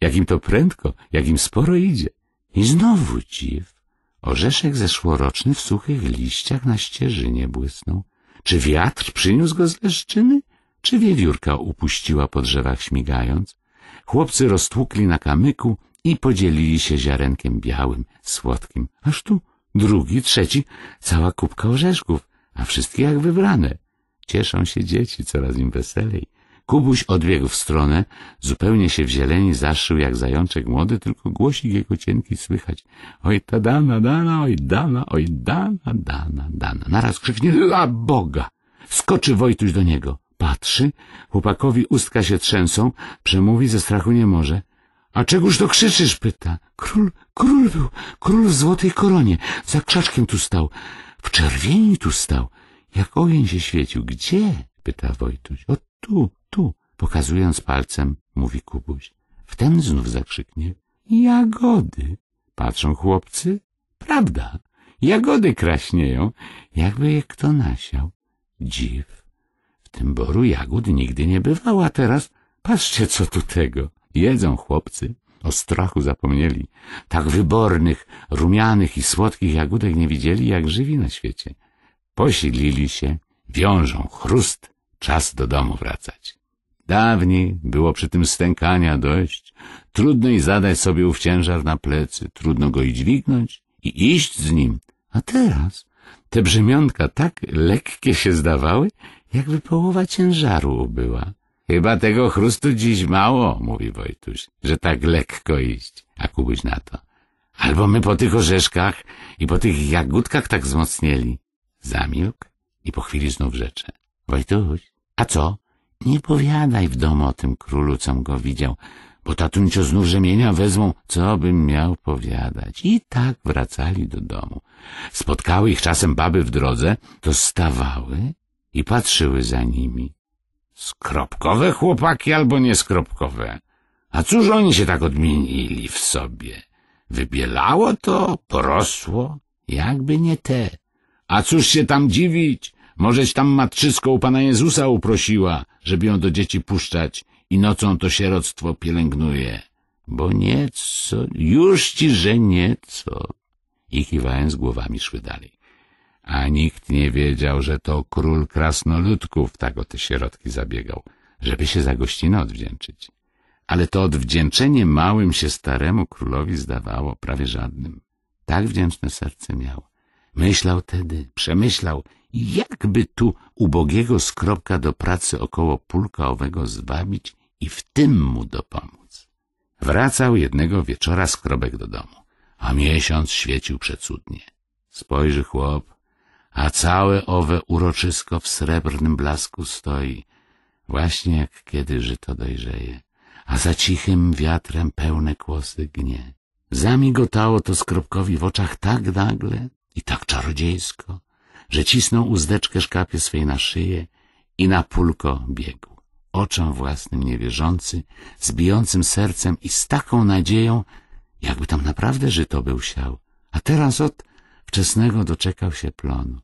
Jak im to prędko, jak im sporo idzie. I znowu dziw. Orzeszek zeszłoroczny w suchych liściach na ścieżynie błysnął. Czy wiatr przyniósł go z leszczyny? Czy wiewiórka upuściła po drzewach śmigając? Chłopcy roztłukli na kamyku i podzielili się ziarenkiem białym, słodkim. Aż tu drugi, trzeci, cała kubka orzeszków, a wszystkie jak wybrane. Cieszą się dzieci, coraz im weselej. Kubuś odbiegł w stronę, zupełnie się w zieleni zaszył jak zajączek młody, tylko głosik jego cienki słychać. Oj ta dana, dana, oj dana, oj dana, dana, dana. Naraz krzyknie, la Boga! Skoczy Wojtuś do niego. Patrzy, chłopakowi ustka się trzęsą, przemówi ze strachu nie może. A czegóż to krzyczysz? pyta. Król, król był, król w złotej koronie, za krzaczkiem tu stał, w czerwieni tu stał. Jak ogień się świecił. Gdzie? pyta Wojtuś. O tu, tu, pokazując palcem, mówi Kubuś. Wtem znów zakrzyknie. Jagody. Patrzą chłopcy. Prawda. Jagody kraśnieją, jakby je kto nasiał. Dziw. W tym boru jagód nigdy nie bywało, a teraz patrzcie co tu tego. Jedzą chłopcy. O strachu zapomnieli. Tak wybornych, rumianych i słodkich jagódek nie widzieli, jak żywi na świecie. Posilili się, wiążą chrust, czas do domu wracać. Dawniej było przy tym stękania dość. Trudno i zadać sobie ów ciężar na plecy, trudno go i dźwignąć, i iść z nim. A teraz te brzemiątka tak lekkie się zdawały, jakby połowa ciężaru była. Chyba tego chrustu dziś mało, mówi Wojtuś, że tak lekko iść. A Kubuś na to. Albo my po tych orzeszkach i po tych jagódkach tak wzmocnieli. Zamilkł i po chwili znów rzecze. Wojtuś, a co? Nie powiadaj w domu o tym królu, com go widział, bo tatuncio znów rzemienia wezmą, co bym miał powiadać. I tak wracali do domu. Spotkały ich czasem baby w drodze, to stawały i patrzyły za nimi. Skropkowe chłopaki albo nieskropkowe. A cóż oni się tak odmienili w sobie? Wybielało to, porosło, jakby nie te. A cóż się tam dziwić? Możeś tam matczysko u Pana Jezusa uprosiła, żeby ją do dzieci puszczać i nocą to sieroctwo pielęgnuje. Bo nieco, już ci, że nieco. I kiwając głowami szły dalej. A nikt nie wiedział, że to król krasnoludków tak o te sierotki zabiegał, żeby się za gościnę odwdzięczyć. Ale to odwdzięczenie małym się staremu królowi zdawało prawie żadnym. Tak wdzięczne serce miał. Myślał tedy, przemyślał jakby tu ubogiego skropka do pracy około owego zwabić i w tym mu dopomóc. Wracał jednego wieczora skrobek do domu, a miesiąc świecił przecudnie. Spojrzy chłop, a całe owe uroczysko w srebrnym blasku stoi, właśnie jak kiedy żyto dojrzeje, a za cichym wiatrem pełne kłosy gnie. Zamigotało to skropkowi w oczach tak nagle i tak czarodziejsko, że cisnął uzdeczkę szkapie swej na szyję i na pulko biegł. Oczom własnym niewierzący, z bijącym sercem i z taką nadzieją, jakby tam naprawdę żyto był siał. A teraz od wczesnego doczekał się plonu.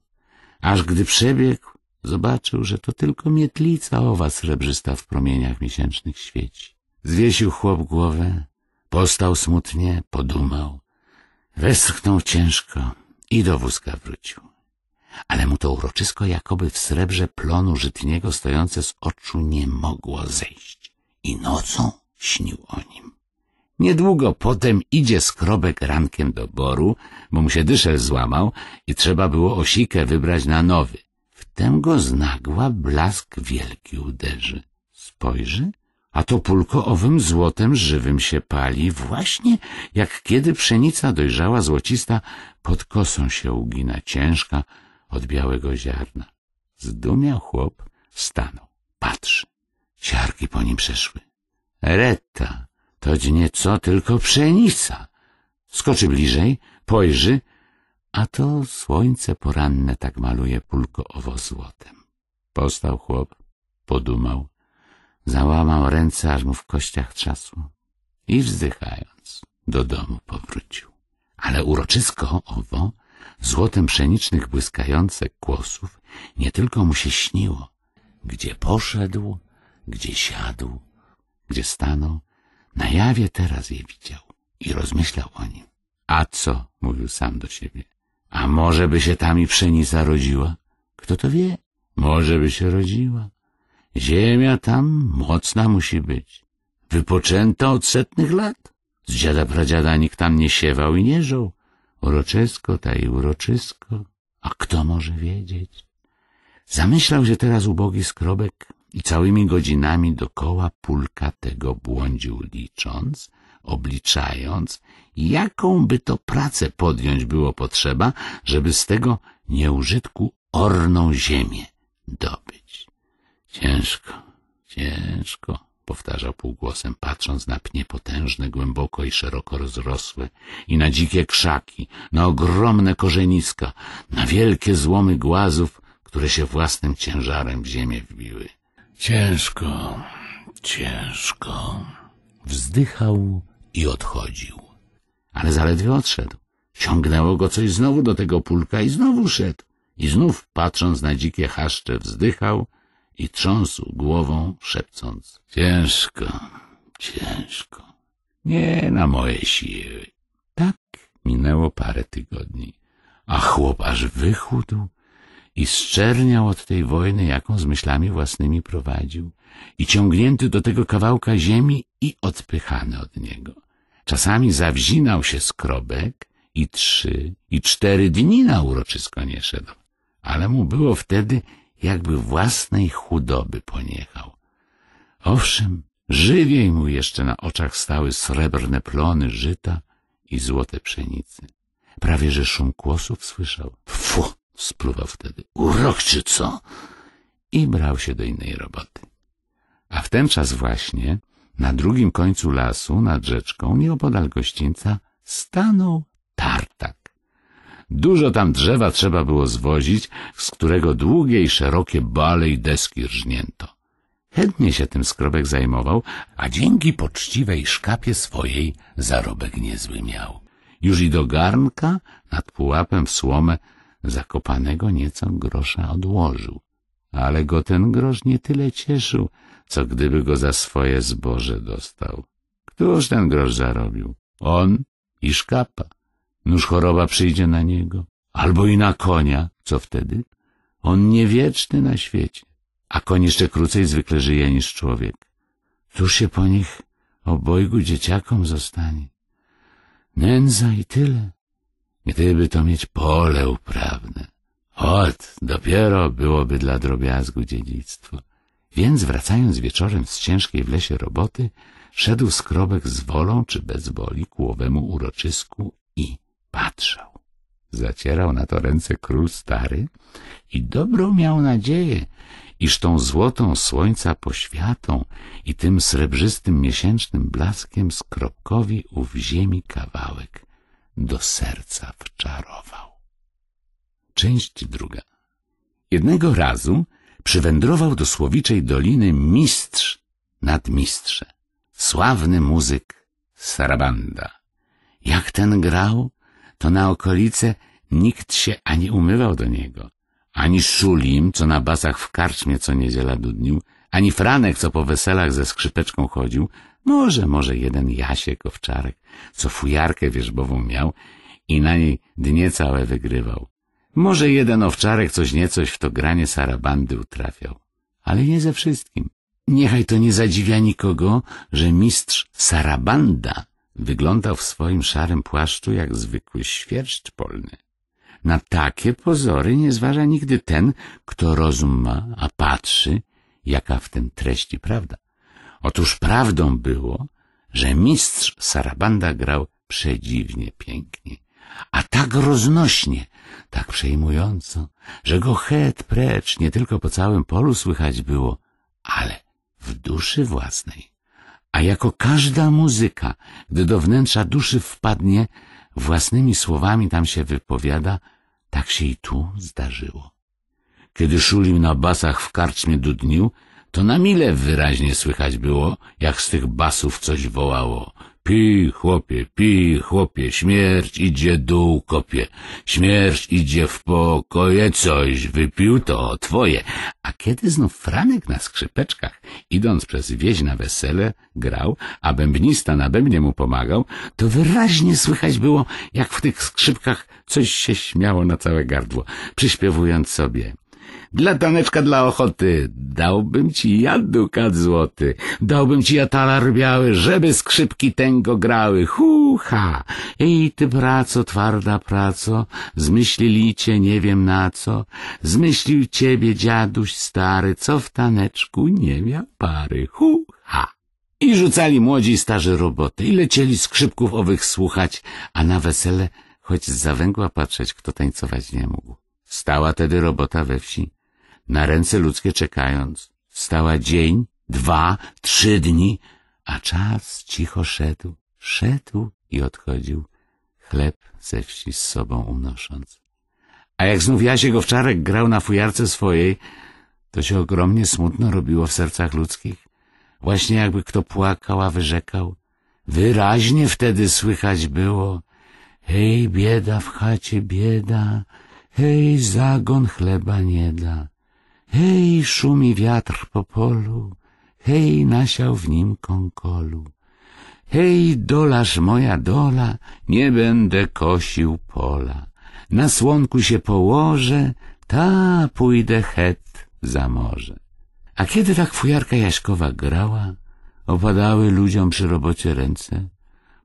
Aż gdy przebiegł, zobaczył, że to tylko mietlica owa srebrzysta w promieniach miesięcznych świeci. Zwiesił chłop głowę, postał smutnie, podumał. Westchnął ciężko i do wózka wrócił ale mu to uroczysko jakoby w srebrze plonu żytniego stojące z oczu nie mogło zejść. I nocą śnił o nim. Niedługo potem idzie skrobek rankiem do boru, bo mu się dyszel złamał i trzeba było osikę wybrać na nowy. Wtem go znagła blask wielki uderzy. Spojrzy, a to pulko owym złotem żywym się pali, właśnie jak kiedy pszenica dojrzała złocista, pod kosą się ugina ciężka, od białego ziarna. Zdumiał chłop, stanął, patrzy. Siarki po nim przeszły. Retta, to nie co, tylko pszenica. Skoczy bliżej, pojrzy, a to słońce poranne tak maluje pulko owo złotem. Postał chłop, podumał, załamał ręce, aż mu w kościach trzasło i wzdychając do domu powrócił. Ale uroczysko owo złotem pszenicznych błyskających kłosów nie tylko mu się śniło, gdzie poszedł, gdzie siadł, gdzie stanął, na jawie teraz je widział i rozmyślał o nim. A co, mówił sam do siebie, a może by się tam i pszenica rodziła? Kto to wie? Może by się rodziła. Ziemia tam mocna musi być. Wypoczęta od setnych lat. Z dziada pradziada nikt tam nie siewał i nie żył. Uroczysko ta i uroczysko, a kto może wiedzieć? Zamyślał się teraz ubogi skrobek i całymi godzinami dokoła pulka tego błądził licząc, obliczając, jaką by to pracę podjąć było potrzeba, żeby z tego nieużytku orną ziemię dobyć. Ciężko, ciężko powtarzał półgłosem, patrząc na pnie potężne, głęboko i szeroko rozrosłe, i na dzikie krzaki, na ogromne korzeniska, na wielkie złomy głazów, które się własnym ciężarem w ziemię wbiły. Ciężko, ciężko. Wzdychał i odchodził. Ale zaledwie odszedł. Ciągnęło go coś znowu do tego pulka i znowu szedł. I znów, patrząc na dzikie chaszcze, wzdychał i trząsł głową, szepcąc — Ciężko, ciężko, nie na moje siły. Tak minęło parę tygodni, a chłop aż wychudł i zczerniał od tej wojny, jaką z myślami własnymi prowadził, i ciągnięty do tego kawałka ziemi i odpychany od niego. Czasami zawzinał się skrobek i trzy, i cztery dni na uroczysko nie szedł, ale mu było wtedy jakby własnej chudoby poniechał. Owszem, żywiej mu jeszcze na oczach stały srebrne plony żyta i złote pszenicy. Prawie że szum kłosów słyszał. Fu! spluwał wtedy. Urok czy co? I brał się do innej roboty. A w ten czas właśnie, na drugim końcu lasu, nad rzeczką, nieopodal gościńca, stanął tartak. Dużo tam drzewa trzeba było zwozić, z którego długie i szerokie bale i deski rżnięto. Chętnie się tym skrobek zajmował, a dzięki poczciwej szkapie swojej zarobek niezły miał. Już i do garnka nad pułapem w słomę zakopanego nieco grosza odłożył. Ale go ten grosz nie tyle cieszył, co gdyby go za swoje zboże dostał. Któż ten grosz zarobił? On i szkapa. Nóż choroba przyjdzie na niego, albo i na konia. Co wtedy? On niewieczny na świecie, a koń jeszcze krócej zwykle żyje niż człowiek. Cóż się po nich obojgu dzieciakom zostanie? Nędza i tyle. Gdyby to mieć pole uprawne. Ot, dopiero byłoby dla drobiazgu dziedzictwo. Więc wracając wieczorem z ciężkiej w lesie roboty, szedł skrobek z wolą czy bez woli ku owemu uroczysku i patrzał. Zacierał na to ręce król stary i dobrą miał nadzieję, iż tą złotą słońca poświatą i tym srebrzystym miesięcznym blaskiem skropkowi ów ziemi kawałek do serca wczarował. Część druga. Jednego razu przywędrował do Słowiczej Doliny mistrz nad mistrze, sławny muzyk Sarabanda. Jak ten grał, to na okolice nikt się ani umywał do niego. Ani Szulim, co na basach w karczmie co niedziela dudnił, ani Franek, co po weselach ze skrzypeczką chodził, może, może jeden Jasiek Owczarek, co fujarkę wierzbową miał i na niej dnie całe wygrywał. Może jeden Owczarek coś niecoś w to granie sarabandy utrafiał. Ale nie ze wszystkim. Niechaj to nie zadziwia nikogo, że mistrz sarabanda Wyglądał w swoim szarym płaszczu jak zwykły świerszcz polny. Na takie pozory nie zważa nigdy ten, kto rozum ma, a patrzy, jaka w tym treści prawda. Otóż prawdą było, że mistrz Sarabanda grał przedziwnie pięknie, a tak roznośnie, tak przejmująco, że go het precz nie tylko po całym polu słychać było, ale w duszy własnej a jako każda muzyka, gdy do wnętrza duszy wpadnie, własnymi słowami tam się wypowiada, tak się i tu zdarzyło. Kiedy Szulim na basach w karczmie dudnił, to na mile wyraźnie słychać było, jak z tych basów coś wołało. Pij, chłopie, pij, chłopie, śmierć idzie dół kopie, śmierć idzie w pokoje, coś wypił to twoje. A kiedy znów Franek na skrzypeczkach, idąc przez wieś na wesele, grał, a bębnista na bębnie mu pomagał, to wyraźnie słychać było, jak w tych skrzypkach coś się śmiało na całe gardło, przyśpiewując sobie. Dla taneczka dla ochoty. Dałbym ci jadu złoty. Dałbym ci jatalar biały, żeby skrzypki tęgo grały. Hucha! Ej ty praco, twarda praco, zmyślili cię nie wiem na co. Zmyślił ciebie dziaduś stary, co w taneczku nie miał pary. Hucha! I rzucali młodzi i starzy roboty i lecieli skrzypków owych słuchać, a na wesele choć z zawęgła patrzeć, kto tańcować nie mógł. Stała tedy robota we wsi na ręce ludzkie czekając. Stała dzień, dwa, trzy dni, a czas cicho szedł, szedł i odchodził, chleb ze wsi z sobą unosząc. A jak znów go wczarek grał na fujarce swojej, to się ogromnie smutno robiło w sercach ludzkich. Właśnie jakby kto płakał, a wyrzekał. Wyraźnie wtedy słychać było Hej, bieda w chacie, bieda, hej, zagon chleba nie da. Hej, szumi wiatr po polu, hej, nasiał w nim kąkolu. Hej, dolarz moja dola, nie będę kosił pola. Na słonku się położę, ta pójdę het za morze. A kiedy tak fujarka Jaśkowa grała, opadały ludziom przy robocie ręce.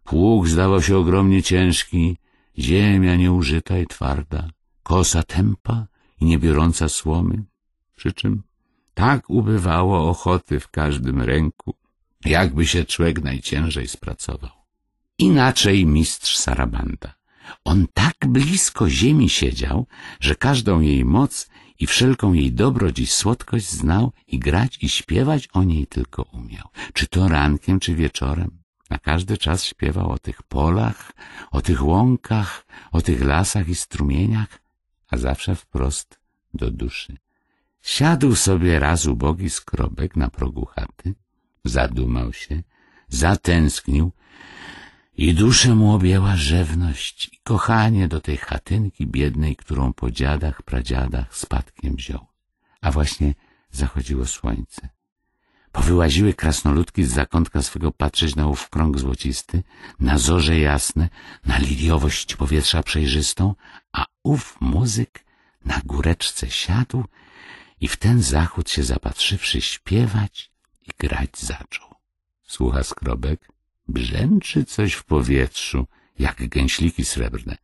Pług zdawał się ogromnie ciężki, ziemia nieużyta i twarda, kosa tępa i niebiorąca słomy przy czym tak ubywało ochoty w każdym ręku, jakby się człek najciężej spracował. Inaczej mistrz Sarabanda. On tak blisko ziemi siedział, że każdą jej moc i wszelką jej dobroć i słodkość znał i grać i śpiewać o niej tylko umiał. Czy to rankiem, czy wieczorem. Na każdy czas śpiewał o tych polach, o tych łąkach, o tych lasach i strumieniach, a zawsze wprost do duszy. Siadł sobie raz ubogi skrobek na progu chaty, zadumał się, zatęsknił i duszę mu objęła rzewność i kochanie do tej chatynki biednej, którą po dziadach, pradziadach spadkiem wziął. A właśnie zachodziło słońce. Powyłaziły krasnoludki z zakątka swego patrzeć na ów krąg złocisty, na zorze jasne, na liliowość powietrza przejrzystą, a ów muzyk na góreczce siadł i w ten zachód się zapatrzywszy śpiewać i grać zaczął. Słucha skrobek, brzęczy coś w powietrzu, jak gęśliki srebrne,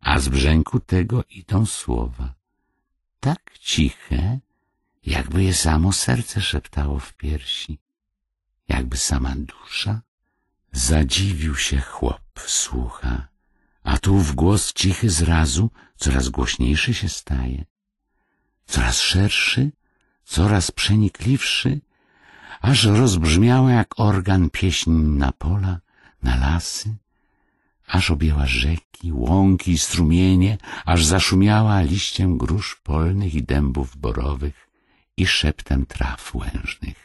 a z brzęku tego idą słowa. Tak ciche, jakby je samo serce szeptało w piersi, jakby sama dusza. Zadziwił się chłop, słucha, a tu w głos cichy zrazu coraz głośniejszy się staje coraz szerszy, coraz przenikliwszy, aż rozbrzmiała jak organ pieśń na pola, na lasy, aż objęła rzeki, łąki i strumienie, aż zaszumiała liściem grusz polnych i dębów borowych i szeptem traw łężnych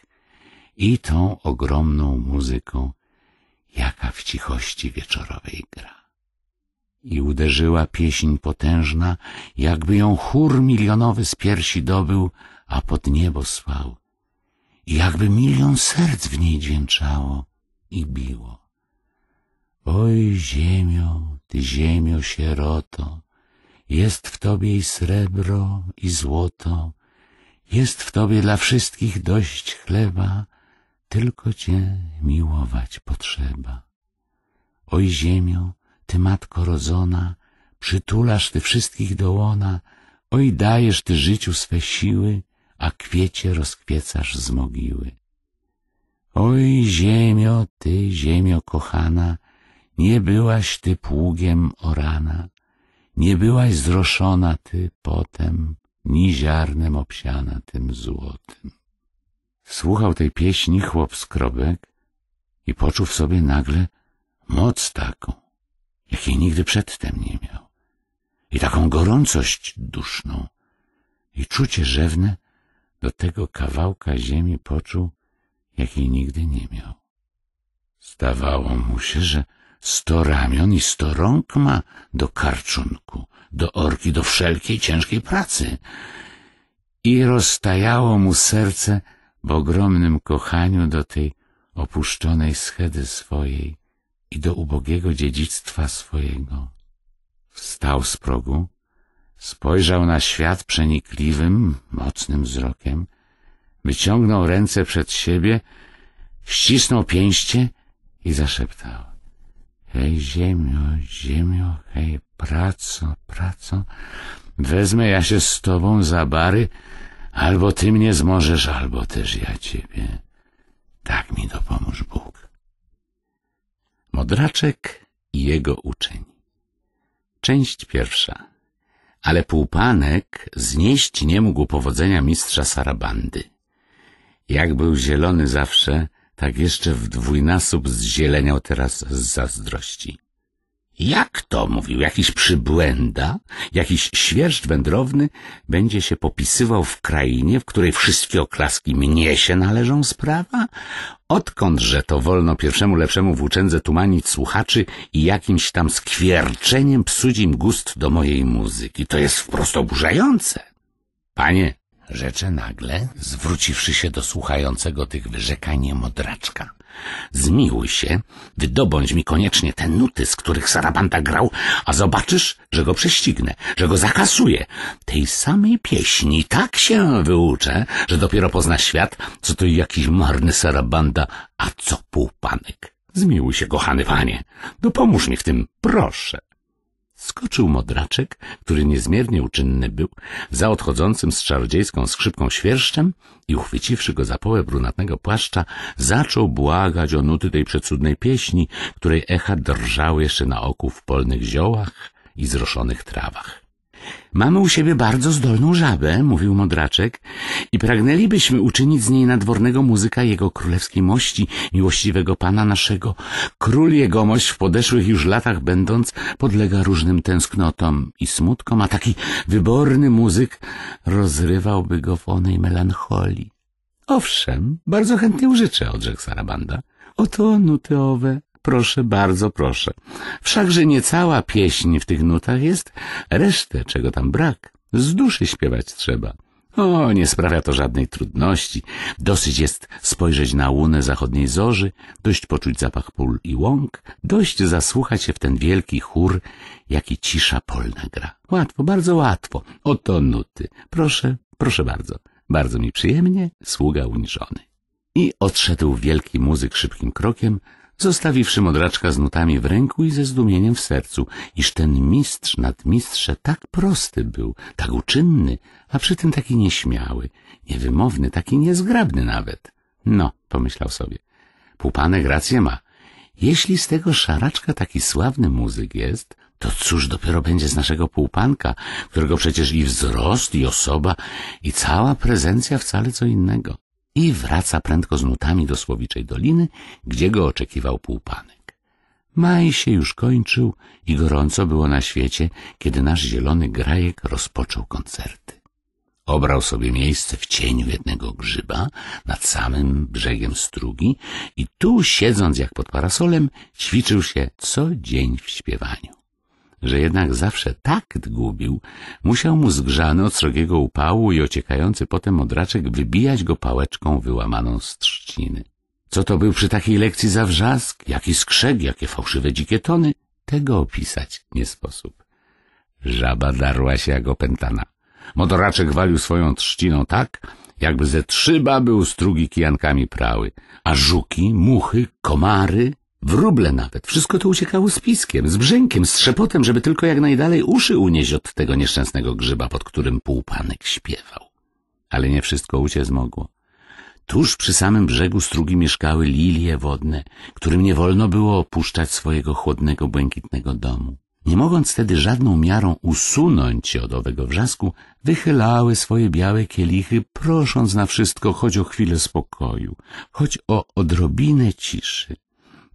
i tą ogromną muzyką, jaka w cichości wieczorowej gra. I uderzyła pieśń potężna, jakby ją chór milionowy z piersi dobył, a pod niebo słał. I jakby milion serc w niej dźwięczało i biło. Oj, ziemio, ty ziemio sieroto, jest w tobie i srebro, i złoto, jest w tobie dla wszystkich dość chleba, tylko cię miłować potrzeba. Oj, ziemio, ty, matko rodzona, przytulasz Ty wszystkich do łona, oj dajesz Ty życiu swe siły, a kwiecie rozkwiecasz z mogiły. Oj, ziemio, Ty, ziemio kochana, nie byłaś Ty pługiem orana, nie byłaś zroszona Ty potem, ni ziarnem obsiana tym złotym. Słuchał tej pieśni chłop skrobek i poczuł w sobie nagle moc taką, jakiej nigdy przedtem nie miał. I taką gorącość duszną, i czucie rzewne do tego kawałka ziemi poczuł, jakiej nigdy nie miał. Zdawało mu się, że sto ramion i sto rąk ma do karczunku, do orki, do wszelkiej ciężkiej pracy. I roztajało mu serce w ogromnym kochaniu do tej opuszczonej schedy swojej, i do ubogiego dziedzictwa swojego. Wstał z progu, spojrzał na świat przenikliwym, mocnym wzrokiem, wyciągnął ręce przed siebie, ścisnął pięście i zaszeptał. Hej, ziemio, ziemio, hej, praco, praco, wezmę ja się z tobą za bary, albo ty mnie zmożesz, albo też ja ciebie. Tak mi dopomóż Bóg. Modraczek i jego uczeń. Część pierwsza. Ale półpanek znieść nie mógł powodzenia mistrza Sarabandy. Jak był zielony zawsze, tak jeszcze w dwójnasób zzieleniał teraz z zazdrości. Jak to, mówił, jakiś przybłęda, jakiś świerszcz wędrowny będzie się popisywał w krainie, w której wszystkie oklaski mnie się należą sprawa? Odkądże to wolno pierwszemu lepszemu włóczędze tumanić słuchaczy i jakimś tam skwierczeniem psuć im gust do mojej muzyki? To jest wprost oburzające. Panie, rzecze nagle, zwróciwszy się do słuchającego tych wyrzekań modraczka. Zmiłuj się, wydobądź mi koniecznie te nuty, z których Sarabanda grał, a zobaczysz, że go prześcignę, że go zakasuję. Tej samej pieśni tak się wyuczę, że dopiero pozna świat, co to jakiś marny Sarabanda, a co półpanek. Zmiłuj się, kochany panie, dopomóż no mi w tym, proszę. Skoczył modraczek, który niezmiernie uczynny był, za odchodzącym z czarodziejską skrzypką świerszczem i uchwyciwszy go za połę brunatnego płaszcza, zaczął błagać o nuty tej przecudnej pieśni, której echa drżały jeszcze na oku w polnych ziołach i zroszonych trawach. Mamy u siebie bardzo zdolną żabę, mówił Modraczek, i pragnęlibyśmy uczynić z niej nadwornego muzyka jego królewskiej mości, miłościwego pana naszego. Król jegomość w podeszłych już latach będąc podlega różnym tęsknotom i smutkom, a taki wyborny muzyk rozrywałby go w onej melancholii. Owszem, bardzo chętnie użyczę, odrzekł Sarabanda. Oto nuty owe, proszę, bardzo proszę. Wszakże nie cała pieśń w tych nutach jest, resztę, czego tam brak, z duszy śpiewać trzeba. O, nie sprawia to żadnej trudności. Dosyć jest spojrzeć na łunę zachodniej zorzy, dość poczuć zapach pól i łąk, dość zasłuchać się w ten wielki chór, jaki cisza polna gra. Łatwo, bardzo łatwo. Oto nuty. Proszę, proszę bardzo. Bardzo mi przyjemnie, sługa uniżony. I odszedł wielki muzyk szybkim krokiem, zostawiwszy modraczka z nutami w ręku i ze zdumieniem w sercu, iż ten mistrz nad mistrze tak prosty był, tak uczynny, a przy tym taki nieśmiały, niewymowny, taki niezgrabny nawet. No, pomyślał sobie, Pupanek rację ma. Jeśli z tego szaraczka taki sławny muzyk jest, to cóż dopiero będzie z naszego półpanka, którego przecież i wzrost, i osoba, i cała prezencja wcale co innego i wraca prędko z nutami do Słowiczej Doliny, gdzie go oczekiwał półpanek. Maj się już kończył i gorąco było na świecie, kiedy nasz zielony grajek rozpoczął koncerty. Obrał sobie miejsce w cieniu jednego grzyba nad samym brzegiem strugi i tu, siedząc jak pod parasolem, ćwiczył się co dzień w śpiewaniu że jednak zawsze tak gubił, musiał mu zgrzany od srogiego upału i ociekający potem odraczek wybijać go pałeczką wyłamaną z trzciny. Co to był przy takiej lekcji za wrzask, jaki skrzeg, jakie fałszywe dzikie tony, tego opisać nie sposób. Żaba darła się jak opętana. Modoraczek walił swoją trzciną tak, jakby ze trzy baby strugi kijankami prały, a żuki, muchy, komary Wróble nawet. Wszystko to uciekało z piskiem, z brzękiem, z trzepotem, żeby tylko jak najdalej uszy unieść od tego nieszczęsnego grzyba, pod którym półpanek śpiewał. Ale nie wszystko uciec mogło. Tuż przy samym brzegu strugi mieszkały lilie wodne, którym nie wolno było opuszczać swojego chłodnego, błękitnego domu. Nie mogąc tedy żadną miarą usunąć się od owego wrzasku, wychylały swoje białe kielichy, prosząc na wszystko choć o chwilę spokoju, choć o odrobinę ciszy.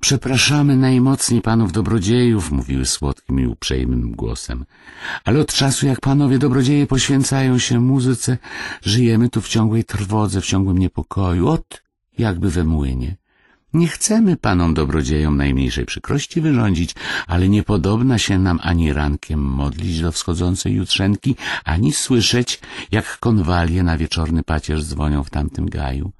Przepraszamy najmocniej panów dobrodziejów, mówiły słodkim i uprzejmym głosem, ale od czasu jak panowie dobrodzieje poświęcają się muzyce, żyjemy tu w ciągłej trwodze, w ciągłym niepokoju, od jakby we młynie. Nie chcemy panom dobrodziejom najmniejszej przykrości wyrządzić, ale niepodobna się nam ani rankiem modlić do wschodzącej jutrzenki, ani słyszeć, jak konwalie na wieczorny pacierz dzwonią w tamtym gaju.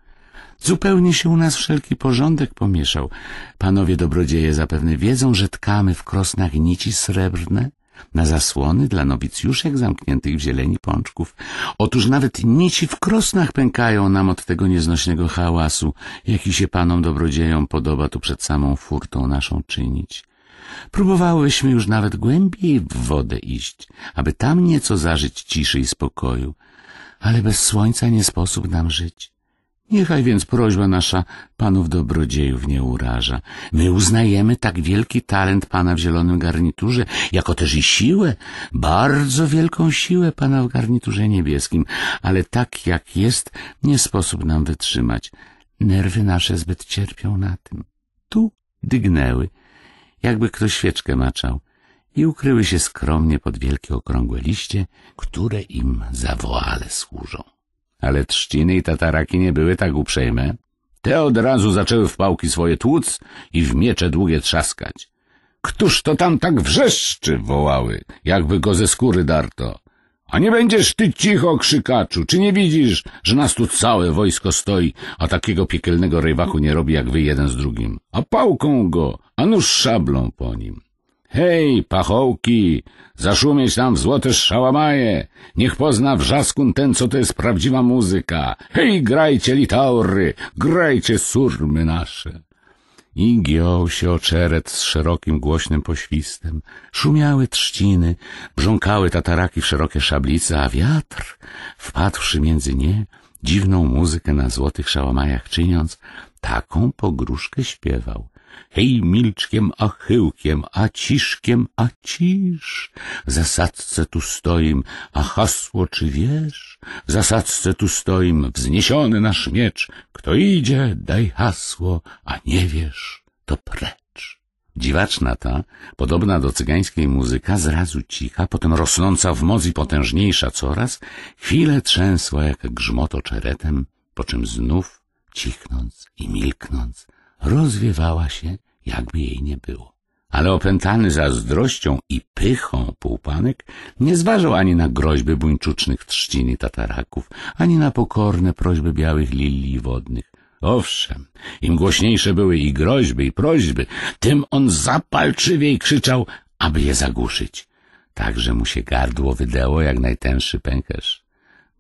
Zupełnie się u nas wszelki porządek pomieszał. Panowie dobrodzieje zapewne wiedzą, że tkamy w krosnach nici srebrne na zasłony dla nowicjuszek zamkniętych w zieleni pączków. Otóż nawet nici w krosnach pękają nam od tego nieznośnego hałasu, jaki się panom dobrodziejom podoba tu przed samą furtą naszą czynić. Próbowałyśmy już nawet głębiej w wodę iść, aby tam nieco zażyć ciszy i spokoju, ale bez słońca nie sposób nam żyć. Niechaj więc prośba nasza panów dobrodziejów nie uraża. My uznajemy tak wielki talent pana w zielonym garniturze, jako też i siłę, bardzo wielką siłę pana w garniturze niebieskim, ale tak jak jest, nie sposób nam wytrzymać. Nerwy nasze zbyt cierpią na tym. Tu dygnęły, jakby kto świeczkę maczał i ukryły się skromnie pod wielkie okrągłe liście, które im woale służą ale trzciny i tataraki nie były tak uprzejme. Te od razu zaczęły w pałki swoje tłuc i w miecze długie trzaskać. Któż to tam tak wrzeszczy? wołały, jakby go ze skóry darto. A nie będziesz ty cicho, krzykaczu, czy nie widzisz, że nas tu całe wojsko stoi, a takiego piekielnego rejwachu nie robi jak wy jeden z drugim? A pałką go, a nóż szablą po nim. Hej, pachołki, zaszumieć nam w złote szałamaje, niech pozna wrzaskun ten, co to jest prawdziwa muzyka. Hej, grajcie litaury, grajcie surmy nasze. I giął się oczeret z szerokim, głośnym poświstem. Szumiały trzciny, brząkały tataraki w szerokie szablice, a wiatr, wpadłszy między nie, dziwną muzykę na złotych szałamajach czyniąc, taką pogróżkę śpiewał, hej milczkiem, a chyłkiem, a ciszkiem, a cisz. W zasadzce tu stoim, a hasło czy wiesz? W zasadzce tu stoim, wzniesiony nasz miecz. Kto idzie, daj hasło, a nie wiesz, to precz. Dziwaczna ta, podobna do cygańskiej muzyka, zrazu cicha, potem rosnąca w moc i potężniejsza coraz, chwilę trzęsła jak grzmoto czeretem, po czym znów, cichnąc i milknąc, rozwiewała się, jakby jej nie było. Ale opętany zazdrością i pychą półpanek nie zważał ani na groźby buńczucznych i tataraków, ani na pokorne prośby białych lilii wodnych. Owszem, im głośniejsze były i groźby, i prośby, tym on zapalczywiej krzyczał, aby je zagłuszyć. Także mu się gardło wydeło jak najtęższy pęcherz.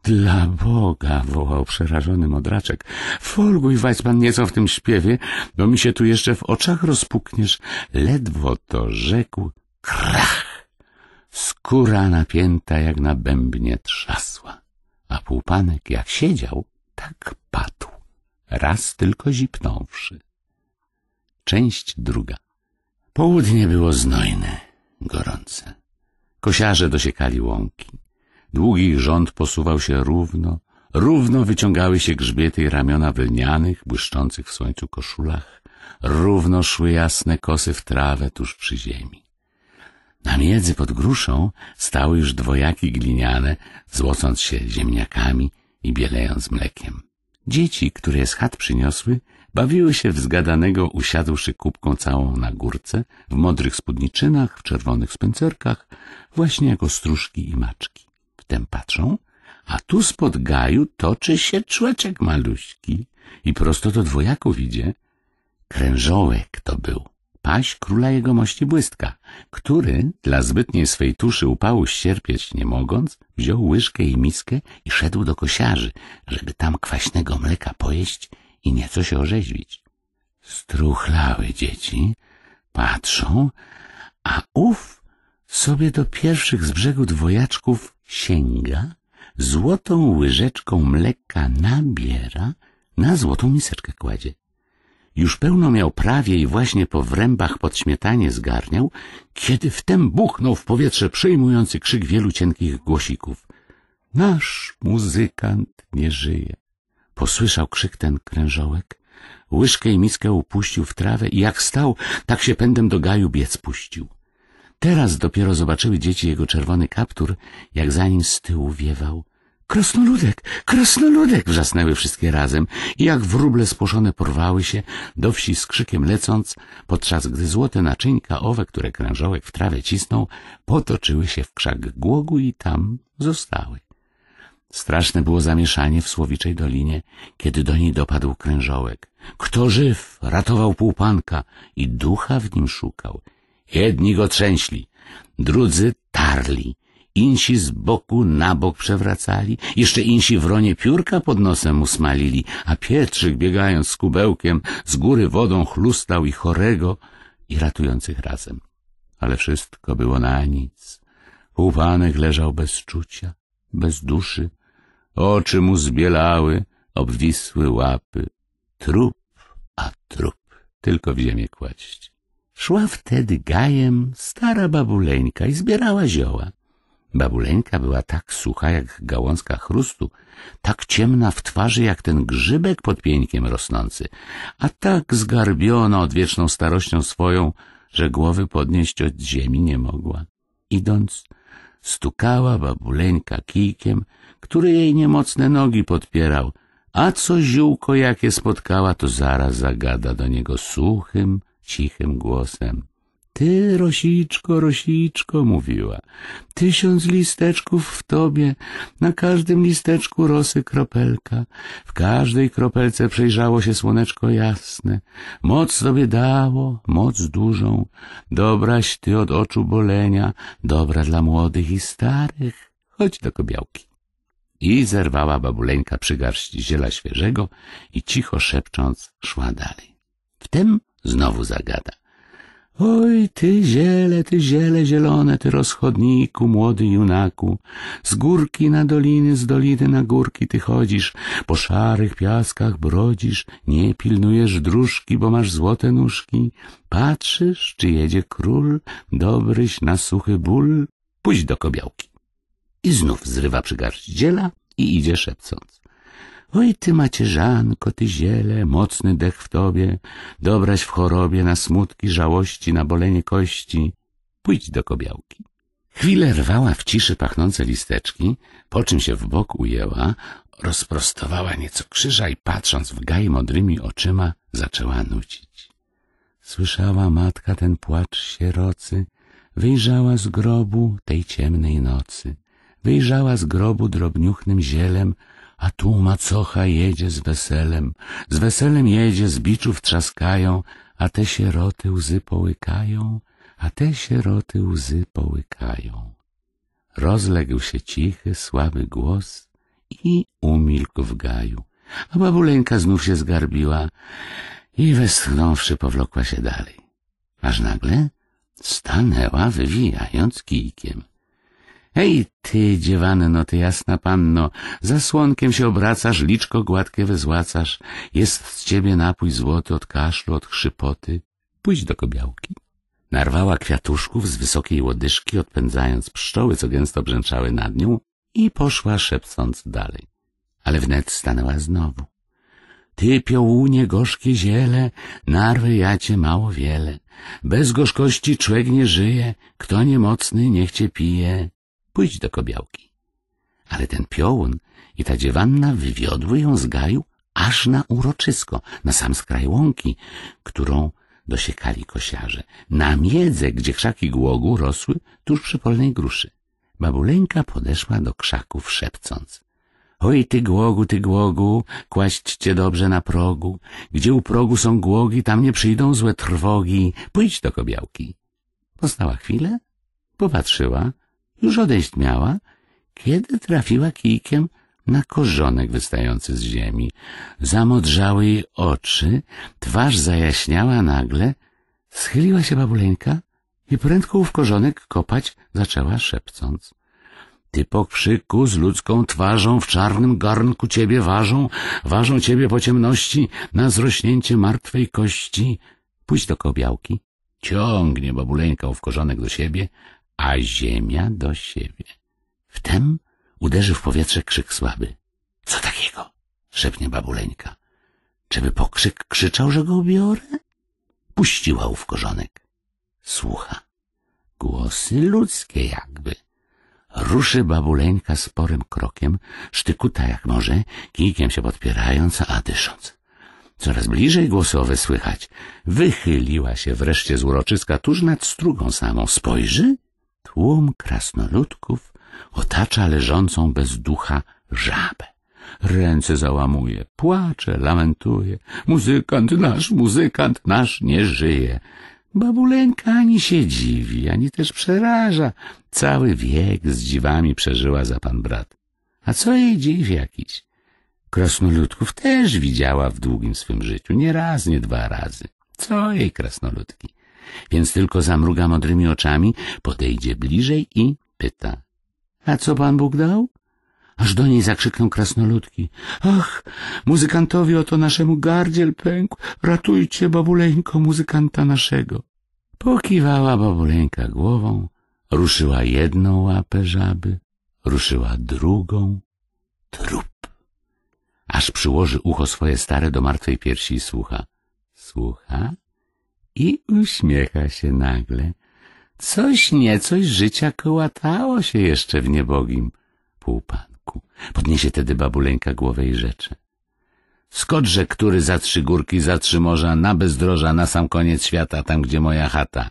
Dla Boga! wołał przerażony modraczek. Folguj, Weissman, nieco w tym śpiewie, bo mi się tu jeszcze w oczach rozpukniesz. Ledwo to rzekł. Krach! Skóra napięta jak na bębnie trzasła, a półpanek jak siedział, tak padł, raz tylko zipnąwszy. Część druga. Południe było znojne, gorące. Kosiarze dosiekali łąki. Długi rząd posuwał się równo, równo wyciągały się grzbiety i ramiona w lnianych, błyszczących w słońcu koszulach, równo szły jasne kosy w trawę tuż przy ziemi. Na miedzy pod gruszą stały już dwojaki gliniane, złocąc się ziemniakami i bielejąc mlekiem. Dzieci, które z chat przyniosły, bawiły się w zgadanego, usiadłszy kubką całą na górce, w modrych spódniczynach, w czerwonych spencerkach, właśnie jako stróżki i maczki patrzą, a tu spod gaju toczy się człeczek maluśki i prosto do dwojaków idzie. Krężołek to był, paś króla jego mości błystka, który, dla zbytniej swej tuszy upału ścierpieć nie mogąc, wziął łyżkę i miskę i szedł do kosiarzy, żeby tam kwaśnego mleka pojeść i nieco się orzeźwić. Struchlały dzieci, patrzą, a ów sobie do pierwszych z brzegu dwojaczków sięga, złotą łyżeczką mleka nabiera, na złotą miseczkę kładzie. Już pełno miał prawie i właśnie po wrębach pod śmietanie zgarniał, kiedy wtem buchnął w powietrze przejmujący krzyk wielu cienkich głosików. Nasz muzykant nie żyje. Posłyszał krzyk ten krężołek, łyżkę i miskę upuścił w trawę i jak stał, tak się pędem do gaju biec puścił. Teraz dopiero zobaczyły dzieci jego czerwony kaptur, jak za nim z tyłu wiewał. Krasnoludek! Krasnoludek! Wrzasnęły wszystkie razem i jak wróble spłoszone porwały się do wsi z krzykiem lecąc, podczas gdy złote naczyńka owe, które krężołek w trawę cisnął, potoczyły się w krzak głogu i tam zostały. Straszne było zamieszanie w Słowiczej Dolinie, kiedy do niej dopadł krężołek. Kto żyw, ratował półpanka i ducha w nim szukał. Jedni go trzęśli, drudzy tarli, insi z boku na bok przewracali, jeszcze insi wronie piórka pod nosem usmalili, a Pietrzyk, biegając z kubełkiem, z góry wodą chlustał i chorego, i ratujących razem. Ale wszystko było na nic. Upanek leżał bez czucia, bez duszy. Oczy mu zbielały, obwisły łapy. Trup, a trup, tylko w ziemię kłaść. Szła wtedy gajem stara babuleńka i zbierała zioła. Babuleńka była tak sucha jak gałązka chrustu, tak ciemna w twarzy jak ten grzybek pod pieńkiem rosnący, a tak zgarbiona odwieczną starością swoją, że głowy podnieść od ziemi nie mogła. Idąc, stukała babuleńka kijkiem, który jej niemocne nogi podpierał, a co ziółko jakie spotkała, to zaraz zagada do niego suchym, cichym głosem. Ty, Rosiczko, Rosiczko, mówiła, tysiąc listeczków w tobie, na każdym listeczku rosy kropelka, w każdej kropelce przejrzało się słoneczko jasne, moc tobie dało, moc dużą, dobraś ty od oczu bolenia, dobra dla młodych i starych, chodź do kobiałki. I zerwała babuleńka przy garści ziela świeżego i cicho szepcząc szła dalej. Wtem Znowu zagada. Oj, ty ziele, ty ziele zielone, ty rozchodniku, młody junaku, z górki na doliny, z doliny na górki ty chodzisz, po szarych piaskach brodzisz, nie pilnujesz dróżki, bo masz złote nóżki, patrzysz, czy jedzie król, dobryś na suchy ból, pójdź do kobiałki. I znów zrywa przygarść dziela i idzie szepcąc. Oj ty macierzanko, ty ziele, mocny dech w tobie, dobraś w chorobie, na smutki, żałości, na bolenie kości. Pójdź do kobiałki. Chwilę rwała w ciszy pachnące listeczki, po czym się w bok ujęła, rozprostowała nieco krzyża i patrząc w gaj modrymi oczyma, zaczęła nucić. Słyszała matka ten płacz sierocy, wyjrzała z grobu tej ciemnej nocy, wyjrzała z grobu drobniuchnym zielem, a tu macocha jedzie z weselem, z weselem jedzie, z biczów trzaskają, a te sieroty łzy połykają, a te sieroty łzy połykają. Rozległ się cichy, słaby głos i umilkł w gaju, a babuleńka znów się zgarbiła i westchnąwszy powlokła się dalej. Aż nagle stanęła, wywijając kijkiem. Ej ty, dziewanno, ty jasna panno, za słonkiem się obracasz, liczko gładkie wyzłacasz, jest z ciebie napój złoty od kaszlu, od chrypoty. Pójdź do kobiałki. Narwała kwiatuszków z wysokiej łodyżki, odpędzając pszczoły, co gęsto brzęczały nad nią i poszła szepcąc dalej. Ale wnet stanęła znowu. Ty, piołunie, gorzkie ziele, narwy ja cię mało wiele. Bez gorzkości człowiek nie żyje, kto niemocny niech cię pije. Pójdź do kobiałki. Ale ten piołun i ta dziewanna wywiodły ją z gaju aż na uroczysko, na sam skraj łąki, którą dosiekali kosiarze, na miedzę, gdzie krzaki głogu rosły tuż przy polnej gruszy. Babuleńka podeszła do krzaków szepcąc. Oj, ty głogu, ty głogu, cię dobrze na progu. Gdzie u progu są głogi, tam nie przyjdą złe trwogi. Pójdź do kobiałki. Postała chwilę, popatrzyła, już odejść miała, kiedy trafiła kijkiem na korzonek wystający z ziemi. Zamodrzały jej oczy, twarz zajaśniała nagle. Schyliła się babuleńka i prędko ów korzonek kopać zaczęła szepcąc. Ty po krzyku z ludzką twarzą w czarnym garnku ciebie ważą, ważą ciebie po ciemności na zrośnięcie martwej kości. Pójdź do kobiałki. Ciągnie babuleńka ów korzonek do siebie, a ziemia do siebie. Wtem uderzy w powietrze krzyk słaby. Co takiego? szepnie babuleńka. Czyby pokrzyk krzyczał, że go ubiorę? Puściła ów korzonek. Słucha. Głosy ludzkie jakby. Ruszy babuleńka sporym krokiem, sztykuta jak może, kijkiem się podpierając, a dysząc. Coraz bliżej głosowe słychać. Wychyliła się wreszcie z uroczyska tuż nad strugą samą. Spojrzy? Tłum krasnoludków otacza leżącą bez ducha żabę. Ręce załamuje, płacze, lamentuje. Muzykant nasz, muzykant nasz nie żyje. Babuleńka ani się dziwi, ani też przeraża. Cały wiek z dziwami przeżyła za pan brat. A co jej dziw jakiś? Krasnoludków też widziała w długim swym życiu, nie raz, nie dwa razy. Co jej krasnoludki? Więc tylko zamruga modrymi oczami, podejdzie bliżej i pyta. A co Pan Bóg dał? Aż do niej zakrzyknął krasnoludki. Ach, muzykantowi oto naszemu gardziel pękł. Ratujcie, babuleńko, muzykanta naszego. Pokiwała babuleńka głową, ruszyła jedną łapę żaby, ruszyła drugą. Trup. Aż przyłoży ucho swoje stare do martwej piersi i słucha. Słucha? i uśmiecha się nagle. Coś niecoś życia kołatało się jeszcze w niebogim półpanku. Podniesie tedy babuleńka głowę i rzecze. Skądże który za trzy górki, za trzy morza, na bezdroża, na sam koniec świata, tam gdzie moja chata.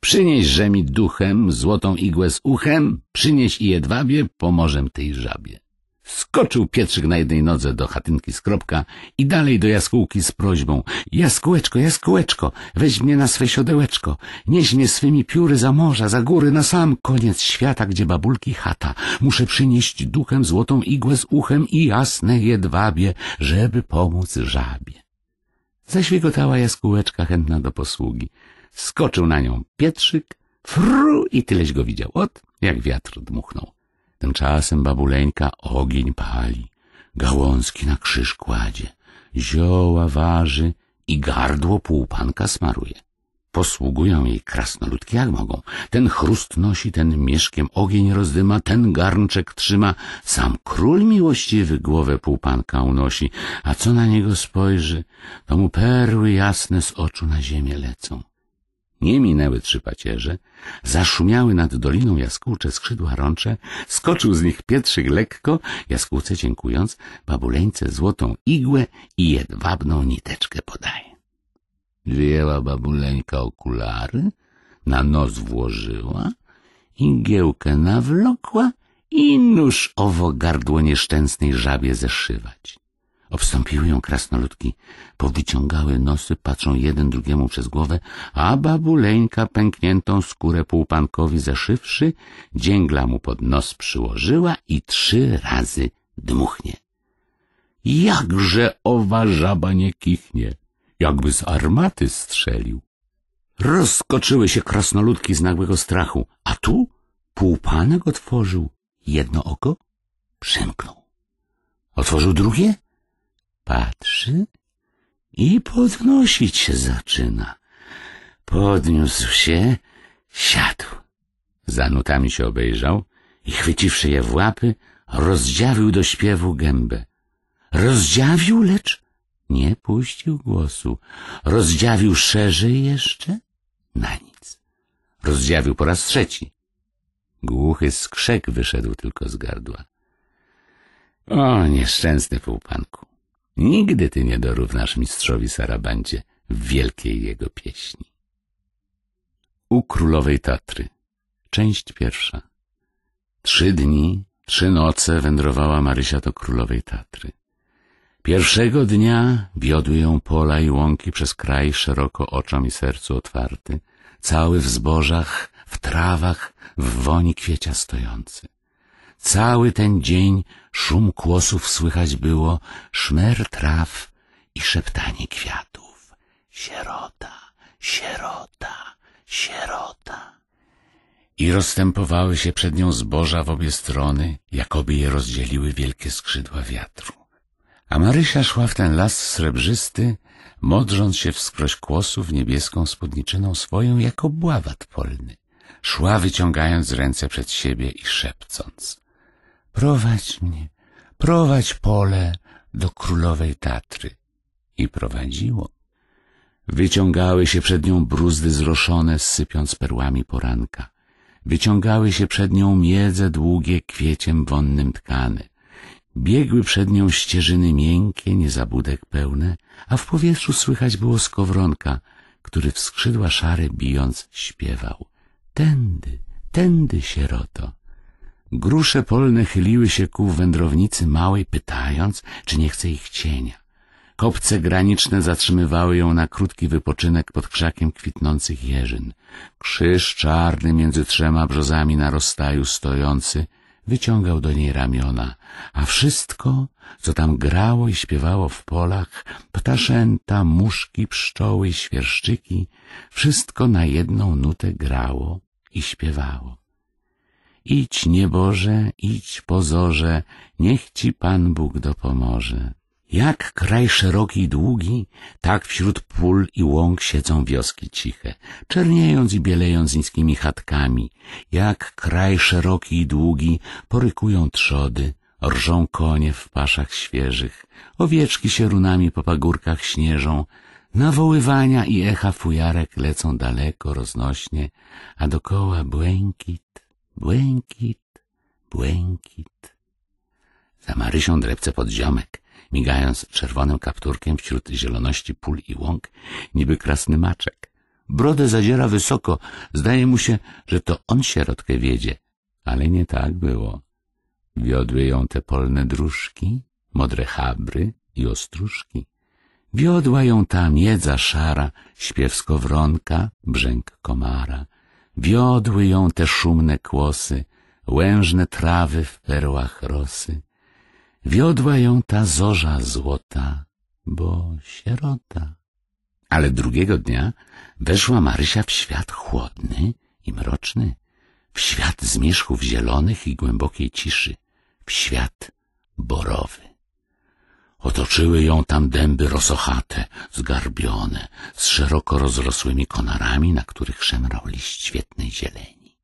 Przynieś mi duchem, złotą igłę z uchem, przynieś i jedwabie, pomożem tej żabie. Skoczył Pietrzyk na jednej nodze do chatynki Skropka i dalej do jaskółki z prośbą — Jaskółeczko, jaskółeczko, weź mnie na swe siodełeczko, nieś mnie swymi pióry za morza, za góry, na sam koniec świata, gdzie babulki chata. Muszę przynieść duchem złotą igłę z uchem i jasne jedwabie, żeby pomóc żabie. Zaświegotała jaskółeczka chętna do posługi. Skoczył na nią Pietrzyk, fru i tyleś go widział, ot jak wiatr dmuchnął. Tymczasem babuleńka ogień pali, gałązki na krzyż kładzie, zioła waży i gardło półpanka smaruje. Posługują jej krasnoludki jak mogą. Ten chrust nosi, ten mieszkiem ogień rozdyma, ten garnczek trzyma. Sam król miłościwy głowę półpanka unosi, a co na niego spojrzy, to mu perły jasne z oczu na ziemię lecą. Nie minęły trzy pacierze, zaszumiały nad doliną jaskółcze skrzydła rącze, skoczył z nich Pietrzyk lekko, jaskółce dziękując, babuleńce złotą igłę i jedwabną niteczkę podaje. Wzięła babuleńka okulary, na nos włożyła, igiełkę nawlokła i nóż owo gardło nieszczęsnej żabie zeszywać. Obstąpiły ją krasnoludki, powyciągały nosy, patrzą jeden drugiemu przez głowę, a babuleńka pękniętą skórę półpankowi zeszywszy, dzięgla mu pod nos przyłożyła i trzy razy dmuchnie. Jakże owa żaba nie kichnie, jakby z armaty strzelił. Rozkoczyły się krasnoludki z nagłego strachu, a tu półpanek otworzył, jedno oko przymknął. Otworzył drugie patrzy i podnosić się zaczyna. Podniósł się, siadł. Za nutami się obejrzał i chwyciwszy je w łapy, rozdziawił do śpiewu gębę. Rozdziawił, lecz nie puścił głosu. Rozdziawił szerzej jeszcze? Na nic. Rozdziawił po raz trzeci. Głuchy skrzek wyszedł tylko z gardła. O, nieszczęsny półpanku. Nigdy ty nie dorównasz mistrzowi Sarabandzie w wielkiej jego pieśni. U Królowej Tatry Część pierwsza Trzy dni, trzy noce wędrowała Marysia do Królowej Tatry. Pierwszego dnia wiodły ją pola i łąki przez kraj szeroko oczom i sercu otwarty, cały w zbożach, w trawach, w woni kwiecia stojący. Cały ten dzień szum kłosów słychać było, szmer traw i szeptanie kwiatów. Sierota, sierota, sierota. I rozstępowały się przed nią zboża w obie strony, jakoby je rozdzieliły wielkie skrzydła wiatru. A Marysia szła w ten las srebrzysty, modrząc się wskroś kłosów niebieską spódniczyną swoją jako bławat polny. Szła wyciągając ręce przed siebie i szepcąc. Prowadź mnie, prowadź pole do królowej Tatry. I prowadziło. Wyciągały się przed nią bruzdy zroszone, sypiąc perłami poranka. Wyciągały się przed nią miedze długie, kwieciem wonnym tkane. Biegły przed nią ścieżyny miękkie, niezabudek pełne, a w powietrzu słychać było skowronka, który w skrzydła szare bijąc śpiewał. Tędy, tędy, sieroto. Grusze polne chyliły się ku wędrownicy małej, pytając, czy nie chce ich cienia. Kopce graniczne zatrzymywały ją na krótki wypoczynek pod krzakiem kwitnących jeżyn. Krzyż czarny między trzema brzozami na rozstaju stojący wyciągał do niej ramiona, a wszystko, co tam grało i śpiewało w polach, ptaszęta, muszki, pszczoły, świerszczyki, wszystko na jedną nutę grało i śpiewało. Idź, nieboże, idź, pozorze, niech ci Pan Bóg dopomoże. Jak kraj szeroki i długi, tak wśród pól i łąk siedzą wioski ciche, czerniejąc i bielejąc niskimi chatkami. Jak kraj szeroki i długi, porykują trzody, rżą konie w paszach świeżych, owieczki się runami po pagórkach śnieżą, nawoływania i echa fujarek lecą daleko, roznośnie, a dokoła błękit Błękit, błękit. Za Marysią drepce podziomek, migając czerwonym kapturkiem wśród zieloności pól i łąk, niby krasny maczek. Brodę zadziera wysoko, zdaje mu się, że to on sierotkę wiedzie, ale nie tak było. Wiodły ją te polne dróżki, modre habry i ostróżki. Wiodła ją tam miedza szara, śpiew skowronka, brzęk komara — Wiodły ją te szumne kłosy, Łężne trawy w perłach rosy. Wiodła ją ta zorza złota, Bo sierota. Ale drugiego dnia weszła Marysia w świat chłodny i mroczny, w świat zmierzchów zielonych i głębokiej ciszy, w świat borowy. Otoczyły ją tam dęby rosochate, zgarbione, z szeroko rozrosłymi konarami, na których szemrał liść świetnej zieleni.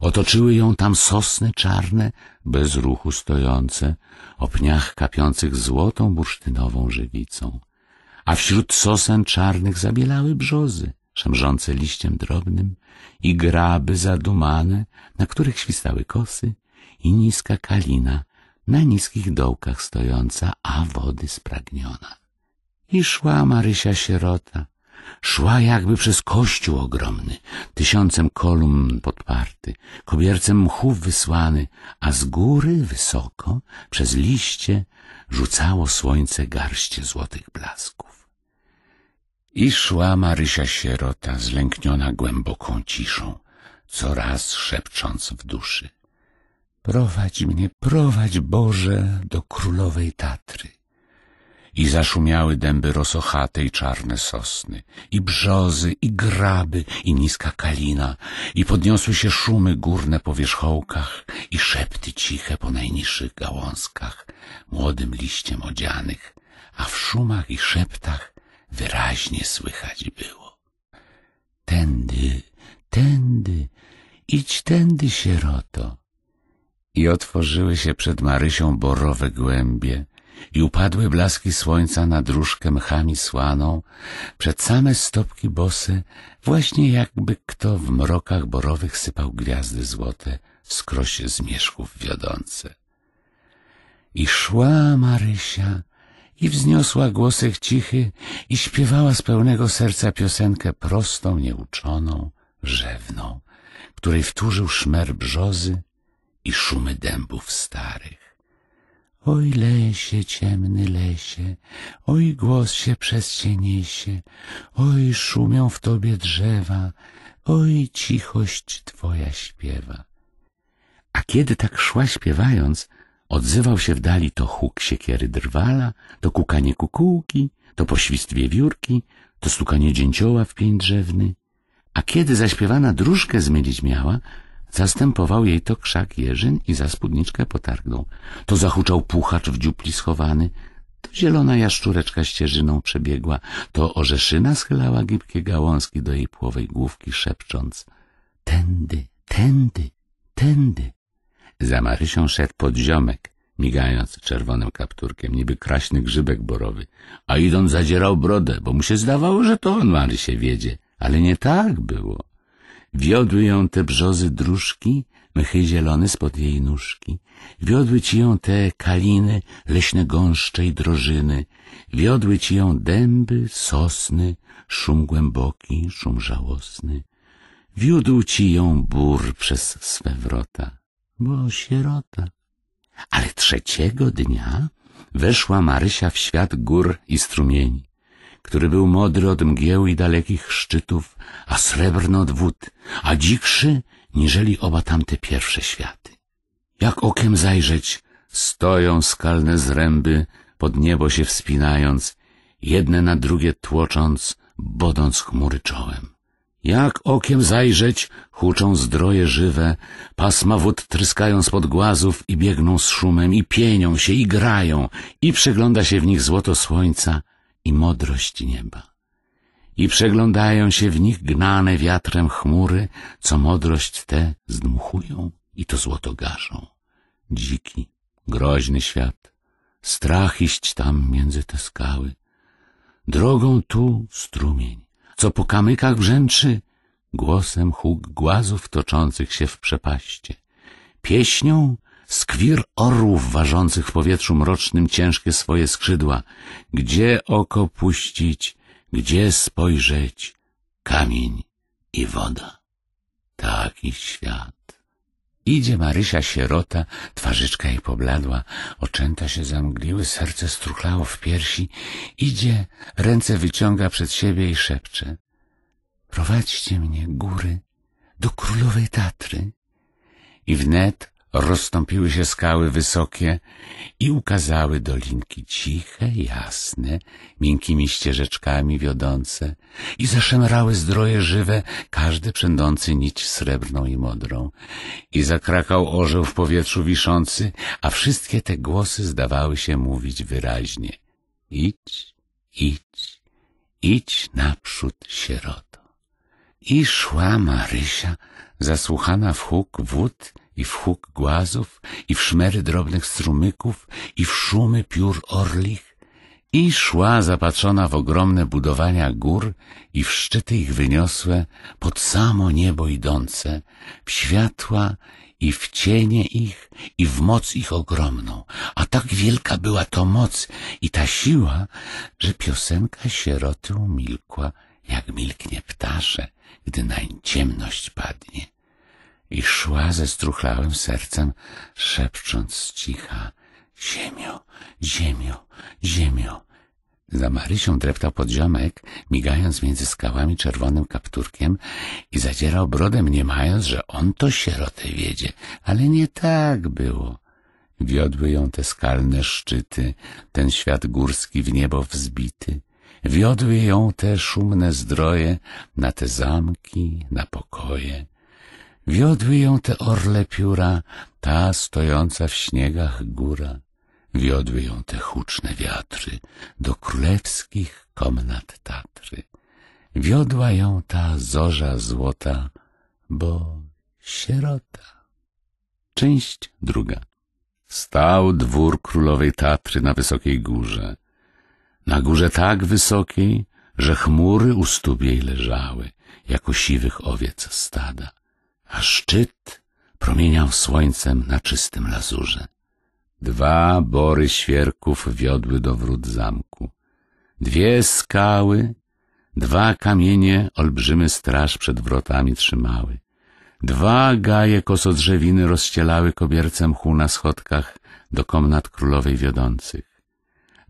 Otoczyły ją tam sosny czarne, bez ruchu stojące, o pniach kapiących złotą bursztynową żywicą, a wśród sosen czarnych zabielały brzozy, szemrzące liściem drobnym i graby zadumane, na których świstały kosy i niska kalina, na niskich dołkach stojąca, a wody spragniona. I szła Marysia sierota, szła jakby przez kościół ogromny, tysiącem kolumn podparty, kobiercem mchów wysłany, a z góry wysoko, przez liście, rzucało słońce garście złotych blasków. I szła Marysia sierota, zlękniona głęboką ciszą, coraz szepcząc w duszy. Prowadź mnie, prowadź Boże do królowej Tatry. I zaszumiały dęby rosochate i czarne sosny, i brzozy, i graby, i niska kalina, i podniosły się szumy górne po wierzchołkach i szepty ciche po najniższych gałązkach, młodym liściem odzianych, a w szumach i szeptach wyraźnie słychać było. Tędy, tędy, idź tędy, sieroto i otworzyły się przed Marysią borowe głębie i upadły blaski słońca na dróżkę mchami słaną, przed same stopki bose, właśnie jakby kto w mrokach borowych sypał gwiazdy złote skrosie zmierzchów wiodące. I szła Marysia i wzniosła głosek cichy i śpiewała z pełnego serca piosenkę prostą, nieuczoną, rzewną, której wtórzył szmer brzozy i szumy dębów starych. Oj lesie, ciemny lesie, oj głos się przez cię niesie, oj szumią w tobie drzewa, oj cichość twoja śpiewa. A kiedy tak szła śpiewając, odzywał się w dali to huk siekiery drwala, to kukanie kukułki, to poświst wiewiórki, to stukanie dzięcioła w pień drzewny. A kiedy zaśpiewana dróżkę zmylić miała, Zastępował jej to krzak jeżyn i za spódniczkę potargnął. To zahuczał puchacz w dziupli schowany, to zielona jaszczureczka ścieżyną przebiegła, to orzeszyna schylała gibkie gałązki do jej płowej główki, szepcząc — Tędy, tędy, tędy. Za Marysią szedł podziomek, migając czerwonym kapturkiem, niby kraśny grzybek borowy, a idąc zadzierał brodę, bo mu się zdawało, że to on Marysię wiedzie, ale nie tak było. Wiodły ją te brzozy dróżki, mchy zielone spod jej nóżki. Wiodły ci ją te kaliny, leśne gąszcze i drożyny. Wiodły ci ją dęby, sosny, szum głęboki, szum żałosny. Wiódł ci ją bór przez swe wrota, bo sierota. Ale trzeciego dnia weszła Marysia w świat gór i strumieni który był modry od mgieł i dalekich szczytów, a srebrny od wód, a dzikszy niżeli oba tamte pierwsze światy. Jak okiem zajrzeć, stoją skalne zręby, pod niebo się wspinając, jedne na drugie tłocząc, bodąc chmury czołem. Jak okiem zajrzeć, huczą zdroje żywe, pasma wód tryskają spod głazów i biegną z szumem, i pienią się, i grają, i przegląda się w nich złoto słońca, i modrość nieba. I przeglądają się w nich gnane wiatrem chmury, co modrość te zdmuchują i to złoto garzą. Dziki, groźny świat, strach iść tam między te skały. Drogą tu strumień, co po kamykach brzęczy, głosem huk głazów toczących się w przepaście, pieśnią skwir orłów ważących w powietrzu mrocznym ciężkie swoje skrzydła. Gdzie oko puścić, gdzie spojrzeć, kamień i woda. Taki świat. Idzie Marysia sierota, twarzyczka jej pobladła, oczęta się zamgliły, serce struchlało w piersi. Idzie, ręce wyciąga przed siebie i szepcze. Prowadźcie mnie, góry, do królowej Tatry. I wnet rozstąpiły się skały wysokie i ukazały dolinki ciche, jasne, miękkimi ścieżeczkami wiodące i zaszemrały zdroje żywe, każdy przędący nić srebrną i modrą. I zakrakał orzeł w powietrzu wiszący, a wszystkie te głosy zdawały się mówić wyraźnie. Idź, idź, idź naprzód, sieroto. I szła Marysia, zasłuchana w huk wód, i w huk głazów, i w szmery drobnych strumyków, i w szumy piór orlich, i szła zapatrzona w ogromne budowania gór i w szczyty ich wyniosłe, pod samo niebo idące, w światła i w cienie ich, i w moc ich ogromną. A tak wielka była to moc i ta siła, że piosenka sieroty umilkła, jak milknie ptasze, gdy nań ciemność padnie i szła ze struchlałym sercem, szepcząc z cicha — Ziemio, ziemio, ziemio! Za Marysią dreptał podziomek, migając między skałami czerwonym kapturkiem i zadzierał brodę, mniemając, że on to sierotę wiedzie. Ale nie tak było. Wiodły ją te skalne szczyty, ten świat górski w niebo wzbity. Wiodły ją te szumne zdroje na te zamki, na pokoje. Wiodły ją te orle pióra, ta stojąca w śniegach góra. Wiodły ją te huczne wiatry do królewskich komnat Tatry. Wiodła ją ta zorza złota, bo sierota. Część druga. Stał dwór królowej Tatry na wysokiej górze. Na górze tak wysokiej, że chmury u stóp jej leżały, jako siwych owiec stada a szczyt promieniał słońcem na czystym lazurze. Dwa bory świerków wiodły do wrót zamku. Dwie skały, dwa kamienie olbrzymy straż przed wrotami trzymały. Dwa gaje kosodrzewiny rozcielały kobiercem chu na schodkach do komnat królowej wiodących.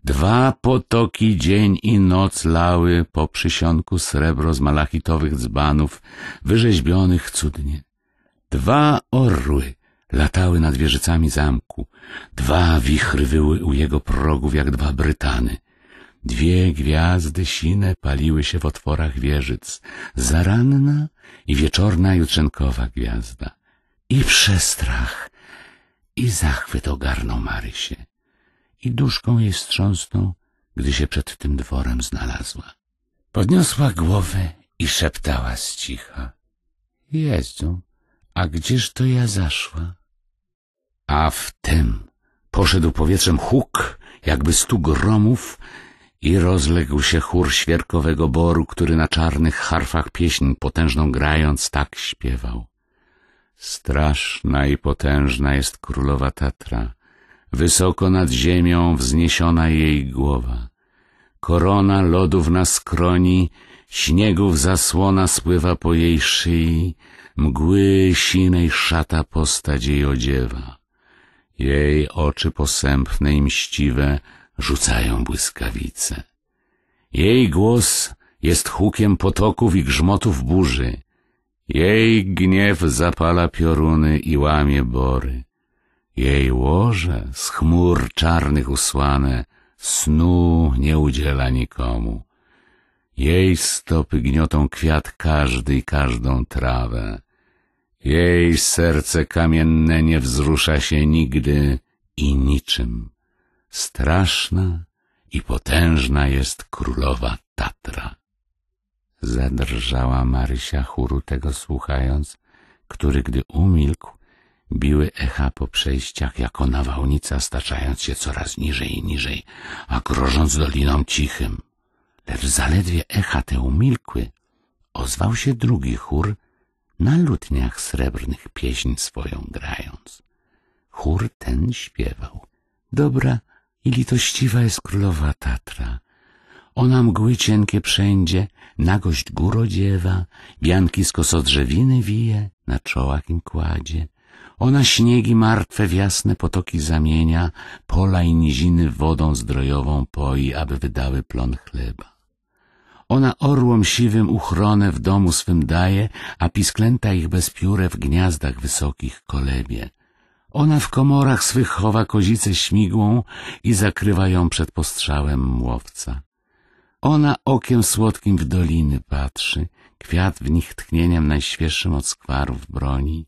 Dwa potoki dzień i noc lały po przysionku srebro z malachitowych dzbanów, wyrzeźbionych cudnie. Dwa orły latały nad wieżycami zamku, dwa wichry wyły u jego progów jak dwa brytany. Dwie gwiazdy sine paliły się w otworach wieżyc, zaranna i wieczorna jutrzenkowa gwiazda. I przestrach, i zachwyt ogarnął Marysię, i duszką jej wstrząsnął, gdy się przed tym dworem znalazła. Podniosła głowę i szeptała z cicha. Jezu, a gdzież to ja zaszła? A wtem poszedł powietrzem huk, jakby stu gromów, i rozległ się chór świerkowego boru, który na czarnych harfach pieśń potężną grając tak śpiewał. Straszna i potężna jest królowa Tatra, wysoko nad ziemią wzniesiona jej głowa. Korona lodów na skroni, śniegów zasłona spływa po jej szyi, Mgły sinej szata postać jej odziewa. Jej oczy posępne i mściwe rzucają błyskawice. Jej głos jest hukiem potoków i grzmotów burzy. Jej gniew zapala pioruny i łamie bory. Jej łoże z chmur czarnych usłane snu nie udziela nikomu. Jej stopy gniotą kwiat każdy i każdą trawę. Jej serce kamienne nie wzrusza się nigdy i niczym. Straszna i potężna jest królowa Tatra. Zadrżała Marysia chóru tego słuchając, który gdy umilkł, biły echa po przejściach jako nawałnica, staczając się coraz niżej i niżej, a grożąc doliną cichym. Lecz zaledwie echa te umilkły, ozwał się drugi chór, na lutniach srebrnych pieśń swoją grając. Chór ten śpiewał. Dobra i litościwa jest królowa Tatra. Ona mgły cienkie wszędzie, nagość gór odziewa, bianki z kosodrzewiny wije, na czołach im kładzie. Ona śniegi martwe w jasne potoki zamienia, pola i niziny wodą zdrojową poi, aby wydały plon chleba. Ona orłom siwym uchronę w domu swym daje, a pisklęta ich bez pióre w gniazdach wysokich kolebie. Ona w komorach swych chowa kozice śmigłą i zakrywa ją przed postrzałem młowca. Ona okiem słodkim w doliny patrzy, kwiat w nich tchnieniem najświeższym od skwarów broni.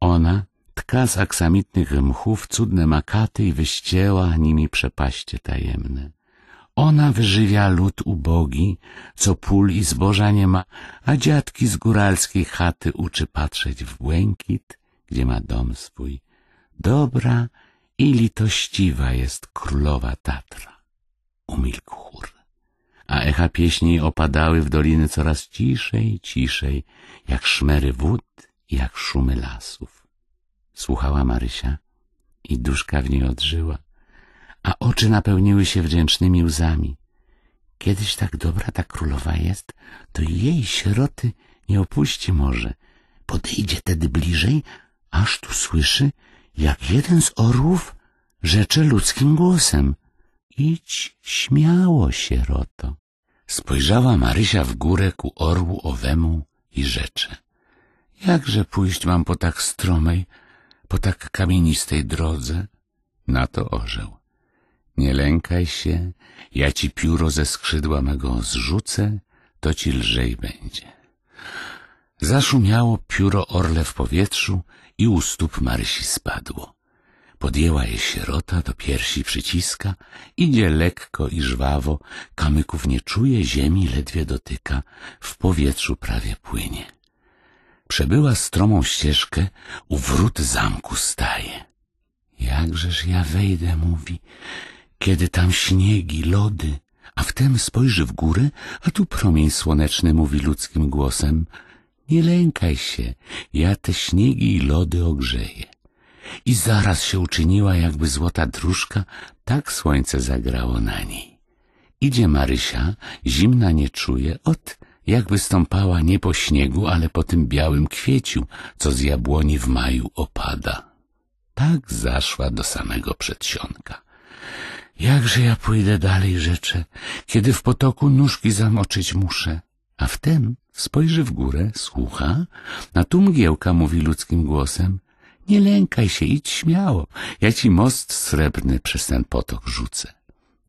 Ona tka z aksamitnych mchów cudne makaty i wyścięła nimi przepaście tajemne. Ona wyżywia lud ubogi, co pól i zboża nie ma, a dziadki z góralskiej chaty uczy patrzeć w błękit, gdzie ma dom swój. Dobra i litościwa jest królowa Tatra. Umilkł chór, a echa pieśni opadały w doliny coraz ciszej, ciszej, jak szmery wód, jak szumy lasów. Słuchała Marysia i duszka w niej odżyła a oczy napełniły się wdzięcznymi łzami. Kiedyś tak dobra ta królowa jest, to jej sieroty nie opuści może. Podejdzie tedy bliżej, aż tu słyszy, jak jeden z orłów rzeczy ludzkim głosem. Idź śmiało, sieroto. Spojrzała Marysia w górę ku orłu owemu i rzecze. Jakże pójść mam po tak stromej, po tak kamienistej drodze? Na to orzeł. Nie lękaj się, ja ci pióro ze skrzydła mego zrzucę, to ci lżej będzie. Zaszumiało pióro orle w powietrzu i u stóp Marysi spadło. Podjęła je sierota, do piersi przyciska, idzie lekko i żwawo, kamyków nie czuje, ziemi ledwie dotyka, w powietrzu prawie płynie. Przebyła stromą ścieżkę, u wrót zamku staje. Jakżeż ja wejdę, mówi, kiedy tam śniegi, lody, a wtem spojrzy w górę, a tu promień słoneczny mówi ludzkim głosem. Nie lękaj się, ja te śniegi i lody ogrzeję. I zaraz się uczyniła jakby złota dróżka, tak słońce zagrało na niej. Idzie Marysia, zimna nie czuje, ot, jakby stąpała nie po śniegu, ale po tym białym kwieciu, co z jabłoni w maju opada. Tak zaszła do samego przedsionka. Jakże ja pójdę dalej, rzecze, kiedy w potoku nóżki zamoczyć muszę. A wtem spojrzy w górę, słucha, a tu mgiełka mówi ludzkim głosem. Nie lękaj się, idź śmiało, ja ci most srebrny przez ten potok rzucę.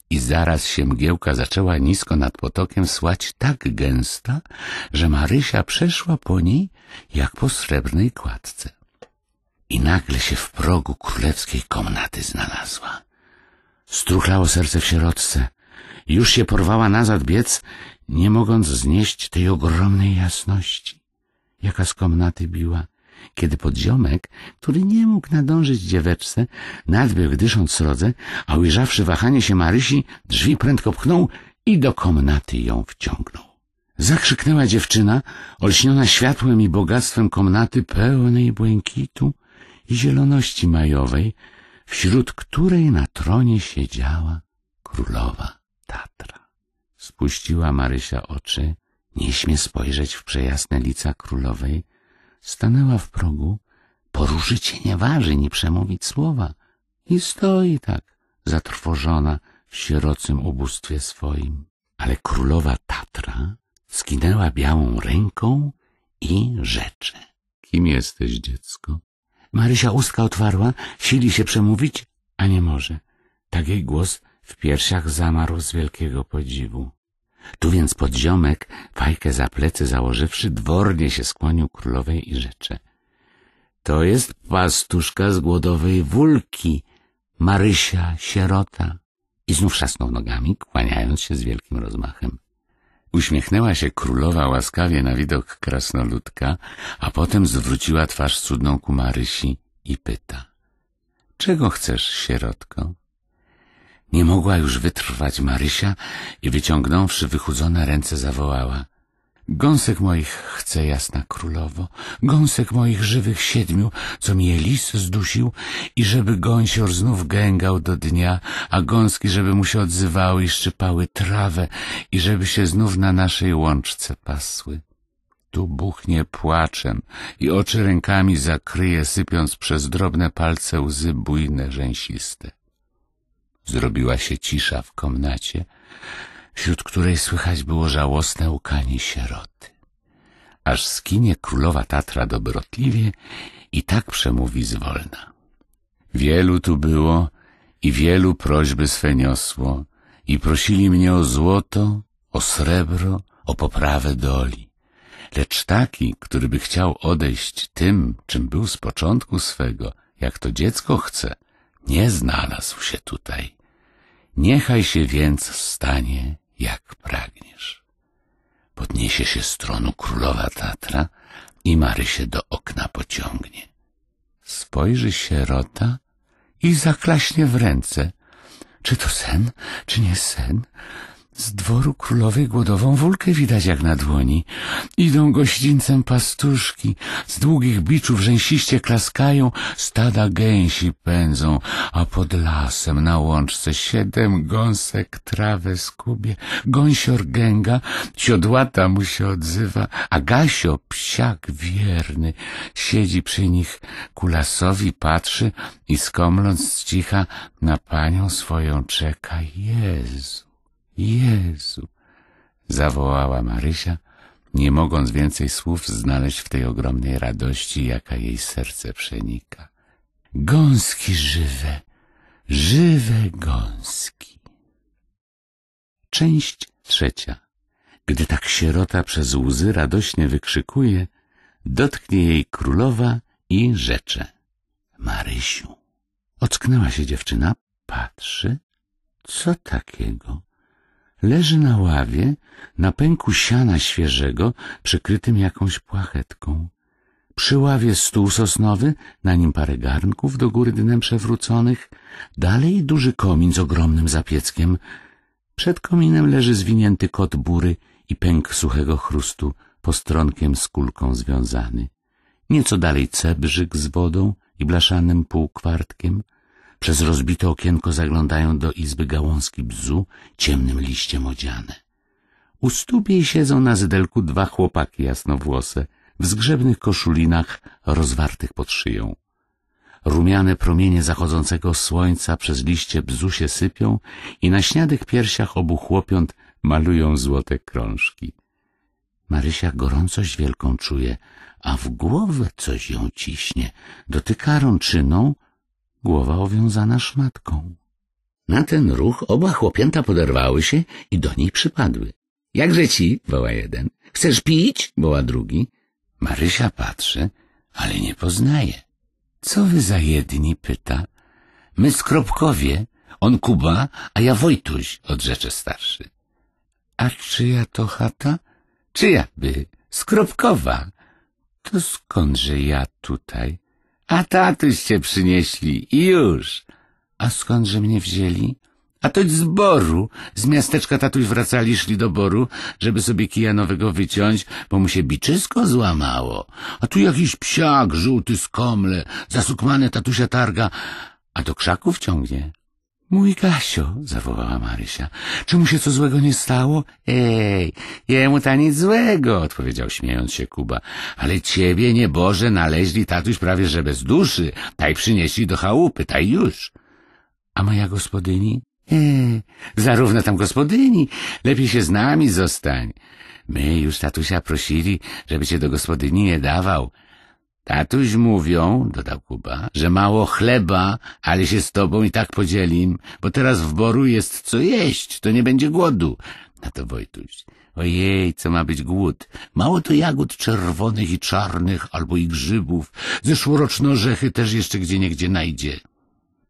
I zaraz się mgiełka zaczęła nisko nad potokiem słać tak gęsta, że Marysia przeszła po niej jak po srebrnej kładce. I nagle się w progu królewskiej komnaty znalazła. Struchlało serce w środce. Już się porwała nazad biec, nie mogąc znieść tej ogromnej jasności, jaka z komnaty biła, kiedy podziomek, który nie mógł nadążyć dzieweczce, nadbiegł dysząc srodze, a ujrzawszy wahanie się Marysi, drzwi prędko pchnął i do komnaty ją wciągnął. Zakrzyknęła dziewczyna, olśniona światłem i bogactwem komnaty pełnej błękitu i zieloności majowej, wśród której na tronie siedziała królowa Tatra. Spuściła Marysia oczy, nie śmie spojrzeć w przejasne lica królowej, stanęła w progu, porużyć się nie waży, ni przemówić słowa i stoi tak, zatrwożona w sierocym ubóstwie swoim. Ale królowa Tatra skinęła białą ręką i rzecze. Kim jesteś, dziecko? Marysia ustka otwarła, sili się przemówić, a nie może. Tak jej głos w piersiach zamarł z wielkiego podziwu. Tu więc podziomek, fajkę za plecy założywszy, dwornie się skłonił królowej i rzecze. To jest pastuszka z głodowej wulki, Marysia, sierota. I znów szasnął nogami, kłaniając się z wielkim rozmachem. Uśmiechnęła się królowa łaskawie na widok krasnoludka, a potem zwróciła twarz cudną ku Marysi i pyta. Czego chcesz, sierotko? Nie mogła już wytrwać Marysia i wyciągnąwszy wychudzone ręce zawołała. Gąsek moich chce, jasna królowo, gąsek moich żywych siedmiu, co mnie lis zdusił i żeby gąsior znów gęgał do dnia, a gąski, żeby mu się odzywały i szczypały trawę i żeby się znów na naszej łączce pasły. Tu buchnie płaczem i oczy rękami zakryje, sypiąc przez drobne palce łzy bujne, rzęsiste. Zrobiła się cisza w komnacie wśród której słychać było żałosne łkanie sieroty. Aż skinie królowa Tatra dobrotliwie i tak przemówi zwolna. Wielu tu było i wielu prośby swe niosło i prosili mnie o złoto, o srebro, o poprawę doli. Lecz taki, który by chciał odejść tym, czym był z początku swego, jak to dziecko chce, nie znalazł się tutaj. Niechaj się więc stanie jak pragniesz. Podniesie się z tronu królowa Tatra i Mary się do okna pociągnie. Spojrzy sierota i zaklaśnie w ręce. Czy to sen, czy nie sen? Z dworu królowej głodową wulkę widać jak na dłoni. Idą gościńcem pastuszki, z długich biczów rzęsiście klaskają, stada gęsi pędzą, a pod lasem na łączce siedem gąsek trawę skubie. Gąsior gęga, siodłata mu się odzywa, a Gasio, psiak wierny, siedzi przy nich, kulasowi patrzy i skomląc z cicha na panią swoją czeka. Jezu! Jezu! zawołała Marysia, nie mogąc więcej słów znaleźć w tej ogromnej radości, jaka jej serce przenika. Gąski żywe, żywe gąski. Część trzecia. Gdy tak sierota przez łzy radośnie wykrzykuje, dotknie jej królowa i rzecze. Marysiu. Ocknęła się dziewczyna, patrzy. Co takiego? Leży na ławie, na pęku siana świeżego, przykrytym jakąś płachetką. Przy ławie stół sosnowy, na nim parę garnków do góry dnem przewróconych, dalej duży komin z ogromnym zapieckiem. Przed kominem leży zwinięty kot bury i pęk suchego chrustu, postronkiem z kulką związany. Nieco dalej cebrzyk z wodą i blaszanym półkwartkiem — przez rozbite okienko zaglądają do izby gałązki bzu, ciemnym liściem odziane. U stóp jej siedzą na zydelku dwa chłopaki jasnowłose, w zgrzebnych koszulinach rozwartych pod szyją. Rumiane promienie zachodzącego słońca przez liście bzu się sypią i na śniadych piersiach obu chłopiąt malują złote krążki. Marysia gorącość wielką czuje, a w głowę coś ją ciśnie. Dotyka rączyną, głowa owiązana szmatką. Na ten ruch oba chłopięta poderwały się i do niej przypadły. — Jakże ci? — woła jeden. — Chcesz pić? — woła drugi. Marysia patrzy, ale nie poznaje. — Co wy za jedni? — pyta. — My skropkowie, on Kuba, a ja Wojtuś — odrzecze starszy. — A czyja to chata? — Czyja by? Skropkowa. — To skądże ja tutaj? A cię przynieśli. I już. A skądże mnie wzięli? A toć z boru. Z miasteczka tatuś wracali, szli do boru, żeby sobie kija nowego wyciąć, bo mu się biczysko złamało. A tu jakiś psiak, żółty skomle, zasukmane tatusia targa, a do krzaków ciągnie. Mój Kasio — zawołała Marysia. Czy mu się co złego nie stało? Ej, jemu ta nic złego, odpowiedział śmiejąc się Kuba. Ale ciebie, nieboże, naleźli tatuś prawie że bez duszy. Taj przynieśli do chałupy, taj już. A moja gospodyni? Ej, zarówno tam gospodyni. Lepiej się z nami zostań. My już tatusia prosili, żeby cię do gospodyni nie dawał. Tatuś mówią, dodał Kuba, że mało chleba, ale się z tobą i tak podzielim, bo teraz w boru jest co jeść, to nie będzie głodu. Na to Wojtuś. Ojej, co ma być głód? Mało to jagód czerwonych i czarnych, albo i grzybów. Zeszłoroczne orzechy też jeszcze gdzie niegdzie najdzie.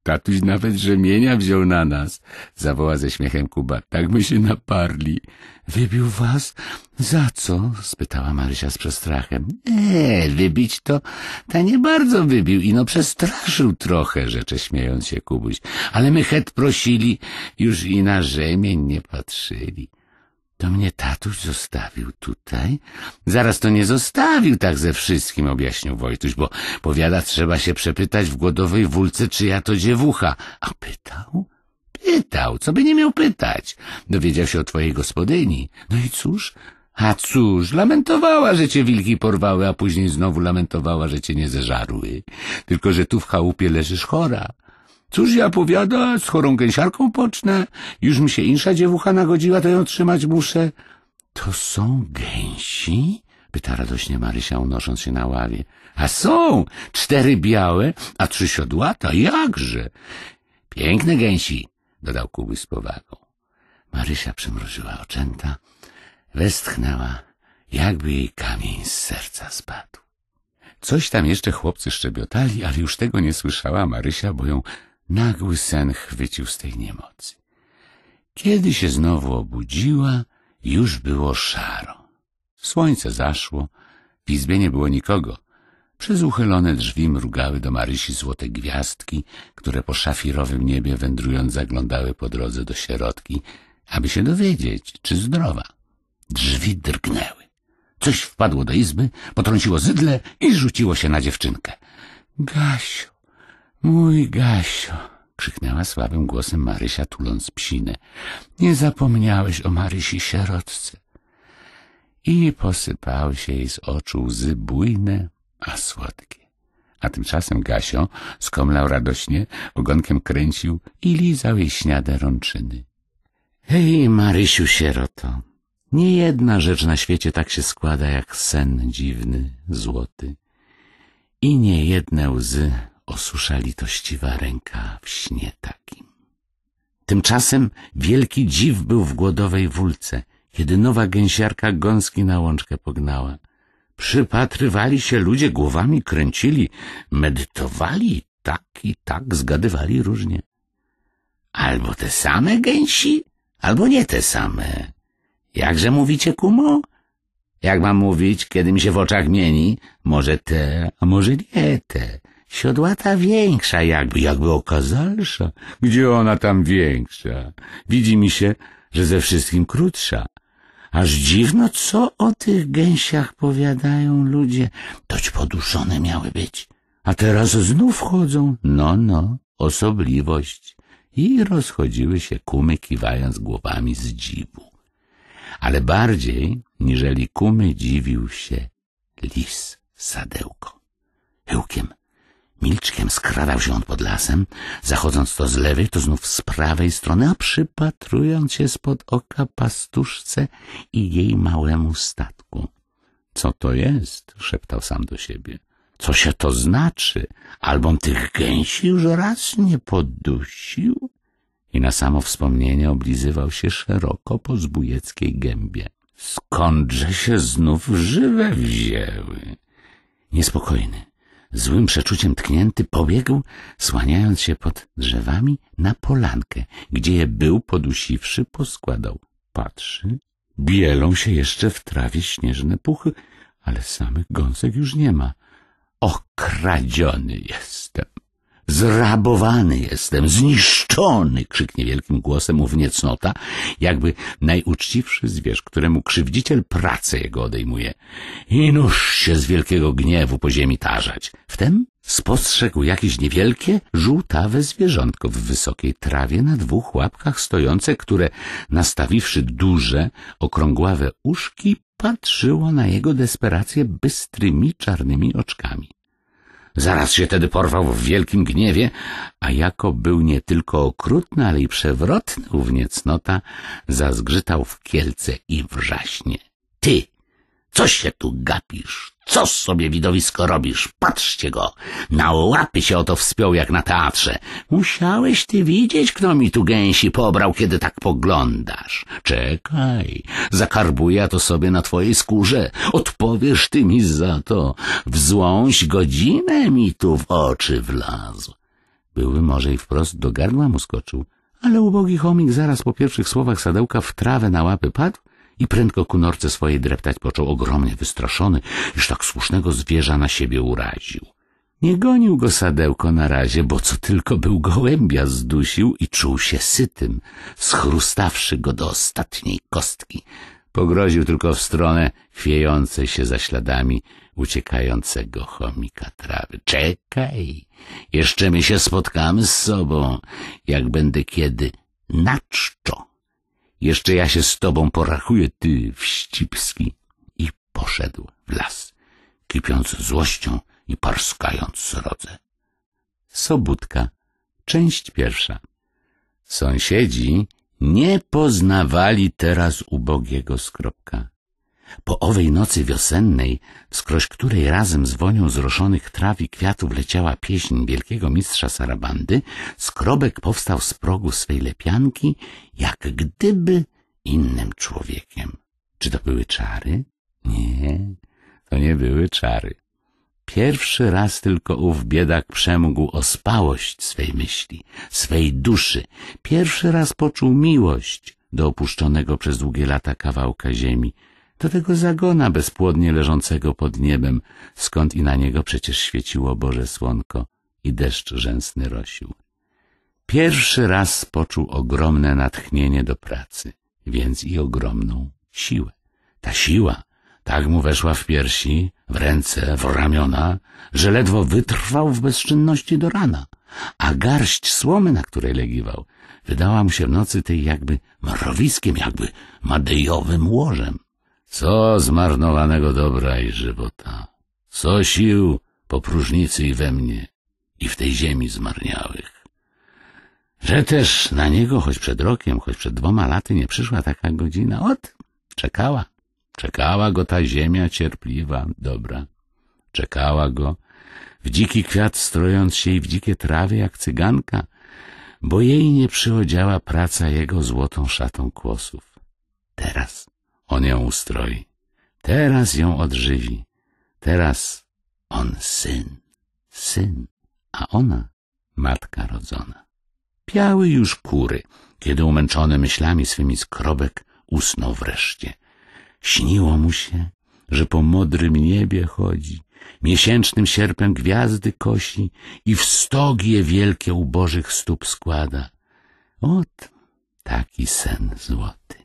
Tatuś nawet rzemienia wziął na nas, zawoła ze śmiechem Kuba. Tak my się naparli. Wybił was? Za co? spytała Marysia z przestrachem. Nie, wybić to ta nie bardzo wybił, ino przestraszył trochę, rzecze śmiejąc się Kubuś. Ale my het prosili, już i na rzemień nie patrzyli. To mnie tatuś zostawił tutaj? Zaraz to nie zostawił tak ze wszystkim, objaśnił Wojtuś, bo powiada, trzeba się przepytać w głodowej wulce, czy ja to dziewucha. A pytał? Pytał, co by nie miał pytać? Dowiedział się o twojej gospodyni. No i cóż? A cóż, lamentowała, że cię wilki porwały, a później znowu lamentowała, że cię nie zeżarły. Tylko, że tu w chałupie leżysz chora. Cóż ja powiada, z chorą gęsiarką pocznę, już mi się insza dziewucha nagodziła, to ją trzymać muszę. To są gęsi? Pyta radośnie Marysia, unosząc się na ławie. A są! Cztery białe, a trzy siodłata, jakże! Piękne gęsi, dodał Kuby z powagą. Marysia przymrużyła oczęta, westchnęła, jakby jej kamień z serca spadł. Coś tam jeszcze chłopcy szczebiotali, ale już tego nie słyszała Marysia, bo ją Nagły sen chwycił z tej niemocy. Kiedy się znowu obudziła, już było szaro. Słońce zaszło, w izbie nie było nikogo. Przez uchylone drzwi mrugały do Marysi złote gwiazdki, które po szafirowym niebie wędrując zaglądały po drodze do środki, aby się dowiedzieć, czy zdrowa. Drzwi drgnęły. Coś wpadło do izby, potrąciło zydle i rzuciło się na dziewczynkę. — Gasiu! Mój Gasio, krzyknęła słabym głosem Marysia, tuląc psinę. Nie zapomniałeś o Marysi sierotce. I posypały się jej z oczu łzy bujne, a słodkie. A tymczasem Gasio skomlał radośnie, ogonkiem kręcił i lizał jej śniade rączyny. Hej, Marysiu sieroto, nie jedna rzecz na świecie tak się składa jak sen dziwny, złoty. I nie jedne łzy osusza litościwa ręka w śnie takim. Tymczasem wielki dziw był w głodowej wulce, kiedy nowa gęsiarka gąski na łączkę pognała. Przypatrywali się ludzie, głowami kręcili, medytowali tak i tak, zgadywali różnie. Albo te same gęsi, albo nie te same. Jakże mówicie, kumo? Jak mam mówić, kiedy mi się w oczach mieni? Może te, a może nie te. Siodła ta większa jakby, jakby okazalsza. Gdzie ona tam większa? Widzi mi się, że ze wszystkim krótsza. Aż dziwno, co o tych gęsiach powiadają ludzie. Toć poduszone miały być. A teraz znów chodzą. No, no, osobliwość. I rozchodziły się kumy, kiwając głowami z dziwu. Ale bardziej, niżeli kumy, dziwił się lis sadełko. Hełkiem Milczkiem skradał się on pod lasem, zachodząc to z lewej, to znów z prawej strony, a przypatrując się spod oka pastuszce i jej małemu statku. — Co to jest? — szeptał sam do siebie. — Co się to znaczy? Albom tych gęsi już raz nie podusił? I na samo wspomnienie oblizywał się szeroko po zbójeckiej gębie. — Skądże się znów żywe wzięły? Niespokojny, złym przeczuciem tknięty, pobiegł, słaniając się pod drzewami, na polankę, gdzie je był podusiwszy, poskładał. Patrzy, bielą się jeszcze w trawie śnieżne puchy, ale samych gąsek już nie ma. Okradziony jestem. Zrabowany jestem, zniszczony! krzyknie wielkim głosem ów niecnota, jakby najuczciwszy zwierz, któremu krzywdziciel pracę jego odejmuje. I nóż się z wielkiego gniewu po ziemi tarzać. Wtem spostrzegł jakieś niewielkie, żółtawe zwierzątko w wysokiej trawie na dwóch łapkach stojące, które, nastawiwszy duże, okrągławe uszki, patrzyło na jego desperację bystrymi czarnymi oczkami. Zaraz się tedy porwał w wielkim gniewie, a jako był nie tylko okrutny, ale i przewrotny ów niecnota, zazgrzytał w kielce i wrzaśnie. Ty, co się tu gapisz? Co sobie widowisko robisz? Patrzcie go! Na łapy się oto wspiął jak na teatrze. Musiałeś ty widzieć, kto mi tu gęsi pobrał, kiedy tak poglądasz. Czekaj, zakarbuję to sobie na twojej skórze. Odpowiesz ty mi za to. W złąś godzinę mi tu w oczy wlazł. Były może i wprost do gardła mu skoczył, ale ubogi chomik zaraz po pierwszych słowach sadełka w trawę na łapy padł i prędko ku norce swojej dreptać począł ogromnie wystraszony, iż tak słusznego zwierza na siebie uraził. Nie gonił go sadełko na razie, bo co tylko był gołębia zdusił i czuł się sytym, schrustawszy go do ostatniej kostki. Pogroził tylko w stronę chwiejącej się za śladami uciekającego chomika trawy. Czekaj, jeszcze my się spotkamy z sobą, jak będę kiedy na czczo jeszcze ja się z tobą porachuję, ty wścibski. I poszedł w las, kipiąc złością i parskając srodze. Sobudka, część pierwsza. Sąsiedzi nie poznawali teraz ubogiego skropka. Po owej nocy wiosennej, skroś której razem z wonią zroszonych traw i kwiatów leciała pieśń wielkiego mistrza Sarabandy, skrobek powstał z progu swej lepianki, jak gdyby innym człowiekiem. Czy to były czary? Nie, to nie były czary. Pierwszy raz tylko ów biedak przemógł ospałość swej myśli, swej duszy. Pierwszy raz poczuł miłość do opuszczonego przez długie lata kawałka ziemi – do tego zagona bezpłodnie leżącego pod niebem, skąd i na niego przecież świeciło Boże Słonko i deszcz rzęsny rosił. Pierwszy raz poczuł ogromne natchnienie do pracy, więc i ogromną siłę. Ta siła tak mu weszła w piersi, w ręce, w ramiona, że ledwo wytrwał w bezczynności do rana, a garść słomy, na której legiwał, wydała mu się w nocy tej jakby mrowiskiem, jakby madejowym łożem. Co zmarnowanego dobra i żywota, co sił po próżnicy i we mnie, i w tej ziemi zmarniałych. Że też na niego, choć przed rokiem, choć przed dwoma laty nie przyszła taka godzina, ot, czekała. Czekała go ta ziemia cierpliwa, dobra. Czekała go, w dziki kwiat strojąc się i w dzikie trawy jak cyganka, bo jej nie przyodziała praca jego złotą szatą kłosów. Teraz on ją ustroi. Teraz ją odżywi. Teraz on syn, syn, a ona matka rodzona. Piały już kury, kiedy umęczony myślami swymi skrobek usnął wreszcie. Śniło mu się, że po modrym niebie chodzi, miesięcznym sierpem gwiazdy kosi i w stogie wielkie ubożych stóp składa. Ot, taki sen złoty.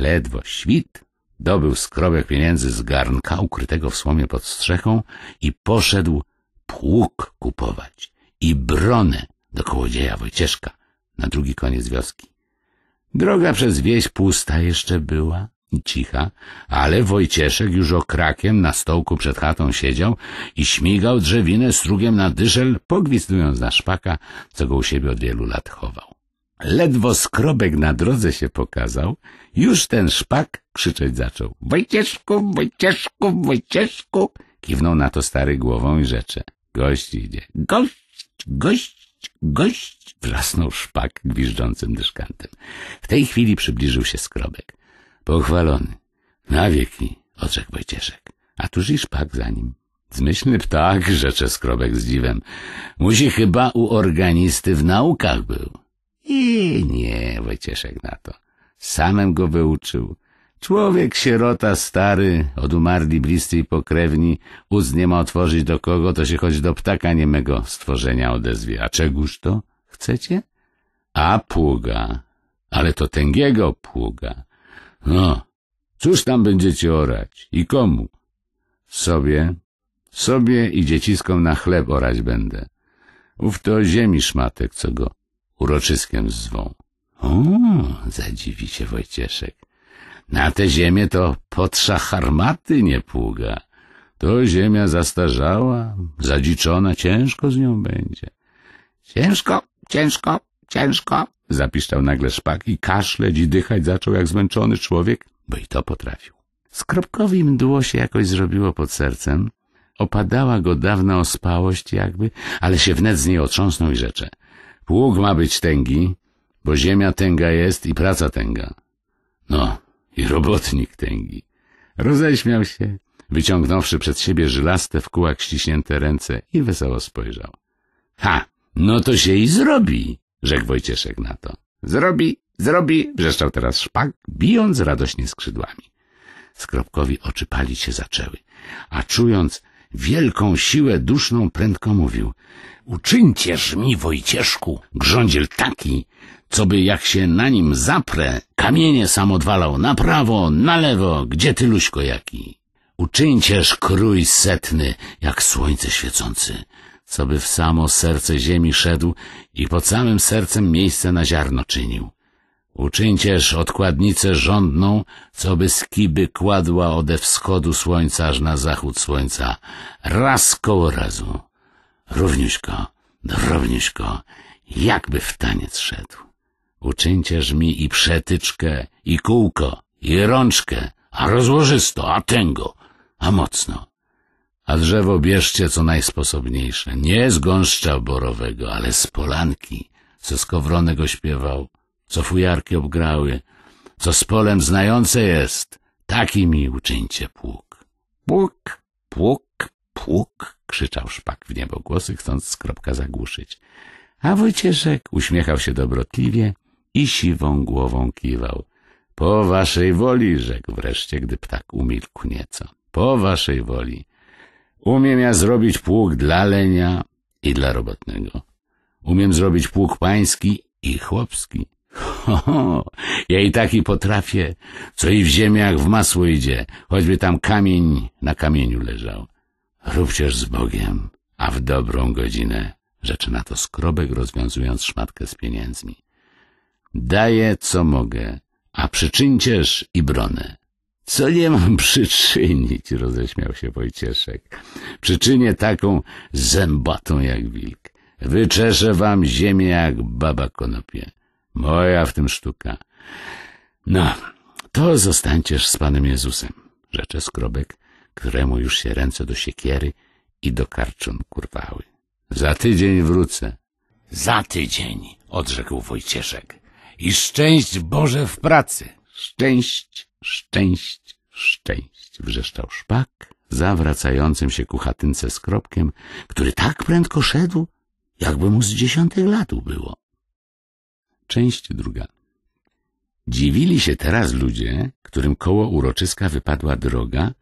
Ledwo świt dobył skrobek pieniędzy z garnka ukrytego w słomie pod strzechą i poszedł pług kupować i bronę do kołodzieja Wojcieszka na drugi koniec wioski. Droga przez wieś pusta jeszcze była i cicha, ale Wojcieszek już okrakiem na stołku przed chatą siedział i śmigał drzewinę strugiem na dyszel, pogwizdując na szpaka, co go u siebie od wielu lat chował. Ledwo skrobek na drodze się pokazał, już ten szpak krzyczeć zaczął. Wojcieszku, Wojcieszku, Wojcieszku! Kiwnął na to stary głową i rzecze. Gość idzie. Gość, gość, gość! Wrzasnął szpak gwiżdżącym dyszkantem. W tej chwili przybliżył się skrobek. Pochwalony. Na wieki, odrzekł Wojcieszek. A tuż i szpak za nim. Zmyślny ptak, rzecze skrobek z dziwem. Musi chyba u organisty w naukach był. I nie, Wojcieszek na to. Samem go wyuczył. Człowiek, sierota, stary, od umarli bliscy i pokrewni, ust nie ma otworzyć do kogo, to się choć do ptaka niemego stworzenia odezwie. A czegóż to? Chcecie? A pługa. Ale to tęgiego pługa. No, cóż tam będziecie orać? I komu? Sobie. Sobie i dzieciskom na chleb orać będę. Ów to ziemi szmatek, co go uroczyskiem zwą. O, zadziwi się Wojcieszek. Na tę ziemię to potrza harmaty nie pługa. To ziemia zastarzała, zadziczona, ciężko z nią będzie. Ciężko, ciężko, ciężko, zapiszczał nagle szpak i kaszleć i dychać zaczął jak zmęczony człowiek, bo i to potrafił. Skropkowi mdło się jakoś zrobiło pod sercem. Opadała go dawna ospałość jakby, ale się wnet z niej otrząsnął i rzecze. Pług ma być tęgi, bo ziemia tęga jest i praca tęga. No, i robotnik tęgi. Roześmiał się, wyciągnąwszy przed siebie żylaste w kółak ściśnięte ręce i wesoło spojrzał. Ha, no to się i zrobi, rzekł Wojcieszek na to. Zrobi, zrobi, wrzeszczał teraz szpak, bijąc radośnie skrzydłami. Skropkowi oczy palić się zaczęły, a czując, wielką siłę duszną prędko mówił. Uczyńcież mi, Wojcieszku, grządziel taki, co by jak się na nim zaprę, kamienie sam odwalał na prawo, na lewo, gdzie ty luśko jaki. Uczyńcież krój setny, jak słońce świecący, co by w samo serce ziemi szedł i pod samym sercem miejsce na ziarno czynił. Uczyńcież odkładnicę rządną, co by skiby kładła ode wschodu słońca aż na zachód słońca, raz koło razu. Równiuśko, drobniuśko, jakby w taniec szedł. Uczyńcież mi i przetyczkę, i kółko, i rączkę, a rozłożysto, a tęgo, a mocno. A drzewo bierzcie co najsposobniejsze, nie z gąszcza borowego, ale z polanki, co skowronego śpiewał co fujarki obgrały, co z polem znające jest, taki mi uczyńcie pług. Pług, pług, pług, krzyczał szpak w niebo głosy, chcąc skropka zagłuszyć. A Wojcieszek uśmiechał się dobrotliwie i siwą głową kiwał. Po waszej woli, rzekł wreszcie, gdy ptak umilkł nieco. Po waszej woli. Umiem ja zrobić pług dla lenia i dla robotnego. Umiem zrobić pług pański i chłopski. Ho, ho, ja i taki potrafię, co i w ziemiach w masło idzie, choćby tam kamień na kamieniu leżał. Róbcież z Bogiem, a w dobrą godzinę, rzeczy na to skrobek, rozwiązując szmatkę z pieniędzmi. Daję, co mogę, a przyczyńcież i bronę. Co nie mam przyczynić, roześmiał się Wojcieszek. Przyczynię taką zębatą jak wilk. Wyczeszę wam ziemię jak baba konopie. Moja w tym sztuka. No, to zostańcież z Panem Jezusem, rzecze skrobek, któremu już się ręce do siekiery i do karczun kurwały. Za tydzień wrócę. Za tydzień, odrzekł Wojcieszek. I szczęść Boże w pracy. Szczęść, szczęść, szczęść, wrzeszczał szpak, zawracającym się ku chatynce z który tak prędko szedł, jakby mu z dziesiątych lat było. Część druga. Dziwili się teraz ludzie, którym koło uroczyska wypadła droga,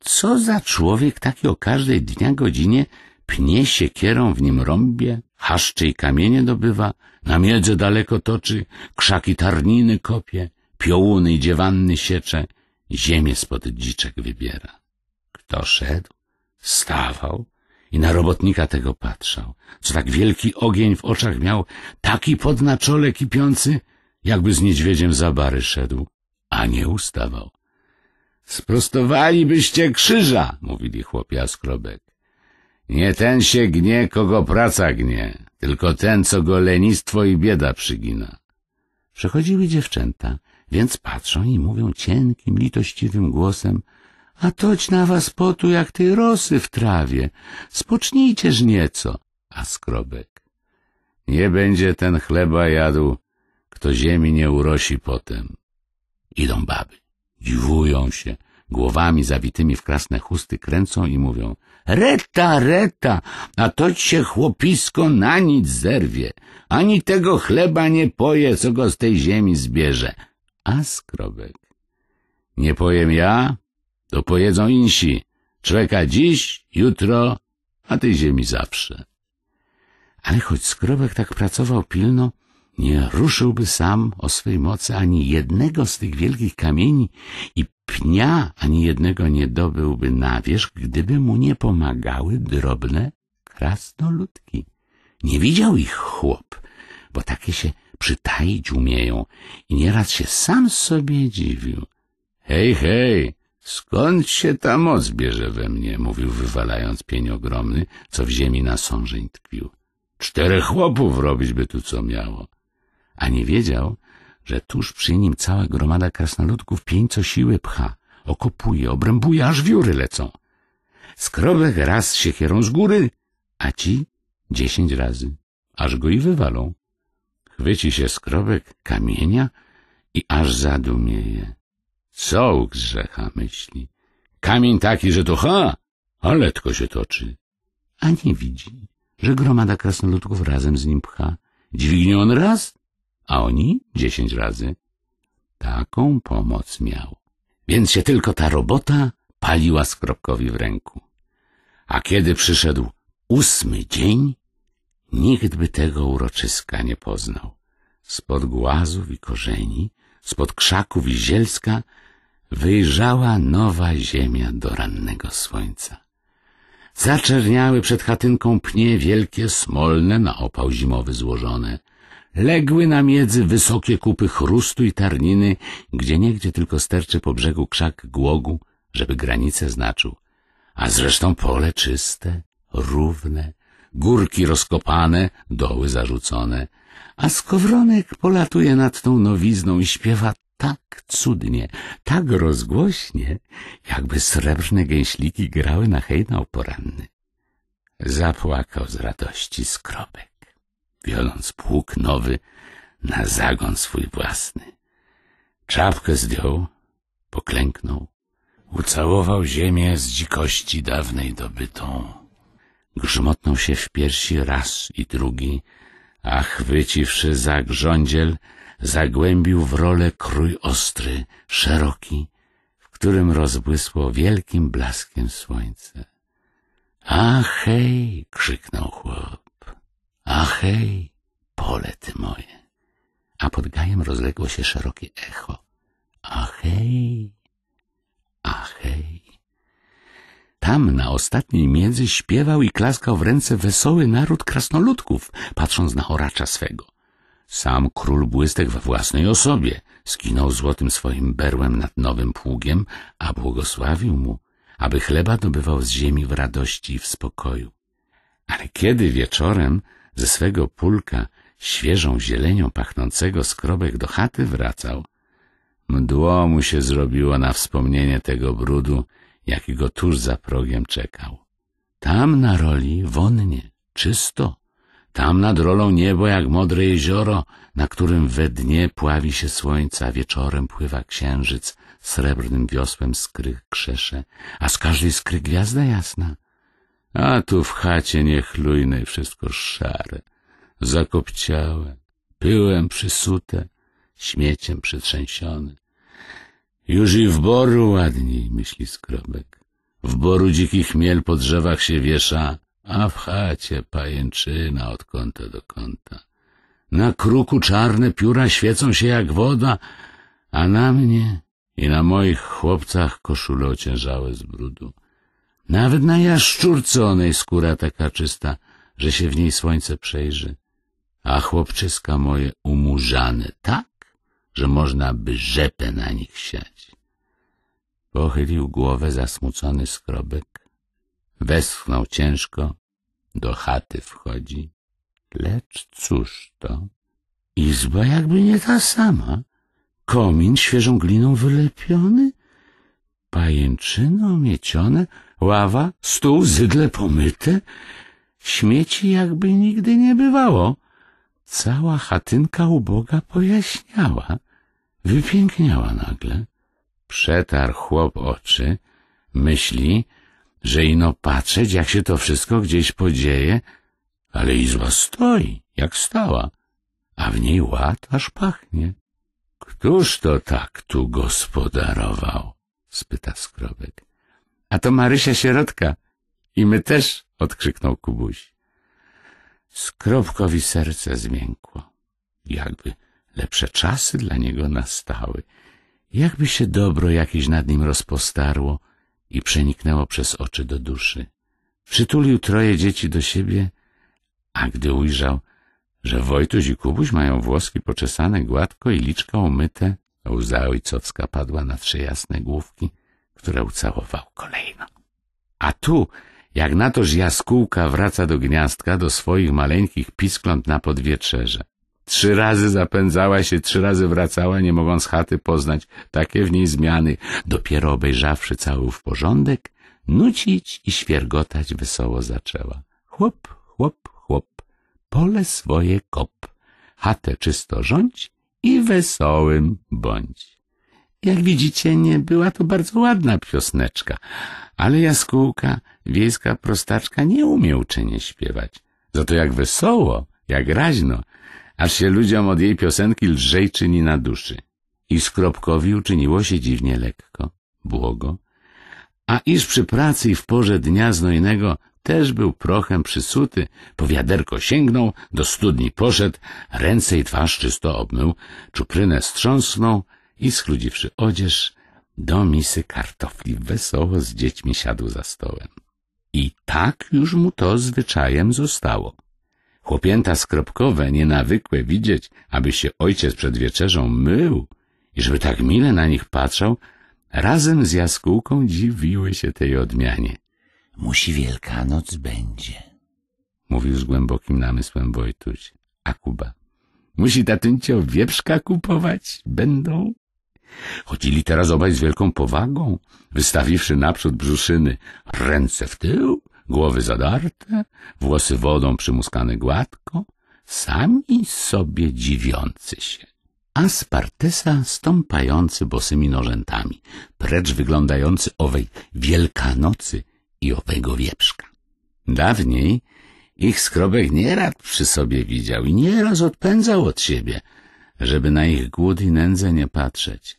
co za człowiek taki o każdej dnia godzinie pnie się kierą w nim rąbie, haszczy i kamienie dobywa, na miedzy daleko toczy, krzaki tarniny kopie, piołuny i dziewanny siecze, ziemię spod dziczek wybiera. Kto szedł, stawał, i na robotnika tego patrzał, co tak wielki ogień w oczach miał, taki pod na czole kipiący, jakby z niedźwiedziem za bary szedł, a nie ustawał. Sprostowalibyście krzyża, mówili chłopia skrobek. Nie ten się gnie, kogo praca gnie, tylko ten, co go lenistwo i bieda przygina. Przechodziły dziewczęta, więc patrzą i mówią cienkim, litościwym głosem a toć na was potu jak tej rosy w trawie. Spocznijcież nieco. A skrobek. Nie będzie ten chleba jadł, kto ziemi nie urosi potem. Idą baby. Dziwują się. Głowami zawitymi w krasne chusty kręcą i mówią Reta, reta, a toć się chłopisko na nic zerwie. Ani tego chleba nie poje, co go z tej ziemi zbierze. A skrobek. Nie pojem ja, to pojedzą insi. Człeka dziś, jutro, a tej ziemi zawsze. Ale choć Skrobek tak pracował pilno, nie ruszyłby sam o swej mocy ani jednego z tych wielkich kamieni i pnia ani jednego nie dobyłby na wierzch, gdyby mu nie pomagały drobne krasnoludki. Nie widział ich chłop, bo takie się przytaić umieją i nieraz się sam sobie dziwił. Hej, hej, Skąd się ta moc bierze we mnie? mówił, wywalając pień ogromny, co w ziemi na sążeń tkwił. Czterech chłopów robić by tu co miało. A nie wiedział, że tuż przy nim cała gromada krasnoludków pień co siły pcha, okopuje, obrębuje, aż wióry lecą. Skrobek raz się kierą z góry, a ci dziesięć razy, aż go i wywalą. Chwyci się skrobek kamienia i aż zadumieje. Co u grzecha myśli? Kamień taki, że to ha, ale tylko się toczy. A nie widzi, że gromada krasnoludków razem z nim pcha. Dźwignie on raz, a oni dziesięć razy. Taką pomoc miał. Więc się tylko ta robota paliła skropkowi w ręku. A kiedy przyszedł ósmy dzień, nikt by tego uroczyska nie poznał. Spod głazów i korzeni, spod krzaków i zielska Wyjrzała nowa ziemia do rannego słońca. Zaczerniały przed chatynką pnie wielkie, smolne, na opał zimowy złożone. Legły na miedzy wysokie kupy chrustu i tarniny, gdzie niegdzie tylko sterczy po brzegu krzak głogu, żeby granicę znaczył. A zresztą pole czyste, równe, górki rozkopane, doły zarzucone, a skowronek polatuje nad tą nowizną i śpiewa tak cudnie, tak rozgłośnie, jakby srebrne gęśliki grały na hejnał poranny. Zapłakał z radości skrobek, biorąc pług nowy na zagon swój własny. Czapkę zdjął, poklęknął, ucałował ziemię z dzikości dawnej dobytą. Grzmotnął się w piersi raz i drugi, a chwyciwszy za grządziel, zagłębił w rolę krój ostry, szeroki, w którym rozbłysło wielkim blaskiem słońce. — Ach, hej! — krzyknął chłop. — Ach, hej! Pole ty moje! A pod gajem rozległo się szerokie echo. — Ach, hej! Ach, hej! Tam na ostatniej między śpiewał i klaskał w ręce wesoły naród krasnoludków, patrząc na oracza swego. Sam król błystek we własnej osobie skinął złotym swoim berłem nad nowym pługiem, a błogosławił mu, aby chleba dobywał z ziemi w radości i w spokoju. Ale kiedy wieczorem ze swego pulka świeżą zielenią pachnącego skrobek do chaty wracał, mdło mu się zrobiło na wspomnienie tego brudu, jaki go tuż za progiem czekał. Tam na roli wonnie, czysto, tam nad rolą niebo jak modre jezioro, na którym we dnie pławi się słońce, a wieczorem pływa księżyc srebrnym wiosłem skrych krzesze, a z każdej skry gwiazda jasna. A tu w chacie niechlujnej wszystko szare, zakopciałe, pyłem przysute, śmieciem przetrzęsione. Już i w boru ładniej, myśli skrobek. W boru dzikich miel po drzewach się wiesza, a w chacie pajęczyna od kąta do kąta. Na kruku czarne pióra świecą się jak woda, a na mnie i na moich chłopcach koszule ociężałe z brudu. Nawet na jaszczurce onej skóra taka czysta, że się w niej słońce przejrzy. A chłopczyska moje umurzane tak, że można by rzepę na nich siać. Pochylił głowę zasmucony skrobek Westchnął ciężko, do chaty wchodzi. Lecz cóż to? Izba jakby nie ta sama. Komin świeżą gliną wylepiony, pajęczyną miecione, ława, stół, zydle pomyte. Śmieci jakby nigdy nie bywało. Cała chatynka uboga pojaśniała, wypiękniała nagle. Przetarł chłop oczy, myśli, że ino patrzeć, jak się to wszystko gdzieś podzieje, ale izba stoi, jak stała, a w niej ład aż pachnie. Któż to tak tu gospodarował? spyta skrobek. A to Marysia Sierotka. I my też, odkrzyknął Kubuś. Skrobkowi serce zmiękło. Jakby lepsze czasy dla niego nastały. Jakby się dobro jakieś nad nim rozpostarło i przeniknęło przez oczy do duszy. Przytulił troje dzieci do siebie, a gdy ujrzał, że Wojtuś i Kubuś mają włoski poczesane gładko i liczka umyte, łza ojcowska padła na trzy jasne główki, które ucałował kolejno. A tu, jak na toż jaskółka wraca do gniazdka, do swoich maleńkich piskląt na podwietrze, Trzy razy zapędzała się, trzy razy wracała, nie mogąc chaty poznać. Takie w niej zmiany. Dopiero obejrzawszy cały w porządek, nucić i świergotać wesoło zaczęła. Chłop, chłop, chłop, pole swoje kop. Chatę czysto rządź i wesołym bądź. Jak widzicie, nie była to bardzo ładna piosneczka, ale jaskółka, wiejska prostaczka nie umiał czynie śpiewać. Za to jak wesoło, jak raźno, aż się ludziom od jej piosenki lżej czyni na duszy. I skropkowi uczyniło się dziwnie lekko, błogo, a iż przy pracy i w porze dnia znojnego też był prochem przysuty, po wiaderko sięgnął, do studni poszedł, ręce i twarz czysto obmył, czuprynę strząsnął i schludziwszy odzież, do misy kartofli wesoło z dziećmi siadł za stołem. I tak już mu to zwyczajem zostało. Chłopięta skropkowe, nienawykłe widzieć, aby się ojciec przed wieczerzą mył i żeby tak mile na nich patrzał, razem z jaskółką dziwiły się tej odmianie. Musi Wielkanoc będzie, mówił z głębokim namysłem Wojtuś, a Kuba. Musi tatyncio wieprzka kupować będą? Chodzili teraz obaj z wielką powagą, wystawiwszy naprzód brzuszyny, ręce w tył głowy zadarte, włosy wodą przymuskane gładko, sami sobie dziwiący się. Aspartesa stąpający bosymi nożętami, precz wyglądający owej Wielkanocy i owego wieprzka. Dawniej ich skrobek nierad przy sobie widział i nieraz odpędzał od siebie, żeby na ich głód i nędzę nie patrzeć.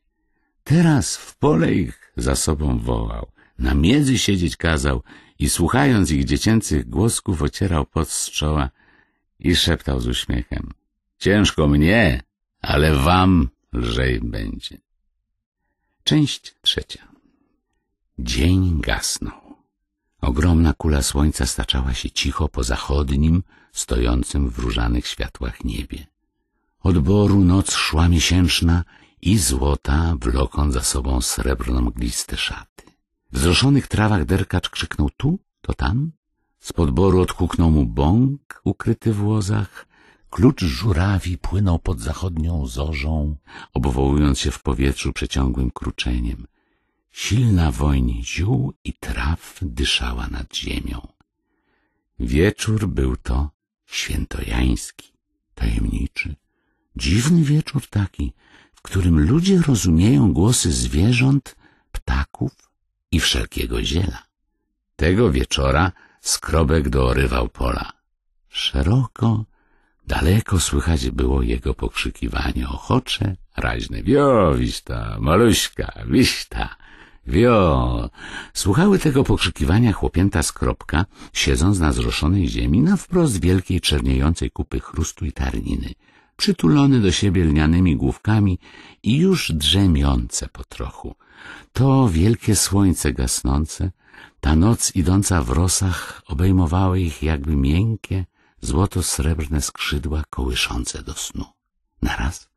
Teraz w pole ich za sobą wołał, na miedzy siedzieć kazał i słuchając ich dziecięcych głosków ocierał pot z czoła i szeptał z uśmiechem. Ciężko mnie, ale wam lżej będzie. Część trzecia. Dzień gasnął. Ogromna kula słońca staczała się cicho po zachodnim, stojącym w różanych światłach niebie. Od boru noc szła miesięczna i złota, wlokąc za sobą srebrną mgliste szaty. W zroszonych trawach derkacz krzyknął tu, to tam. Z podboru odkuknął mu bąk ukryty w łozach. Klucz żurawi płynął pod zachodnią zorzą, obwołując się w powietrzu przeciągłym kruczeniem. Silna woń ziół i traw dyszała nad ziemią. Wieczór był to świętojański, tajemniczy. Dziwny wieczór taki, w którym ludzie rozumieją głosy zwierząt, ptaków, i wszelkiego ziela. Tego wieczora skrobek dorywał pola. Szeroko, daleko słychać było jego pokrzykiwanie ochocze, raźne. Wio, wista, maluśka, wista, wio. Słuchały tego pokrzykiwania chłopięta skropka, siedząc na zroszonej ziemi na wprost wielkiej czerniejącej kupy chrustu i tarniny – przytulony do siebie lnianymi główkami i już drzemiące po trochu. To wielkie słońce gasnące, ta noc idąca w rosach obejmowały ich jakby miękkie, złoto-srebrne skrzydła kołyszące do snu. Naraz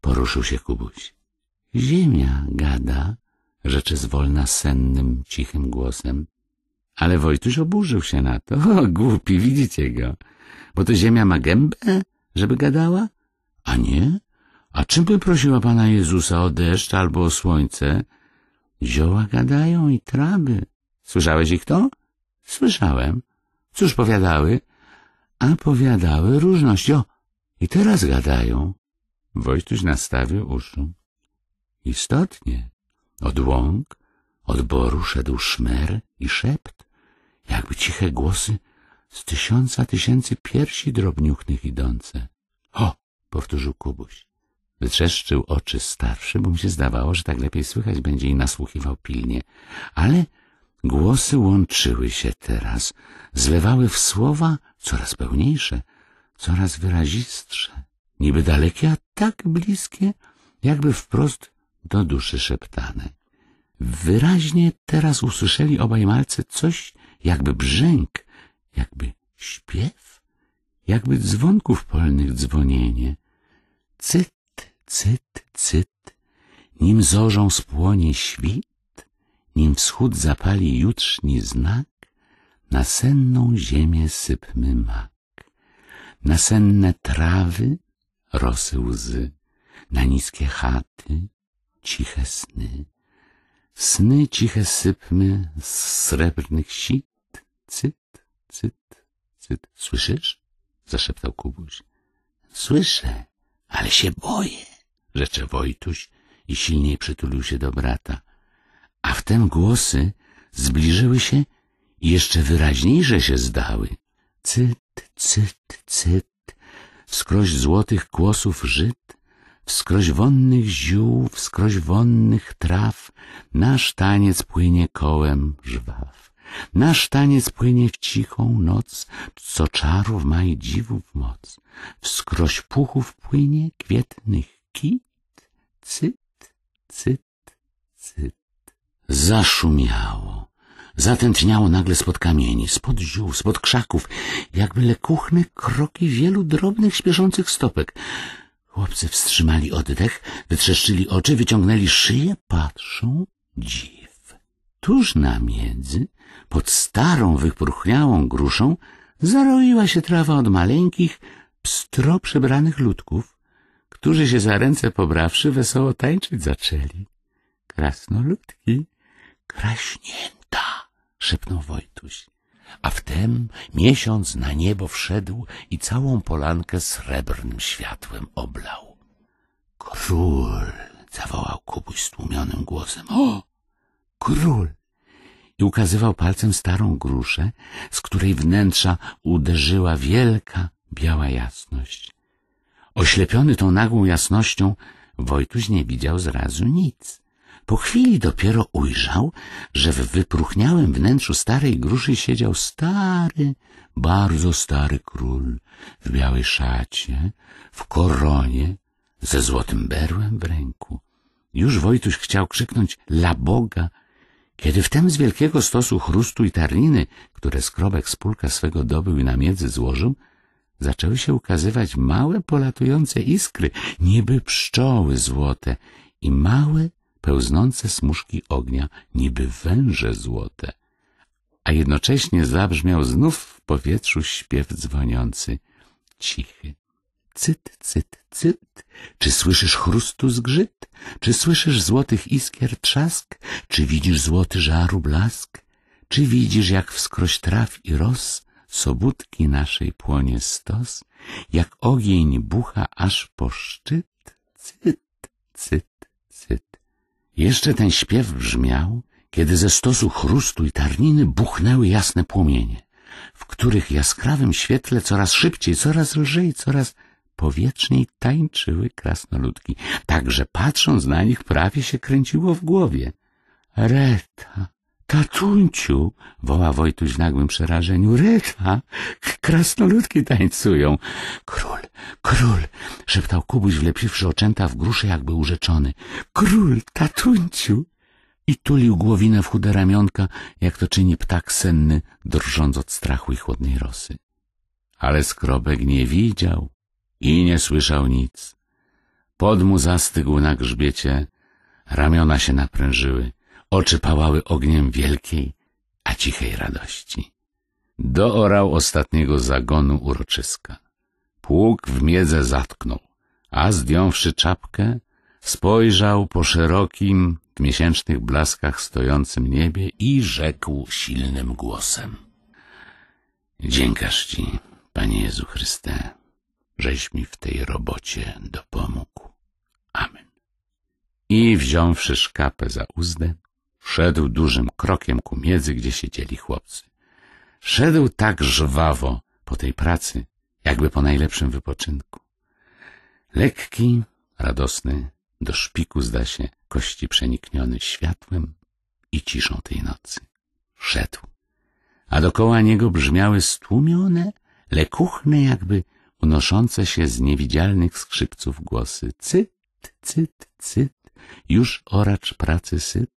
poruszył się Kubuś. Ziemia gada, rzeczy zwolna sennym, cichym głosem. Ale Wojtuś oburzył się na to. O, głupi, widzicie go. Bo to ziemia ma gębę, żeby gadała? A nie? A czym by prosiła Pana Jezusa o deszcz albo o słońce? Zioła gadają i traby. Słyszałeś ich to? Słyszałem. Cóż powiadały? A powiadały różność. O, i teraz gadają. Wojtuś nastawił uszu. Istotnie. Od łąk, od boru szedł szmer i szept, jakby ciche głosy z tysiąca tysięcy piersi drobniuchnych idące. — O, powtórzył Kubuś. Wytrzeszczył oczy starszy, bo mu się zdawało, że tak lepiej słychać będzie i nasłuchiwał pilnie. Ale głosy łączyły się teraz, zlewały w słowa coraz pełniejsze, coraz wyrazistsze, niby dalekie, a tak bliskie, jakby wprost do duszy szeptane. Wyraźnie teraz usłyszeli obaj malcy coś jakby brzęk, jakby śpiew jakby dzwonków polnych dzwonienie. Cyt, cyt, cyt, nim zorzą spłonie świt, nim wschód zapali jutrzni znak, na senną ziemię sypmy mak, na senne trawy rosy łzy, na niskie chaty ciche sny. Sny ciche sypmy z srebrnych sit, cyt, cyt, cyt. Słyszysz? zaszeptał Kubuś. Słyszę, ale się boję, rzecze Wojtuś i silniej przytulił się do brata. A wtem głosy zbliżyły się i jeszcze wyraźniejsze się zdały. Cyt, cyt, cyt, wskroś złotych kłosów Żyd, wskroś wonnych ziół, wskroś wonnych traw, nasz taniec płynie kołem żwaw. Nasz taniec płynie w cichą noc, co czarów ma i dziwów moc. Wskroś puchów płynie kwietnych kit, cyt, cyt, cyt. Zaszumiało. Zatętniało nagle spod kamieni, spod ziół, spod krzaków, jakby lekuchne kroki wielu drobnych, śpieszących stopek. Chłopcy wstrzymali oddech, wytrzeszczyli oczy, wyciągnęli szyję, patrzą dziw. Tuż na między pod starą, wypruchniałą gruszą zaroiła się trawa od maleńkich, pstro przebranych ludków, którzy się za ręce pobrawszy wesoło tańczyć zaczęli. Krasnoludki, kraśnięta, szepnął Wojtuś. A wtem miesiąc na niebo wszedł i całą polankę srebrnym światłem oblał. Król! zawołał Kubuś stłumionym głosem. O! Król! i ukazywał palcem starą gruszę, z której wnętrza uderzyła wielka, biała jasność. Oślepiony tą nagłą jasnością, Wojtuś nie widział zrazu nic. Po chwili dopiero ujrzał, że w wypruchniałym wnętrzu starej gruszy siedział stary, bardzo stary król w białej szacie, w koronie, ze złotym berłem w ręku. Już Wojtuś chciał krzyknąć la Boga, kiedy wtem z wielkiego stosu chrustu i tarniny, które skrobek z pulka swego dobył i na miedzy złożył, zaczęły się ukazywać małe polatujące iskry, niby pszczoły złote i małe pełznące smuszki ognia, niby węże złote. A jednocześnie zabrzmiał znów w powietrzu śpiew dzwoniący, cichy, Cyt, cyt, cyt. Czy słyszysz chrustu zgrzyt? Czy słyszysz złotych iskier trzask? Czy widzisz złoty żaru blask? Czy widzisz, jak wskroś traw i roz Sobótki naszej płonie stos? Jak ogień bucha aż po szczyt? Cyt, cyt, cyt. Jeszcze ten śpiew brzmiał, kiedy ze stosu chrustu i tarniny buchnęły jasne płomienie, w których jaskrawym świetle coraz szybciej, coraz lżej, coraz powietrzniej tańczyły krasnoludki. Także patrząc na nich prawie się kręciło w głowie. Reta, tatunciu, woła Wojtuś w nagłym przerażeniu. Reta, krasnoludki tańcują. Król, król, szeptał Kubuś, wlepiwszy oczęta w gruszę, jakby urzeczony. Król, tatunciu. I tulił głowinę w chude ramionka, jak to czyni ptak senny, drżąc od strachu i chłodnej rosy. Ale skrobek nie widział i nie słyszał nic. Pod mu zastygł na grzbiecie, ramiona się naprężyły, oczy pałały ogniem wielkiej, a cichej radości. Doorał ostatniego zagonu uroczyska. Pług w miedzę zatknął, a zdjąwszy czapkę, spojrzał po szerokim, w miesięcznych blaskach stojącym niebie i rzekł silnym głosem. Dziękasz Ci, Panie Jezu Chryste, żeś mi w tej robocie dopomógł. Amen. I wziąwszy szkapę za uzdę, wszedł dużym krokiem ku miedzy, gdzie siedzieli chłopcy. Szedł tak żwawo po tej pracy, jakby po najlepszym wypoczynku. Lekki, radosny, do szpiku zda się kości przenikniony światłem i ciszą tej nocy. Szedł, a dokoła niego brzmiały stłumione, lekuchne jakby unoszące się z niewidzialnych skrzypców głosy. Cyt, cyt, cyt, już oracz pracy syt.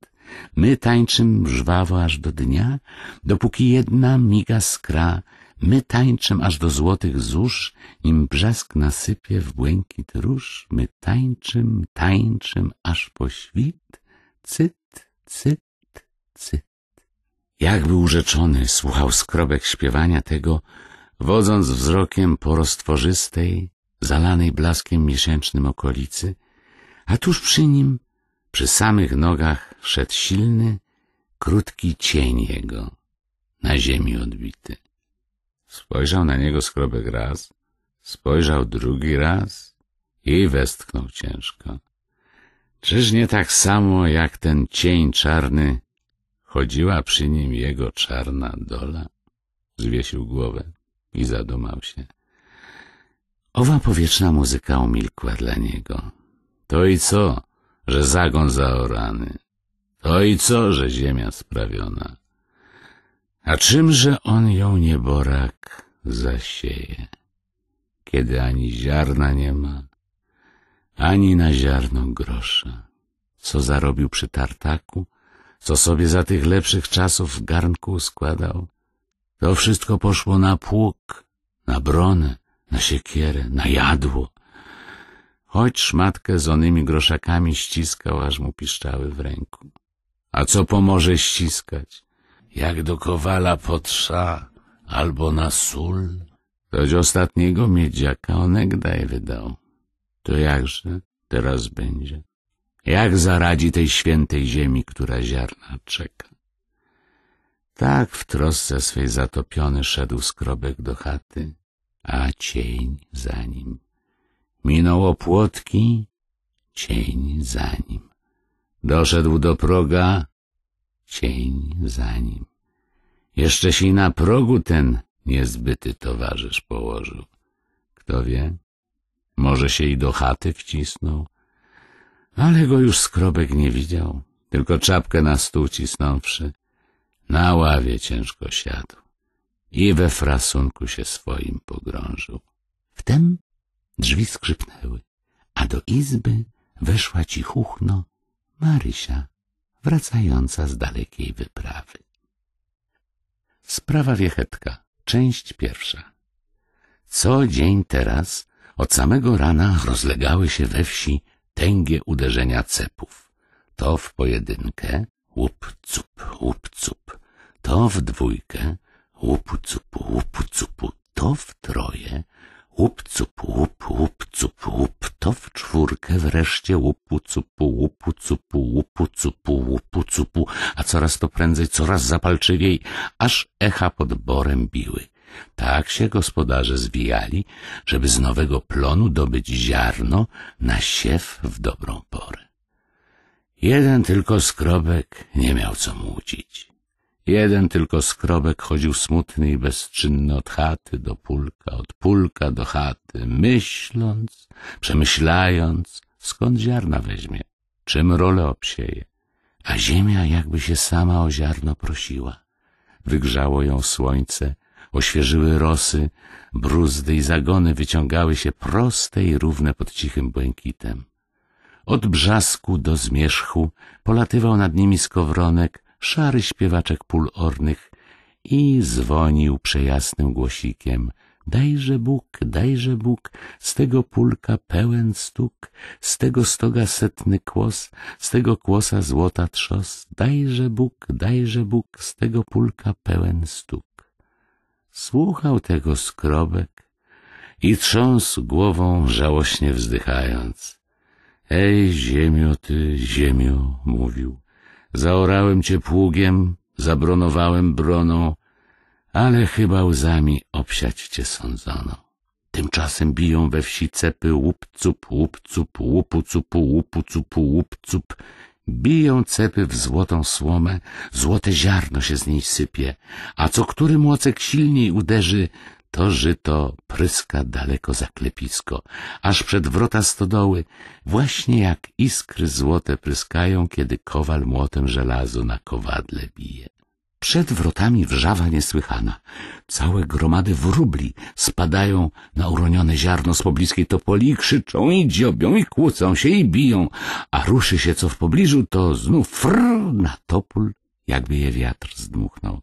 My tańczym żwawo aż do dnia, dopóki jedna miga skra. My tańczym aż do złotych zusz, nim brzask nasypie w błękit róż. My tańczym, tańczym aż po świt. Cyt, cyt, cyt. Jakby urzeczony słuchał skrobek śpiewania tego, wodząc wzrokiem po roztworzystej, zalanej blaskiem miesięcznym okolicy, a tuż przy nim, przy samych nogach, szedł silny, krótki cień jego, na ziemi odbity. Spojrzał na niego skrobek raz, spojrzał drugi raz i westchnął ciężko. Czyż nie tak samo, jak ten cień czarny, chodziła przy nim jego czarna dola? Zwiesił głowę i zadumał się. Owa powietrzna muzyka umilkła dla niego. To i co, że zagon zaorany? To i co, że ziemia sprawiona? A czymże on ją nieborak zasieje, kiedy ani ziarna nie ma, ani na ziarno grosza? Co zarobił przy tartaku, co sobie za tych lepszych czasów w garnku składał? To wszystko poszło na pług, na bronę, na siekierę, na jadło. Choć szmatkę z onymi groszakami ściskał, aż mu piszczały w ręku. A co pomoże ściskać? Jak do kowala potrza, albo na sól? Toć ostatniego miedziaka onegdaj wydał. To jakże teraz będzie? Jak zaradzi tej świętej ziemi, która ziarna czeka? Tak w trosce swej zatopiony szedł skrobek do chaty, a cień za nim. Minął opłotki, cień za nim. Doszedł do proga, cień za nim. Jeszcze się na progu ten niezbyty towarzysz położył. Kto wie, może się i do chaty wcisnął, ale go już skrobek nie widział, tylko czapkę na stół cisnąwszy. Na ławie ciężko siadł i we frasunku się swoim pogrążył. Wtem drzwi skrzypnęły, a do izby weszła cichuchno Marysia, wracająca z dalekiej wyprawy. Sprawa wiechetka, część pierwsza. Co dzień teraz od samego rana rozlegały się we wsi tęgie uderzenia cepów. To w pojedynkę, Łup-cup, łup-cup. To w dwójkę. Łup-cup, łup-cup. To w troje. Łup-cup, łup-cup, łup. To w czwórkę. Wreszcie łup-cup, łup-cup, łup-cup, łup-cup. A coraz to prędzej, coraz zapalczywiej, aż echa pod borem biły. Tak się gospodarze zwijali, żeby z nowego plonu dobyć ziarno na siew w dobrą porę. Jeden tylko skrobek nie miał co młócić. Jeden tylko skrobek chodził smutny i bezczynny od chaty do pulka, od pulka do chaty, myśląc, przemyślając, skąd ziarna weźmie, czym rolę obsieje. A ziemia jakby się sama o ziarno prosiła. Wygrzało ją słońce, oświeżyły rosy, bruzdy i zagony wyciągały się proste i równe pod cichym błękitem. Od brzasku do zmierzchu polatywał nad nimi skowronek, szary śpiewaczek pól ornych i dzwonił przejasnym głosikiem. Dajże Bóg, dajże Bóg, z tego pulka pełen stuk, z tego stoga setny kłos, z tego kłosa złota trzos. Dajże Bóg, dajże Bóg, z tego pulka pełen stuk. Słuchał tego skrobek i trząsł głową, żałośnie wzdychając. Ej, ziemio ty, ziemio, mówił, zaorałem cię pługiem, zabronowałem broną, ale chyba łzami obsiać cię sądzono. Tymczasem biją we wsi cepy łupcup, łupcup, łupucupu, łupucupu, łupcup. Biją cepy w złotą słomę, złote ziarno się z niej sypie, a co który młocek silniej uderzy, to żyto pryska daleko za klepisko, aż przed wrota stodoły, właśnie jak iskry złote pryskają, kiedy kowal młotem żelazo na kowadle bije. Przed wrotami wrzawa niesłychana. Całe gromady wróbli spadają na uronione ziarno z pobliskiej topoli i krzyczą, i dziobią, i kłócą się, i biją. A ruszy się co w pobliżu, to znów fr na topól, jakby je wiatr zdmuchnął.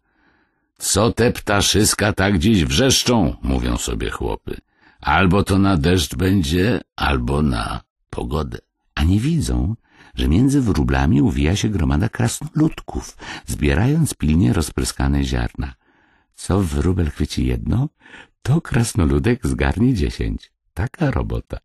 Co te ptaszyska tak dziś wrzeszczą, mówią sobie chłopy. Albo to na deszcz będzie, albo na pogodę. A nie widzą, że między wróblami uwija się gromada krasnoludków, zbierając pilnie rozpryskane ziarna. Co wróbel chwyci jedno, to krasnoludek zgarnie dziesięć. Taka robota.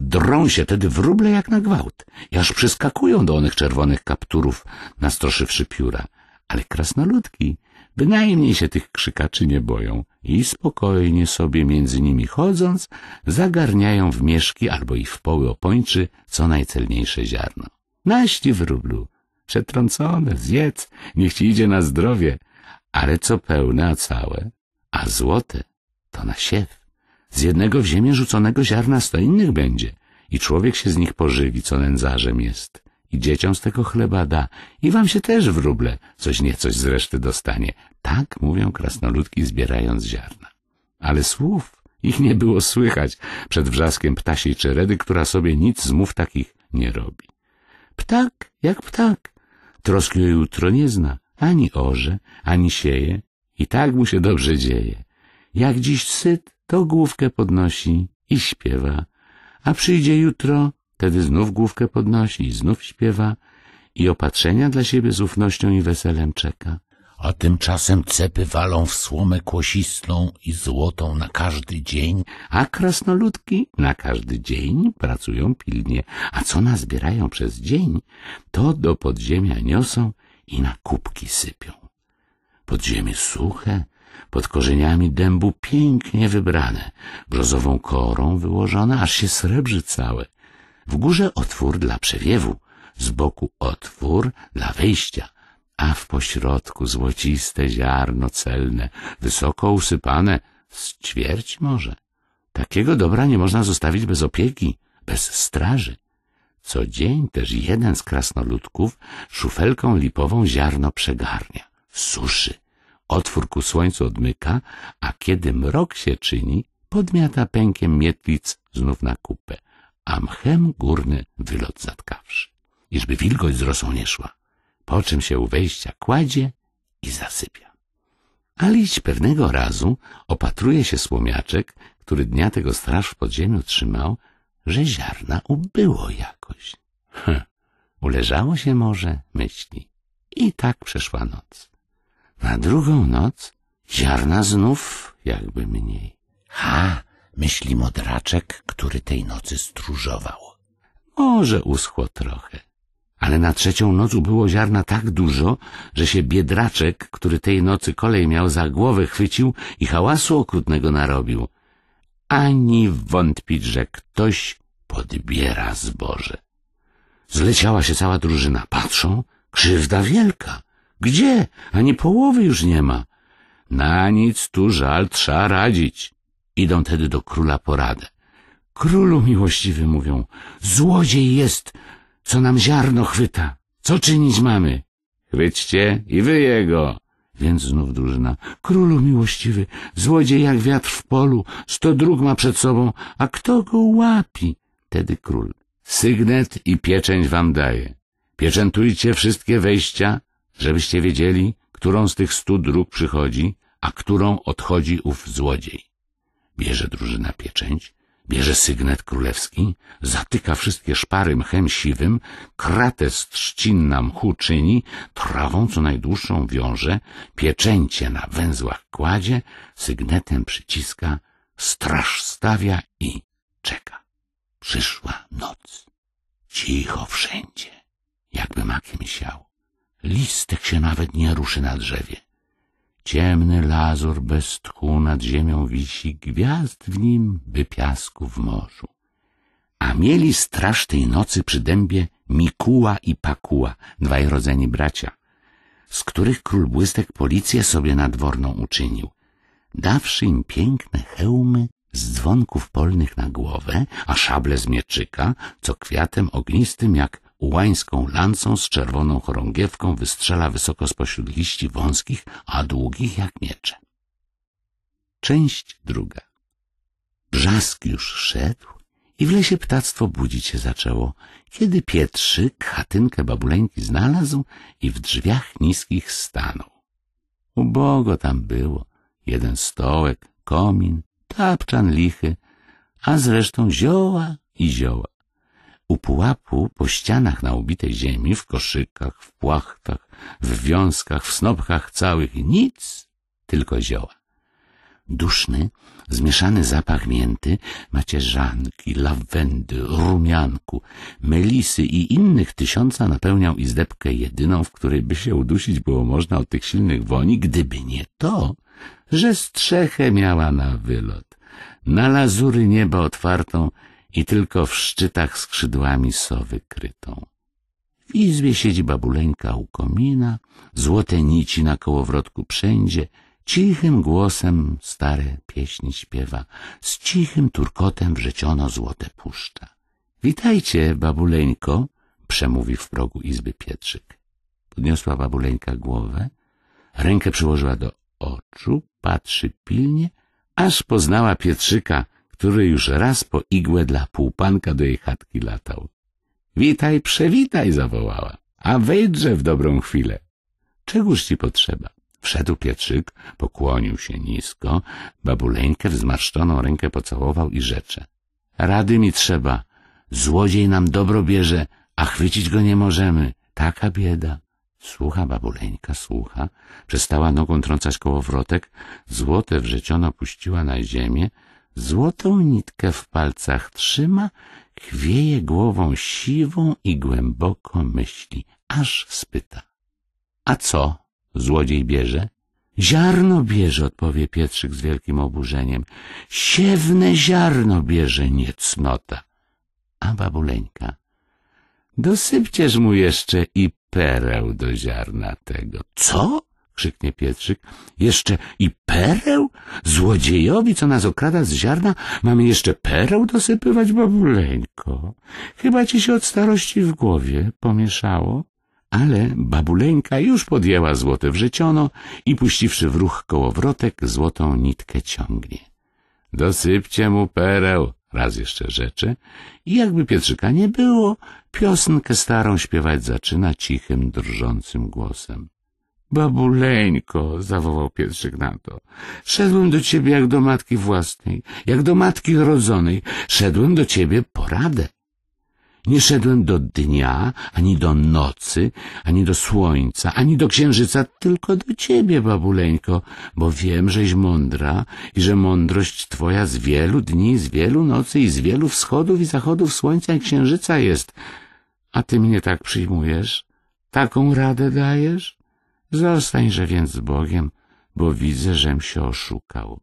Drą się tedy wróble jak na gwałt, aż przyskakują do onych czerwonych kapturów, nastroszywszy pióra. Ale krasnoludki Bynajmniej się tych krzykaczy nie boją i spokojnie sobie między nimi chodząc zagarniają w mieszki albo i w poły opończy co najcelniejsze ziarno. Naści w rublu, przetrącone, zjedz, niech ci idzie na zdrowie, ale co pełne, a całe, a złote to na siew. Z jednego w ziemię rzuconego ziarna sto innych będzie i człowiek się z nich pożywi, co nędzarzem jest i dzieciom z tego chleba da, i wam się też wróble coś niecoś z reszty dostanie. Tak mówią krasnoludki zbierając ziarna. Ale słów ich nie było słychać przed wrzaskiem ptasiej czeredy, która sobie nic z mów takich nie robi. Ptak jak ptak, troski o jutro nie zna, ani orze, ani sieje, i tak mu się dobrze dzieje. Jak dziś syt, to główkę podnosi i śpiewa, a przyjdzie jutro Wtedy znów główkę podnosi, znów śpiewa i opatrzenia dla siebie z ufnością i weselem czeka. A tymczasem cepy walą w słomę kłosistą i złotą na każdy dzień, a krasnoludki na każdy dzień pracują pilnie, a co nazbierają przez dzień, to do podziemia niosą i na kubki sypią. Podziemie suche, pod korzeniami dębu pięknie wybrane, brzozową korą wyłożone, aż się srebrzy całe, w górze otwór dla przewiewu, z boku otwór dla wejścia, a w pośrodku złociste ziarno celne, wysoko usypane, z ćwierć może. Takiego dobra nie można zostawić bez opieki, bez straży. Co dzień też jeden z krasnoludków szufelką lipową ziarno przegarnia, suszy. Otwór ku słońcu odmyka, a kiedy mrok się czyni, podmiata pękiem mietlic znów na kupę a mchem górny wylot zatkawszy, iżby wilgoć z rosą nie szła, po czym się u wejścia kładzie i zasypia. Alić pewnego razu opatruje się słomiaczek, który dnia tego straż w podziemiu trzymał, że ziarna ubyło jakoś. Hm, uleżało się może, myśli. I tak przeszła noc. Na drugą noc ziarna znów jakby mniej. Ha! myśli modraczek, który tej nocy stróżował. Może uschło trochę, ale na trzecią noc było ziarna tak dużo, że się biedraczek, który tej nocy kolej miał za głowę, chwycił i hałasu okrutnego narobił. Ani wątpić, że ktoś podbiera zboże. Zleciała się cała drużyna. Patrzą, krzywda wielka. Gdzie? Ani połowy już nie ma. Na nic tu żal trza radzić. Idą tedy do króla poradę. Królu miłościwy mówią, złodziej jest, co nam ziarno chwyta. Co czynić mamy? Chwyćcie i wy jego. Więc znów drużyna. Królu miłościwy, złodziej jak wiatr w polu, sto dróg ma przed sobą, a kto go łapi? Tedy król. Sygnet i pieczęć wam daję. Pieczętujcie wszystkie wejścia, żebyście wiedzieli, którą z tych stu dróg przychodzi, a którą odchodzi ów złodziej. Bierze drużyna pieczęć, bierze sygnet królewski, zatyka wszystkie szpary mchem siwym, kratę z trzcin na mchu czyni, trawą co najdłuższą wiąże, pieczęcie na węzłach kładzie, sygnetem przyciska, straż stawia i czeka. Przyszła noc. Cicho wszędzie, jakby makiem siał. Listek się nawet nie ruszy na drzewie. Ciemny lazur bez tchu nad ziemią wisi, gwiazd w nim by piasku w morzu. A mieli straż tej nocy przy dębie Mikuła i Pakuła, dwaj rodzeni bracia, z których król błystek policję sobie nadworną uczynił, dawszy im piękne hełmy z dzwonków polnych na głowę, a szable z mieczyka, co kwiatem ognistym jak ułańską lancą z czerwoną chorągiewką wystrzela wysoko spośród liści wąskich, a długich jak miecze. Część druga. Brzask już szedł i w lesie ptactwo budzić się zaczęło, kiedy Pietrzyk chatynkę babuleńki znalazł i w drzwiach niskich stanął. Ubogo tam było, jeden stołek, komin, tapczan lichy, a zresztą zioła i zioła. U pułapu, po ścianach na ubitej ziemi, w koszykach, w płachtach, w wiązkach, w snopkach całych, nic, tylko zioła. Duszny, zmieszany zapach mięty, macierzanki, lawendy, rumianku, melisy i innych tysiąca napełniał izdebkę jedyną, w której by się udusić było można od tych silnych woni, gdyby nie to, że strzechę miała na wylot, na lazury nieba otwartą i tylko w szczytach skrzydłami sowy krytą. W izbie siedzi babuleńka u komina, złote nici na kołowrotku wszędzie, cichym głosem stare pieśni śpiewa, z cichym turkotem wrzeciono złote puszcza. Witajcie, babuleńko, przemówi w progu izby Pietrzyk. Podniosła babuleńka głowę, rękę przyłożyła do oczu, patrzy pilnie, aż poznała Pietrzyka, który już raz po igłę dla półpanka do jej chatki latał. Witaj, przewitaj, zawołała, a wejdźże w dobrą chwilę. Czegóż ci potrzeba? Wszedł Pietrzyk, pokłonił się nisko, babuleńkę w zmarszczoną rękę pocałował i rzecze. Rady mi trzeba, złodziej nam dobro bierze, a chwycić go nie możemy, taka bieda. Słucha babuleńka, słucha, przestała nogą trącać koło wrotek, złote wrzeciono puściła na ziemię, Złotą nitkę w palcach trzyma, chwieje głową siwą i głęboko myśli, aż spyta. A co? Złodziej bierze? Ziarno bierze, odpowie Pietrzyk z wielkim oburzeniem. Siewne ziarno bierze, niecnota. A babuleńka. Dosypcież mu jeszcze i pereł do ziarna tego. Co? krzyknie Pietrzyk. Jeszcze i pereł? Złodziejowi, co nas okrada z ziarna, mamy jeszcze pereł dosypywać, babuleńko. Chyba ci się od starości w głowie pomieszało. Ale babuleńka już podjęła złote wrzeciono i puściwszy w ruch kołowrotek, złotą nitkę ciągnie. Dosypcie mu pereł, raz jeszcze rzeczy, i jakby Pietrzyka nie było, piosnkę starą śpiewać zaczyna cichym, drżącym głosem. Babuleńko, zawołał pies żegnato, szedłem do ciebie jak do matki własnej, jak do matki rodzonej, szedłem do ciebie poradę. Nie szedłem do dnia, ani do nocy, ani do słońca, ani do księżyca, tylko do ciebie, babuleńko, bo wiem, żeś mądra i że mądrość twoja z wielu dni, z wielu nocy i z wielu wschodów i zachodów słońca i księżyca jest. A ty mnie tak przyjmujesz? Taką radę dajesz? Zostańże więc z Bogiem, bo widzę, żem się oszukał.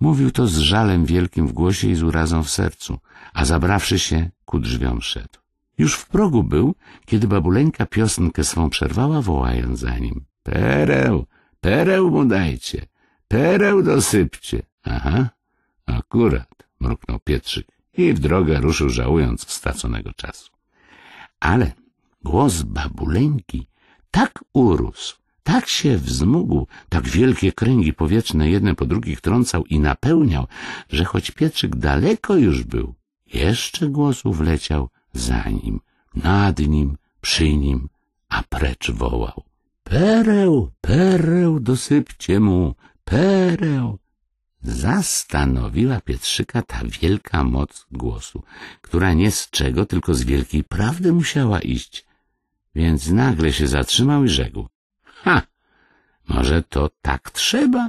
Mówił to z żalem wielkim w głosie i z urazą w sercu, a zabrawszy się, ku drzwiom szedł. Już w progu był, kiedy babuleńka piosnkę swą przerwała, wołając za nim. Pereł, pereł mu dajcie, pereł dosypcie. Aha, akurat, mruknął Pietrzyk i w drogę ruszył, żałując straconego czasu. Ale głos babuleńki tak urósł, tak się wzmógł, tak wielkie kręgi powietrzne jedne po drugich trącał i napełniał, że choć Pietrzyk daleko już był, jeszcze głosów leciał za nim, nad nim, przy nim, a precz wołał. Pereł, pereł, dosypcie mu, pereł. Zastanowiła Pietrzyka ta wielka moc głosu, która nie z czego, tylko z wielkiej prawdy musiała iść. Więc nagle się zatrzymał i rzekł. Ha, może to tak trzeba?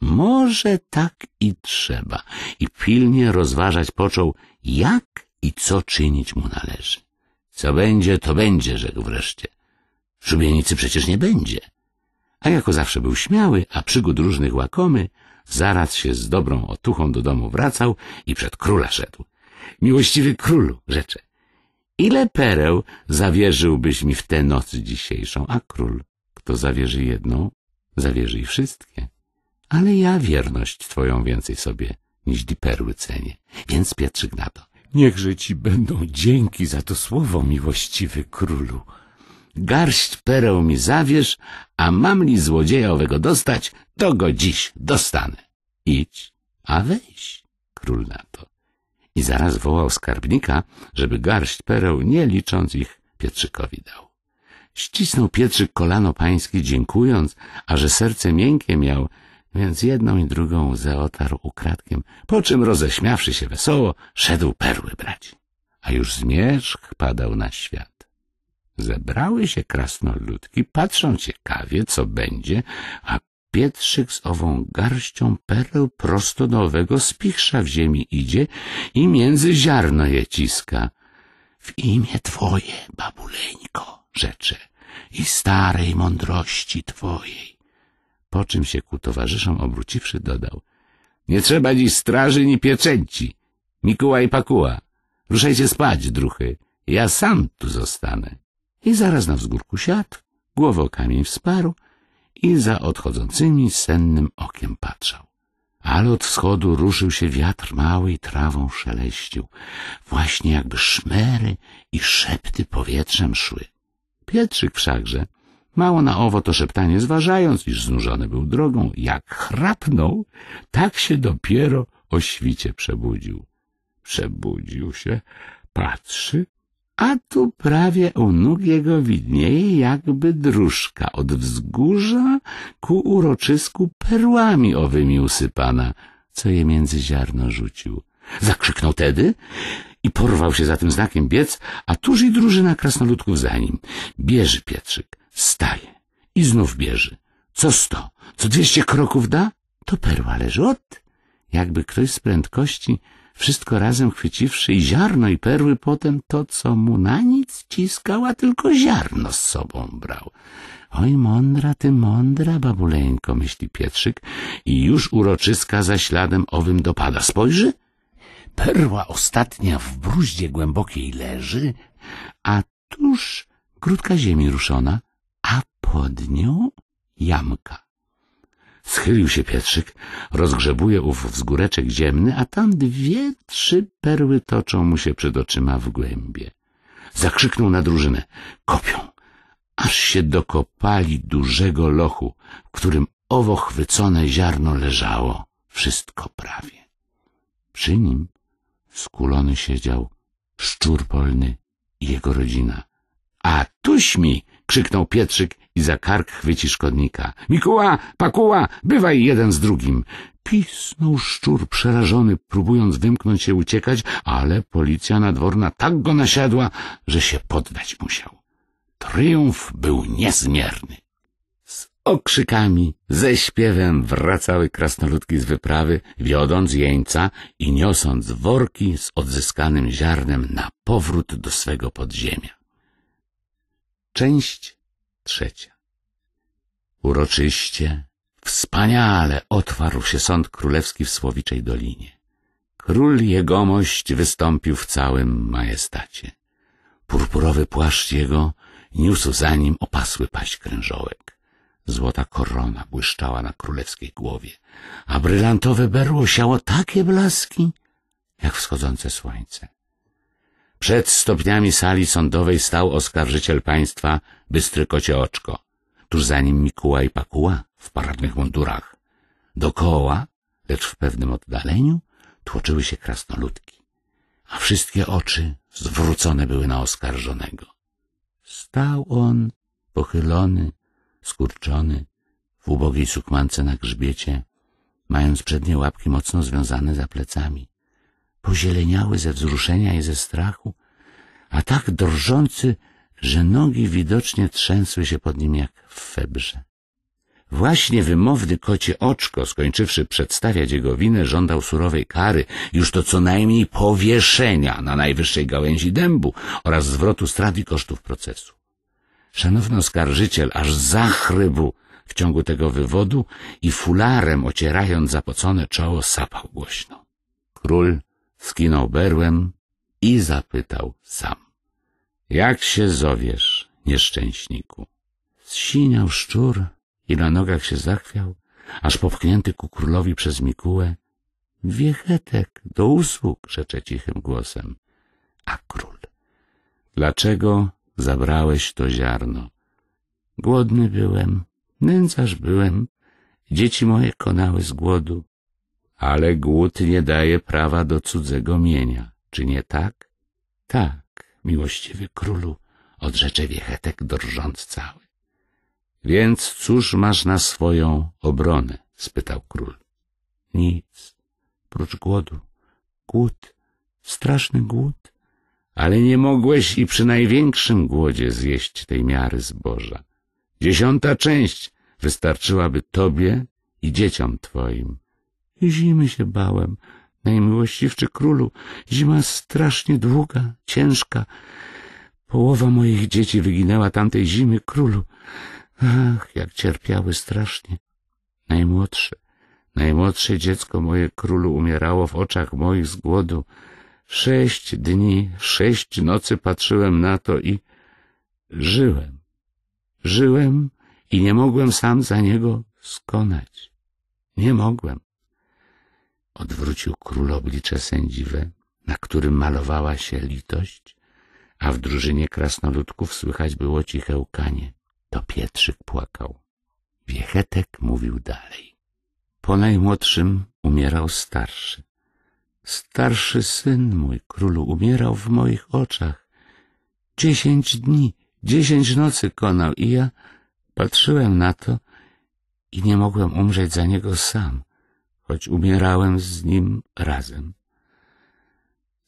Może tak i trzeba. I pilnie rozważać począł, jak i co czynić mu należy. Co będzie, to będzie, rzekł wreszcie. Szubienicy przecież nie będzie. A jako zawsze był śmiały, a przygód różnych łakomy, zaraz się z dobrą otuchą do domu wracał i przed króla szedł. Miłościwy królu, rzecze, ile pereł zawierzyłbyś mi w tę noc dzisiejszą? A król, kto zawierzy jedną, zawierzy i wszystkie. Ale ja wierność twoją więcej sobie niż di perły cenię. Więc Pietrzyk na to. Niechże ci będą dzięki za to słowo, miłościwy królu. Garść pereł mi zawiesz, a mam li złodzieja owego dostać, to go dziś dostanę. Idź, a weź, król na to. I zaraz wołał skarbnika, żeby garść pereł, nie licząc ich, Pietrzykowi dał. Ścisnął Pietrzyk kolano pańskie dziękując, a że serce miękkie miał, więc jedną i drugą zaotarł ukradkiem, po czym roześmiawszy się wesoło, szedł perły brać. A już zmierzch padał na świat. Zebrały się krasnoludki, patrzą ciekawie, co będzie, a Pietrzyk z ową garścią pereł prosto do owego spichrza w ziemi idzie i między ziarno je ciska. W imię twoje, babuleńko! rzeczy i starej mądrości twojej. Po czym się ku towarzyszom obróciwszy dodał. Nie trzeba dziś straży ni pieczęci. Mikuła i Pakuła, ruszajcie spać, druchy. Ja sam tu zostanę. I zaraz na wzgórku siadł, głową kamień wsparł i za odchodzącymi sennym okiem patrzał. Ale od wschodu ruszył się wiatr mały i trawą szeleścił, właśnie jakby szmery i szepty powietrzem szły. Pietrzyk wszakże, mało na owo to szeptanie zważając, iż znużony był drogą, jak chrapnął, tak się dopiero o świcie przebudził. Przebudził się, patrzy, a tu prawie u nóg jego widnieje jakby dróżka od wzgórza ku uroczysku perłami owymi usypana, co je między ziarno rzucił. Zakrzyknął tedy i porwał się za tym znakiem biec, a tuż i drużyna krasnoludków za nim. Bierzy Pietrzyk, staje i znów bierzy. Co sto, co dwieście kroków da, to perła leży od. Jakby ktoś z prędkości, wszystko razem chwyciwszy i ziarno i perły potem, to co mu na nic ciskała, tylko ziarno z sobą brał. Oj, mądra ty, mądra babuleńko, myśli Pietrzyk i już uroczyska za śladem owym dopada. Spojrzy? perła ostatnia w bruździe głębokiej leży, a tuż krótka ziemi ruszona, a pod nią jamka. Schylił się Pietrzyk, rozgrzebuje ów wzgóreczek ziemny, a tam dwie, trzy perły toczą mu się przed oczyma w głębie. Zakrzyknął na drużynę. Kopią, aż się dokopali dużego lochu, w którym owo chwycone ziarno leżało. Wszystko prawie. Przy nim Skulony siedział szczur polny i jego rodzina. — A tuś mi! — krzyknął Pietrzyk i za kark chwyci szkodnika. — Mikuła, Pakuła, bywaj jeden z drugim! Pisnął szczur przerażony, próbując wymknąć się uciekać, ale policja nadworna tak go nasiadła, że się poddać musiał. Triumf był niezmierny. Okrzykami, ze śpiewem wracały krasnoludki z wyprawy, wiodąc jeńca i niosąc worki z odzyskanym ziarnem na powrót do swego podziemia. Część trzecia Uroczyście, wspaniale otwarł się sąd królewski w Słowiczej Dolinie. Król jegomość wystąpił w całym majestacie. Purpurowy płaszcz jego niósł za nim opasły paść krężołek. Złota korona błyszczała na królewskiej głowie, a brylantowe berło siało takie blaski, jak wschodzące słońce. Przed stopniami sali sądowej stał oskarżyciel państwa, bystry kocie oczko. Tuż za nim Mikuła i Pakuła w paradnych mundurach. Dokoła, lecz w pewnym oddaleniu, tłoczyły się krasnoludki, a wszystkie oczy zwrócone były na oskarżonego. Stał on, pochylony, skurczony, w ubogiej sukmance na grzbiecie, mając przednie łapki mocno związane za plecami. Pozieleniały ze wzruszenia i ze strachu, a tak drżący, że nogi widocznie trzęsły się pod nim jak w febrze. Właśnie wymowny kocie oczko, skończywszy przedstawiać jego winę, żądał surowej kary, już to co najmniej powieszenia na najwyższej gałęzi dębu oraz zwrotu strat i kosztów procesu. Szanowny oskarżyciel, aż zachrybu w ciągu tego wywodu i fularem ocierając zapocone czoło sapał głośno. Król skinął berłem i zapytał sam. Jak się zowiesz, nieszczęśniku? Zsiniał szczur i na nogach się zachwiał, aż popchnięty ku królowi przez Mikułę. Wiechetek, do usług, rzecze cichym głosem. A król. Dlaczego zabrałeś to ziarno. Głodny byłem, nędzarz byłem, dzieci moje konały z głodu. Ale głód nie daje prawa do cudzego mienia, czy nie tak? Tak, miłościwy królu, odrzecze wiechetek drżąc cały. Więc cóż masz na swoją obronę? spytał król. Nic, prócz głodu. Głód, straszny głód ale nie mogłeś i przy największym głodzie zjeść tej miary zboża. Dziesiąta część wystarczyłaby tobie i dzieciom twoim. Zimy się bałem, najmiłościwszy królu, zima strasznie długa, ciężka. Połowa moich dzieci wyginęła tamtej zimy królu. Ach, jak cierpiały strasznie. Najmłodsze, najmłodsze dziecko moje królu umierało w oczach moich z głodu. Sześć dni, sześć nocy patrzyłem na to i żyłem. Żyłem i nie mogłem sam za niego skonać. Nie mogłem. Odwrócił król oblicze sędziwe, na którym malowała się litość, a w drużynie krasnoludków słychać było ciche łkanie. To Pietrzyk płakał. Wiechetek mówił dalej. Po najmłodszym umierał starszy. Starszy syn mój, królu, umierał w moich oczach. Dziesięć dni, dziesięć nocy konał i ja patrzyłem na to i nie mogłem umrzeć za niego sam, choć umierałem z nim razem.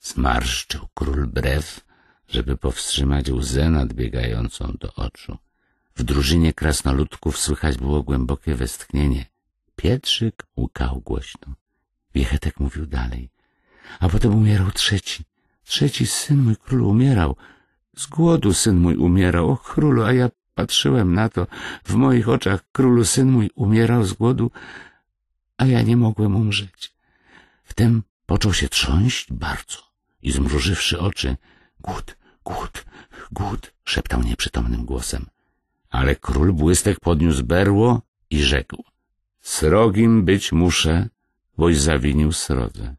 Zmarszczył król brew, żeby powstrzymać łzę nadbiegającą do oczu. W drużynie krasnoludków słychać było głębokie westchnienie. Pietrzyk łkał głośno. Wiechetek mówił dalej a potem umierał trzeci. Trzeci syn mój król umierał. Z głodu syn mój umierał. O królu, a ja patrzyłem na to. W moich oczach królu syn mój umierał z głodu, a ja nie mogłem umrzeć. Wtem począł się trząść bardzo i zmrużywszy oczy, głód, głód, głód, szeptał nieprzytomnym głosem. Ale król błystek podniósł berło i rzekł. Srogim być muszę, boś zawinił srodze.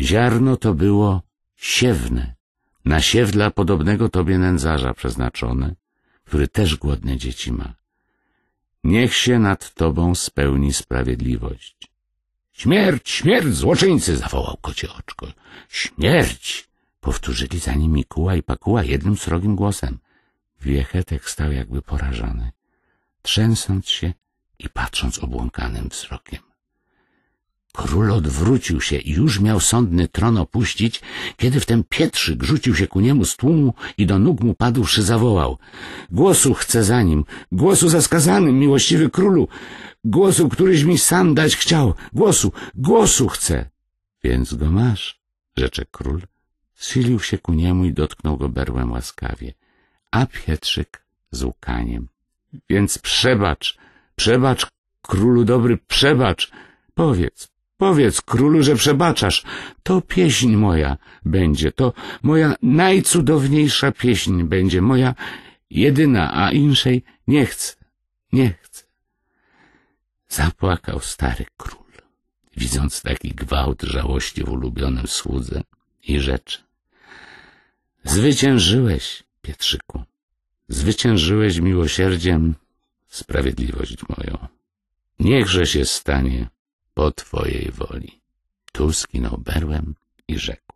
Ziarno to było siewne, na siew dla podobnego tobie nędzarza przeznaczone, który też głodne dzieci ma. Niech się nad tobą spełni sprawiedliwość. Śmierć, śmierć, złoczyńcy! zawołał kocie oczko. Śmierć! powtórzyli za nim Mikuła i Pakuła jednym srogim głosem. Wiechetek stał jakby porażony, trzęsąc się i patrząc obłąkanym wzrokiem. Król odwrócił się i już miał sądny tron opuścić, kiedy wtem Pietrzyk rzucił się ku niemu z tłumu i do nóg mu padłszy zawołał. Głosu chcę za nim, głosu za skazanym, miłościwy królu, głosu, któryś mi sam dać chciał, głosu, głosu chcę. Więc go masz, rzecze król. Silił się ku niemu i dotknął go berłem łaskawie, a Pietrzyk z łkaniem. Więc przebacz, przebacz, królu dobry, przebacz, powiedz, Powiedz królu, że przebaczasz. To pieśń moja będzie, to moja najcudowniejsza pieśń będzie, moja jedyna, a inszej nie chcę, nie chcę. Zapłakał stary król, widząc taki gwałt żałości w ulubionym słudze i rzeczy. Zwyciężyłeś, Pietrzyku, zwyciężyłeś miłosierdziem sprawiedliwość moją. Niechże się stanie po twojej woli. Tu skinął berłem i rzekł.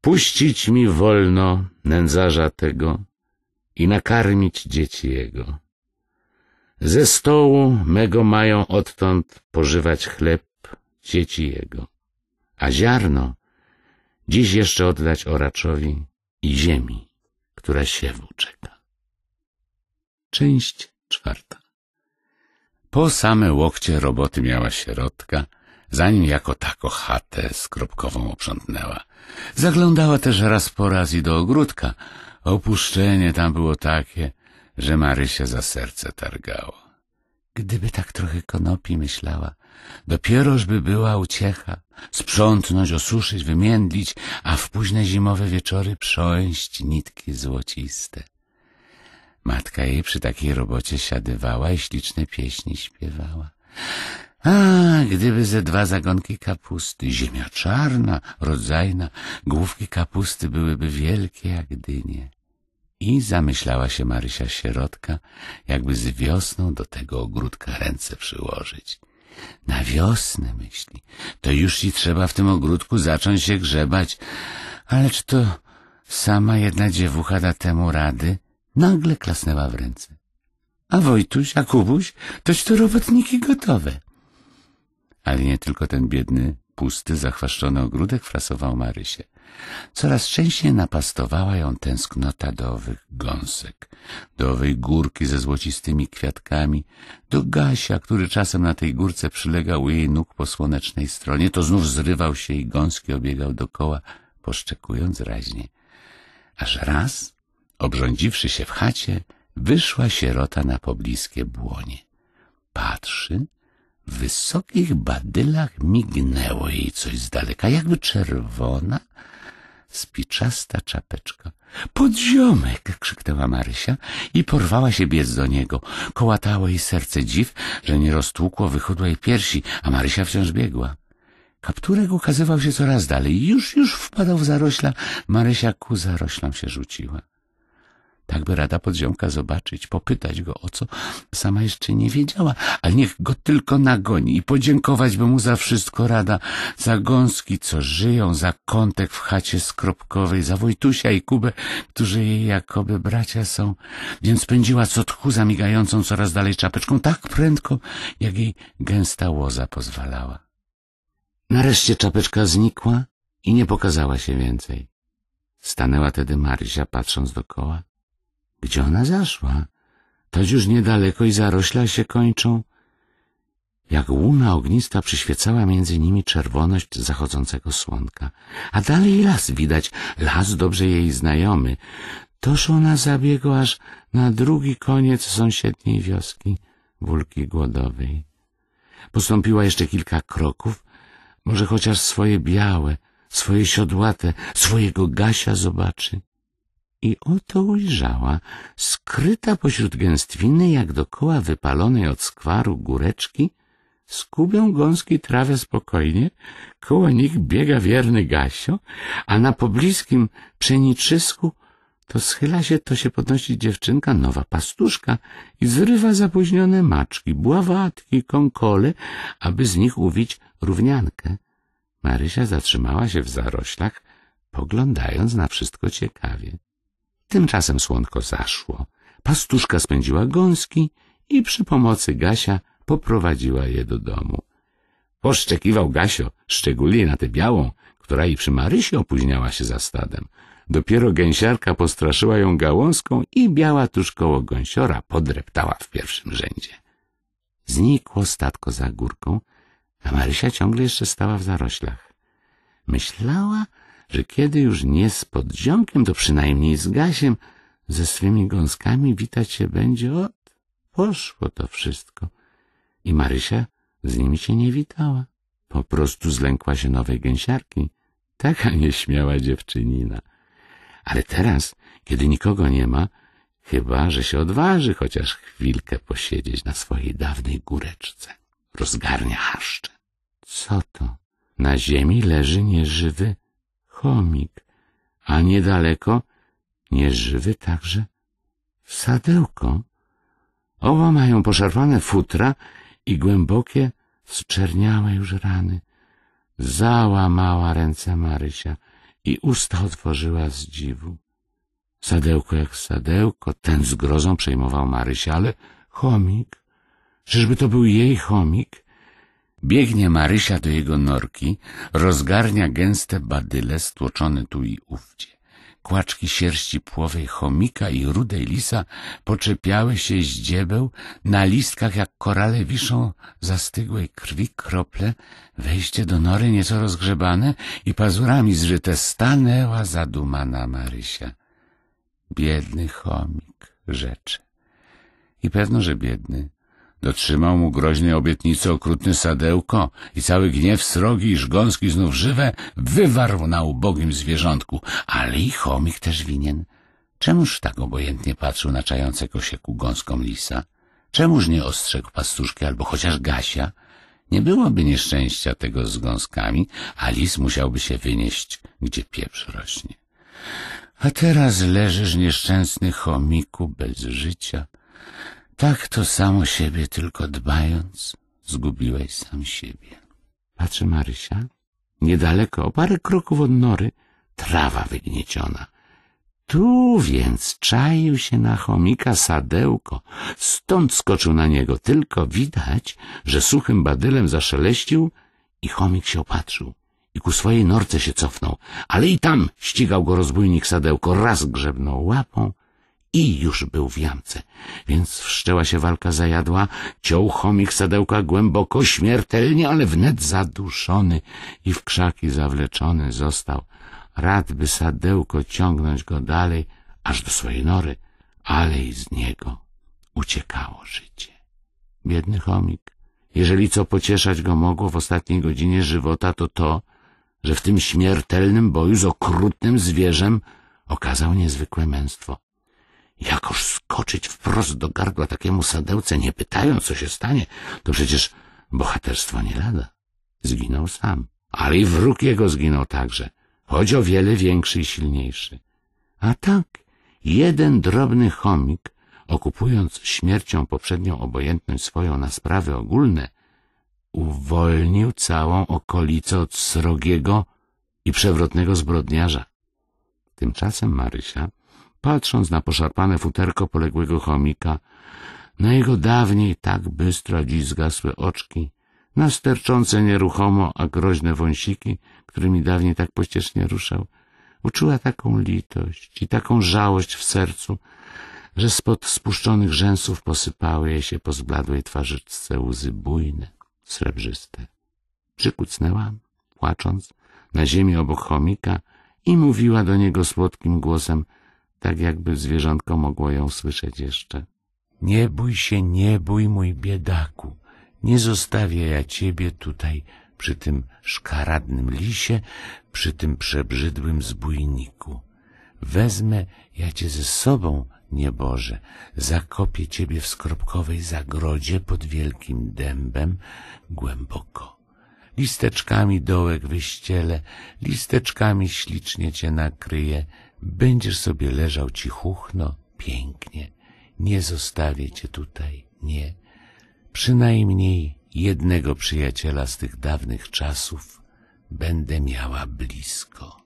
Puścić mi wolno nędzarza tego i nakarmić dzieci jego. Ze stołu mego mają odtąd pożywać chleb dzieci jego, a ziarno dziś jeszcze oddać oraczowi i ziemi, która siewu czeka. Część czwarta po same łokcie roboty miała środka, zanim jako tako chatę skropkową oprzątnęła. Zaglądała też raz po raz i do ogródka. Opuszczenie tam było takie, że Marysia za serce targało. Gdyby tak trochę konopi myślała, dopierożby była uciecha, sprzątnąć, osuszyć, wymiędlić, a w późne zimowe wieczory prząść nitki złociste. Matka jej przy takiej robocie siadywała i śliczne pieśni śpiewała. A, gdyby ze dwa zagonki kapusty, ziemia czarna, rodzajna, główki kapusty byłyby wielkie jak dynie. I zamyślała się Marysia Sierotka, jakby z wiosną do tego ogródka ręce przyłożyć. Na wiosnę, myśli, to już i trzeba w tym ogródku zacząć się grzebać. Ale czy to sama jedna dziewucha da temu rady? Nagle klasnęła w ręce. A Wojtuś, a Kubuś, toś to robotniki gotowe. Ale nie tylko ten biedny, pusty, zachwaszczony ogródek frasował Marysię. Coraz częściej napastowała ją tęsknota do owych gąsek, do owej górki ze złocistymi kwiatkami, do Gasia, który czasem na tej górce przylegał u jej nóg po słonecznej stronie, to znów zrywał się i gąski obiegał dokoła, poszczekując raźnie. Aż raz Obrządziwszy się w chacie, wyszła sierota na pobliskie błonie. Patrzy, w wysokich badylach mignęło jej coś z daleka, jakby czerwona, spiczasta czapeczka. Podziomek! krzyknęła Marysia i porwała się biec do niego. Kołatało jej serce dziw, że nie roztłukło wychodłej piersi, a Marysia wciąż biegła. Kapturek ukazywał się coraz dalej. Już, już wpadał w zarośla. Marysia ku zaroślam się rzuciła. Tak by rada podziomka zobaczyć, popytać go, o co sama jeszcze nie wiedziała, ale niech go tylko nagoni i podziękować by mu za wszystko rada, za gąski, co żyją, za kątek w chacie skropkowej, za Wojtusia i Kubę, którzy jej jakoby bracia są. Więc pędziła co tchu zamigającą coraz dalej czapeczką, tak prędko, jak jej gęsta łoza pozwalała. Nareszcie czapeczka znikła i nie pokazała się więcej. Stanęła tedy Marysia, patrząc dokoła gdzie ona zaszła? Toć już niedaleko i zarośla się kończą. Jak łuna ognista przyświecała między nimi czerwoność zachodzącego słonka. A dalej las widać, las dobrze jej znajomy. Toż ona zabiegła aż na drugi koniec sąsiedniej wioski, wulki głodowej. Postąpiła jeszcze kilka kroków, może chociaż swoje białe, swoje siodłate, swojego Gasia zobaczy i oto ujrzała, skryta pośród gęstwiny, jak dokoła wypalonej od skwaru góreczki, skubią gąski trawę spokojnie, koło nich biega wierny Gasio, a na pobliskim pszeniczysku to schyla się, to się podnosi dziewczynka, nowa pastuszka i zrywa zapóźnione maczki, bławatki, konkole, aby z nich uwić równiankę. Marysia zatrzymała się w zaroślach, poglądając na wszystko ciekawie. Tymczasem słonko zaszło. Pastuszka spędziła gąski i przy pomocy Gasia poprowadziła je do domu. Poszczekiwał Gasio, szczególnie na tę białą, która i przy Marysie opóźniała się za stadem. Dopiero gęsiarka postraszyła ją gałązką i biała tuż koło gąsiora podreptała w pierwszym rzędzie. Znikło statko za górką, a Marysia ciągle jeszcze stała w zaroślach. Myślała, że kiedy już nie z podziomkiem, to przynajmniej z gasiem, ze swymi gąskami witać się będzie od... Poszło to wszystko. I Marysia z nimi się nie witała. Po prostu zlękła się nowej gęsiarki. Taka nieśmiała dziewczynina. Ale teraz, kiedy nikogo nie ma, chyba, że się odważy chociaż chwilkę posiedzieć na swojej dawnej góreczce. Rozgarnia haszcze. Co to? Na ziemi leży nieżywy Chomik, a niedaleko nieżywy także sadełko. Oba mają poszarpane futra i głębokie, zczerniałe już rany. Załamała ręce Marysia i usta otworzyła z dziwu. Sadełko jak sadełko, ten z grozą przejmował Marysia, ale chomik, czyżby to był jej chomik? Biegnie Marysia do jego norki, rozgarnia gęste badyle stłoczone tu i ówdzie. Kłaczki sierści płowej chomika i rudej lisa poczepiały się z dziebeł, na listkach jak korale wiszą zastygłej krwi krople, wejście do nory nieco rozgrzebane i pazurami zżyte stanęła zadumana Marysia. Biedny chomik, rzecz I pewno, że biedny. Dotrzymał mu groźnej obietnicy okrutny sadełko i cały gniew srogi i żgąski znów żywe wywarł na ubogim zwierzątku. Ale i chomik też winien. Czemuż tak obojętnie patrzył na czającego się ku gąskom lisa? Czemuż nie ostrzegł pastuszki albo chociaż Gasia? Nie byłoby nieszczęścia tego z gąskami, a lis musiałby się wynieść, gdzie pieprz rośnie. A teraz leżysz nieszczęsny chomiku bez życia, tak to samo siebie, tylko dbając, zgubiłeś sam siebie. Patrzy Marysia. Niedaleko, o parę kroków od nory, trawa wygnieciona. Tu więc czaił się na chomika sadełko. Stąd skoczył na niego, tylko widać, że suchym badylem zaszeleścił i chomik się opatrzył i ku swojej norce się cofnął. Ale i tam ścigał go rozbójnik sadełko, raz grzebnął łapą, i już był w jamce, więc wszczęła się walka zajadła, ciął chomik sadełka głęboko, śmiertelnie, ale wnet zaduszony i w krzaki zawleczony został. Rad by sadełko ciągnąć go dalej, aż do swojej nory, ale i z niego uciekało życie. Biedny chomik, jeżeli co pocieszać go mogło w ostatniej godzinie żywota, to to, że w tym śmiertelnym boju z okrutnym zwierzem okazał niezwykłe męstwo. Jakoż skoczyć wprost do gardła takiemu sadełce, nie pytając, co się stanie? To przecież bohaterstwo nie lada. Zginął sam, ale i wróg jego zginął także, choć o wiele większy i silniejszy. A tak, jeden drobny chomik, okupując śmiercią poprzednią obojętność swoją na sprawy ogólne, uwolnił całą okolicę od srogiego i przewrotnego zbrodniarza. Tymczasem Marysia patrząc na poszarpane futerko poległego chomika, na jego dawniej tak bystro dziś zgasłe oczki, na sterczące nieruchomo, a groźne wąsiki, którymi dawniej tak pościeżnie ruszał, uczuła taką litość i taką żałość w sercu, że spod spuszczonych rzęsów posypały jej się po zbladłej twarzyczce łzy bujne, srebrzyste. Przykucnęłam, płacząc, na ziemi obok chomika i mówiła do niego słodkim głosem — tak jakby zwierzątko mogło ją słyszeć jeszcze. Nie bój się, nie bój, mój biedaku. Nie zostawię ja ciebie tutaj przy tym szkaradnym lisie, przy tym przebrzydłym zbójniku. Wezmę ja cię ze sobą, nieboże, zakopię ciebie w skropkowej zagrodzie pod wielkim dębem głęboko. Listeczkami dołek wyścielę, listeczkami ślicznie cię nakryję, Będziesz sobie leżał cichuchno, pięknie. Nie zostawię cię tutaj, nie. Przynajmniej jednego przyjaciela z tych dawnych czasów będę miała blisko.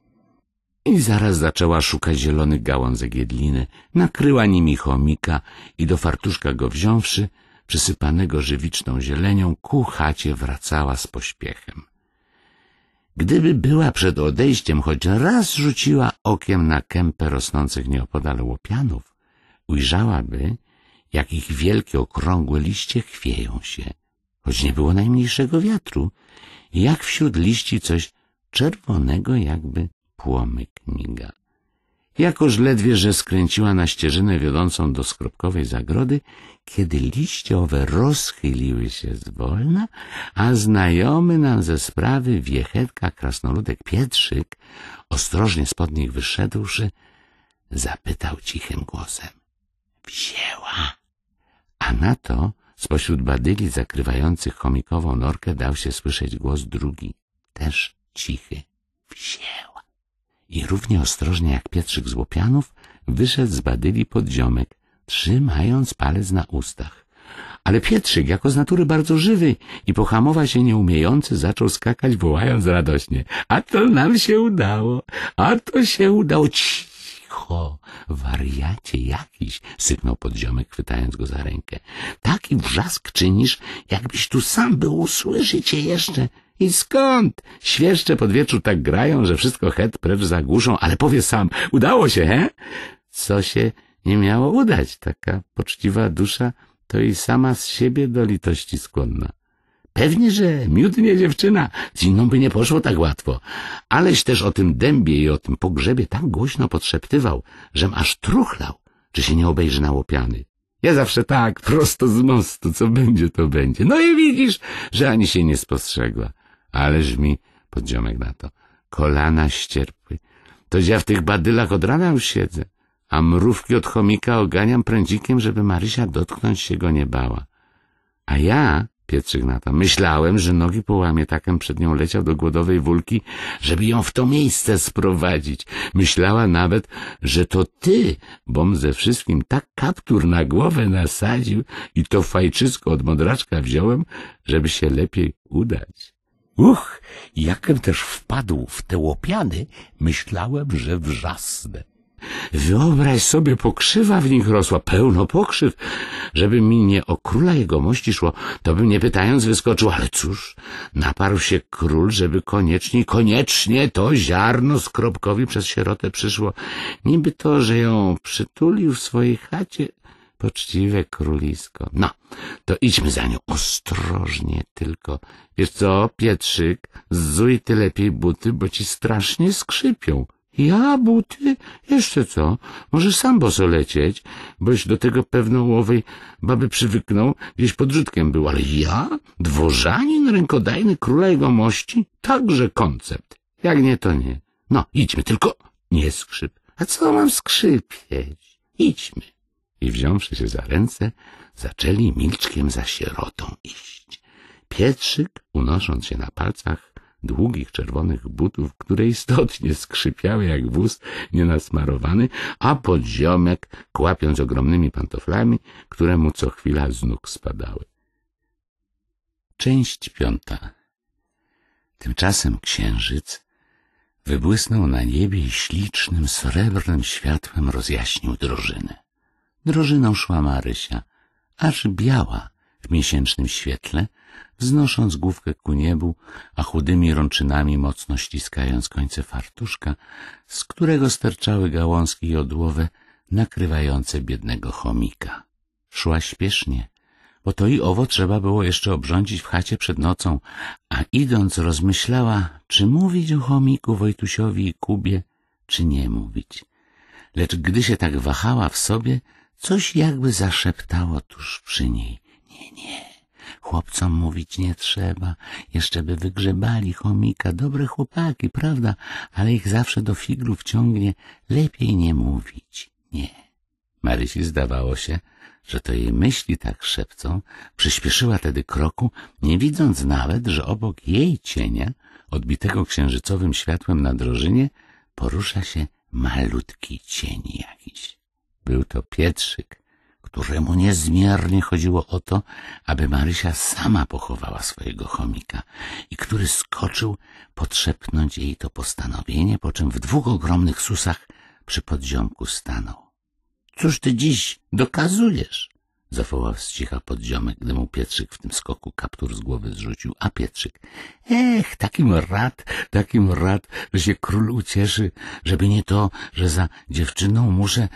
I zaraz zaczęła szukać zielonych gałązek jedliny, nakryła nimi chomika i do fartuszka go wziąwszy, przysypanego żywiczną zielenią, ku chacie wracała z pośpiechem. Gdyby była przed odejściem choć raz rzuciła okiem na kępę rosnących nieopodal łopianów, ujrzałaby, jak ich wielkie okrągłe liście chwieją się, choć nie było najmniejszego wiatru, jak wśród liści coś czerwonego jakby płomyk miga. Jakoż ledwie, że skręciła na ścieżynę wiodącą do skropkowej zagrody, kiedy liście owe rozchyliły się zwolna, a znajomy nam ze sprawy wiechetka krasnoludek Pietrzyk, ostrożnie spod nich wyszedłszy, zapytał cichym głosem. Wzięła! A na to spośród badyli zakrywających chomikową norkę dał się słyszeć głos drugi, też cichy. Wzięła! I równie ostrożnie jak Pietrzyk z Łopianów wyszedł z badyli pod ziomek, trzymając palec na ustach. Ale Pietrzyk, jako z natury bardzo żywy i pohamowa się nieumiejący, zaczął skakać, wołając radośnie. A to nam się udało, a to się udało. Cicho, wariacie jakiś, syknął podziomek, chwytając go za rękę. Taki wrzask czynisz, jakbyś tu sam był, usłyszy jeszcze. I skąd? Świeszcze pod wieczór tak grają, że wszystko het precz zagłuszą, ale powie sam, udało się, he? Co się nie miało udać. Taka poczciwa dusza to i sama z siebie do litości skłonna. Pewnie, że miódnie dziewczyna, z inną by nie poszło tak łatwo. Aleś też o tym dębie i o tym pogrzebie tak głośno podszeptywał, żem aż truchlał, czy się nie obejrzy na łopiany. Ja zawsze tak, prosto z mostu, co będzie, to będzie. No i widzisz, że ani się nie spostrzegła. Ależ mi, podziomek na to, kolana ścierpły. To ja w tych badylach od rana już siedzę a mrówki od chomika oganiam prędzikiem, żeby Marysia dotknąć się go nie bała. A ja, Pietrzyk na to, myślałem, że nogi połamie, takem przed nią leciał do głodowej wulki, żeby ją w to miejsce sprowadzić. Myślała nawet, że to ty, bom ze wszystkim tak kaptur na głowę nasadził i to fajczysko od modraczka wziąłem, żeby się lepiej udać. Uch, jakem też wpadł w te łopiany, myślałem, że wrzasnę. Wyobraź sobie, pokrzywa w nich rosła, pełno pokrzyw. Żeby mi nie o króla jego mości szło, to bym nie pytając wyskoczył, ale cóż, naparł się król, żeby koniecznie, koniecznie to ziarno skropkowi przez sierotę przyszło. Niby to, że ją przytulił w swojej chacie, poczciwe królisko. No, to idźmy za nią, ostrożnie tylko. Wiesz co, Pietrzyk, zuj ty lepiej buty, bo ci strasznie skrzypią. Ja, buty? Jeszcze co? Może sam boso lecieć, boś do tego pewnołowej baby przywyknął, gdzieś pod Żydkiem był, ale ja? Dworzanin rękodajny króla jego mości? Także koncept. Jak nie, to nie. No, idźmy, tylko nie skrzyp. A co mam skrzypieć? Idźmy. I wziąwszy się za ręce, zaczęli milczkiem za sierotą iść. Pietrzyk, unosząc się na palcach, długich czerwonych butów, które istotnie skrzypiały jak wóz nienasmarowany, a podziomek kłapiąc ogromnymi pantoflami, które mu co chwila z nóg spadały. Część piąta Tymczasem księżyc wybłysnął na niebie i ślicznym, srebrnym światłem rozjaśnił drożynę. Drożyną szła Marysia, aż biała w miesięcznym świetle, wznosząc główkę ku niebu, a chudymi rączynami mocno ściskając końce fartuszka, z którego sterczały gałązki jodłowe nakrywające biednego chomika. Szła śpiesznie, bo to i owo trzeba było jeszcze obrządzić w chacie przed nocą, a idąc rozmyślała, czy mówić o chomiku Wojtusiowi i Kubie, czy nie mówić. Lecz gdy się tak wahała w sobie, coś jakby zaszeptało tuż przy niej. Nie, nie, Chłopcom mówić nie trzeba. Jeszcze by wygrzebali chomika. Dobre chłopaki, prawda? Ale ich zawsze do figlów ciągnie. Lepiej nie mówić. Nie. Marysi zdawało się, że to jej myśli tak szepcą. Przyspieszyła tedy kroku, nie widząc nawet, że obok jej cienia, odbitego księżycowym światłem na drożynie, porusza się malutki cień jakiś. Był to Pietrzyk, któremu niezmiernie chodziło o to, aby Marysia sama pochowała swojego chomika i który skoczył potrzepnąć jej to postanowienie, po czym w dwóch ogromnych susach przy podziomku stanął. — Cóż ty dziś dokazujesz? — zawołał z cicha podziomek, gdy mu Pietrzyk w tym skoku kaptur z głowy zrzucił. A Pietrzyk — ech, takim rad, takim rad, że się król ucieszy, żeby nie to, że za dziewczyną muszę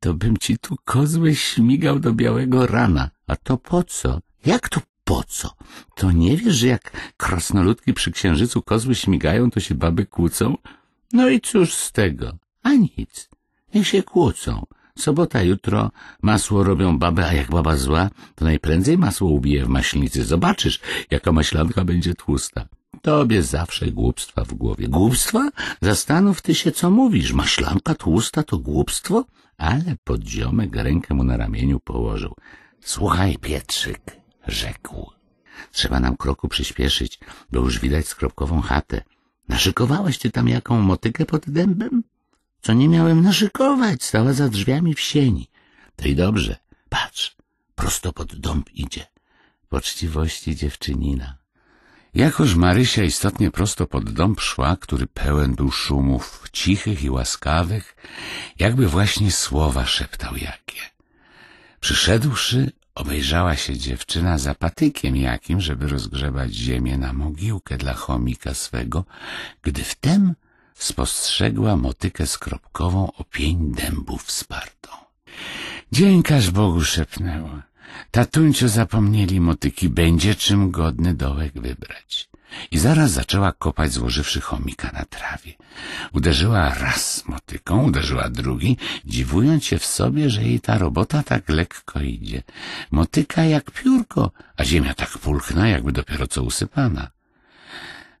to bym ci tu kozły śmigał do białego rana. A to po co? Jak to po co? To nie wiesz, że jak krasnoludki przy księżycu kozły śmigają, to się baby kłócą? No i cóż z tego? A nic. Niech się kłócą. Sobota, jutro masło robią babę, a jak baba zła, to najprędzej masło ubije w maślnicy. Zobaczysz, jaka maślanka będzie tłusta. Tobie zawsze głupstwa w głowie. Głupstwa? Zastanów ty się, co mówisz. Maślanka tłusta to głupstwo? ale podziomek rękę mu na ramieniu położył. — Słuchaj, Pietrzyk — rzekł. — Trzeba nam kroku przyspieszyć, bo już widać skropkową chatę. Naszykowałeś ty tam jaką motykę pod dębem? Co nie miałem naszykować, stała za drzwiami w sieni. To i dobrze, patrz, prosto pod dąb idzie. Poczciwości dziewczynina. Jakoż Marysia istotnie prosto pod dom szła, który pełen był szumów cichych i łaskawych, jakby właśnie słowa szeptał jakie. Przyszedłszy, obejrzała się dziewczyna za patykiem jakim, żeby rozgrzebać ziemię na mogiłkę dla chomika swego, gdy wtem spostrzegła motykę skropkową o pień dębów wspartą. Dziękaż Bogu szepnęła. Tatuńciu zapomnieli motyki, będzie czym godny dołek wybrać. I zaraz zaczęła kopać, złożywszy chomika na trawie. Uderzyła raz motyką, uderzyła drugi, dziwując się w sobie, że jej ta robota tak lekko idzie. Motyka jak piórko, a ziemia tak pulchna, jakby dopiero co usypana.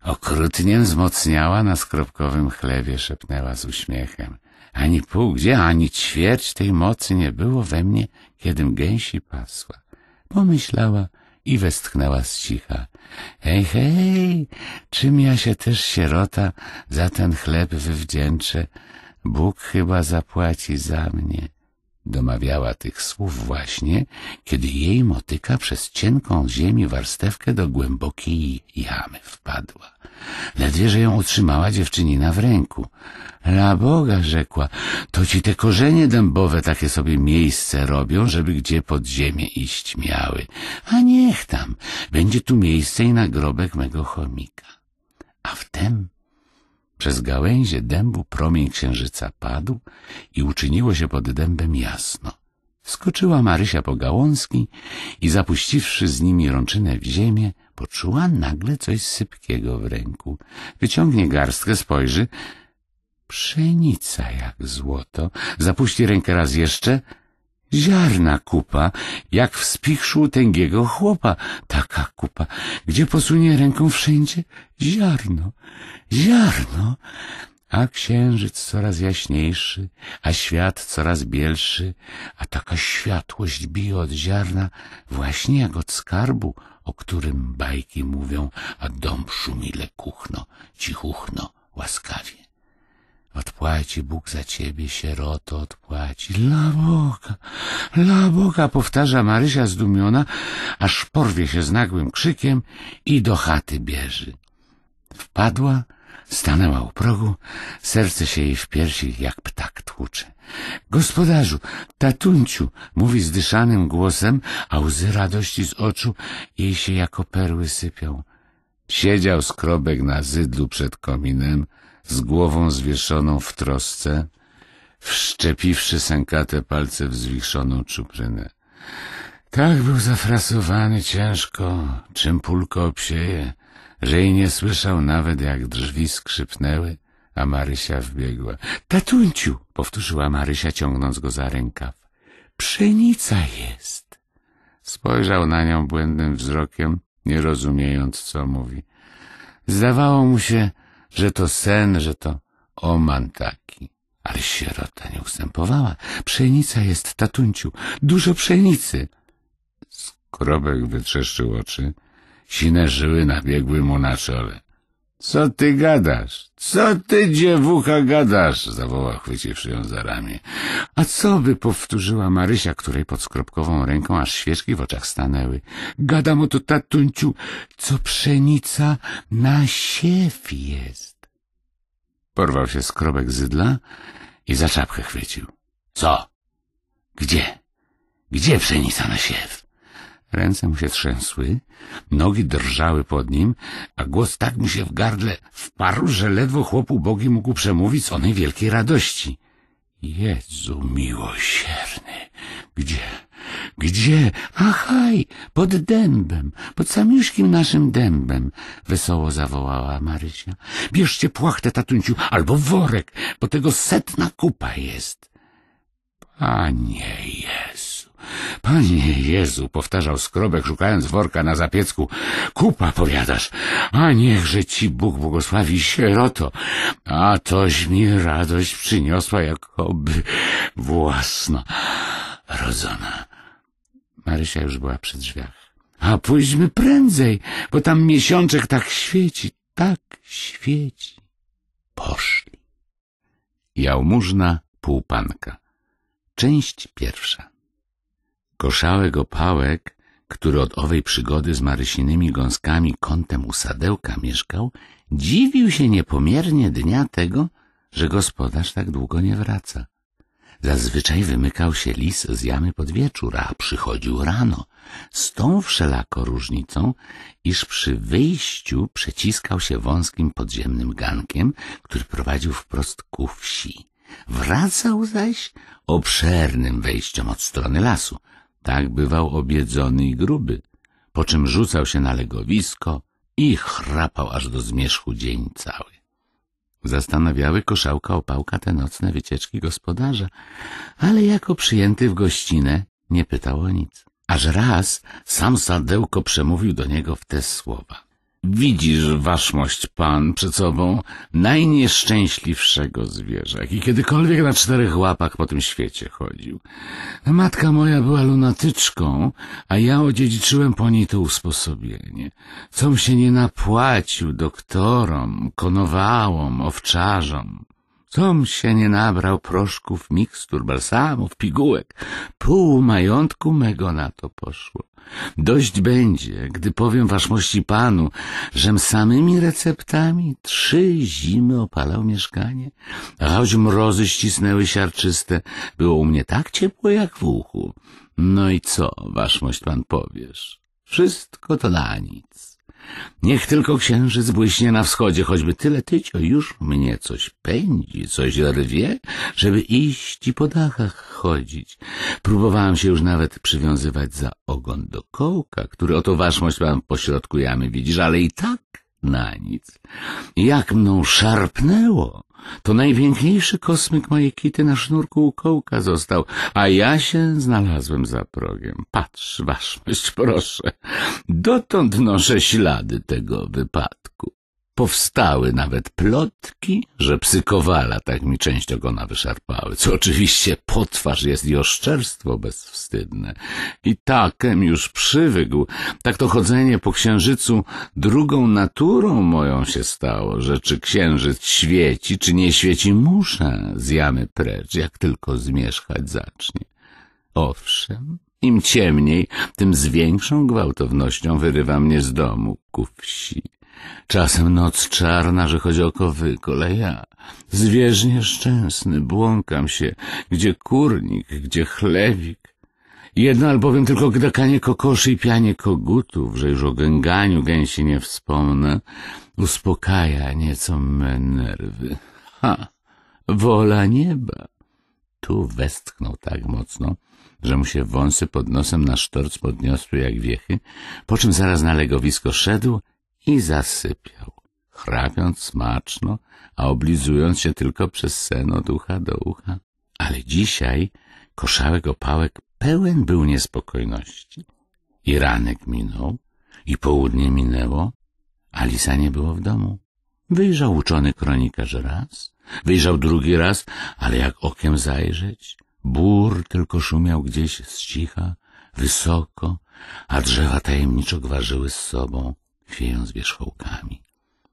Okrutnie wzmocniała na skropkowym chlewie, szepnęła z uśmiechem. Ani pół gdzie, ani ćwierć tej mocy nie było we mnie, kiedym gęsi pasła. Pomyślała i westchnęła z cicha. Hej, hej, czym ja się też sierota za ten chleb wywdzięczę? Bóg chyba zapłaci za mnie. Domawiała tych słów właśnie, kiedy jej motyka przez cienką ziemi warstewkę do głębokiej jamy wpadła. Ledwie, że ją utrzymała dziewczynina w ręku. La Boga, rzekła, to ci te korzenie dębowe takie sobie miejsce robią, żeby gdzie pod ziemię iść miały. A niech tam, będzie tu miejsce i nagrobek mego chomika. A wtem przez gałęzie dębu promień księżyca padł i uczyniło się pod dębem jasno. Skoczyła Marysia po gałązki i zapuściwszy z nimi rączynę w ziemię, poczuła nagle coś sypkiego w ręku. Wyciągnie garstkę, spojrzy. Pszenica jak złoto. Zapuści rękę raz jeszcze, Ziarna kupa, jak w spichrzu tęgiego chłopa, taka kupa, gdzie posunie ręką wszędzie ziarno, ziarno. A księżyc coraz jaśniejszy, a świat coraz bielszy, a taka światłość bije od ziarna, właśnie jak od skarbu, o którym bajki mówią, a dom szumile kuchno, cichuchno, łaskawie. Odpłaci Bóg za ciebie, sieroto, odpłaci. la Boga, la Boga, powtarza Marysia zdumiona, aż porwie się z nagłym krzykiem i do chaty bierze. Wpadła, stanęła u progu, serce się jej w piersi jak ptak tłucze. Gospodarzu, tatunciu, mówi zdyszanym głosem, a łzy radości z oczu jej się jako perły sypią. Siedział skrobek na zydlu przed kominem, z głową zwieszoną w trosce, wszczepiwszy sękate palce w zwichrzoną czuprynę. Tak był zafrasowany ciężko, czym pulko obsieje, że i nie słyszał nawet, jak drzwi skrzypnęły, a Marysia wbiegła. — Tatunciu! — powtórzyła Marysia, ciągnąc go za rękaw. — Pszenica jest! Spojrzał na nią błędnym wzrokiem, nie rozumiejąc, co mówi. Zdawało mu się, że to sen, że to oman taki. Ale sierota nie ustępowała. Pszenica jest, tatuńciu, dużo pszenicy. Skrobek wytrzeszczył oczy. Sine żyły nabiegły mu na czole. Co ty gadasz? Co ty, dziewucha, gadasz? zawołał, chwyciwszy ją za ramię. A co by powtórzyła Marysia, której pod skropkową ręką aż świeczki w oczach stanęły. Gada mu to tatunciu, co pszenica na siew jest. Porwał się skrobek zydla i za czapkę chwycił. Co? Gdzie? Gdzie pszenica na siew? Ręce mu się trzęsły, nogi drżały pod nim, a głos tak mu się w gardle wparł, że ledwo chłopu Bogi mógł przemówić z onej wielkiej radości. Jezu miłosierny, gdzie, gdzie, achaj, pod dębem, pod samiuszkim naszym dębem, wesoło zawołała Marysia. Bierzcie płachtę, tatunciu, albo worek, bo tego setna kupa jest. Panie jest. Panie Jezu, powtarzał skrobek, szukając worka na zapiecku. Kupa, powiadasz, a niechże ci Bóg błogosławi sieroto, a toś mi radość przyniosła jakoby własna rodzona. Marysia już była przy drzwiach. A pójdźmy prędzej, bo tam miesiączek tak świeci, tak świeci. Poszli. Jałmużna półpanka. Część pierwsza. Koszałek opałek, który od owej przygody z marysinymi gąskami kątem sadełka mieszkał, dziwił się niepomiernie dnia tego, że gospodarz tak długo nie wraca. Zazwyczaj wymykał się lis z jamy pod wieczór, a przychodził rano, z tą wszelako różnicą, iż przy wyjściu przeciskał się wąskim podziemnym gankiem, który prowadził wprost ku wsi. Wracał zaś obszernym wejściem od strony lasu, tak bywał obiedzony i gruby, po czym rzucał się na legowisko i chrapał aż do zmierzchu dzień cały. Zastanawiały koszałka opałka te nocne wycieczki gospodarza, ale jako przyjęty w gościnę nie pytał o nic. Aż raz sam Sadełko przemówił do niego w te słowa. Widzisz, waszmość pan, przed sobą najnieszczęśliwszego zwierza, jaki kiedykolwiek na czterech łapach po tym świecie chodził. Matka moja była lunatyczką, a ja odziedziczyłem po niej to usposobienie. Com się nie napłacił doktorom, konowałom, owczarzom. Com się nie nabrał proszków, mikstur, balsamów, pigułek. Pół majątku mego na to poszło. Dość będzie, gdy powiem waszmości panu, żem samymi receptami trzy zimy opalał mieszkanie, a choć mrozy ścisnęły siarczyste, było u mnie tak ciepło jak w uchu. No i co, waszmość pan powiesz? Wszystko to na nic. Niech tylko księżyc błyśnie na wschodzie, choćby tyle tycio, już mnie coś pędzi, coś rwie, żeby iść i po dachach chodzić. Próbowałam się już nawet przywiązywać za ogon do kołka, który oto waszmość mam pośrodku jamy, widzisz, ale i tak na nic. Jak mną szarpnęło, to najpiękniejszy kosmyk mojej kity na sznurku u kołka został, a ja się znalazłem za progiem. Patrz, waszmość, proszę, dotąd noszę ślady tego wypadku. Powstały nawet plotki, że psykowala tak mi część ogona wyszarpały, co oczywiście potwarz jest i oszczerstwo bezwstydne. I takem już przywykł, tak to chodzenie po księżycu drugą naturą moją się stało, że czy księżyc świeci, czy nie świeci, muszę z jamy precz, jak tylko zmieszkać zacznie. Owszem, im ciemniej, tym z większą gwałtownością wyrywa mnie z domu ku wsi. Czasem noc czarna, że chodzi o ale ja Zwierz nieszczęsny, błąkam się, gdzie kurnik, gdzie chlewik. Jedno albowiem tylko gdakanie kokoszy i pianie kogutów, że już o gęganiu gęsi nie wspomnę, uspokaja nieco me nerwy. Ha! Wola nieba! Tu westchnął tak mocno, że mu się wąsy pod nosem na sztorc podniosły jak wiechy, po czym zaraz na legowisko szedł i zasypiał, chrapiąc smaczno, a oblizując się tylko przez sen od ucha do ucha. Ale dzisiaj koszałek opałek pełen był niespokojności. I ranek minął, i południe minęło, a Lisa nie było w domu. Wyjrzał uczony kronikarz raz, wyjrzał drugi raz, ale jak okiem zajrzeć, bur tylko szumiał gdzieś z cicha, wysoko, a drzewa tajemniczo gwarzyły z sobą, chwieją z wierzchołkami.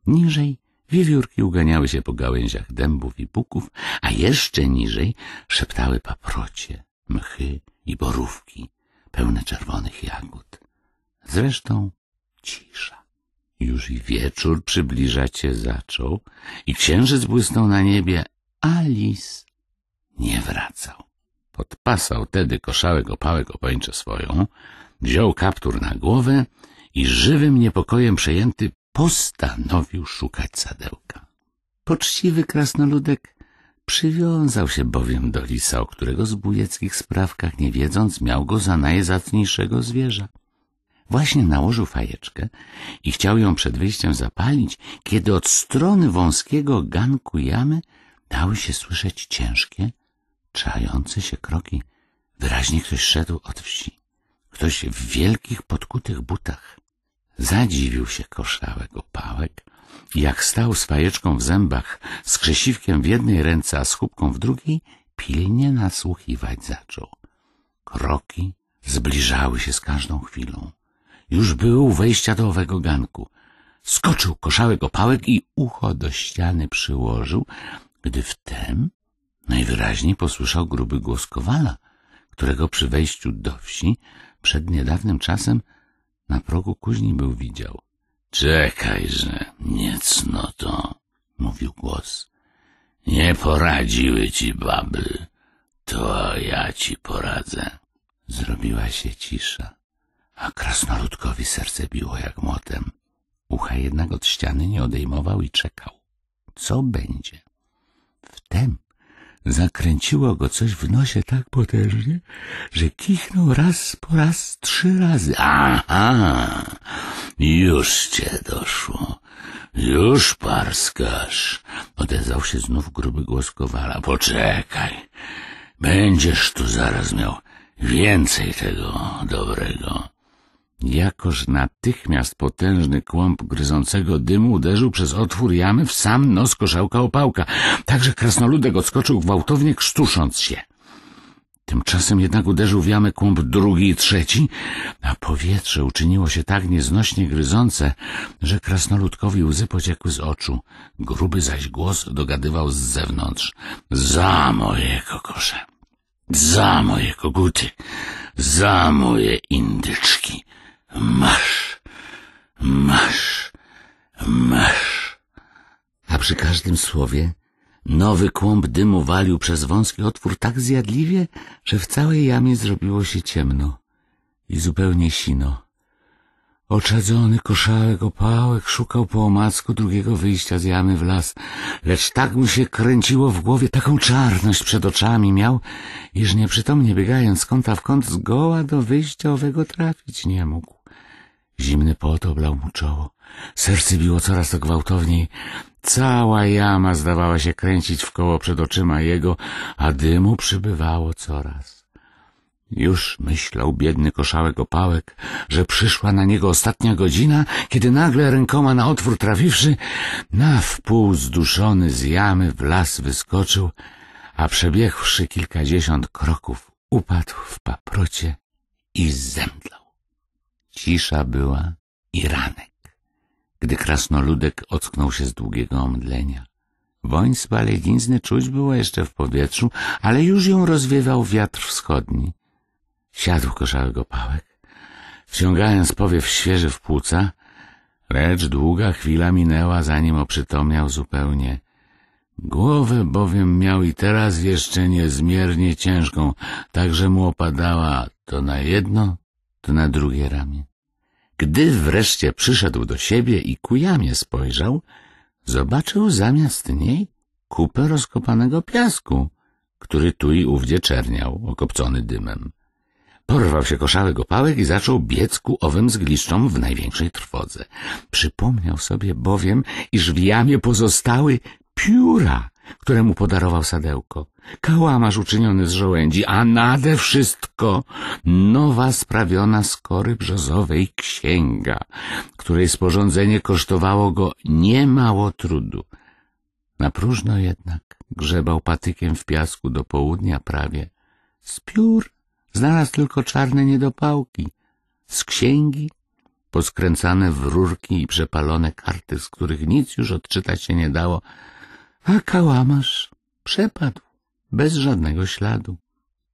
Niżej wiewiórki uganiały się po gałęziach dębów i buków, a jeszcze niżej szeptały paprocie, mchy i borówki, pełne czerwonych jagód. Zresztą cisza. Już i wieczór przybliżać się zaczął i księżyc błysnął na niebie, a lis nie wracał. Podpasał tedy koszałek opałek opończę swoją, wziął kaptur na głowę i żywym niepokojem przejęty postanowił szukać sadełka. Poczciwy krasnoludek przywiązał się bowiem do lisa, o którego z bujeckich sprawkach nie wiedząc miał go za najzacniejszego zwierza. Właśnie nałożył fajeczkę i chciał ją przed wyjściem zapalić, kiedy od strony wąskiego ganku jamy dały się słyszeć ciężkie, czające się kroki. Wyraźnie ktoś szedł od wsi. Ktoś w wielkich, podkutych butach. Zadziwił się koszałek opałek, jak stał z fajeczką w zębach, z krzesiwkiem w jednej ręce, a z chubką w drugiej, pilnie nasłuchiwać zaczął. Kroki zbliżały się z każdą chwilą. Już był wejścia do owego ganku. Skoczył koszałek opałek i ucho do ściany przyłożył, gdy wtem najwyraźniej posłyszał gruby głos kowala, którego przy wejściu do wsi przed niedawnym czasem na progu kuźni był widział. Czekajże, niecnoto, mówił głos. Nie poradziły ci baby, to ja ci poradzę. Zrobiła się cisza, a krasnoludkowi serce biło jak młotem. Ucha jednak od ściany nie odejmował i czekał. Co będzie? Wtem Zakręciło go coś w nosie tak potężnie, że kichnął raz po raz trzy razy. Aha! Już cię doszło. Już parskasz. Odezwał się znów gruby głos Kowala. Poczekaj. Będziesz tu zaraz miał więcej tego dobrego. Jakoż natychmiast potężny kłąb gryzącego dymu uderzył przez otwór jamy w sam nos koszałka opałka, tak że krasnoludek odskoczył gwałtownie, krztusząc się. Tymczasem jednak uderzył w jamę kłąb drugi i trzeci, a powietrze uczyniło się tak nieznośnie gryzące, że krasnoludkowi łzy pociekły z oczu. Gruby zaś głos dogadywał z zewnątrz. — Za moje kokosze! Za moje koguty! Za moje indyczki! Masz, masz, masz. A przy każdym słowie nowy kłąb dymu walił przez wąski otwór tak zjadliwie, że w całej jamie zrobiło się ciemno i zupełnie sino. Oczadzony koszałek opałek szukał po omacku drugiego wyjścia z jamy w las, lecz tak mu się kręciło w głowie, taką czarność przed oczami miał, iż nieprzytomnie biegając kąta w kąt zgoła do wyjścia owego trafić nie mógł. Zimny pot oblał mu czoło. Serce biło coraz to gwałtowniej. Cała jama zdawała się kręcić w koło przed oczyma jego, a dymu przybywało coraz. Już myślał biedny koszałek opałek, że przyszła na niego ostatnia godzina, kiedy nagle rękoma na otwór trafiwszy, na wpół zduszony z jamy w las wyskoczył, a przebiegłszy kilkadziesiąt kroków upadł w paprocie i zemdlał. Cisza była i ranek, gdy krasnoludek ocknął się z długiego omdlenia. Woń spaleginzny czuć było jeszcze w powietrzu, ale już ją rozwiewał wiatr wschodni. Siadł koszałego pałek, wciągając powiew świeży w płuca, lecz długa chwila minęła, zanim oprzytomniał zupełnie. Głowę bowiem miał i teraz jeszcze niezmiernie ciężką, tak że mu opadała to na jedno, to na drugie ramię. Gdy wreszcie przyszedł do siebie i ku jamie spojrzał, zobaczył zamiast niej kupę rozkopanego piasku, który tu i ówdzie czerniał, okopcony dymem. Porwał się koszałek opałek i zaczął biec ku owym zgliszczom w największej trwodze. Przypomniał sobie bowiem, iż w jamie pozostały pióra, które mu podarował sadełko kałamarz uczyniony z żołędzi, a nade wszystko nowa sprawiona z kory brzozowej księga, której sporządzenie kosztowało go niemało trudu. Na próżno jednak grzebał patykiem w piasku do południa prawie. Z piór znalazł tylko czarne niedopałki, z księgi poskręcane w rurki i przepalone karty, z których nic już odczytać się nie dało, a kałamarz przepadł bez żadnego śladu.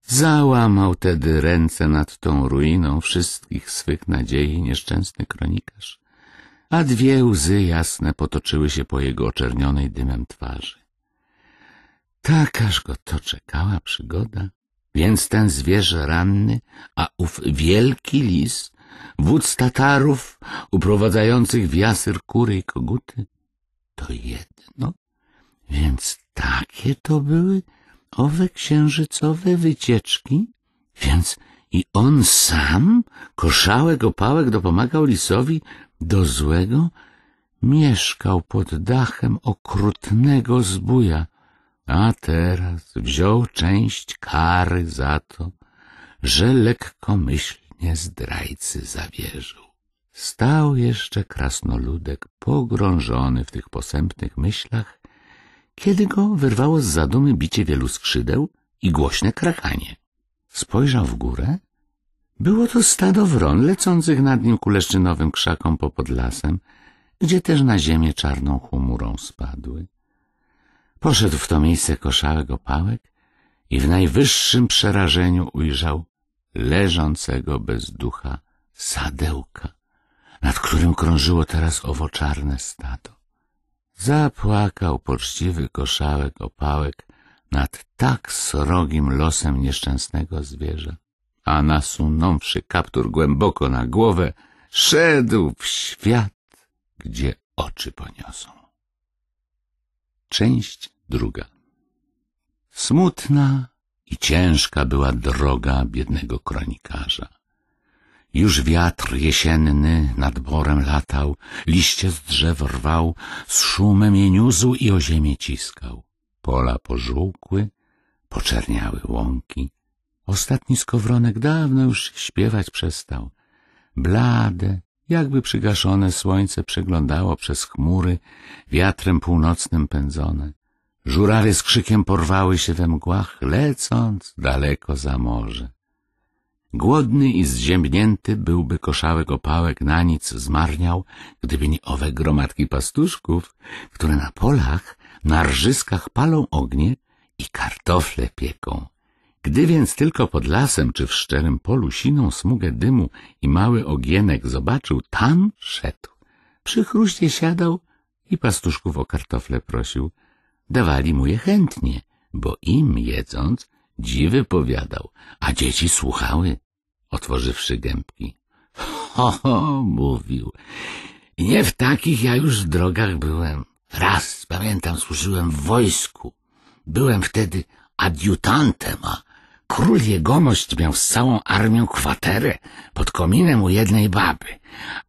Załamał tedy ręce nad tą ruiną wszystkich swych nadziei nieszczęsny kronikarz, a dwie łzy jasne potoczyły się po jego oczernionej dymem twarzy. Takaż go to czekała przygoda, więc ten zwierz ranny, a ów wielki lis, wódz Tatarów uprowadzających w jasyr kury i koguty, to jedno, więc takie to były owe księżycowe wycieczki? Więc i on sam, koszałek opałek, dopomagał lisowi do złego? Mieszkał pod dachem okrutnego zbuja, a teraz wziął część kary za to, że lekkomyślnie zdrajcy zawierzył. Stał jeszcze krasnoludek pogrążony w tych posępnych myślach kiedy go wyrwało z zadumy bicie wielu skrzydeł i głośne krakanie. Spojrzał w górę. Było to stado wron lecących nad nim kuleszczynowym krzakom po podlasem, gdzie też na ziemię czarną chmurą spadły. Poszedł w to miejsce koszałek opałek i w najwyższym przerażeniu ujrzał leżącego bez ducha sadełka, nad którym krążyło teraz czarne stado. Zapłakał poczciwy koszałek opałek nad tak srogim losem nieszczęsnego zwierza, a nasunąwszy kaptur głęboko na głowę, szedł w świat, gdzie oczy poniosą. Część druga Smutna i ciężka była droga biednego kronikarza. Już wiatr jesienny nad borem latał, liście z drzew rwał, z szumem je niósł i o ziemię ciskał. Pola pożółkły, poczerniały łąki. Ostatni skowronek dawno już śpiewać przestał. Blade, jakby przygaszone słońce przeglądało przez chmury, wiatrem północnym pędzone. Żurawie z krzykiem porwały się we mgłach, lecąc daleko za morze. Głodny i zziębnięty byłby koszałek opałek na nic zmarniał, gdyby nie owe gromadki pastuszków, które na polach, na rżyskach palą ognie i kartofle pieką. Gdy więc tylko pod lasem czy w szczerym polu siną smugę dymu i mały ogienek zobaczył, tam szedł. Przy chruście siadał i pastuszków o kartofle prosił. Dawali mu je chętnie, bo im jedząc dziwy powiadał, a dzieci słuchały otworzywszy gębki. Ho, ho, mówił. Nie w takich ja już drogach byłem. Raz, pamiętam, służyłem w wojsku. Byłem wtedy adiutantem, a król jegomość miał z całą armią kwaterę pod kominem u jednej baby,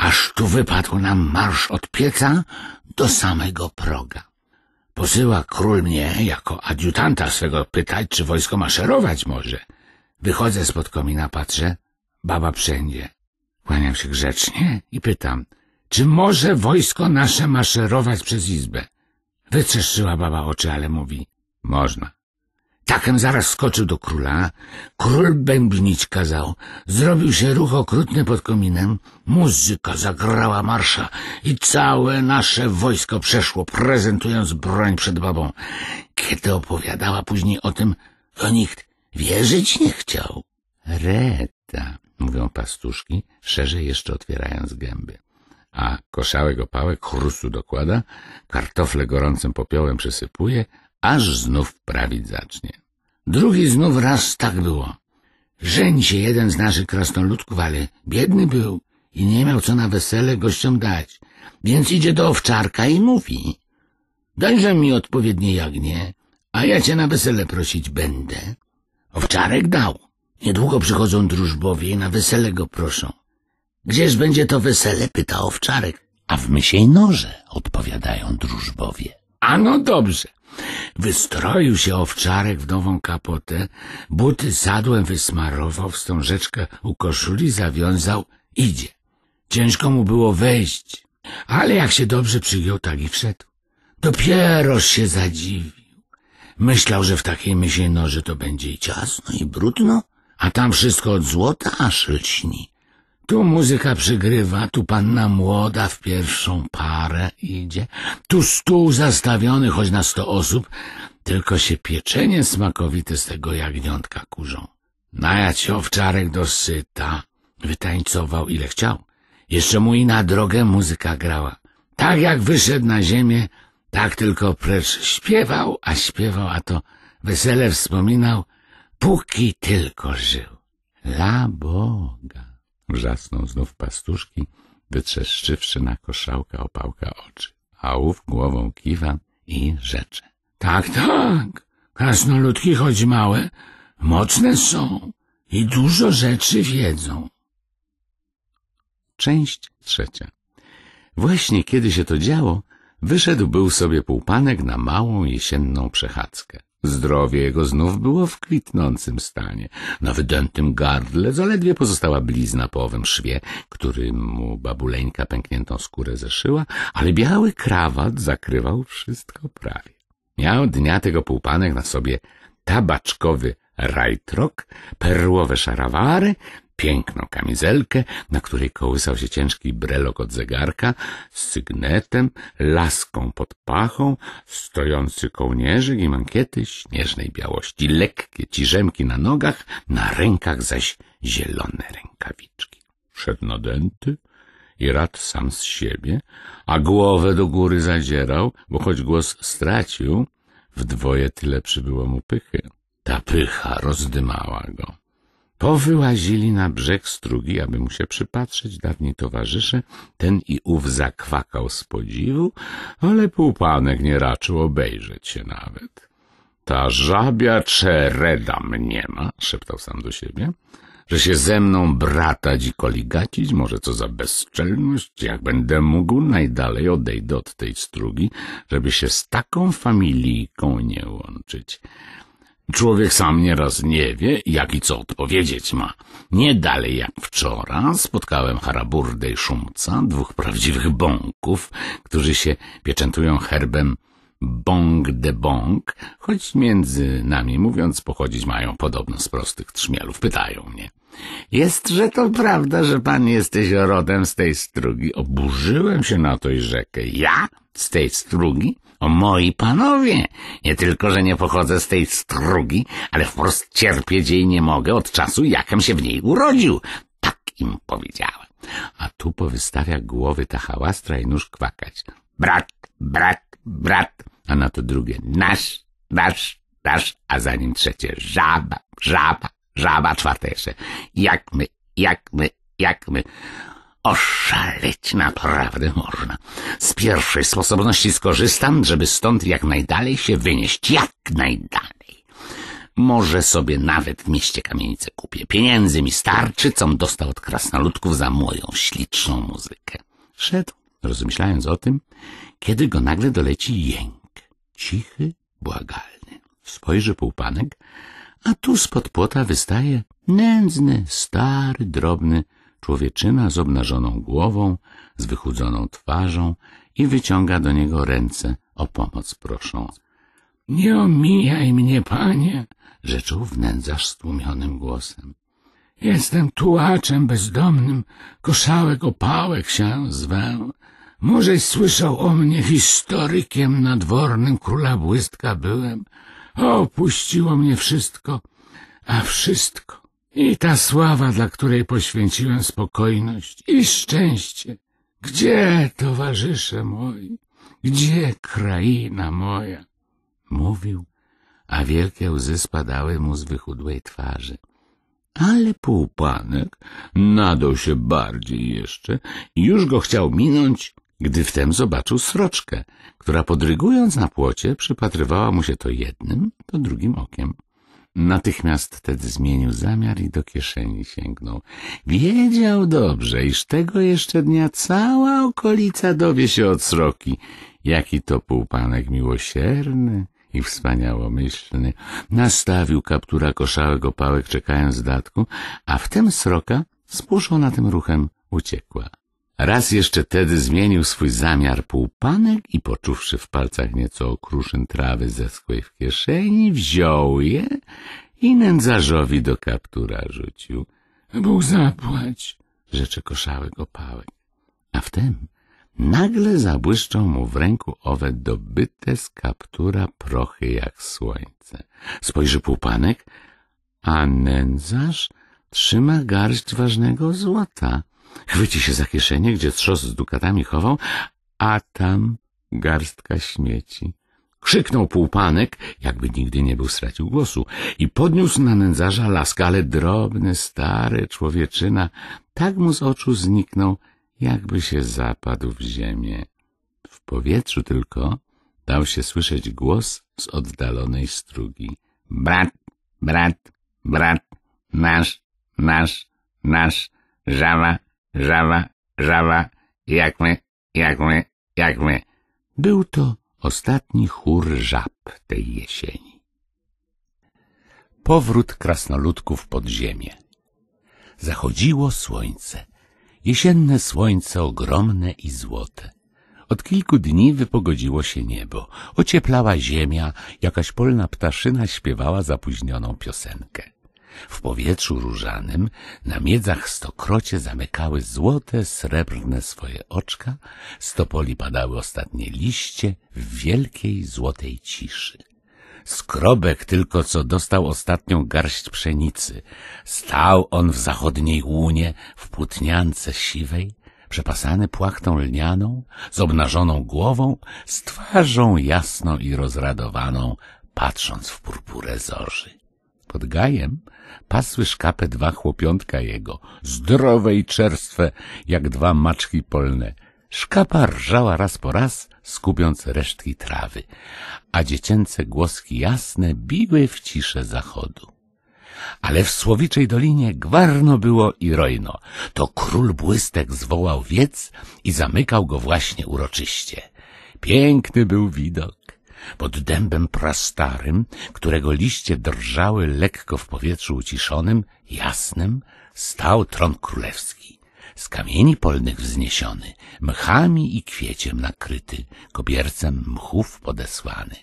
aż tu wypadł nam marsz od pieca do samego proga. Posyła król mnie, jako adiutanta swego, pytać, czy wojsko maszerować może. Wychodzę spod komina, patrzę, baba wszędzie. Kłaniam się grzecznie i pytam, czy może wojsko nasze maszerować przez izbę? Wytrzeszczyła baba oczy, ale mówi, można. Takem zaraz skoczył do króla, król bębnić kazał. Zrobił się ruch okrutny pod kominem, muzyka zagrała marsza i całe nasze wojsko przeszło, prezentując broń przed babą. Kiedy opowiadała później o tym, to nikt wierzyć nie chciał. Reta, mówią pastuszki, szerzej jeszcze otwierając gęby. A koszałek opałek chrustu dokłada, kartofle gorącym popiołem przysypuje, aż znów prawić zacznie. Drugi znów raz tak było. Żeń się jeden z naszych krasnoludków, ale biedny był i nie miał co na wesele gościom dać, więc idzie do owczarka i mówi — Dajże mi odpowiednie jagnie, a ja cię na wesele prosić będę. Owczarek dał, Niedługo przychodzą drużbowie i na wesele go proszą. Gdzież będzie to wesele? pyta owczarek. A w mysiej norze, odpowiadają drużbowie. A no dobrze. Wystroił się owczarek w nową kapotę, buty sadłem wysmarował, wstążeczkę u koszuli zawiązał, idzie. Ciężko mu było wejść, ale jak się dobrze przygiął, tak i wszedł. Dopieroż się zadziwił. Myślał, że w takiej mysiej noże to będzie i ciasno, i brudno, a tam wszystko od złota aż lśni. Tu muzyka przygrywa, tu panna młoda w pierwszą parę idzie, tu stół zastawiony choć na sto osób, tylko się pieczenie smakowite z tego jagniątka kurzą. Najać owczarek do syta, wytańcował ile chciał. Jeszcze mu i na drogę muzyka grała. Tak jak wyszedł na ziemię, tak tylko precz śpiewał, a śpiewał, a to wesele wspominał, póki tylko żył. La Boga! Wrzasnął znów pastuszki, wytrzeszczywszy na koszałka opałka oczy. A ów głową kiwa i rzecze. Tak, tak, krasnoludki choć małe, mocne są i dużo rzeczy wiedzą. Część trzecia. Właśnie kiedy się to działo, wyszedł był sobie półpanek na małą jesienną przechadzkę. Zdrowie jego znów było w kwitnącym stanie. Na wydętym gardle zaledwie pozostała blizna po owym szwie, którym mu babuleńka pękniętą skórę zeszyła, ale biały krawat zakrywał wszystko prawie. Miał dnia tego półpanek na sobie tabaczkowy rajtrok, perłowe szarawary, piękną kamizelkę, na której kołysał się ciężki brelok od zegarka, z sygnetem, laską pod pachą, stojący kołnierzyk i mankiety śnieżnej białości, lekkie ciżemki na nogach, na rękach zaś zielone rękawiczki. Szedł nadęty i rad sam z siebie, a głowę do góry zadzierał, bo choć głos stracił, w dwoje tyle przybyło mu pychy. Ta pycha rozdymała go. Powyłazili na brzeg strugi, aby mu się przypatrzeć dawni towarzysze. Ten i ów zakwakał z podziwu, ale półpanek nie raczył obejrzeć się nawet. Ta żabia czereda mnie ma, szeptał sam do siebie, że się ze mną bratać i koligacić, może co za bezczelność, jak będę mógł, najdalej odejdę od tej strugi, żeby się z taką familijką nie łączyć. Człowiek sam nieraz nie wie, jak i co odpowiedzieć ma. Nie dalej jak wczoraj spotkałem haraburdę i szumca, dwóch prawdziwych bąków, którzy się pieczętują herbem bąk de bąk, choć między nami mówiąc pochodzić mają podobno z prostych trzmielów. Pytają mnie. Jestże to prawda, że pan jesteś rodem z tej strugi? Oburzyłem się na to i rzekę. Ja? z tej strugi? O moi panowie! Nie tylko, że nie pochodzę z tej strugi, ale wprost cierpieć jej nie mogę od czasu, jakem się w niej urodził. Tak im powiedziałem. A tu powystawia głowy ta hałastra i nóż kwakać. Brat, brat, brat, a na to drugie nasz, nasz, nasz, a za nim trzecie żaba, żaba, żaba, czwarte jeszcze. Jak my, jak my, jak my. Oszaleć naprawdę można. Z pierwszej sposobności skorzystam, żeby stąd jak najdalej się wynieść. Jak najdalej. Może sobie nawet w mieście kamienicę kupię. Pieniędzy mi starczy, com dostał od krasnoludków za moją śliczną muzykę. Szedł, rozmyślając o tym, kiedy go nagle doleci jęk. Cichy, błagalny. Spojrzy półpanek, a tu spod płota wystaje nędzny, stary, drobny Człowieczyna z obnażoną głową, z wychudzoną twarzą i wyciąga do niego ręce, o pomoc prosząc. — Nie omijaj mnie, panie! — rzeczył wnędzarz stłumionym głosem. — Jestem tułaczem bezdomnym, koszałek opałek się zwę. Możeś słyszał o mnie historykiem nadwornym króla błystka byłem. Opuściło mnie wszystko, a wszystko i ta sława, dla której poświęciłem spokojność i szczęście. Gdzie, towarzysze moi? Gdzie kraina moja? Mówił, a wielkie łzy spadały mu z wychudłej twarzy. Ale półpanek nadał się bardziej jeszcze i już go chciał minąć, gdy wtem zobaczył sroczkę, która podrygując na płocie przypatrywała mu się to jednym, to drugim okiem. Natychmiast Ted zmienił zamiar i do kieszeni sięgnął. Wiedział dobrze, iż tego jeszcze dnia cała okolica dowie się od sroki, jaki to półpanek miłosierny i wspaniałomyślny. Nastawił kaptura koszałego pałek, czekając datku, a wtem sroka z na tym ruchem uciekła. Raz jeszcze tedy zmienił swój zamiar półpanek i poczuwszy w palcach nieco okruszyn trawy zeschłej w kieszeni, wziął je i nędzarzowi do kaptura rzucił. Bóg zapłać, rzeczy koszałek opałek. A wtem nagle zabłyszczą mu w ręku owe dobyte z kaptura prochy jak słońce. Spojrzy półpanek, a nędzarz trzyma garść ważnego złota — Chwyci się za kieszenie, gdzie trzos z dukatami chował, a tam garstka śmieci. Krzyknął półpanek, jakby nigdy nie był stracił głosu i podniósł na nędzarza laskę, ale drobny, stary człowieczyna tak mu z oczu zniknął, jakby się zapadł w ziemię. W powietrzu tylko dał się słyszeć głos z oddalonej strugi. Brat, brat, brat, nasz, nasz, nasz, żawa, żawa, żawa, jak my, jak my, jak my. Był to ostatni chór żab tej jesieni. Powrót krasnoludków pod ziemię. Zachodziło słońce. Jesienne słońce ogromne i złote. Od kilku dni wypogodziło się niebo, ocieplała ziemia, jakaś polna ptaszyna śpiewała zapóźnioną piosenkę. W powietrzu różanym na miedzach stokrocie zamykały złote, srebrne swoje oczka, z topoli padały ostatnie liście w wielkiej, złotej ciszy. Skrobek tylko co dostał ostatnią garść pszenicy. Stał on w zachodniej łunie, w płótniance siwej, przepasany płachtą lnianą, z obnażoną głową, z twarzą jasną i rozradowaną, patrząc w purpurę zorzy. Pod gajem pasły szkapę dwa chłopiątka jego, zdrowe i czerstwe, jak dwa maczki polne. Szkapa rżała raz po raz, skubiąc resztki trawy, a dziecięce głoski jasne biły w ciszę zachodu. Ale w Słowiczej Dolinie gwarno było i rojno. To król błystek zwołał wiec i zamykał go właśnie uroczyście. Piękny był widok. Pod dębem prastarym, którego liście drżały lekko w powietrzu uciszonym, jasnym, stał tron królewski. Z kamieni polnych wzniesiony, mchami i kwieciem nakryty, kobiercem mchów podesłany.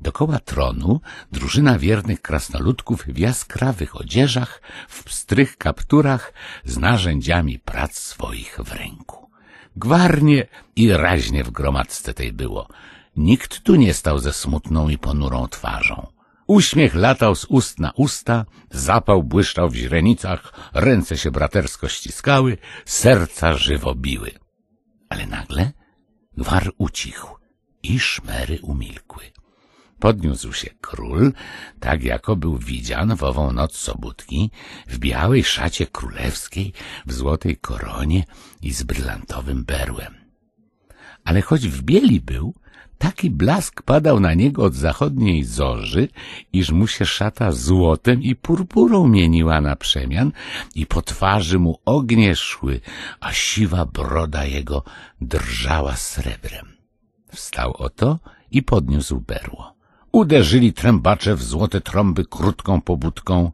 Dokoła tronu drużyna wiernych krasnoludków w jaskrawych odzieżach, w pstrych kapturach, z narzędziami prac swoich w ręku. Gwarnie i raźnie w gromadce tej było. Nikt tu nie stał ze smutną i ponurą twarzą. Uśmiech latał z ust na usta, zapał błyszczał w źrenicach, ręce się bratersko ściskały, serca żywo biły. Ale nagle gwar ucichł i szmery umilkły. Podniósł się król, tak jako był widzian w ową noc sobótki, w białej szacie królewskiej, w złotej koronie i z brylantowym berłem. Ale choć w bieli był, Taki blask padał na niego od zachodniej zorzy, iż mu się szata złotem i purpurą mieniła na przemian i po twarzy mu ognie szły, a siwa broda jego drżała srebrem. Wstał oto i podniósł berło. Uderzyli trębacze w złote trąby krótką pobudką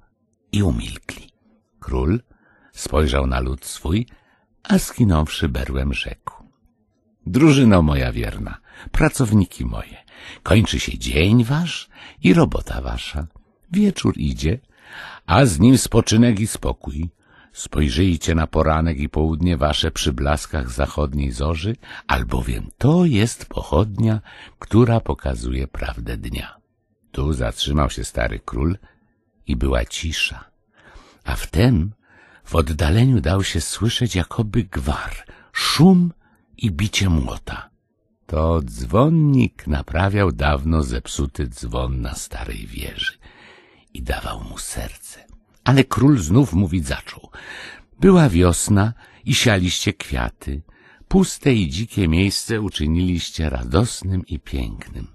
i umilkli. Król spojrzał na lud swój, a skinąwszy berłem rzekł. Drużyno moja wierna, pracowniki moje. Kończy się dzień wasz i robota wasza. Wieczór idzie, a z nim spoczynek i spokój. Spojrzyjcie na poranek i południe wasze przy blaskach zachodniej zorzy, albowiem to jest pochodnia, która pokazuje prawdę dnia. Tu zatrzymał się stary król i była cisza. A wtem w oddaleniu dał się słyszeć jakoby gwar, szum i bicie młota. To dzwonnik naprawiał dawno zepsuty dzwon na starej wieży i dawał mu serce. Ale król znów mówić zaczął. Była wiosna i sialiście kwiaty. Puste i dzikie miejsce uczyniliście radosnym i pięknym.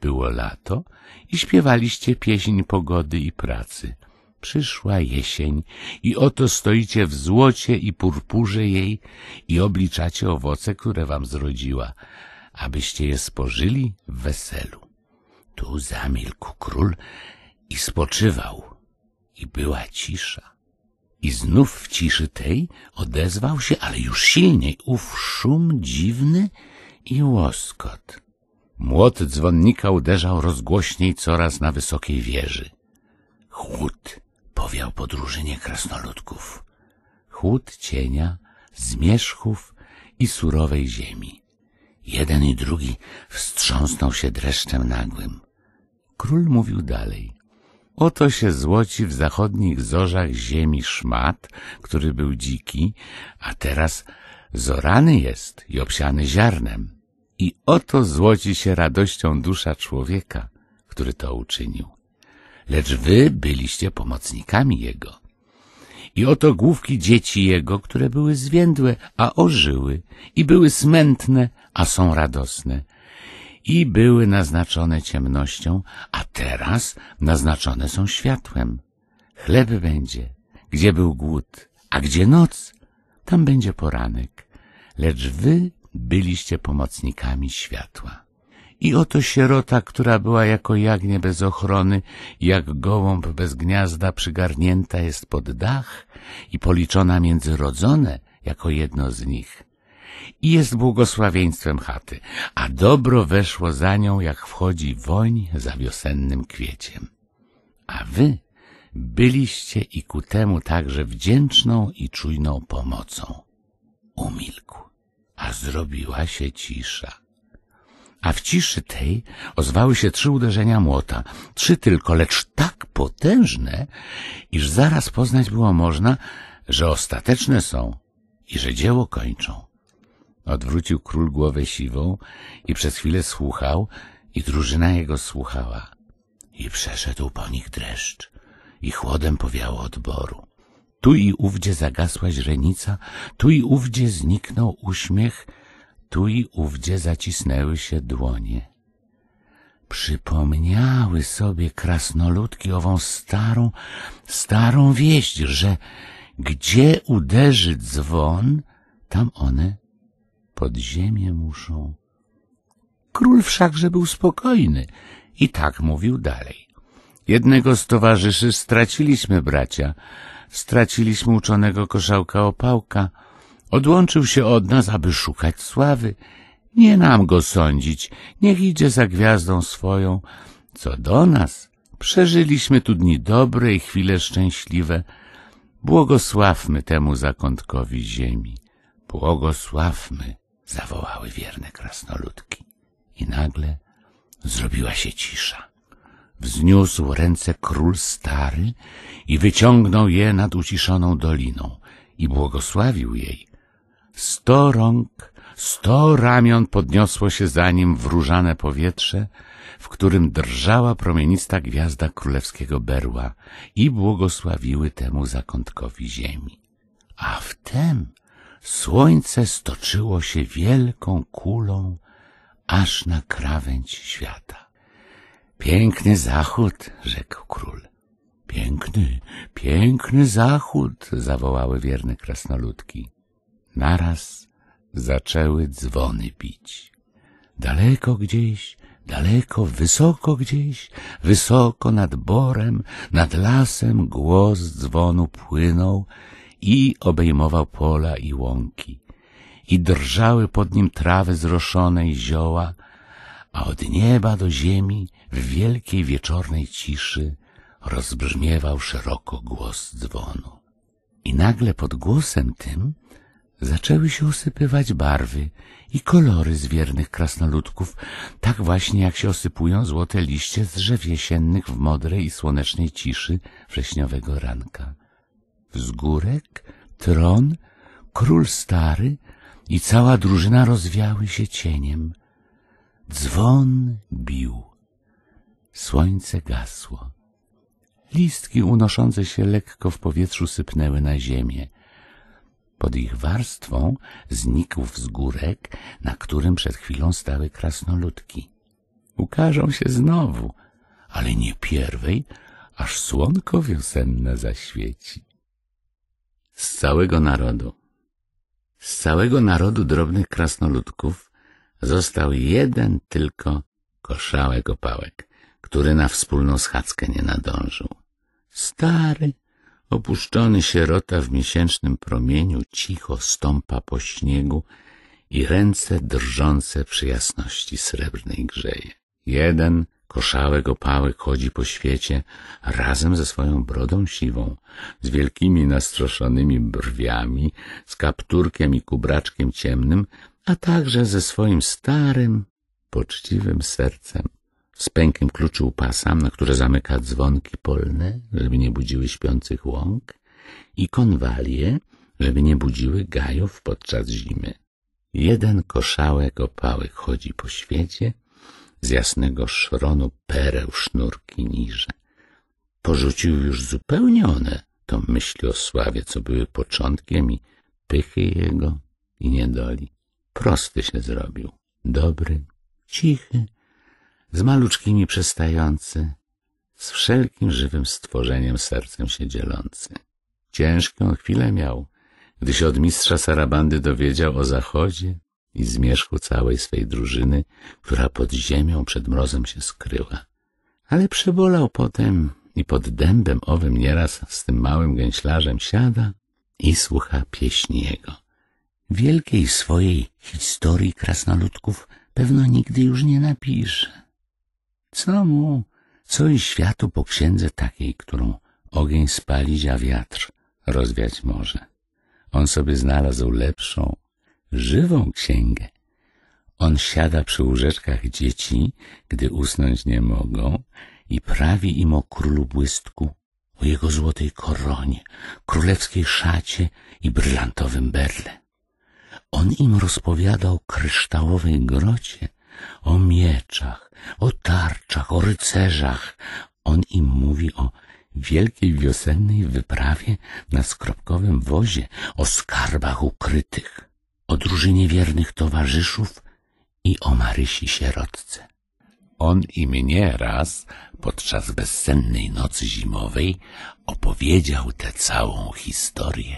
Było lato i śpiewaliście pieśń pogody i pracy. Przyszła jesień i oto stoicie w złocie i purpurze jej i obliczacie owoce, które wam zrodziła abyście je spożyli w weselu. Tu zamilkł król i spoczywał, i była cisza. I znów w ciszy tej odezwał się, ale już silniej, ów szum dziwny i łoskot. Młot dzwonnika uderzał rozgłośniej coraz na wysokiej wieży. Chłód powiał po krasnoludków. Chłód cienia, zmierzchów i surowej ziemi. Jeden i drugi wstrząsnął się dreszczem nagłym. Król mówił dalej. Oto się złoci w zachodnich zorzach ziemi szmat, który był dziki, a teraz zorany jest i obsiany ziarnem. I oto złoci się radością dusza człowieka, który to uczynił. Lecz wy byliście pomocnikami jego. I oto główki dzieci jego, które były zwiędłe, a ożyły i były smętne, a są radosne. I były naznaczone ciemnością, a teraz naznaczone są światłem. Chleb będzie, gdzie był głód, a gdzie noc, tam będzie poranek. Lecz wy byliście pomocnikami światła. I oto sierota, która była jako jagnię bez ochrony, jak gołąb bez gniazda przygarnięta jest pod dach i policzona między rodzone jako jedno z nich i jest błogosławieństwem chaty, a dobro weszło za nią, jak wchodzi woń za wiosennym kwieciem. A wy byliście i ku temu także wdzięczną i czujną pomocą. Umilkł, a zrobiła się cisza. A w ciszy tej ozwały się trzy uderzenia młota, trzy tylko, lecz tak potężne, iż zaraz poznać było można, że ostateczne są i że dzieło kończą. Odwrócił król głowę siwą i przez chwilę słuchał i drużyna jego słuchała. I przeszedł po nich dreszcz i chłodem powiało odboru. Tu i ówdzie zagasła źrenica, tu i ówdzie zniknął uśmiech, tu i ówdzie zacisnęły się dłonie. Przypomniały sobie krasnoludki ową starą, starą wieść, że gdzie uderzy dzwon, tam one pod ziemię muszą. Król wszakże był spokojny i tak mówił dalej. Jednego z towarzyszy straciliśmy bracia, straciliśmy uczonego koszałka opałka. Odłączył się od nas, aby szukać sławy. Nie nam go sądzić, niech idzie za gwiazdą swoją. Co do nas, przeżyliśmy tu dni dobre i chwile szczęśliwe. Błogosławmy temu zakątkowi ziemi. Błogosławmy zawołały wierne krasnoludki. I nagle zrobiła się cisza. Wzniósł ręce król stary i wyciągnął je nad uciszoną doliną i błogosławił jej. Sto rąk, sto ramion podniosło się za nim w różane powietrze, w którym drżała promienista gwiazda królewskiego berła i błogosławiły temu zakątkowi ziemi. A wtem Słońce stoczyło się wielką kulą aż na krawędź świata. Piękny zachód, rzekł król. Piękny, piękny zachód, zawołały wierne krasnoludki. Naraz zaczęły dzwony bić. Daleko gdzieś, daleko, wysoko gdzieś, wysoko nad borem, nad lasem głos dzwonu płynął i obejmował pola i łąki. I drżały pod nim trawy zroszone i zioła, a od nieba do ziemi w wielkiej wieczornej ciszy rozbrzmiewał szeroko głos dzwonu. I nagle pod głosem tym zaczęły się osypywać barwy i kolory z wiernych krasnoludków, tak właśnie jak się osypują złote liście z drzew jesiennych w modrej i słonecznej ciszy wrześniowego ranka wzgórek, tron, król stary i cała drużyna rozwiały się cieniem. Dzwon bił. Słońce gasło. Listki unoszące się lekko w powietrzu sypnęły na ziemię. Pod ich warstwą znikł wzgórek, na którym przed chwilą stały krasnoludki. Ukażą się znowu, ale nie pierwej, aż słonko wiosenne zaświeci z całego narodu. Z całego narodu drobnych krasnoludków został jeden tylko koszałek opałek, który na wspólną schadzkę nie nadążył. Stary, opuszczony sierota w miesięcznym promieniu cicho stąpa po śniegu i ręce drżące przy jasności srebrnej grzeje. Jeden Koszałek opałek chodzi po świecie razem ze swoją brodą siwą, z wielkimi nastroszonymi brwiami, z kapturkiem i kubraczkiem ciemnym, a także ze swoim starym, poczciwym sercem. Z pękiem kluczy u pasa, na które zamyka dzwonki polne, żeby nie budziły śpiących łąk, i konwalie, żeby nie budziły gajów podczas zimy. Jeden koszałek opałek chodzi po świecie – z jasnego szronu pereł sznurki niże. Porzucił już zupełnie one tą myśli o sławie, co były początkiem i pychy jego i niedoli. Prosty się zrobił, dobry, cichy, z maluczkimi przestający, z wszelkim żywym stworzeniem sercem się dzielący. Ciężką chwilę miał, gdy się od mistrza Sarabandy dowiedział o zachodzie i zmierzchu całej swej drużyny, która pod ziemią przed mrozem się skryła. Ale przebolał potem i pod dębem owym nieraz z tym małym gęślarzem siada i słucha pieśni jego. Wielkiej swojej historii krasnoludków pewno nigdy już nie napisze. Co mu, co i światu po księdze takiej, którą ogień spalić, a wiatr rozwiać może. On sobie znalazł lepszą, żywą księgę. On siada przy łóżeczkach dzieci, gdy usnąć nie mogą, i prawi im o królu błystku, o jego złotej koronie, królewskiej szacie i brylantowym berle. On im rozpowiada o kryształowej grocie, o mieczach, o tarczach, o rycerzach. On im mówi o wielkiej wiosennej wyprawie na skropkowym wozie, o skarbach ukrytych o drużynie wiernych towarzyszów i o Marysi sierotce. On i mnie raz, podczas bezsennej nocy zimowej, opowiedział tę całą historię.